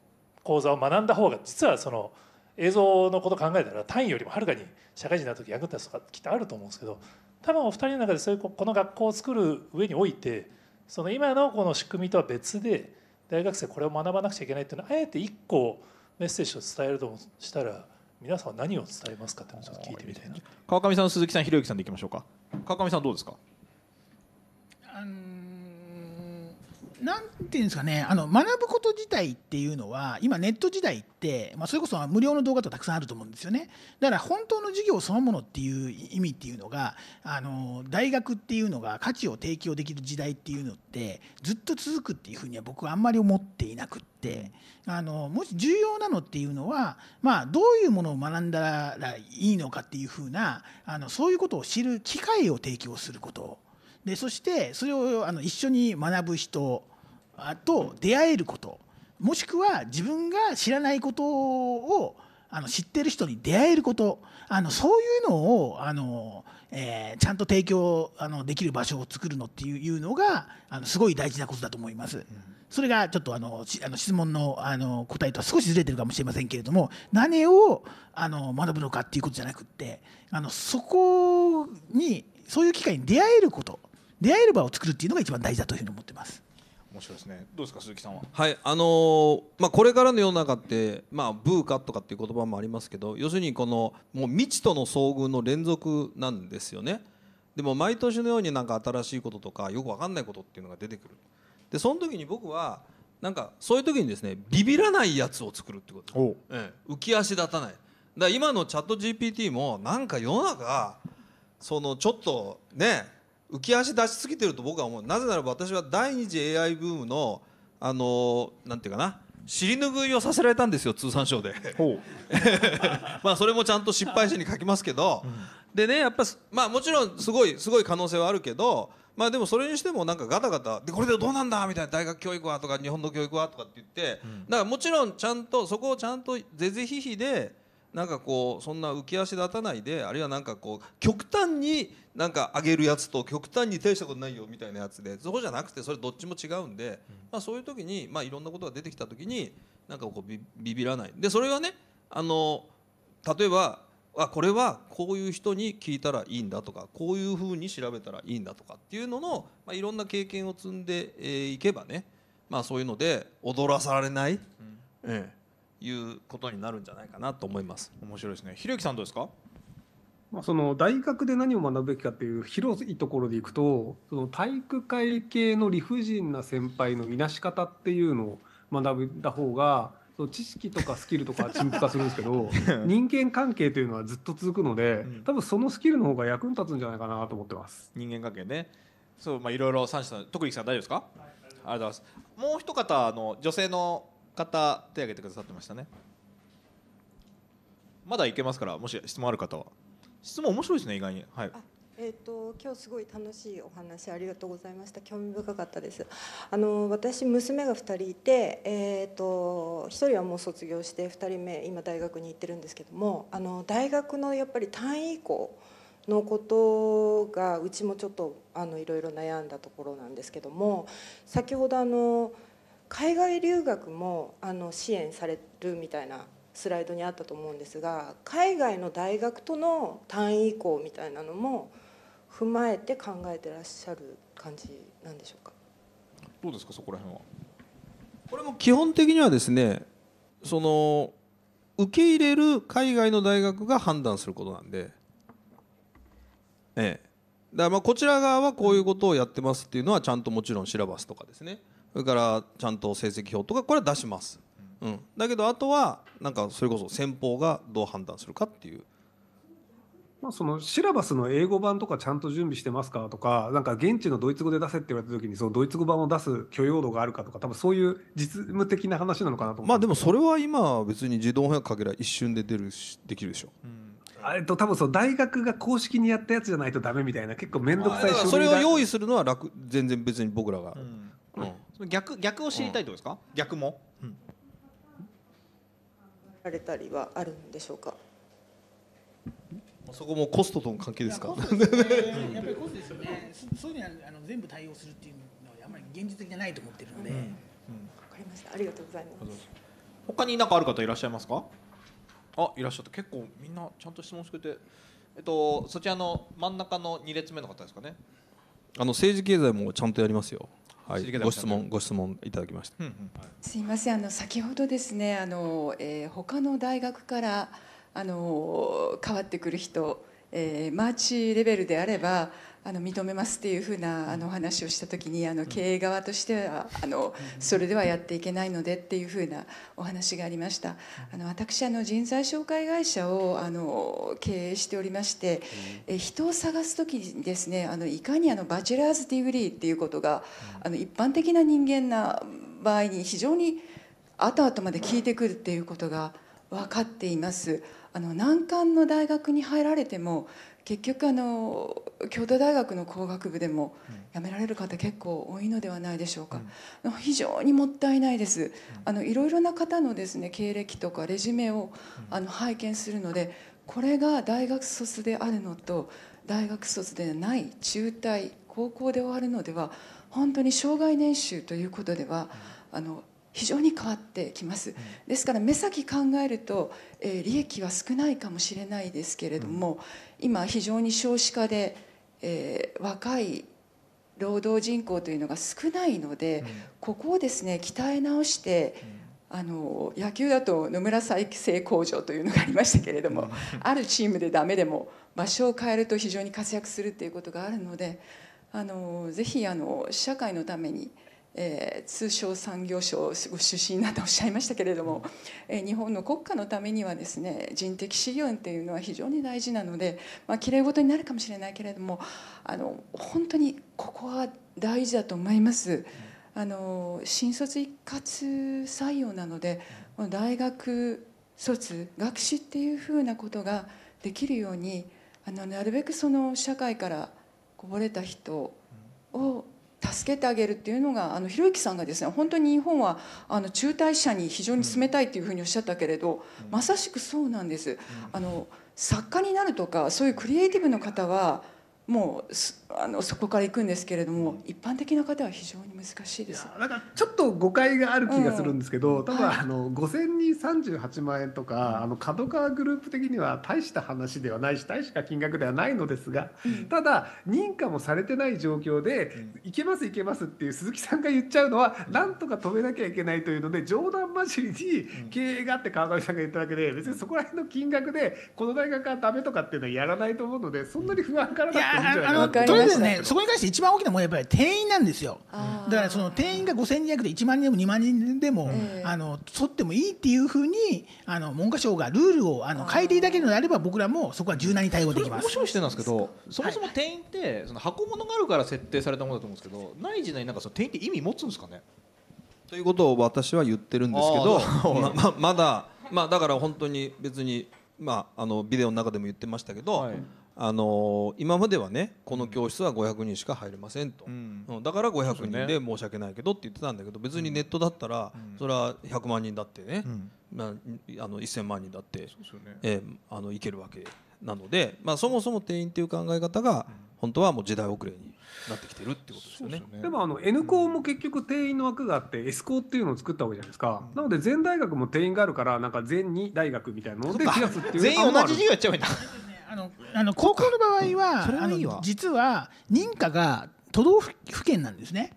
講座を学んだ方が実はその映像のこと考えたら単位よりもはるかに社会人になる時役立つとかきっとあると思うんですけど多分お二人の中でそういうこの学校を作る上においてその今のこの仕組みとは別で大学生これを学ばなくちゃいけないっていうのはあえて1個メッセージを伝えるとしたら皆さんは何を伝えますかっていうのをちょっと聞いてみたいな川上さん鈴木さんひろゆきさんでいきましょうか川上さんどうですかあのなんていうんですかねあの学ぶこと自体っていうのは今ネット時代って、まあ、それこそ無料の動画とかたくさんあると思うんですよねだから本当の授業そのものっていう意味っていうのがあの大学っていうのが価値を提供できる時代っていうのってずっと続くっていうふうには僕はあんまり思っていなくってあのもし重要なのっていうのは、まあ、どういうものを学んだらいいのかっていうふうなあのそういうことを知る機会を提供することでそしてそれをあの一緒に学ぶ人と出会えることもしくは自分が知らないことをあの知ってる人に出会えることあのそういうのをあの、えー、ちゃんと提供あのできる場所を作るのっていうのがあのすごい大事なことだと思います。うん、それがちょっとあのあの質問のあの答えとは少しずれてるかもしれませんけれども何をあの学ぶのかっていうことじゃなくってあのそこにそういう機会に出会えること出会える場を作るっていうのが一番大事だというふうに思ってます。面白いですね。どうですか鈴木さんは。はいあのー、まあこれからの世の中ってまあブーカとかっていう言葉もありますけど要するにこのもう未知との遭遇の連続なんですよね。でも毎年のようになんか新しいこととかよくわかんないことっていうのが出てくる。でその時に僕はなんかそういう時にですねビビらないやつを作るってこと。ええ、浮き足立たない。だ今のチャット GPT もなんか世の中そのちょっとね浮き足出しすぎてると僕は思うなぜならば私は第二次 AI ブームのあのなんていうかな尻拭いをさせられたんですよ通産省で まあそれもちゃんと失敗しに書きますけど、うん、でねやっぱまあもちろんすごいすごい可能性はあるけどまあでもそれにしてもなんかガタガタでこれでどうなんだみたいな大学教育はとか日本の教育はとかって言って、だからもちろんちゃんとそこをちゃんと是々非々でなんかこうそんな浮き足立たないであるいはなんかこう極端になんか上げるやつと極端に大したことないよみたいなやつでそうじゃなくてそれどっちも違うんで、まあ、そういう時に、まあ、いろんなことが出てきた時になんかこうビビらないでそれはねあの例えばあこれはこういう人に聞いたらいいんだとかこういうふうに調べたらいいんだとかっていうのの、まあ、いろんな経験を積んでいけばね、まあ、そういうので踊らされない、うん、ええいうことになるんじゃないかなと思います。面白いですね。ひろゆきさんどうですか？まあ、その大学で何を学ぶべきかっていう広いところでいくとその体育会系の理不尽な先輩のいなし方っていうのを学んだ方がその知識とかスキルとか陳腐化するんですけど 人間関係というのはずっと続くので、うん、多分そのスキルの方が役に立つんじゃないかなと思ってます。人間関係ねそうまあいろいろ三者徳井さん大丈夫ですか、はい、ありがとうございます。もう一方の女性の方手挙げてくださってましたねまだいけますからもし質問ある方は質問面白いですね意外にはいえーと、今日すごい楽しいお話ありがとうございました興味深かったですあの私娘が2人いて、えーと、と1人はもう卒業して2人目今大学に行ってるんですけどもあの大学のやっぱり単位以降のことがうちもちょっとあのいろいろ悩んだところなんですけども先ほどあの。海外留学もあの支援されるみたいなスライドにあったと思うんですが海外の大学との単位移行みたいなのも踏まえて考えてらっしゃる感じなんでしょうかどうですかそこら辺はこれも基本的にはですねその受け入れる海外の大学が判断することなんで、ええ、だからまあこちら側はこういうことをやってますっていうのはちゃんともちろんシラバスとかですねそれからちゃんと成績表とかこれは出します、うん、だけどあとはなんかそれこそ先方がどう判断するかっていう。まあ、そのシラバスの英語版とかちゃんと準備してますかとか、なんか現地のドイツ語で出せって言われた時に、そのドイツ語版を出す許容度があるかとか、多分そういう実務的な話なのかなと思まあでもそれは今、別に自動翻訳かけら一瞬で出るしできるでしょ。うんえっと、多分その大学が公式にやったやつじゃないとダメみたいな結構面倒くさいそれを用意するのは楽全然別に僕らが逆逆を知りたいとですか、逆も、うん、られたりはあるんでしょうかそこもコストとの関係ですか。すね、やっぱりコストですよね。そういうのはあの全部対応するっていうのはあまり現実的じゃないと思ってるので。わ、うん、うん、かりました。ありがとうございます。他に何かある方いらっしゃいますか。あ、いらっしゃった。結構みんなちゃんと質問してて、えっとそちらの真ん中の二列目の方ですかね。あの政治経済もちゃんとやりますよ。はい、ご質問ご質問いただきました。うんうんはい、すいませんあの先ほどですねあの、えー、他の大学からあの変わってくる人えー、マーチレベルであればあの認めますっていうふうなあの話をした時にあの経営側としてはあのそれではやっていけないのでっていうふうなお話がありましたあの私あの人材紹介会社をあの経営しておりましてえ人を探す時にですねあのいかにあのバチェラーズディグリーっていうことがあの一般的な人間な場合に非常に後々まで効いてくるっていうことが分かっています。あの難関の大学に入られても結局あの京都大学の工学部でも辞められる方結構多いのではないでしょうか、うん、非常にもったいないです、うん、あのいろいろな方のですね経歴とかレジュメをあの拝見するのでこれが大学卒であるのと大学卒でない中退高校で終わるのでは本当に生涯年収ということではあの非常に変わってきますですから目先考えると、えー、利益は少ないかもしれないですけれども今非常に少子化で、えー、若い労働人口というのが少ないので、ここをですね鍛え直して、あの野球だと野村再生工場というのがありましたけれども、あるチームでダメでも場所を変えると非常に活躍するっていうことがあるのであのぜひあの社会のために。えー、通商産業省ご出身なっおっしゃいましたけれども、えー、日本の国家のためにはですね人的資源っていうのは非常に大事なので、まあ、きれいごとになるかもしれないけれどもあの本当にここは大事だと思います。あの新卒一括採用なので大学卒学士っていうふうなことができるようにあのなるべくその社会からこぼれた人を助けてあげるっていうのがあのひろゆきさんがですね本当に日本はあの中退者に非常に冷たいっていうふうにおっしゃったけれど、まさしくそうなんです。あの作家になるとかそういうクリエイティブの方はもうあのそこから行くんですけれども一般的な方は非常に難しいですなんかちょっと誤解がある気がするんですけど、うん、ただ、はい、あの5000人38万円とかあの角川グループ的には大した話ではないし大した金額ではないのですが、うん、ただ認可もされてない状況で、うん、いけますいけますっていう鈴木さんが言っちゃうのは、うん、なんとか止めなきゃいけないというので冗談交じりに経営があって川上さんが言っただけで別にそこら辺の金額でこの大学はダメとかっていうのはやらないと思うのでそんなに不安からなくて。あのとりあえずねそこに関して一番大きなものはやっぱり店員なんですよだからその店員が5200で1万人でも2万人でも、えー、あの取ってもいいっていうふうにあの文科省がルールをあの変えていただけるのであれば僕らもそこは柔軟に対応できます面白して点なんですけどそもそも店員って、その箱物があるから設定されたものだと思うんですけどない時代になんかその店員って意味持つんですかねということを私は言ってるんですけどまままだまあだから本当に別にまああのビデオの中でも言ってましたけど、はいあの今まではねこの教室は500人しか入れませんと、うん、だから500人で申し訳ないけどって言ってたんだけど別にネットだったらそれは100万人だってね、まあ、あの1,000万人だって、ねえー、あのいけるわけなので、まあ、そもそも定員っていう考え方が本当はもう時代遅れになってきてるってことですよね。でねでもあの N 校も結局定員の枠があって S 校っていうのを作ったわけじゃないですか。うん、なので全大学も定員があるからなんか全2大学みたいなので増やすっていう。全員同じ授業やっちゃうみいいな。あのあの高校の場合は、うん、実は認可が都道府県なんですね。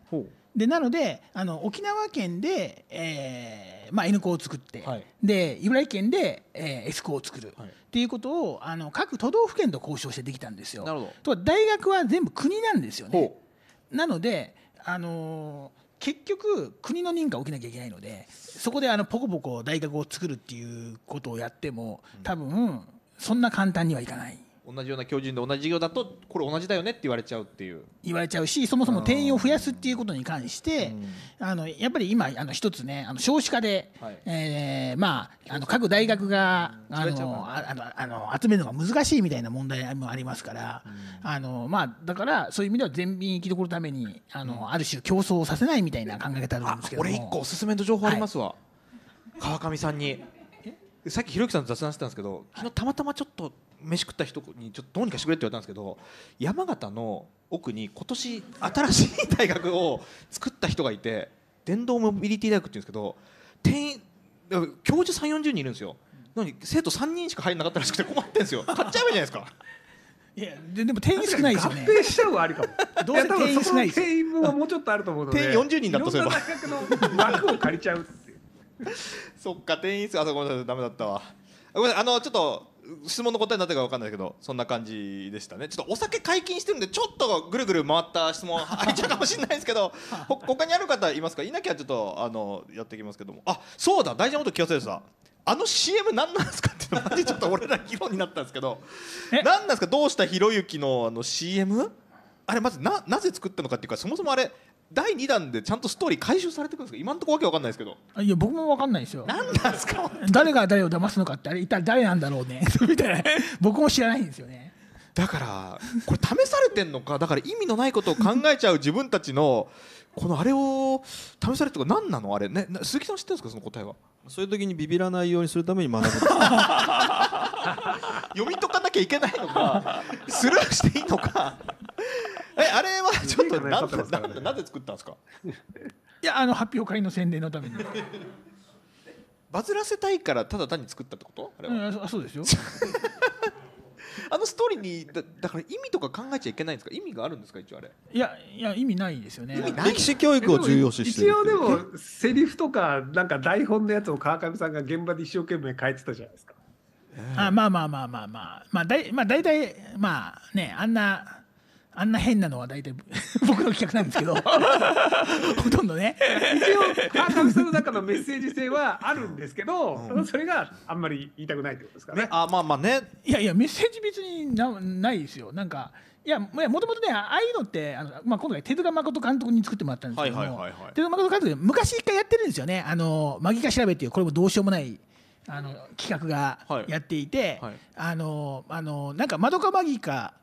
でなのであの沖縄県で、えーまあ、N 校を作って、はい、で茨城県で、えー、S 校を作る、はい、っていうことをあの各都道府県と交渉してできたんですよ。なるほどとは大学は全部国なんですよね。なので、あのー結局国の認可を受けなきゃいけないのでそこであのポコポコ大学を作るっていうことをやっても多分そんな簡単にはいかない同じような教人で同じ授業だとこれ同じだよねって言われちゃうっていう言われちゃうしそもそも定員を増やすっていうことに関して、あのやっぱり今あの一つねあの少子化で、えまああの各大学が、あのあのあの集めるのが難しいみたいな問題もありますから、あのまあだからそういう意味では全民生き残るためにあの、ある種競争をさせないみたいな考え方あるんですけど俺一個おすすめの情報ありますわ、川上さんに。さっきひろゆきさんと雑談してたんですけど昨日たまたまちょっと飯食った人にちょっとどうにかしてくれって言われたんですけど山形の奥に今年新しい大学を作った人がいて電動モビリティ大学っていうんですけど定員教授3 4 0人いるんですよなのに生徒3人しか入らなかったらしくて困ってんですよ買っちゃえばいいじゃないですかいやででも定員少ないですよね合併した方がありかもどうせ定員少ないです定員分もうちょっとあると思うので定員40人だったそういえば大学の枠を借りちゃうって そっか店員室あごめんなさいダメだったわごめんなさいあのちょっと質問の答えになってるか分かんないけどそんな感じでしたねちょっとお酒解禁してるんでちょっとぐるぐる回った質問入っちゃうかもしれないですけどほ 他にある方いますかいなきゃちょっとあのやっていきますけどもあそうだ大事なこと気をつけてさあの CM 何なんですかってマジちょっと俺ら議論になったんですけど何なんですかどうしたひろゆきのあの CM? あれまずななぜ作ったのかっていうかそもそもあれ第2弾でちゃんとストーリー回収されてくんですか今んところわけわかんないですけどいや僕もわかんないですよ何なんですか誰が誰を騙すのかってあれ一体誰なんだろうね みたいな僕も知らないんですよねだからこれ試されてんのかだから意味のないことを考えちゃう自分たちのこのあれを試されてるか何なのあれね鈴木さん知ってるんですかその答えはそういう時にビビらないようにするために学ぶ 読み解かなきゃいけないのかスルーしていいのかえあれは ちょっとなんで,、ね、なんで作ったんですか いやあの発表会の宣伝のために バズらせたいからただ単に作ったってことあれは、うん、あそうですよあのストーリーにだだから意味とか考えちゃいけないんですか意味があるんですか一応あれいやいや意味ないですよね歴史教育を重要視して一応でもセリフとかなんか台本のやつを川上さんが現場で一生懸命書いてたじゃないですか、えー、あまあまあまあまあまあまあだいまあ大体まあねあんなあんな変なのは大体 僕の企画なんですけど ほとんどね一応アーカイの中のメッセージ性はあるんですけど、うん、それがあんまり言いたくないってことですかね。ねあまあまあねいやいやメッセージ別になないですよなんかいやもともとねああいうのってあの、まあ、今回手塚誠監督に作ってもらったんですけども、はいはい、手塚誠監督昔一回やってるんですよね「あのマギカ調べ」っていうこれもどうしようもない。あの企画がやっていて、はいはい、あのあのなんか窓かマギか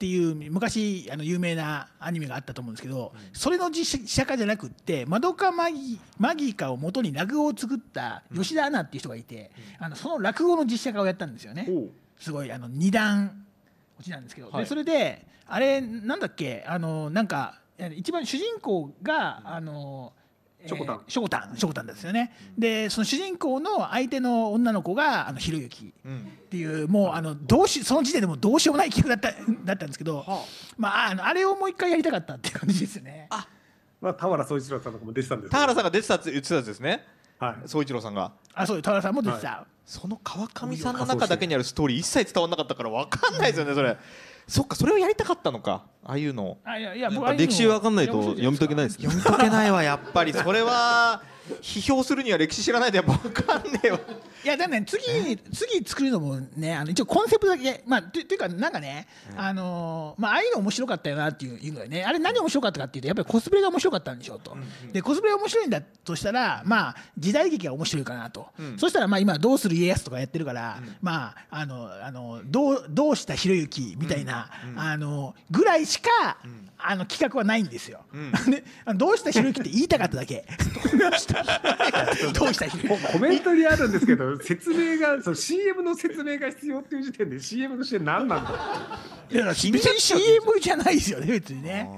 っていう昔あの有名なアニメがあったと思うんですけど、それの実写化じゃなくってマドカマギマギカを元に落語を作った吉田アナっていう人がいて、あのその落語の実写化をやったんですよね。すごいあの二段落ちなんですけど、でそれであれなんだっけあのなんか一番主人公があのショコタン、えー、ショコタンショコタンですよね、でその主人公の相手の女の子があのひろゆきっていう、うん、もうあのどうしその時点でもどうしようもない企画だった だったんですけど、はあ、まああのあれをもう一回やりたかったっていう感じですね。あまあ田原総一郎さんとかも出てたんです、ね、田原さんが出てたって言ってたんですね。はい、総一郎さんが。あ、そう、田原さんも出てた、はい。その川上さんの中だけにあるストーリー一切伝わらなかったから、分かんないですよね、それ。そっかそれをやりたかったのかああいうのいやいや歴史わかんないと読み解けないです読み解けないわやっぱりそれは批評するには歴史知らないで分かんねえわいやだね次次作るのもねあの一応コンセプトだけまあというかなんかね、うん、あのまあああいうの面白かったよなっていううのはねあれ何面白かったかっていうとやっぱりコスプレが面白かったんでしょうと、うんうん、でコスプレが面白いんだとしたらまあ時代劇が面白いかなと、うん、そしたらまあ今「どうする家康」とかやってるから、うん、まああのあのどうどうしたひろゆきみたいな、あのぐらいしか、あの企画はないんですよ。うん、でどうしたひろゆきって言いたかっただけ。どうしたひろゆき。コメントにあるんですけど説明がその CM の説明が必要っていう時点で CM として何なんだ。いや別に CM じゃないですよね別にね。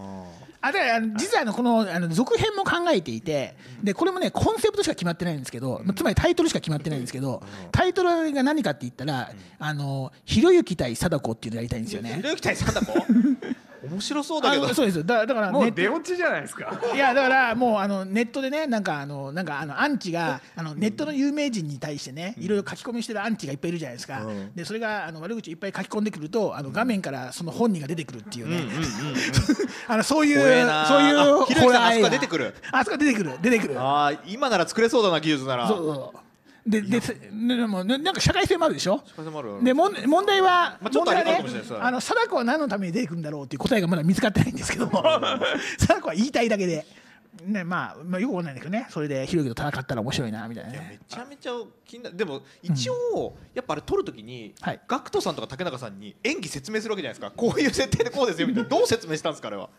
あだあの、実はあのこのあの続編も考えていてでこれもねコンセプトしか決まってないんですけどつまりタイトルしか決まってないんですけどタイトルが何かって言ったら「あのひろゆき対貞子」っていうのやりたいんですよね。ひろゆき対貞子 面白そうだけどそうですだだからもう出落ちじゃないですかいやだからもうあのネットでねなんかあのなんかあのアンチがあのネットの有名人に対してねいろいろ書き込みしてるアンチがいっぱいいるじゃないですか、うん、でそれがあの悪口いっぱい書き込んでくるとあの画面からその本人が出てくるっていうね、うんう あのそういうそういうあそこ出てくるあそこ出てくる出てくるああ今なら作れそうだな技術ならそうそうでででもなんか社会性もあるでしょ社会性もあるで問問題は、まあ、問題はねあの貞子は何のために出てくるんだろうっていう答えがまだ見つかってないんですけども 貞子は言いたいだけで。ねまあ、まあよくわかんないんすけどねそれでひろゆきと戦ったら面白いなみたいな、めちゃめちゃきんなでも一応、やっぱあれ取るときに、はい。GACKT さんとか竹中さんに演技説明するわけじゃないですかこういう設定でこうですよみたいな どう説明したんですかあれは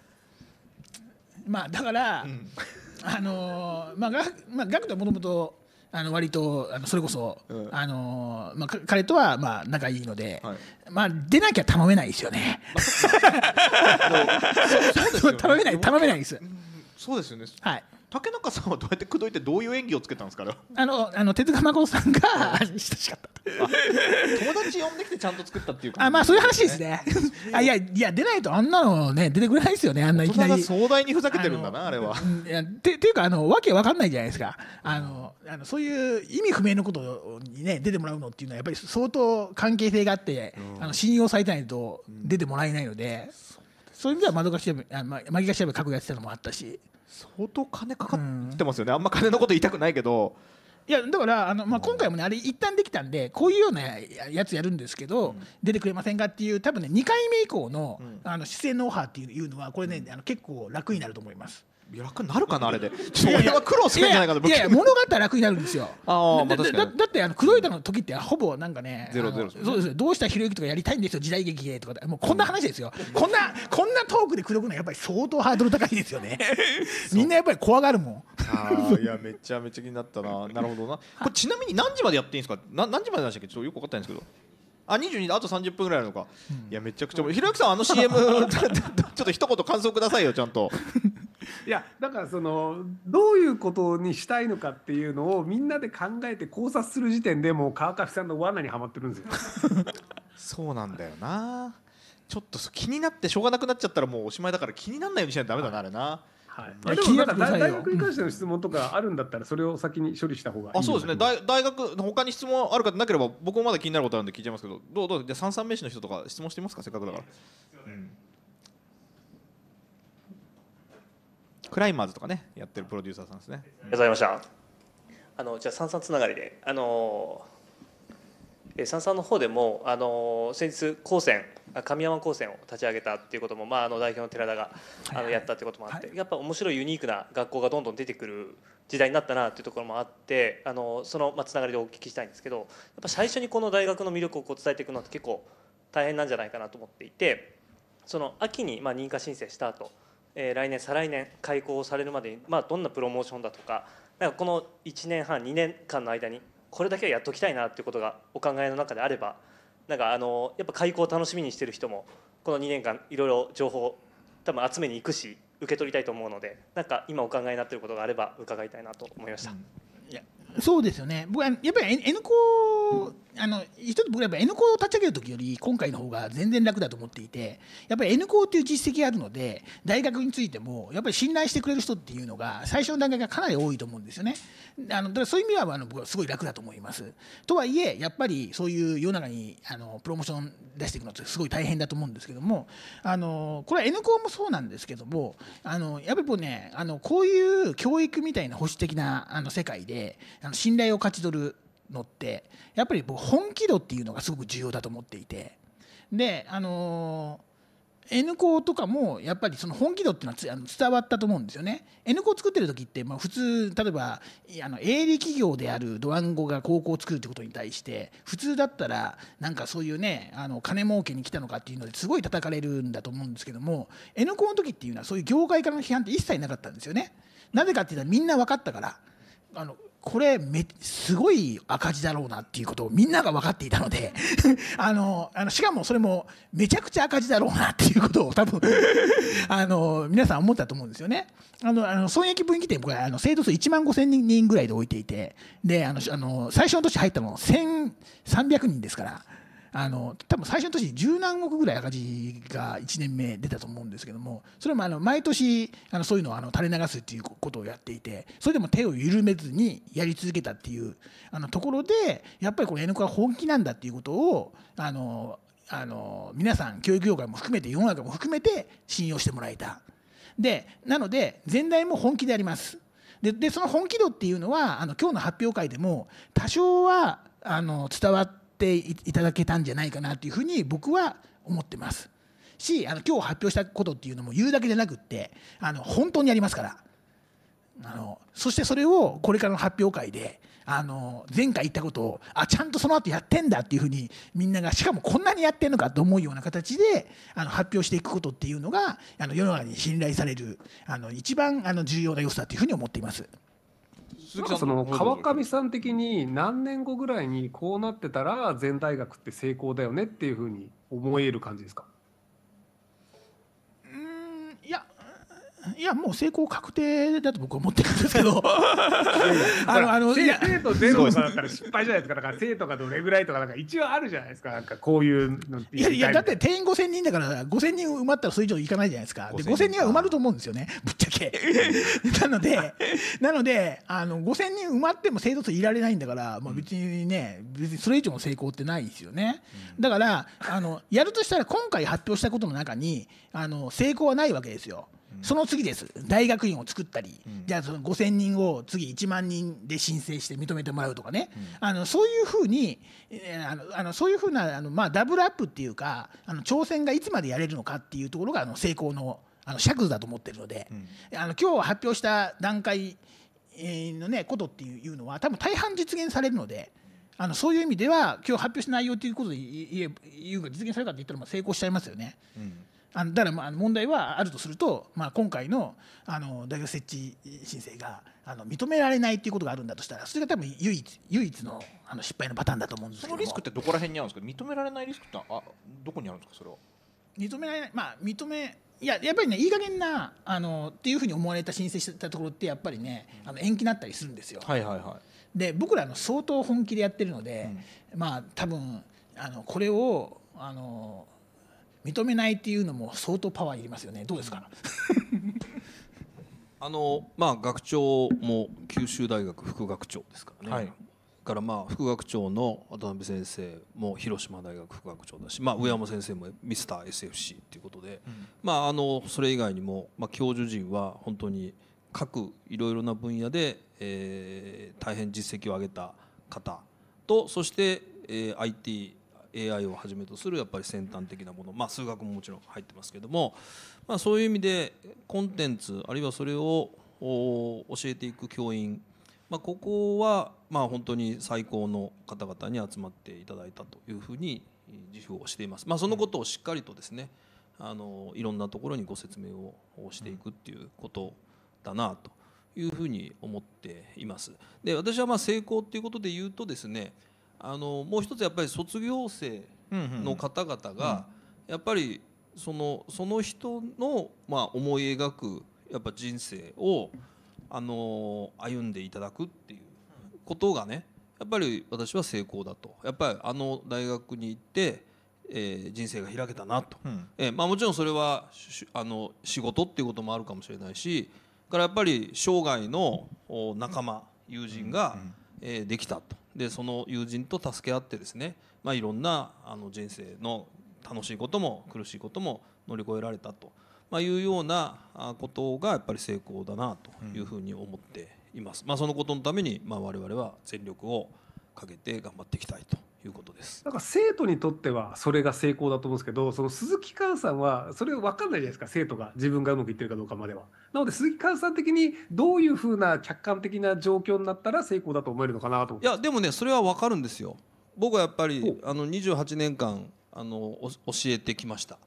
まあだから、あのまあが、まあ、学徒はもともとあの割とあのそれこそ、あのまあ、彼とはまあ仲いいので、まあ、出なきゃ頼めないですよね。頼めない頼めないです。そうですよね。はい。竹中さんはどうやって口説いてどういう演技をつけたんですかあのあの手塚孫さんが親しかった友達呼んできてちゃんと作ったっていうあまあそういう話ですねあいやいや出ないとあんなのね出てくれないですよねあんないきなり壮大にふざけてるんだなあれは、いやてていうかあのわけわかんないじゃないですかあのあのそういう意味不明のことにね出てもらうのっていうのはやっぱり相当関係性があって、うん、あの信用されてないと出てもらえないので、うん、そういう意味では窓が調べあ、まあ、紛が調べ書くやってのもあったし相当金かかってますよね、うん、あんま金のこと言いたくないけどいやだからあの、まあ、今回もねあれ一旦できたんでこういうようなやつやるんですけど、うん、出てくれませんかっていう多分ね2回目以降の,、あの姿勢のオファーっていうのはこれね、あの結構楽になると思います。いや楽になるかなあれでそうれは苦労するんじゃないかといや物語楽になるんですよあ、まあ、だだってあの黒板の時ってほぼなんかねゼロゼロそうですどうしたひろゆきとかやりたいんですよ時代劇でとかもうこんな話ですよ、こんなこんなトークで黒くのはやっぱり相当ハードル高いですよね みんなやっぱり怖がるもんあいやめちゃめちゃ気になったななるほどなこれちなみに何時までやっていいんですかな何時まででしたっけちょっとよく分かったんですけどあ二十二、あと三十分ぐらいなのか、いやめちゃくちゃひろゆきさんあの CM ちょっと一言感想くださいよちゃんと いやだからそのどういうことにしたいのかっていうのをみんなで考えて考察する時点でもう川上さんの罠にはまってるんですよ。そうなんだよなちょっと気になってしょうがなくなっちゃったらもうおしまいだから気にならないようにしないとダメだな、はい、あれな。はい、でもなんか大学に関しての質問とかあるんだったらそれを先に処理した方がいいあそうですね大大学他に質問ある方なければ僕もまだ気になることあるんで聞いちゃいますけどどうどうじゃあ三三名詞の人とか質問してみますかせっかくだから。うんクライマーズとかねやってるプロデューサーさんですねありがとうございましたあのじゃあ三んつながりであのえ三々の方でもあの先日高専神山高専を立ち上げたっていうことも、まあ、あの代表の寺田があのやったってこともあって、はい、やっぱ面白いユニークな学校がどんどん出てくる時代になったなっていうところもあってあのその、まあ、つながりでお聞きしたいんですけどやっぱ最初にこの大学の魅力をこう伝えていくのって結構大変なんじゃないかなと思っていてその秋に、まあ、認可申請した後えー、来年再来年開校されるまでに、まあ、どんなプロモーションだとかなんかこの1年半2年間の間にこれだけはやっときたいなっていうことがお考えの中であればなんかあのやっぱ開校を楽しみにしてる人もこの2年間いろいろ情報多分集めに行くし受け取りたいと思うのでなんか今お考えになっていることがあれば伺いたいなと思いました。うん、いやそうですよね僕はやっぱり N 校あの一つ僕らやっぱ N 校を立ち上げる時より今回の方が全然楽だと思っていてやっぱり N っていう実績があるので大学についてもやっぱり信頼してくれる人っていうのが最初の段階がかなり多いと思うんですよね。あのだからそういう意味はあの僕はすごい楽だと思います。とはいえやっぱりそういう世の中にあのプロモーション出していくのってすごい大変だと思うんですけどもあのこれは N 校もそうなんですけどもあのやっぱりこうねあのこういう教育みたいな保守的なあの世界であの信頼を勝ち取るのってやっぱり僕本気度っていうのがすごく重要だと思っていてであのー N 校とかもやっぱりその本気度っていうのは伝わったと思うんですよね。N 校作ってる時ってまあ普通例えばあの営利企業であるドワンゴが高校を作るってことに対して普通だったらなんかそういうねあの金儲けに来たのかっていうのですごい叩かれるんだと思うんですけども N 校の時っていうのはそういう業界からの批判って一切なかったんですよね。なぜかっていうとみんな分かったから。あのこれめすごい赤字だろうなっていうことをみんなが分かっていたので あのあのしかもそれもめちゃくちゃ赤字だろうなっていうことを多分 あの皆さん思ったと思うんですよね。あのあの損益分岐点僕はあの生徒数1万5000人ぐらいで置いていてであのあの最初の年入ったの1300人ですから。あの多分最初の年十何億ぐらい赤字が1年目出たと思うんですけどもそれもあの毎年あのそういうのをあの垂れ流すっていうことをやっていてそれでも手を緩めずにやり続けたっていうあのところでやっぱりこの N コア本気なんだっていうことをあのあの皆さん教育業界も含めて世の中も含めて信用してもらえた。でなので前代も本気であります。ででその本気度っていうのはあの今日の発表会でも多少はあの伝わってていただけたんじゃないかなというふうに僕は思ってます。しあの今日発表したことっていうのも言うだけじゃなくってあの本当にやりますからあのそしてそれをこれからの発表会であの前回言ったことをあちゃんとその後やってんだっていうふうにみんながしかもこんなにやってんのかと思うような形であの発表していくことっていうのがあの世の中に信頼されるあの一番あの重要な要素だというふうに思っています。鈴木さんその川上さん的に何年後ぐらいにこうなってたら全大学って成功だよねっていうふうに思える感じですかいやもう成功確定だと僕は思ってるんですけど あのあの生徒ゼロだったら失敗じゃないですかだから生徒がどれぐらいとかなんか一応あるじゃないですかなんかこういうのいやいやだって定員5000人だから5000人埋まったらそれ以上いかないじゃないですかで5000人は埋まると思うんですよねぶっちゃけなので なのであの5000人埋まっても生徒数いられないんだから、まあ、別にね別にそれ以上の成功ってないですよね、うん、だからあのやるとしたら今回発表したことの中にあの成功はないわけですよその次です大学院を作ったり、じゃあその5,000人を次1万人で申請して認めてもらうとかね、あのそういうふうにあのあのそういうふうなあの、まあ、ダブルアップっていうかあの挑戦がいつまでやれるのかっていうところがあの成功のあの尺図だと思ってるので、あの今日発表した段階のねことっていうのは多分大半実現されるので。あのそういう意味では今日発表した内容ということで言うか実現されるかって言ったらまあ成功しちゃいますよね。うんあのだからまあ問題はあるとすると、まあ、今回のあの大学設置申請があの認められないということがあるんだとしたらそれが多分唯一唯一のあの失敗のパターンだと思うんですけどそのリスクってどこら辺にあるんですか認められないリスクってあどこにあるんですかそれは認められないまあ認めいややっぱりねいい加減なあのっていうふうに思われた申請したところってやっぱりね、うん、あの延期になったりするんですよ。はいはいはい、で僕らの相当本気でやってるので、うん、まあ多分あのこれをあの認めないっていうのも相当パワーいりますよねどうですか あのまあ学長も九州大学副学長ですからね、はい、からまあ副学長の渡辺先生も広島大学副学長だし、まあ、上山先生もミスター SFC ということで、うん、まあ、あのそれ以外にも、まあ、教授陣は本当に各いろいろな分野で、えー、大変実績を上げた方とそして、えー、IT AI をはじめとするやっぱり先端的なもの、まあ、数学ももちろん入ってますけども、まあ、そういう意味でコンテンツあるいはそれを教えていく教員、まあ、ここはまあ本当に最高の方々に集まっていただいたというふうに自負をしています。まあ、そのことをしっかりとですねあのいろんなところにご説明をしていくっていうことだなというふうに思っています。で私はまあ成功っていうことで言うとですねあのもう一つやっぱり卒業生の方々がやっぱりそのその人のまあ思い描くやっぱ人生をあの歩んでいただくっていうことがねやっぱり私は成功だとやっぱりあの大学に行って、えー、人生が開けたなと、うん、えー、まあ、もちろんそれはあの仕事っていうこともあるかもしれないしからやっぱり生涯の仲間友人が、えー、できたとでその友人と助け合ってですね、まあ、いろんなあの人生の楽しいことも苦しいことも乗り越えられたと、まあ、いうようなことがやっぱり成功だなというふうに思っています。うん、まあ、そのことのために、まあ、我々は全力をかけて頑張っていきたいということです。なんか生徒にとってはそれが成功だと思うんですけど、その鈴木寛さんはそれ分かんないじゃないですか、生徒が自分がうまくいってるかどうかまでは。なので鈴木寛さん的にどういうふうな客観的な状況になったら成功だと思えるのかなといやでもねそれは分かるんですよ。僕はやっぱりあの28年間あの教えてきました。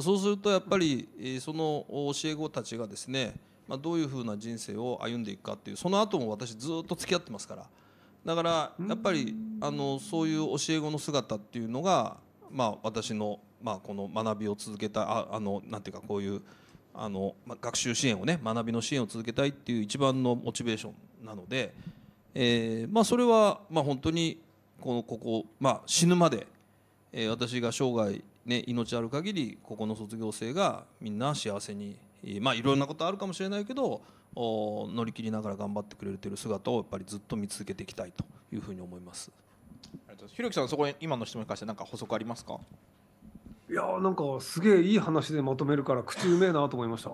そうするとやっぱりその教え子たちがですね、まあ、どういうふうな人生を歩んでいくかっていうその後も私ずっと付き合ってますから。だからやっぱりあのそういう教え子の姿っていうのが、まあ、私の、まあ、この学びを続けたああのなんていうかこういうあの、まあ、学習支援をね学びの支援を続けたいっていう一番のモチベーションなので、えまあ、それは、まあ、本当にこのここ、まあ、死ぬまで、え私が生涯、ね、命ある限りここの卒業生がみんな幸せに、まあ、いろんなことあるかもしれないけど、うん乗り切りながら頑張ってくれてる姿をやっぱりずっと見続けていきたいというふうに思います。ひろきさんそこ今の質問に関して何か補足ありますかいやなんかすげえいい話でまとめるから口うめえなと思いました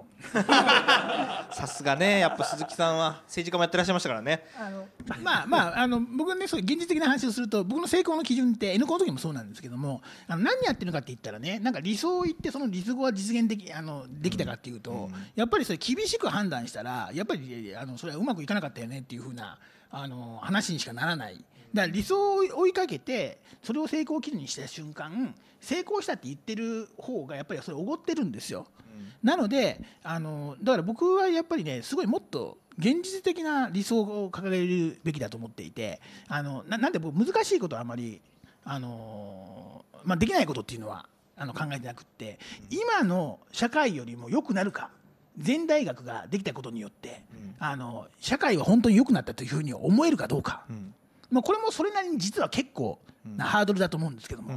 さすがねやっぱ鈴木さんは政治家もやってらっしゃいましたからねあのまあまああの僕ねそう現実的な話をすると僕の成功の基準って N ンの時もそうなんですけどもあの何やってるのかって言ったらねなんか理想を言ってその理想は実現できあのできたかっていうと、うん、やっぱりそれ厳しく判断したらやっぱりあのそれはうまくいかなかったよねっていうふうなあの話にしかならない。だから理想を追いかけてそれを成功基準にした瞬間成功したって言ってる方がやっぱりそれおごってるんですよ、うん、なのであのだから僕はやっぱりねすごいもっと現実的な理想を掲げるべきだと思っていてあのなんで僕難しいことはあまりあの、まあ、できないことっていうのはあの考えてなくって今の社会よりも良くなるか全大学ができたことによって、うん、あの社会は本当に良くなったというふうに思えるかどうか。うんまあ、これもそれなりに実は結構なハードルだと思うんですけども、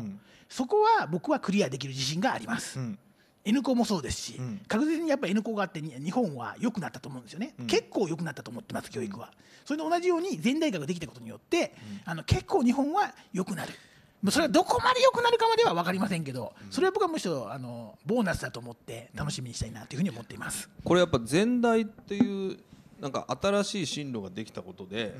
そこは僕はクリアできる自信があります。N 校もそうですし、確実にやっぱ N 校があって日本は良くなったと思うんですよね、結構良くなったと思ってます教育は、それと同じように全大学ができたことによって、あの結構日本は良くなるそれはどこまで良くなるかまでは分かりませんけど、それは僕はむしろあのボーナスだと思って楽しみにしたいなというふうに思っています、これやっぱ全大っていうなんか新しい進路ができたことで、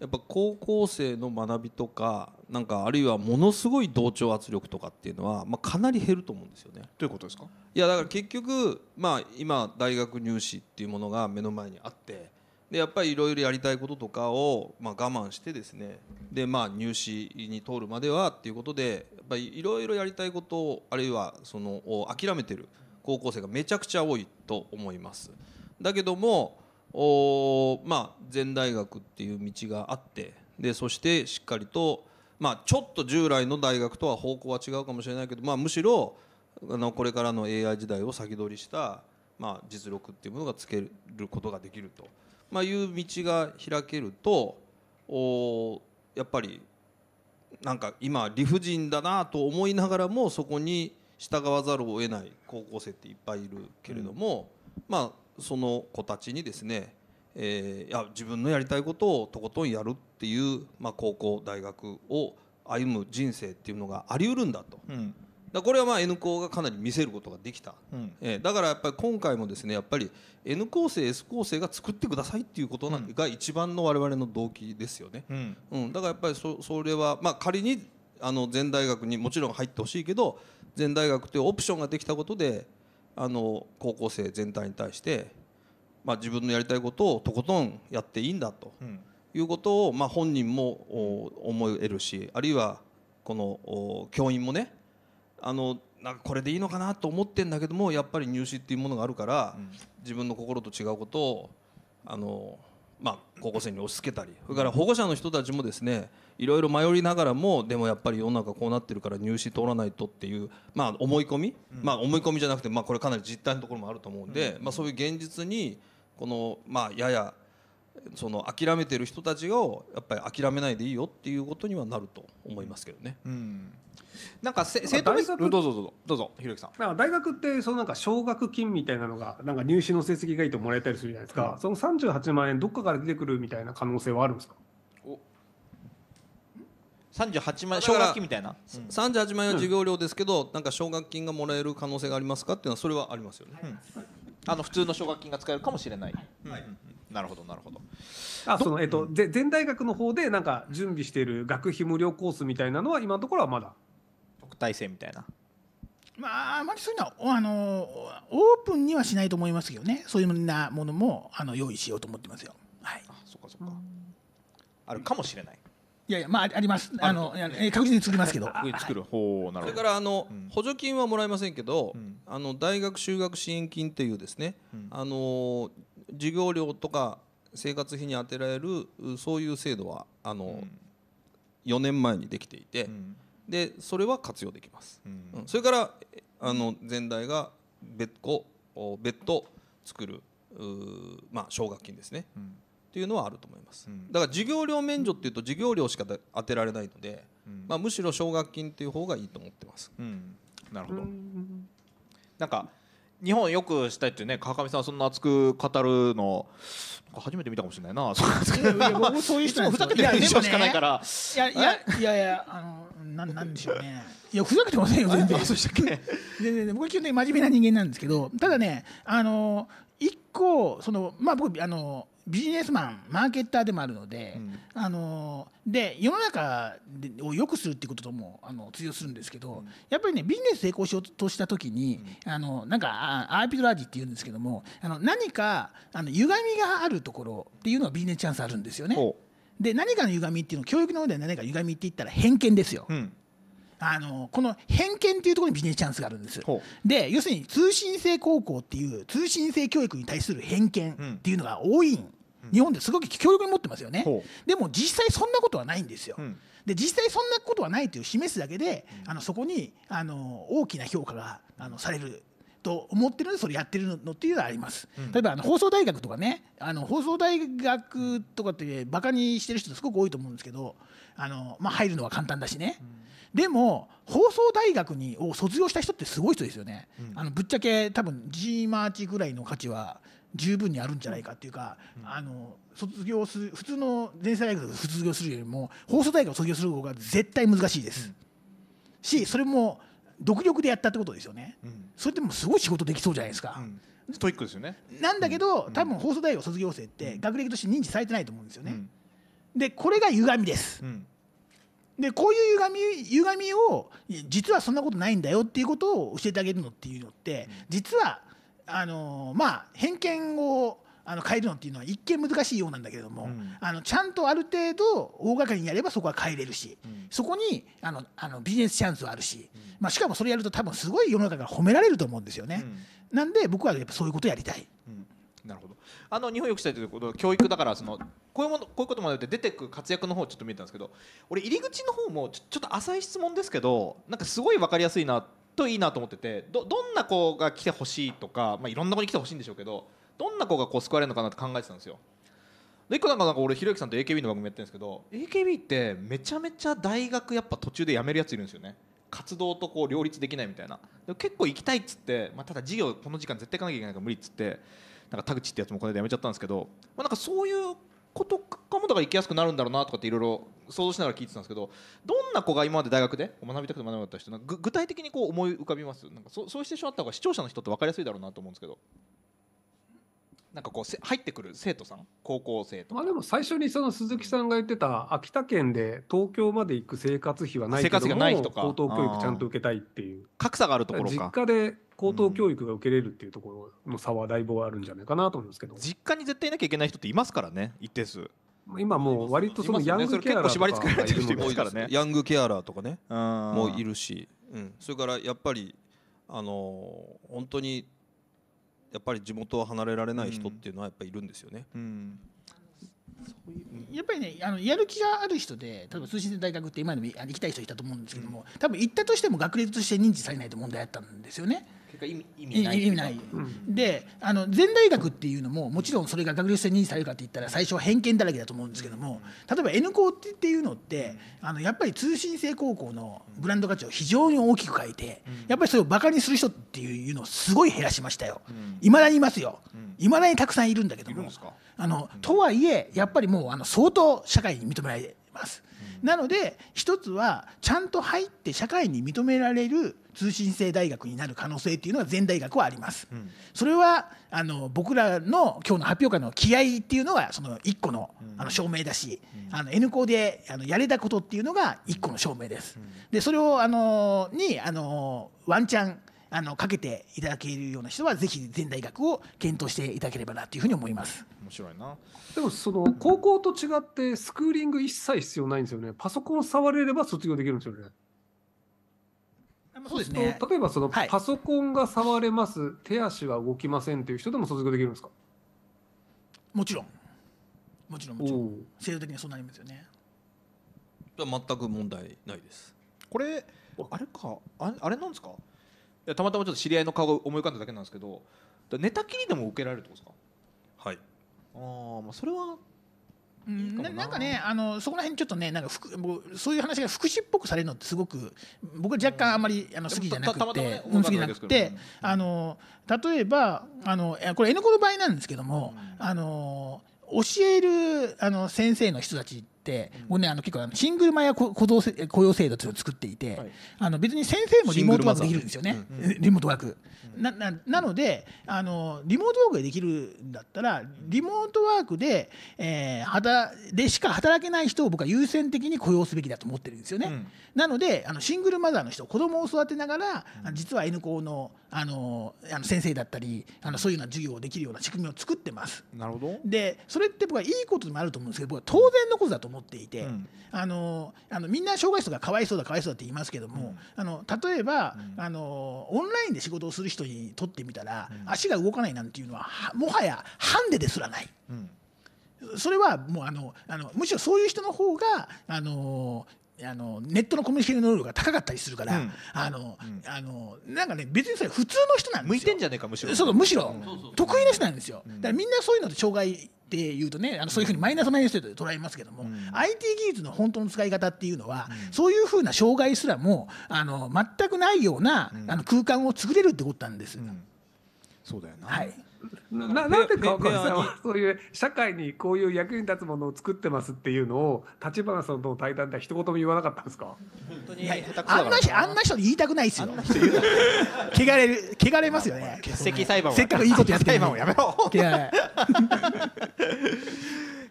やっぱ高校生の学びとかなんかあるいはものすごい同調圧力とかっていうのは、まあ、かなり減ると思うんですよね。どういうことですかいやだから結局、まあ、今大学入試っていうものが目の前にあってでやっぱりいろいろやりたいこととかを、まあ、我慢してですねで、まあ、入試に通るまではっていうことでいろいろやりたいことをあるいはその諦めてる高校生がめちゃくちゃ多いと思います。だけどもおまあ全大学っていう道があってでそしてしっかりと、まあ、ちょっと従来の大学とは方向は違うかもしれないけど、まあ、むしろあのこれからの AI 時代を先取りした、まあ、実力っていうものがつけることができると、まあ、いう道が開けるとおやっぱりなんか今理不尽だなと思いながらもそこに従わざるを得ない高校生っていっぱいいるけれども、うん、まあその子たちにですね、えー、いや自分のやりたいことをとことんやるっていう、まあ、高校大学を歩む人生っていうのがありうるんだと、うん、だこれはまあ N 校がかなり見せることができた、うん、えー、だからやっぱり今回もですねやっぱり N 校生 S 校生が作ってくださいっていうことな、ん、が一番の我々の動機ですよね、うん、うん、だからやっぱりそそれは、まあ、仮にあの全大学にもちろん入ってほしいけど全大学というオプションができたことであの高校生全体に対して、まあ、自分のやりたいことをとことんやっていいんだと、いうことを、まあ、本人も思えるしあるいはこの教員もねあのなんかこれでいいのかなと思ってんだけどもやっぱり入試っていうものがあるから、自分の心と違うことをあの、まあ、高校生に押し付けたりそれから保護者の人たちもですねいろいろ迷いながらもでもやっぱり世の中こうなってるから入試通らないとっていう、まあ、思い込み、うん、まあ、思い込みじゃなくて、まあ、これかなり実態のところもあると思うんで、うん、まあ、そういう現実にこの、まあ、ややその諦めてる人たちをやっぱり諦めないでいいよっていうことにはなると思いますけどね。うん、なんか生徒大学どうぞどうぞどうぞひろきさん。なんか大学ってそのなんか奨学金みたいなのがなんか入試の成績がいいともらえたりするじゃないですか。うん、その三十八万円どっかから出てくるみたいな可能性はあるんですか。三十八万円奨学金みたいな、三十八万円は授業料ですけど、うん、なんか奨学金がもらえる可能性がありますかっていうのはそれはありますよね、うん、あの普通の奨学金が使えるかもしれない、はいなるほどなるほどあそのえっと、うん、ぜ全大学の方でなんか準備している学費無料コースみたいなのは今のところはまだ特待生みたいなまあ、あまりそういうのはあのオープンにはしないと思いますけどねそういうなものもあの用意しようと思ってますよ。はい、あそっかそっか、あるかもしれない。いやいやまあありますあの確実に作りますけど作るほうなるほどそれからあの、補助金はもらえませんけど、あの大学修学支援金っていうですね、あの授業料とか生活費に充てられるそういう制度はあの、四年前にできていて、でそれは活用できます、それからあの前代が別個別途作るまあ奨学金ですね、っていうのはあると思います、うん、だから授業料免除っていうと授業料しか当てられないので、うん、まあ、むしろ奨学金っていう方がいいと思ってます、うん、なるほどなんか日本よくしたいっていうね川上さんそんな熱く語るの初めて見たかもしれないなそういう人もふざけてる印象しかないからいやいやいやいやあのなんなんでしょうねいやふざけてませんよ全然そうしたっけ全然僕は基本的に真面目な人間なんですけどただねあの一個そのまあ僕あのビジネスマンマーケッターでもあるのでうん、あので世の中を良くするっていうことともあの通用するんですけど、うん、やっぱりねビジネス成功しようとした時に、うん、あのなんかアーピドラージっていうんですけどもあの何かあの歪みがあるところっていうのはビジネスチャンスあるんですよね。で何かの歪みっていうのは教育の上では何か歪みって言ったら偏見ですよ。あのこの偏見っていうところにビジネスチャンスがあるんです。で要するに通信制高校っていう通信制教育に対する偏見っていうのが多いん日本ですごく強力に持ってますよね、でも実際そんなことはないんですよ、で実際そんなことはないという示すだけで、あのそこにあの大きな評価があのされると思ってるのでそれやってるのっていうのはあります、うん、例えばあの放送大学とかねあの放送大学とかってバカにしてる人すごく多いと思うんですけどあの、まあ、入るのは簡単だしね、うん、でも放送大学にを卒業した人ってすごい人ですよね、うん、あのぶっちゃけ多分 G マーチぐらいの価値は十分にあるんじゃないかっていうか、うん、あの卒業する普通の前世大学卒業するよりも放送大学を卒業する方が絶対難しいです、うん、しそれも独力でやったってことですよね、うん、それでもすごい仕事できそうじゃないですか、ストイックですよねなんだけど、多分放送大学卒業生って学歴として認知されてないと思うんですよね、でこれが歪みです、でこういう歪み歪みを実はそんなことないんだよっていうことを教えてあげるのっていうのって、実はあのまあ偏見をあの変えるのっていうのは一見難しいようなんだけれども、うん、あのちゃんとある程度大掛かりにやればそこは変えれるし、うん、そこにあのあのビジネスチャンスはあるし、うん、まあ、しかもそれやると多分すごい世の中から褒められると思うんですよね。なんで僕はやっぱそういうことやりたい。なるほどあの日本よくしたいということは教育だからそのこういうものこういうこともあって出てく活躍の方ちょっと見えたんですけど俺入り口の方もちょっと浅い質問ですけどなんかすごい分かりやすいなって。といいなと思っててどどんな子が来てほしいとか、まあ、いろんな子に来てほしいんでしょうけどどんな子がこう救われるのかなって考えてたんですよ。で一個なんかなんか俺ひろゆきさんと AKB の番組やってるんですけど AKB ってめちゃめちゃ大学やっぱ途中で辞めるやついるんですよね。活動とこう両立できないみたいな結構行きたいっつって、まあ、ただ授業この時間絶対行かなきゃいけないから無理っつってなんか田口ってやつもこの間辞めちゃったんですけど、まあ、なんかそういうことかもだから行きやすくなるんだろうなとかっていろいろ想像しながら聞いてたんですけどどんな子が今まで大学で学びたくて学ばなかった人具体的にこう思い浮かびますなんかそそうしてしまった方が視聴者の人って分かりやすいだろうなと思うんですけど。なんかこう入ってくる生徒さん高校生とまあでも最初にその鈴木さんが言ってた秋田県で東京まで行く生活費はないけども高等教育ちゃんと受けたいっていう格差があるところ実家で高等教育が受けれるっていうところの差はだいぶあるんじゃないかなと思うんですけど、実家に絶対いなきゃいけない人っていますからね一定数今もう割とそのヤングケアラーとか、縛り付けられてるかヤングケアラーとかねもういるし、うん、それからやっぱりあの本当にやっぱり地元を離れられない人っていうのはやっぱりいるんですよね。うん、うん、やっぱりねあのやる気がある人で例えば通信で大学って今でも行きたい人いたと思うんですけども、多分行ったとしても学歴として認知されないと問題あったんですよね。意味意味ない意味ない、であの前大学っていうのももちろんそれが学力性にされるかって言ったら最初は偏見だらけだと思うんですけども例えば N 校っていうのってあのやっぱり通信制高校のブランド価値を非常に大きく変えてやっぱりそれをバカにする人っていうのをすごい減らしましたよいま、だにいますよいま、だにたくさんいるんだけどもあのとはいえやっぱりもうあの相当社会に認められます。なので一つはちゃんと入って社会に認められる通信制大学になる可能性っていうのは全大学はあります、うん、それはあの僕らの今日の発表会の気合っていうのがその一個の,、あの証明だし、うん、あの N 校であのやれたことっていうのが一個の証明です、うん、でそれをあのにあのワンチャンあのかけていただけるような人はぜひ全大学を検討していただければなというふうに思います面白いなでもその高校と違ってスクーリング一切必要ないんですよねパソコン触れれば卒業できるんですよねそうですね。例えばその、パソコンが触れます、手足は動きませんっていう人でも卒業できるんですかもちろん。もちろんもちろん。制度的にはそうなりますよね。全く問題ないです。これあれかあれあれなんですかいやたまたまちょっと知り合いの顔を思い浮かんだだけなんですけど寝たきりでも受けられるってことですかはいああまあそれはうん、ななんかねあのそこら辺ちょっとねなんかそういう話が福祉っぽくされるのってすごく僕は若干あんまりあの好きじゃなくて、うん、好きじゃなくて、あの例えばあのこれ N コの場合なんですけども、あの教えるあの先生の人たちって、うん、ねあの結構シングルマヤ雇用制度というのを作っていて、はい、あの別に先生もリモートワークできるんですよね、うんリモートワーク。なななのであのリモートワークができるんだったらリモートワークで,、えー、働でしか働けない人を僕は優先的に雇用すべきだと思ってるんですよね。うん、なのであのシングルマザーの人子供を育てながら、うん、実は N 校のあのあの先生だったりあのそういうような授業をできるような仕組みを作ってます。なるほどでそれって僕はいいことでもあると思うんですけど僕は当然のことだと思う思っていて、うん、あのあのみんな障害者がかわいそうだかわいそうだって言いますけども、うん、あの例えば、うん、あのオンラインで仕事をする人にとってみたら、足が動かないなんていうのはもはやハンデですらない。それはもうあのあのむしろそういう人の方があのあのネットのコミュニケーション能力が高かったりするから、うん、あの、うん、あのなんかね別にそれ普通の人なんですよ向いてんじゃねえかむしろそうむしろ、得意な人なんですよ、だからみんなそういうので障害っていうとねあのそういうふうにマイナスマイナスと捉えますけども、うん、IT 技術の本当の使い方っていうのは、うん、そういうふうな障害すらもあの全くないような、うん、あの空間を作れるってことなんです。そうだよな、はいななんで川上さんは そういう社会にこういう役に立つものを作ってますっていうのを立花さんとの対談で一言も言わなかったんですか本当にあんな人 あんな人言いたくないですよ汚れる汚れますよね欠席裁判せっかくいいことやって裁判をやめろ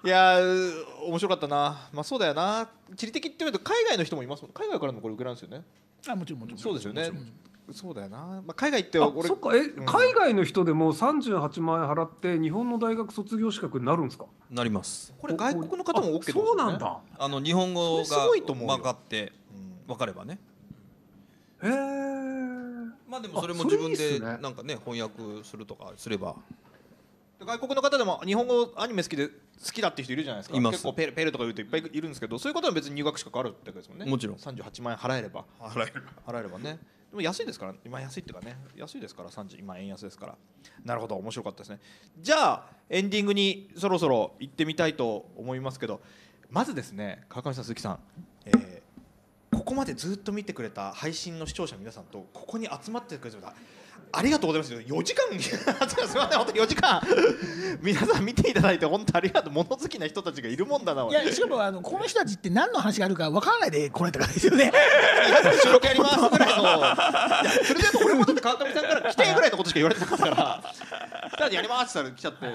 いや面白かったなまあそうだよな地理的って言うと海外の人もいますもん海外からもこれウクライナですよねあもちろんもちろんそうですよねそうだよな、まあ、海外って俺そっかえ、うん、海外の人でも38万円払って日本の大学卒業資格になるんですかなりますこれ外国の方も OK ですねそうなんだあの日本語が分かって分かればねへえまあでもそれも自分でなんかね翻訳するとかすれば外国の方でも日本語アニメ好きで好きだって人いるじゃないですか結構ペルペルとか言うといっぱいいるんですけどそういうことは別に入学資格あるってわけですもんねもちろん38万円払えれば 払えれば払えればねも安いですから、今安いっていうかね、安いですから、30、今円安ですから。なるほど、面白かったですね。じゃあ、エンディングにそろそろ行ってみたいと思いますけど、まずですね、川上さん、鈴木さん、えー、ここまでずっと見てくれた配信の視聴者の皆さんと、ここに集まってくれたありがとうございます4時間 すみません本当に4時間 皆さん見ていただいて本当ありがとう物好きな人たちがいるもんだないやしかもあのこの人たちって何の話があるか分からないで来られたからですよね収録やりますぐらいのそれで俺もだって川上さんから来てぐらいのことしか言われてなかったからだってやりますって来ちゃって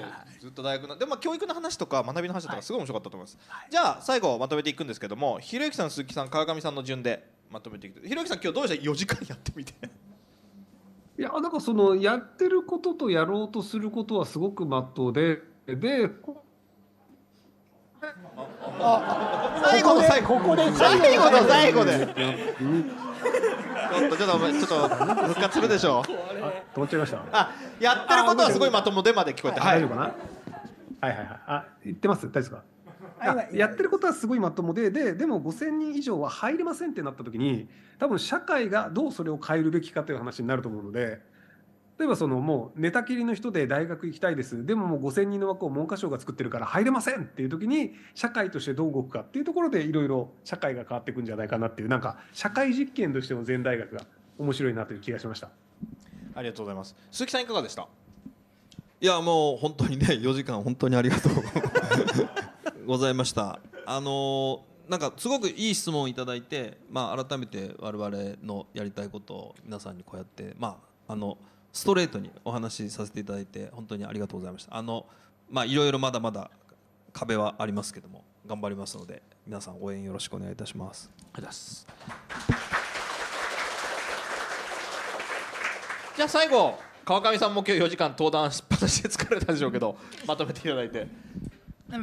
ずっと大学のでも教育の話とか学びの話とかすごい面白かったと思います、はい、じゃあ最後まとめていくんですけどもひろゆきさん鈴木さん川上さんの順でまとめていくひろゆきさん今日どうでした4時間やってみていやなんかそのやってることとやろうとすることはすごくまっとうでであ最後の最後ここで最後の最後で、うん、ちょっとちょっとちょっと復活するでしょう止まっちゃいましたあやってることはすごいまともでまで聞こえて、はい、大丈夫かな、はい、はいはいはいあ言ってます大丈夫ですかやってることはすごいまともでででも5,000人以上は入れませんってなった時に多分社会がどうそれを変えるべきかという話になると思うので例えばそのもう寝たきりの人で大学行きたいですでももう5,000人の枠を文科省が作ってるから入れませんっていう時に社会としてどう動くかっていうところでいろいろ社会が変わっていくんじゃないかなっていうなんか社会実験としての全大学が面白いなという気がしました。ありがとうございます。鈴木さんいかがでした。いやもう本当にね4時間本当にありがとう ございましたあのなんかすごくいい質問をいただいて、まあ、改めて我々のやりたいことを皆さんにこうやって、まあ、あのストレートにお話しさせていただいて本当にありがとうございましたあの、まあ、いろいろまだまだ壁はありますけども頑張りますので皆さん応援よろしくお願いいたしますますじゃあ最後川上さんも今日4時間登壇しっぱなしで疲れたでしょうけどまとめていただいて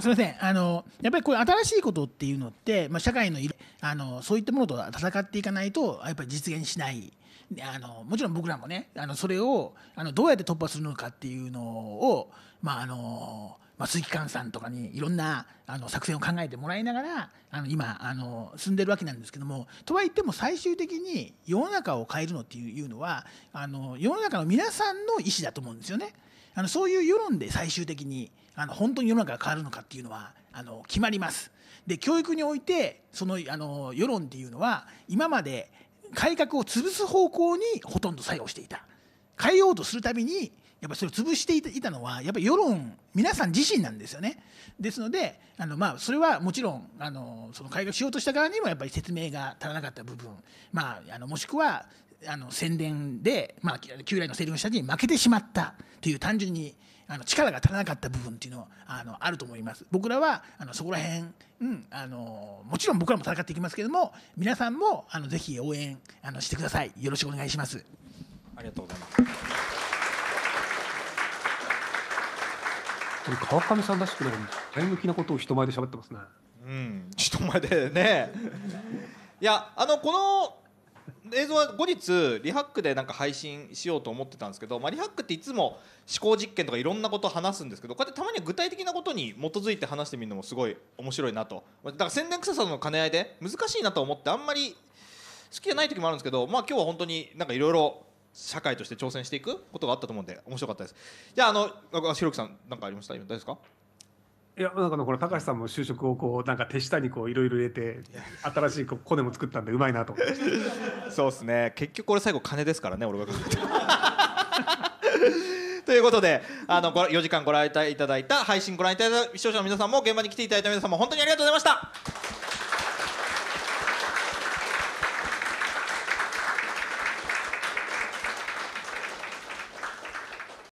すみませんあのやっぱりこういう新しいことっていうのって、まあ、社会のあのそういったものと戦っていかないとやっぱり実現しないあのもちろん僕らもねあのそれをあのどうやって突破するのかっていうのを、まああのまあ、鈴木寛さんとかにいろんなあの作戦を考えてもらいながらあの今あの進んでるわけなんですけどもとはいっても最終的に世の中を変えるのっていうのはあの世の中の皆さんの意思だと思うんですよね。あのそういう世論で最終的にあの本当に世の中が変わるのかっていうのはあの決まります。で教育においてそのあの世論っていうのは今まで改革を潰す方向にほとんど作用していた変えようとするたびにやっぱそれを潰していたのはやっぱり世論皆さん自身なんですよね。ですのであの、まあ、それはもちろんあのその改革しようとした側にもやっぱり説明が足らなかった部分、まあ、あのもしくはあの宣伝で、まあ、旧来の政令の下地に負けてしまったという単純にあの力が足らなかった部分っていうのはあのあると思います僕らはあのそこら辺、うん、あのもちろん僕らも戦っていきますけども皆さんもあのぜひ応援あのしてくださいよろしくお願いしますありがとうございます川上さんらしくない前向きなことを人前で喋ってますねうん人前でねいやあのこの映像は後日リハックでなんか配信しようと思ってたんですけど、まあ、リハックっていつも思考実験とかいろんなことを話すんですけどこうやってたまには具体的なことに基づいて話してみるのもすごい面白いなとだから宣伝臭さの兼ね合いで難しいなと思ってあんまり好きじゃない時もあるんですけど、まあ、今日は本当になんかいろいろ社会として挑戦していくことがあったと思うんで面白かったですじゃああの白木さん何かありました今大丈夫ですかいやなんかこれ高橋さんも就職をこうなんか手下にこういろいろ入れて新しいこうコネも作ったんでうまいなとそうですね結局これ最後金ですからね俺が ということであの4時間ご覧いただいた配信ご覧いただいた視聴者の皆さんも現場に来ていただいた皆さんも本当にありがとうございました。